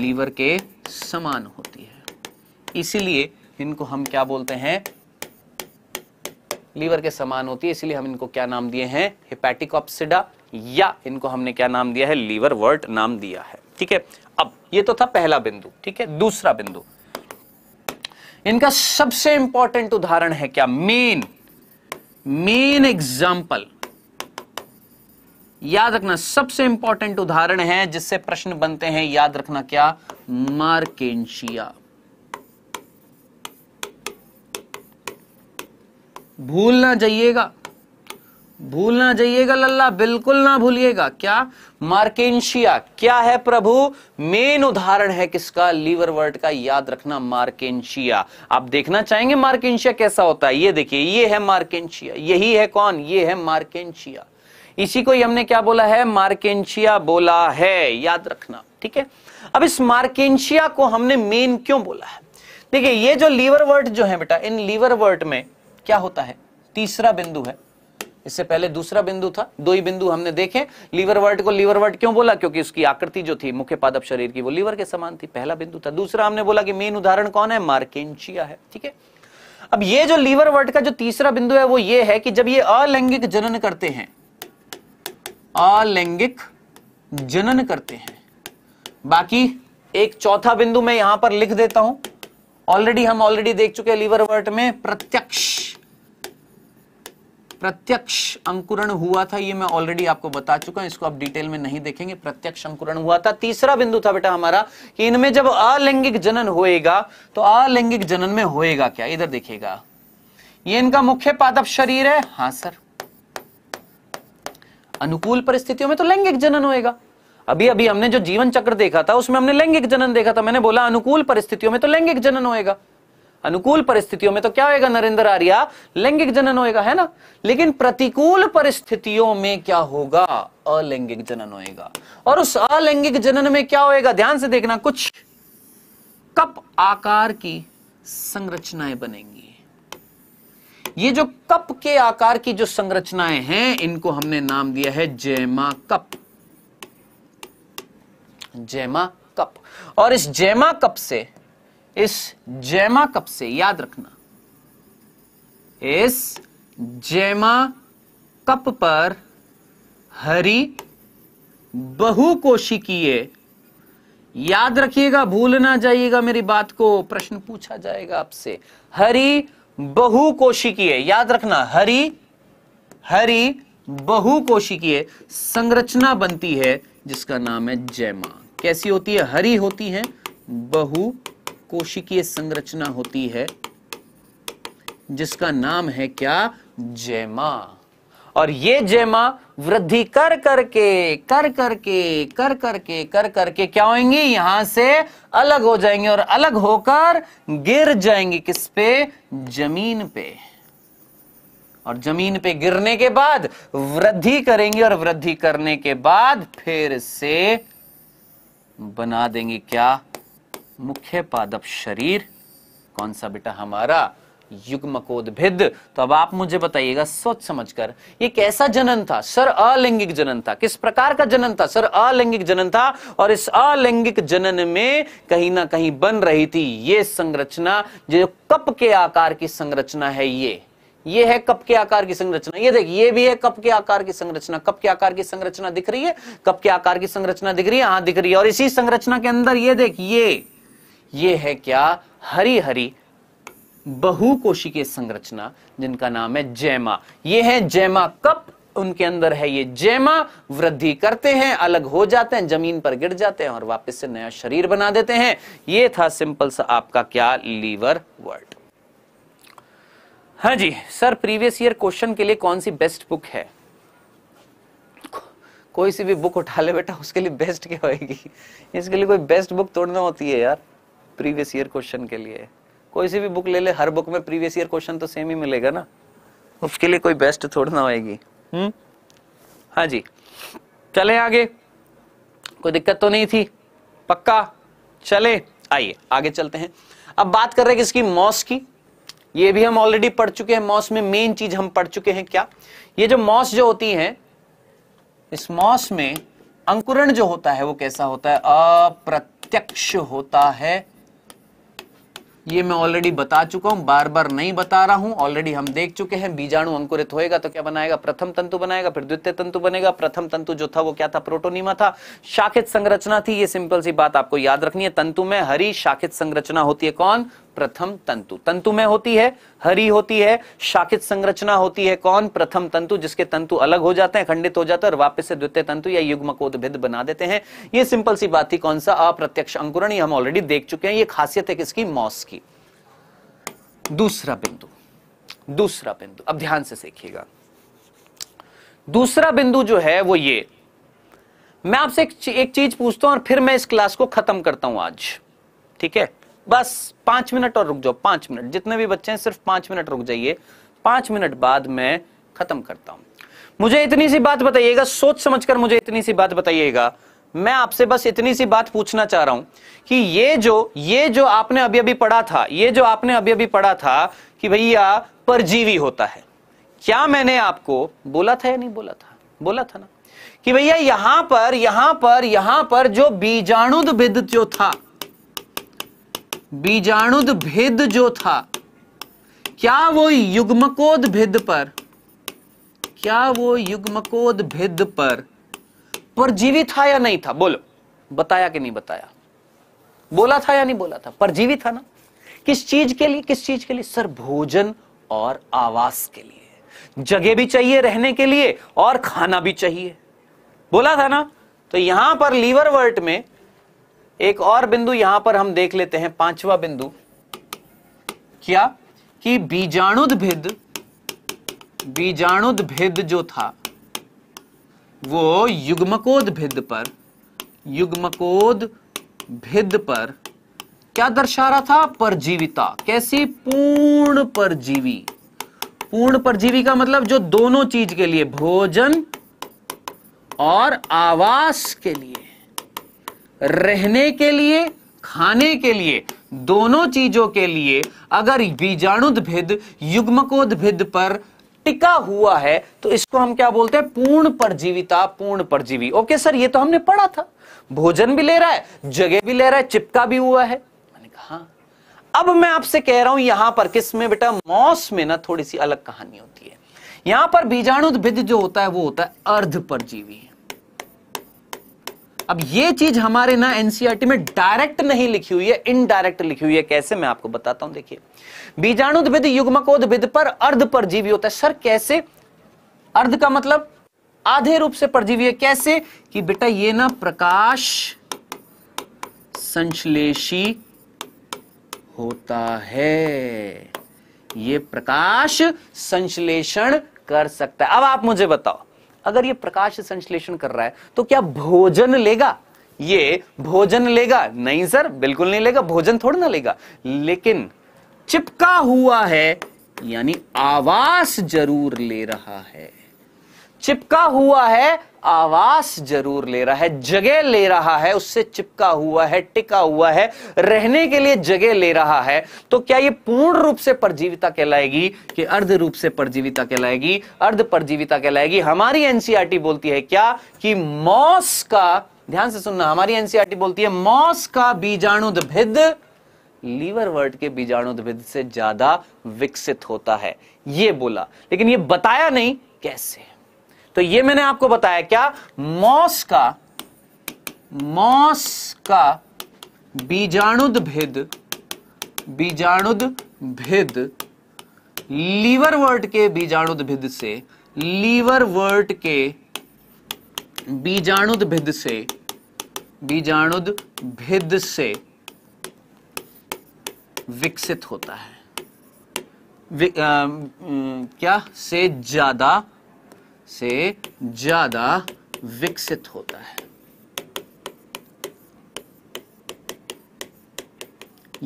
लीवर के समान होती है इसीलिए इनको हम क्या बोलते हैं लीवर के समान होती है इसलिए हम इनको क्या नाम दिए हैं हिपैटिक ऑप्सिडा या इनको हमने क्या नाम दिया है लीवर वर्ट नाम दिया है ठीक है अब ये तो था पहला बिंदु ठीक है दूसरा बिंदु इनका सबसे इंपॉर्टेंट उदाहरण है क्या मेन मेन एग्जाम्पल याद रखना सबसे इंपॉर्टेंट उदाहरण है जिससे प्रश्न बनते हैं याद रखना क्या मार्केशिया भूल ना जाइएगा भूलना जाइएगा लल्ला बिल्कुल ना भूलिएगा क्या मार्केशिया क्या है प्रभु मेन उदाहरण है किसका लीवर वर्ड का याद रखना मार्केशिया आप देखना चाहेंगे मार्केशिया कैसा होता है ये देखिए ये है मार्केशिया यही है कौन ये है मार्केशिया इसी को हमने क्या बोला है मार्केशिया बोला है याद रखना ठीक है अब इस मार्केशिया को हमने मेन क्यों बोला है देखिए ये जो लीवर वर्ड जो है बेटा इन लीवर वर्ड में क्या होता है तीसरा बिंदु है इससे पहले दूसरा बिंदु था दो ही बिंदु हमने देखे लीवर वर्ड को लीवर वर्ड क्यों बोला क्योंकि उसकी आकृति जो थी मुख्य पादप शरीर की वो लीवर के समान थी पहला बिंदु था दूसरा हमने बोला कि मेन उदाहरण कौन है मार्केंचिया है ठीक है अब ये जो लीवर वर्ड का जो तीसरा बिंदु है वो ये है कि जब ये अलैंगिक जनन करते हैं अलैंगिक जनन करते हैं बाकी एक चौथा बिंदु मैं यहां पर लिख देता हूं ऑलरेडी हम ऑलरेडी देख चुके हैं लीवर वर्ट में प्रत्यक्ष प्रत्यक्ष अंकुरण हुआ था ये मैं ऑलरेडी आपको बता चुका हूं इसको आप डिटेल में नहीं देखेंगे प्रत्यक्ष अंकुरण हुआ था तीसरा बिंदु था बेटा हमारा कि इनमें जब अलैंगिक जनन होएगा तो अलैंगिक जनन में होएगा क्या इधर देखिएगा ये इनका मुख्य पादप शरीर है हाँ सर अनुकूल परिस्थितियों में तो लैंगिक जनन होएगा अभी अभी हमने जो जीवन चक्र देखा था उसमें हमने लैंगिक जनन देखा था मैंने बोला अनुकूल परिस्थितियों में तो लैंगिक जनन होएगा अनुकूल परिस्थितियों में तो क्या होएगा नरेंद्र आर्या लैंगिक जनन होएगा है ना लेकिन प्रतिकूल परिस्थितियों में क्या होगा अलैंगिक जनन होएगा और उस अलैंगिक जनन में क्या होएगा ध्यान से देखना कुछ कप आकार की संरचनाएं बनेंगी ये जो कप के आकार की जो संरचनाएं हैं इनको हमने नाम दिया है जैमा कप जैमा कप और इस जैमा कप से इस जैमा कप से याद रखना इस जैमा कप पर हरी बहुकोशिकीय याद रखिएगा भूल ना जाइएगा मेरी बात को प्रश्न पूछा जाएगा आपसे हरी बहुकोशिकीय याद रखना हरी हरी बहुकोशिकीय संरचना बनती है जिसका नाम है जैमा कैसी होती है हरी होती है बहु कोशिकीय संरचना होती है जिसका नाम है क्या जैमा और ये जैमा वृद्धि कर करके कर करके कर करके कर करके क्या होंगी यहां से अलग हो जाएंगे और अलग होकर गिर जाएंगे किस पे जमीन पे और जमीन पे गिरने के बाद वृद्धि करेंगे और वृद्धि करने के बाद फिर से बना देंगे क्या मुख्य पादप शरीर कौन सा बेटा हमारा युग्मकोदभिद तो अब आप मुझे बताइएगा सोच समझकर ये कैसा जनन था सर अलैंगिक जनन था किस प्रकार का जनन था सर अलैंगिक जनन था और इस अलैंगिक जनन में कहीं ना कहीं बन रही थी ये संरचना जो कप के आकार की संरचना है ये ये है कप के आकार की संरचना ये देखिए ये भी है कप के आकार की संरचना कप के आकार की संरचना दिख रही है कप के आकार की संरचना दिख रही है हाँ दिख रही है और इसी संरचना के अंदर ये देख ये ये है क्या हरी हरी बहु कोशिकीय संरचना जिनका नाम है जैमा ये है जैमा कप उनके अंदर है ये जैमा वृद्धि करते हैं अलग हो जाते हैं जमीन पर गिर जाते हैं और वापस से नया शरीर बना देते हैं ये था सिंपल सा आपका क्या लीवर वर्ड हाँ जी सर प्रीवियस ईयर क्वेश्चन के लिए कौन सी बेस्ट बुक है कोई सी भी बुक उठा ले बेटा उसके लिए बेस्ट क्या होगी इसके लिए कोई बेस्ट बुक तोड़ना होती है यार प्रीवियस ईयर क्वेश्चन के लिए कोई सी भी बुक ले ले हर बुक में प्रीवियस ईयर क्वेश्चन तो सेम ही मिलेगा ना उसके लिए कोई बेस्ट थोड़ी ना होगी हम्म हाँ जी चले आगे कोई दिक्कत तो नहीं थी पक्का चले आइए आगे चलते हैं अब बात कर रहे हैं किसकी मॉस की ये भी हम ऑलरेडी पढ़ चुके हैं मॉस में मेन चीज हम पढ़ चुके हैं क्या ये जो मॉस जो होती है इस मॉस में अंकुरण जो होता है वो कैसा होता है अप्रत्यक्ष होता है ये मैं ऑलरेडी बता चुका हूं बार बार नहीं बता रहा हूं ऑलरेडी हम देख चुके हैं बीजाणु अंकुरित होएगा तो क्या बनाएगा प्रथम तंतु बनाएगा फिर द्वितीय तंतु बनेगा प्रथम तंतु जो था वो क्या था प्रोटोनिमा था शाखित संरचना थी ये सिंपल सी बात आपको याद रखनी है तंतु में हरी शाखित संरचना होती है कौन प्रथम तंतु तंतु में होती है हरी होती है शाखित संरचना होती है कौन प्रथम तंतु जिसके तंतु अलग हो जाते हैं खंडित हो जाते हैं और वापस से द्वितीय तंतु या युग्म कोदभिद बना देते हैं ये सिंपल सी बात थी कौन सा अप्रत्यक्ष अंकुरण हम ऑलरेडी देख चुके हैं ये खासियत है किसकी मॉस की दूसरा बिंदु दूसरा बिंदु अब ध्यान से सीखिएगा दूसरा बिंदु जो है वो ये मैं आपसे एक चीज पूछता हूं और फिर मैं इस क्लास को खत्म करता हूं आज ठीक है बस पांच मिनट और रुक जाओ पांच मिनट जितने भी बच्चे हैं सिर्फ पांच मिनट रुक जाइए पांच मिनट बाद मैं खत्म करता हूं मुझे इतनी सी बात बताइएगा सोच समझकर मुझे इतनी सी बात बताइएगा मैं आपसे बस इतनी सी बात पूछना चाह रहा हूं कि ये जो ये जो आपने अभी अभी पढ़ा था ये जो आपने अभी अभी पढ़ा था कि भैया परजीवी होता है क्या मैंने आपको बोला था या नहीं बोला था बोला था ना कि भैया यहां पर यहां पर यहां पर जो बीजाणुद जो था बीजाणुद भेद जो था क्या वो युग्मकोद भेद पर क्या वो युग्मकोद भेद पर परजीवी था या नहीं था बोलो बताया कि नहीं बताया बोला था या नहीं बोला था परजीवी था ना किस चीज के लिए किस चीज के लिए सर भोजन और आवास के लिए जगह भी चाहिए रहने के लिए और खाना भी चाहिए बोला था ना तो यहां पर लीवर वर्ट में एक और बिंदु यहां पर हम देख लेते हैं पांचवा बिंदु क्या कि बीजाणुद्भिद बीजाणुद्भिद जो था वो युग्मकोद्भिद पर युग्मकोद भिद पर क्या दर्शा रहा था परजीविता कैसी पूर्ण परजीवी पूर्ण परजीवी का मतलब जो दोनों चीज के लिए भोजन और आवास के लिए रहने के लिए खाने के लिए दोनों चीजों के लिए अगर बीजाणुद्भिद युग्मकोद्भिद पर टिका हुआ है तो इसको हम क्या बोलते हैं पूर्ण परजीविता पूर्ण परजीवी ओके सर ये तो हमने पढ़ा था भोजन भी ले रहा है जगह भी ले रहा है चिपका भी हुआ है मैंने कहा हाँ। अब मैं आपसे कह रहा हूं यहां पर किस में बेटा मॉस में ना थोड़ी सी अलग कहानी होती है यहां पर बीजाणुद्भिद जो होता है वो होता है अर्ध परजीवी अब ये चीज हमारे ना एनसीआरटी e में डायरेक्ट नहीं लिखी हुई है इनडायरेक्ट लिखी हुई है कैसे मैं आपको बताता हूं देखिए बीजाणुद्भिद युग्मकोद्भिद पर अर्ध परजीवी होता है सर कैसे अर्ध का मतलब आधे रूप से परजीवी है कैसे कि बेटा ये ना प्रकाश संश्लेषी होता है ये प्रकाश संश्लेषण कर सकता है अब आप मुझे बताओ अगर ये प्रकाश संश्लेषण कर रहा है तो क्या भोजन लेगा ये भोजन लेगा नहीं सर बिल्कुल नहीं लेगा भोजन थोड़ा ना लेगा लेकिन चिपका हुआ है यानी आवास जरूर ले रहा है चिपका हुआ है आवास जरूर ले रहा है जगह ले रहा है उससे चिपका हुआ है टिका हुआ है रहने के लिए जगह ले रहा है तो क्या ये पूर्ण रूप से परजीविता कहलाएगी कि अर्ध रूप से परजीविता कहलाएगी अर्ध परजीविता कहलाएगी हमारी एनसीआरटी e बोलती है क्या कि मॉस का ध्यान से सुनना हमारी एनसीआरटी e बोलती है मॉस का बीजाणुद्भिद लीवर वर्ड के बीजाणुद्भिद से ज्यादा विकसित होता है यह बोला लेकिन यह बताया नहीं कैसे तो ये मैंने आपको बताया क्या मॉस का मॉस का बीजाणुद भेद बीजाणुद भेद लीवर वर्ट के बीजाणुद भेद से लीवर वर्ट के बीजाणुद भेद से बीजाणुद भेद से विकसित होता है आ, क्या से ज्यादा से ज्यादा विकसित होता है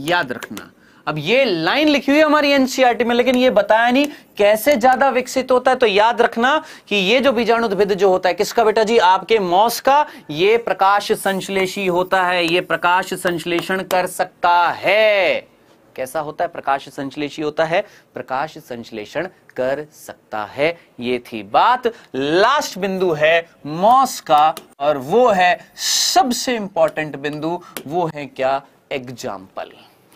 याद रखना अब ये लाइन लिखी हुई है हमारी एनसीआरटी e में लेकिन ये बताया नहीं कैसे ज्यादा विकसित होता है तो याद रखना कि ये जो बीजाणु उद्भिद जो होता है किसका बेटा जी आपके मॉस का ये प्रकाश संश्लेषी होता है ये प्रकाश संश्लेषण कर सकता है कैसा होता है प्रकाश संश्लेषी होता है प्रकाश संश्लेषण कर सकता है ये थी बात लास्ट बिंदु है मॉस का और वो है सबसे इंपॉर्टेंट बिंदु वो है क्या एग्जाम्पल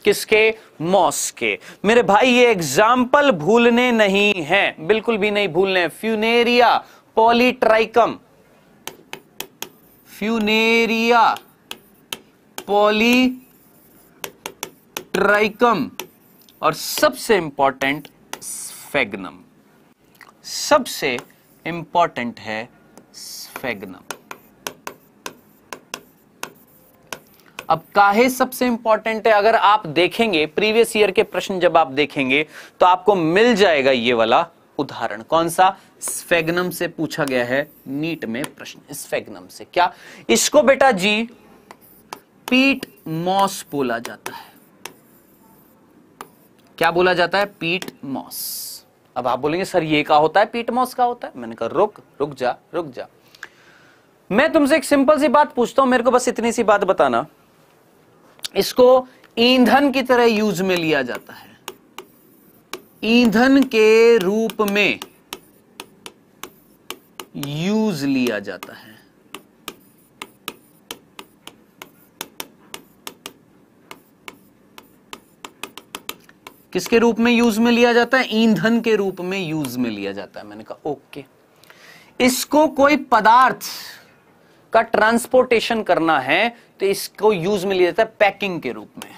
किसके मॉस के मेरे भाई ये एग्जाम्पल भूलने नहीं है बिल्कुल भी नहीं भूलने Funaria Polytrichum Funaria Polytrichum और सबसे इंपॉर्टेंट स्फेगनम सबसे इंपॉर्टेंट है स्फेगनम अब काहे सबसे इंपॉर्टेंट है अगर आप देखेंगे प्रीवियस ईयर के प्रश्न जब आप देखेंगे तो आपको मिल जाएगा ये वाला उदाहरण कौन सा स्फेगनम से पूछा गया है नीट में प्रश्न स्फेगनम से क्या इसको बेटा जी पीट मॉस बोला जाता है क्या बोला जाता है पीट मॉस अब आप बोलेंगे सर ये का होता है पीट मॉस का होता है मैंने कहा रुक रुक जा रुक जा मैं तुमसे एक सिंपल सी बात पूछता हूं मेरे को बस इतनी सी बात बताना इसको ईंधन की तरह यूज में लिया जाता है ईंधन के रूप में यूज लिया जाता है किसके रूप में यूज में लिया जाता है ईंधन के रूप में यूज में लिया जाता है मैंने कहा ओके इसको कोई पदार्थ का ट्रांसपोर्टेशन करना है तो इसको यूज में लिया जाता है पैकिंग के रूप में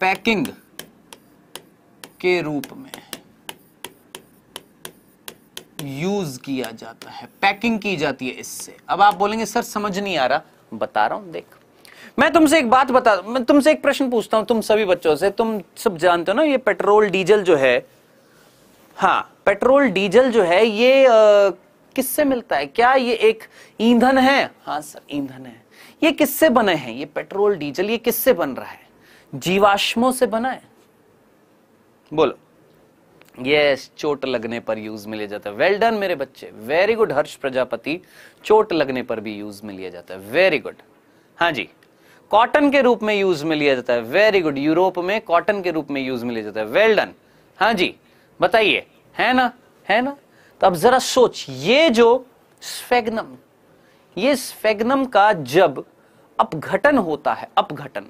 पैकिंग के रूप में यूज किया जाता है पैकिंग की जाती है इससे अब आप बोलेंगे सर समझ नहीं आ रहा बता रहा हूं देख मैं तुमसे एक बात बता मैं तुमसे एक प्रश्न पूछता हूं तुम सभी बच्चों से तुम सब जानते हो ना ये पेट्रोल डीजल जो है हाँ पेट्रोल डीजल जो है ये किससे मिलता है क्या ये एक ईंधन है हाँ सर ईंधन है ये किससे बने हैं ये पेट्रोल डीजल ये किससे बन रहा है जीवाश्मों से बना है बोलो यस चोट लगने पर यूज में लिया जाता है वेल डन मेरे बच्चे वेरी गुड हर्ष प्रजापति चोट लगने पर भी यूज में लिया जाता है वेरी गुड हाँ जी कॉटन के रूप में यूज में लिया जाता है वेरी गुड यूरोप में कॉटन के रूप में यूज में लिया जाता है वेल डन हाँ जी बताइए है ना है ना तो अब जरा सोच ये जो स्फेगनम ये स्फेगनम का जब अपघटन होता है अपघटन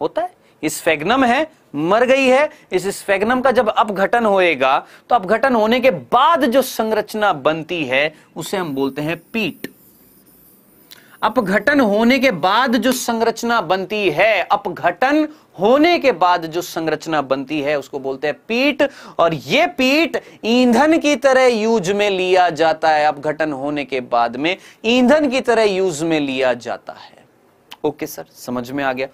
होता है इस स्फेग्नम है मर गई है इस स्फेग्नम का जब अपघटन होएगा तो अपघटन होने के बाद जो संरचना बनती है उसे हम बोलते हैं पीट अपघटन होने के बाद जो संरचना बनती है अपघटन होने के बाद जो संरचना बनती है उसको बोलते हैं पीट और ये पीट ईंधन की तरह यूज में लिया जाता है अपघटन होने के बाद में ईंधन की तरह यूज में लिया जाता है ओके सर समझ में आ गया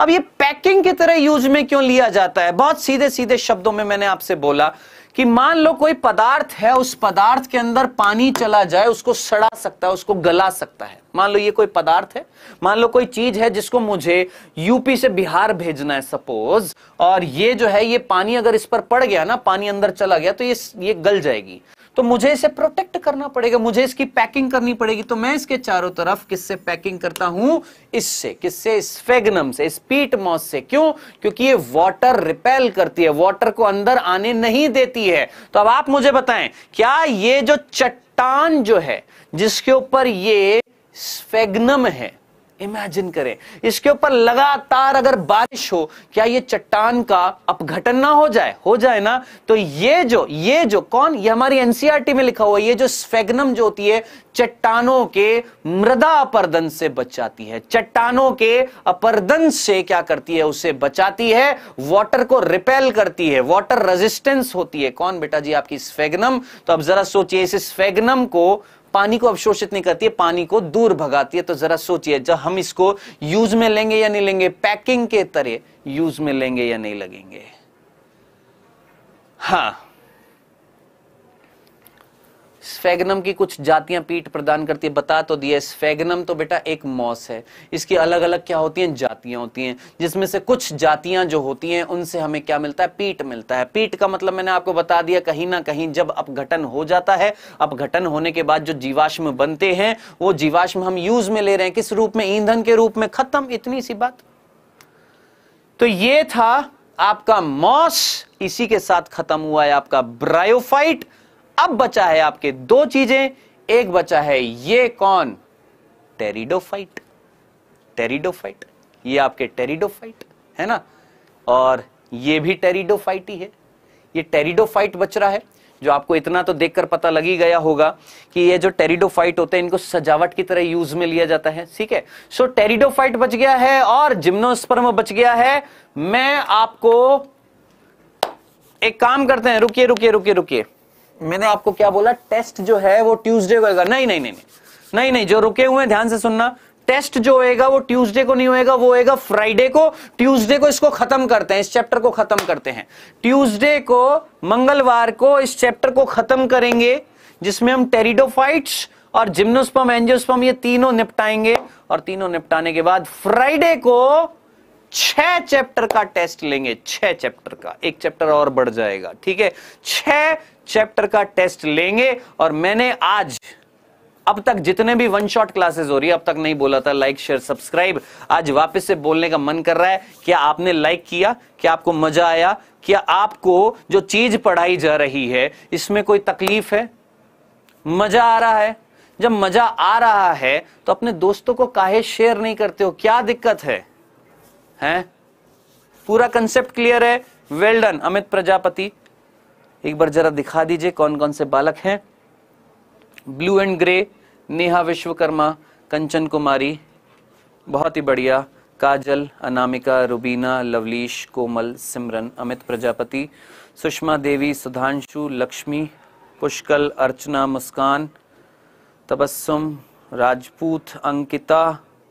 अब ये पैकिंग की तरह यूज में क्यों लिया जाता है बहुत सीधे सीधे शब्दों में मैंने आपसे बोला कि मान लो कोई पदार्थ है उस पदार्थ के अंदर पानी चला जाए उसको सड़ा सकता है उसको गला सकता है मान लो ये कोई पदार्थ है मान लो कोई चीज है जिसको मुझे यूपी से बिहार भेजना है सपोज और ये जो है ये पानी अगर इस पर पड़ गया ना पानी अंदर चला गया तो ये ये गल जाएगी तो मुझे इसे प्रोटेक्ट करना पड़ेगा मुझे इसकी पैकिंग करनी पड़ेगी तो मैं इसके चारों तरफ किससे पैकिंग करता हूं इससे किससे स्फेगनम से स्पीट मॉस से क्यों क्योंकि ये वाटर रिपेल करती है वाटर को अंदर आने नहीं देती है तो अब आप मुझे बताएं क्या ये जो चट्टान जो है जिसके ऊपर ये स्फेगनम है इमेजिन करें इसके ऊपर लगातार अगर बारिश हो क्या ये चट्टान का अपघटन ना हो जाए हो जाए ना तो ये जो ये जो कौन ये हमारी एनसीआरटी e में लिखा हुआ ये जो स्फेगनम जो होती है चट्टानों के मृदा अपर्दन से बचाती है चट्टानों के अपर्दन से क्या करती है उसे बचाती है वाटर को रिपेल करती है वाटर रेजिस्टेंस होती है कौन बेटा जी आपकी स्फेगनम तो अब जरा सोचिए इस स्फेगनम को पानी को अवशोषित नहीं करती है पानी को दूर भगाती है तो जरा सोचिए जब हम इसको यूज में लेंगे या नहीं लेंगे पैकिंग के तरह यूज में लेंगे या नहीं लगेंगे हाँ स्फेगनम की कुछ जातियां पीट प्रदान करती है बता तो दिया स्फेगनम तो बेटा एक मॉस है इसकी अलग अलग क्या होती हैं जातियां होती हैं जिसमें से कुछ जातियां जो होती हैं उनसे हमें क्या मिलता है पीट मिलता है पीट का मतलब मैंने आपको बता दिया कहीं ना कहीं जब अपघटन हो जाता है अपघटन होने के बाद जो जीवाश्म बनते हैं वो जीवाश्म हम यूज में ले रहे हैं किस रूप में ईंधन के रूप में खत्म इतनी सी बात तो ये था आपका मॉस इसी के साथ खत्म हुआ है आपका ब्रायोफाइट अब बचा है आपके दो चीजें एक बचा है ये कौन टेरिडोफाइट टेरिडोफाइट ये आपके टेरिडोफाइट है ना और ये भी टेरिडोफाइट ही है ये टेरिडोफाइट बच रहा है जो आपको इतना तो देखकर पता लगी गया होगा कि ये जो टेरिडोफाइट होते हैं इनको सजावट की तरह यूज में लिया जाता है ठीक है सो टेरिडोफाइट बच गया है और जिम्नोस्पर्म बच गया है मैं आपको एक काम करते हैं रुकिए रुकिए रुकिए रुकिए मैंने आपको क्या बोला टेस्ट जो है वो ट्यूसडे को होगा नहीं नहीं नहीं नहीं नहीं जो रुके हुए ध्यान से सुनना टेस्ट जो होएगा वो ट्यूसडे को नहीं होएगा वो होएगा फ्राइडे को ट्यूसडे को इसको खत्म करते हैं इस चैप्टर को खत्म करते हैं ट्यूसडे को मंगलवार को इस चैप्टर को खत्म करेंगे जिसमें हम टेरिडोफाइट्स और जिम्नोस्पम एंजियोस्पम ये तीनों निपटाएंगे और तीनों निपटाने के बाद फ्राइडे को छह चैप्टर का टेस्ट लेंगे छह चैप्टर का एक चैप्टर और बढ़ जाएगा ठीक है छह चैप्टर का टेस्ट लेंगे और मैंने आज अब तक जितने भी वन शॉट क्लासेस हो रही है अब तक नहीं बोला था लाइक शेयर सब्सक्राइब आज वापस से बोलने का मन कर रहा है क्या आपने लाइक किया क्या आपको मजा आया क्या आपको जो चीज पढ़ाई जा रही है इसमें कोई तकलीफ है मजा आ रहा है जब मजा आ रहा है तो अपने दोस्तों को काहे शेयर नहीं करते हो क्या दिक्कत है है पूरा कंसेप्ट क्लियर है वेल्डन डन अमित प्रजापति एक बार जरा दिखा दीजिए कौन कौन से बालक हैं blue and grey Neha Vishwakarma Kanchan Kumari बहुत ही बढ़िया काजल अनामिका रुबीना लवलीश कोमल सिमरन अमित प्रजापति सुषमा देवी सुधांशु लक्ष्मी पुष्कल अर्चना मुस्कान तबस्सुम राजपूत अंकिता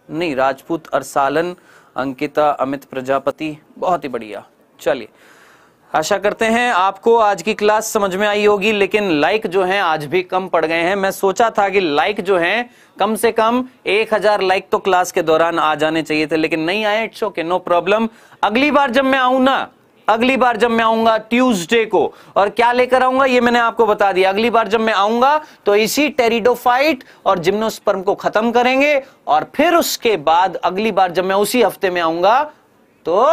नहीं राजपूत अरसालन अंकिता अमित प्रजापति बहुत ही बढ़िया चलिए आशा करते हैं आपको आज की क्लास समझ में आई होगी लेकिन लाइक जो है आज भी कम पड़ गए हैं मैं सोचा था कि लाइक जो है कम से कम 1000 लाइक तो क्लास के दौरान आ जाने चाहिए थे लेकिन नहीं आए इट्स ओके नो प्रॉब्लम अगली बार जब मैं आऊं ना अगली बार जब मैं आऊंगा ट्यूजडे को और क्या लेकर आऊंगा ये मैंने आपको बता दिया अगली बार जब मैं आऊंगा तो इसी टेरिडोफाइट और जिम्नोस्पर्म को खत्म करेंगे और फिर उसके बाद अगली बार जब मैं उसी हफ्ते में आऊंगा तो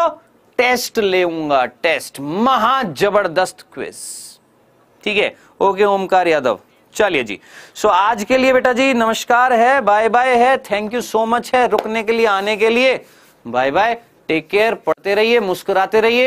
टेस्ट लेगा टेस्ट महा जबरदस्त क्विज ठीक है ओके ओमकार यादव चलिए जी सो so, आज के लिए बेटा जी नमस्कार है बाय बाय है थैंक यू सो मच है रुकने के लिए आने के लिए बाय बाय टेक केयर पढ़ते रहिए मुस्कुराते रहिए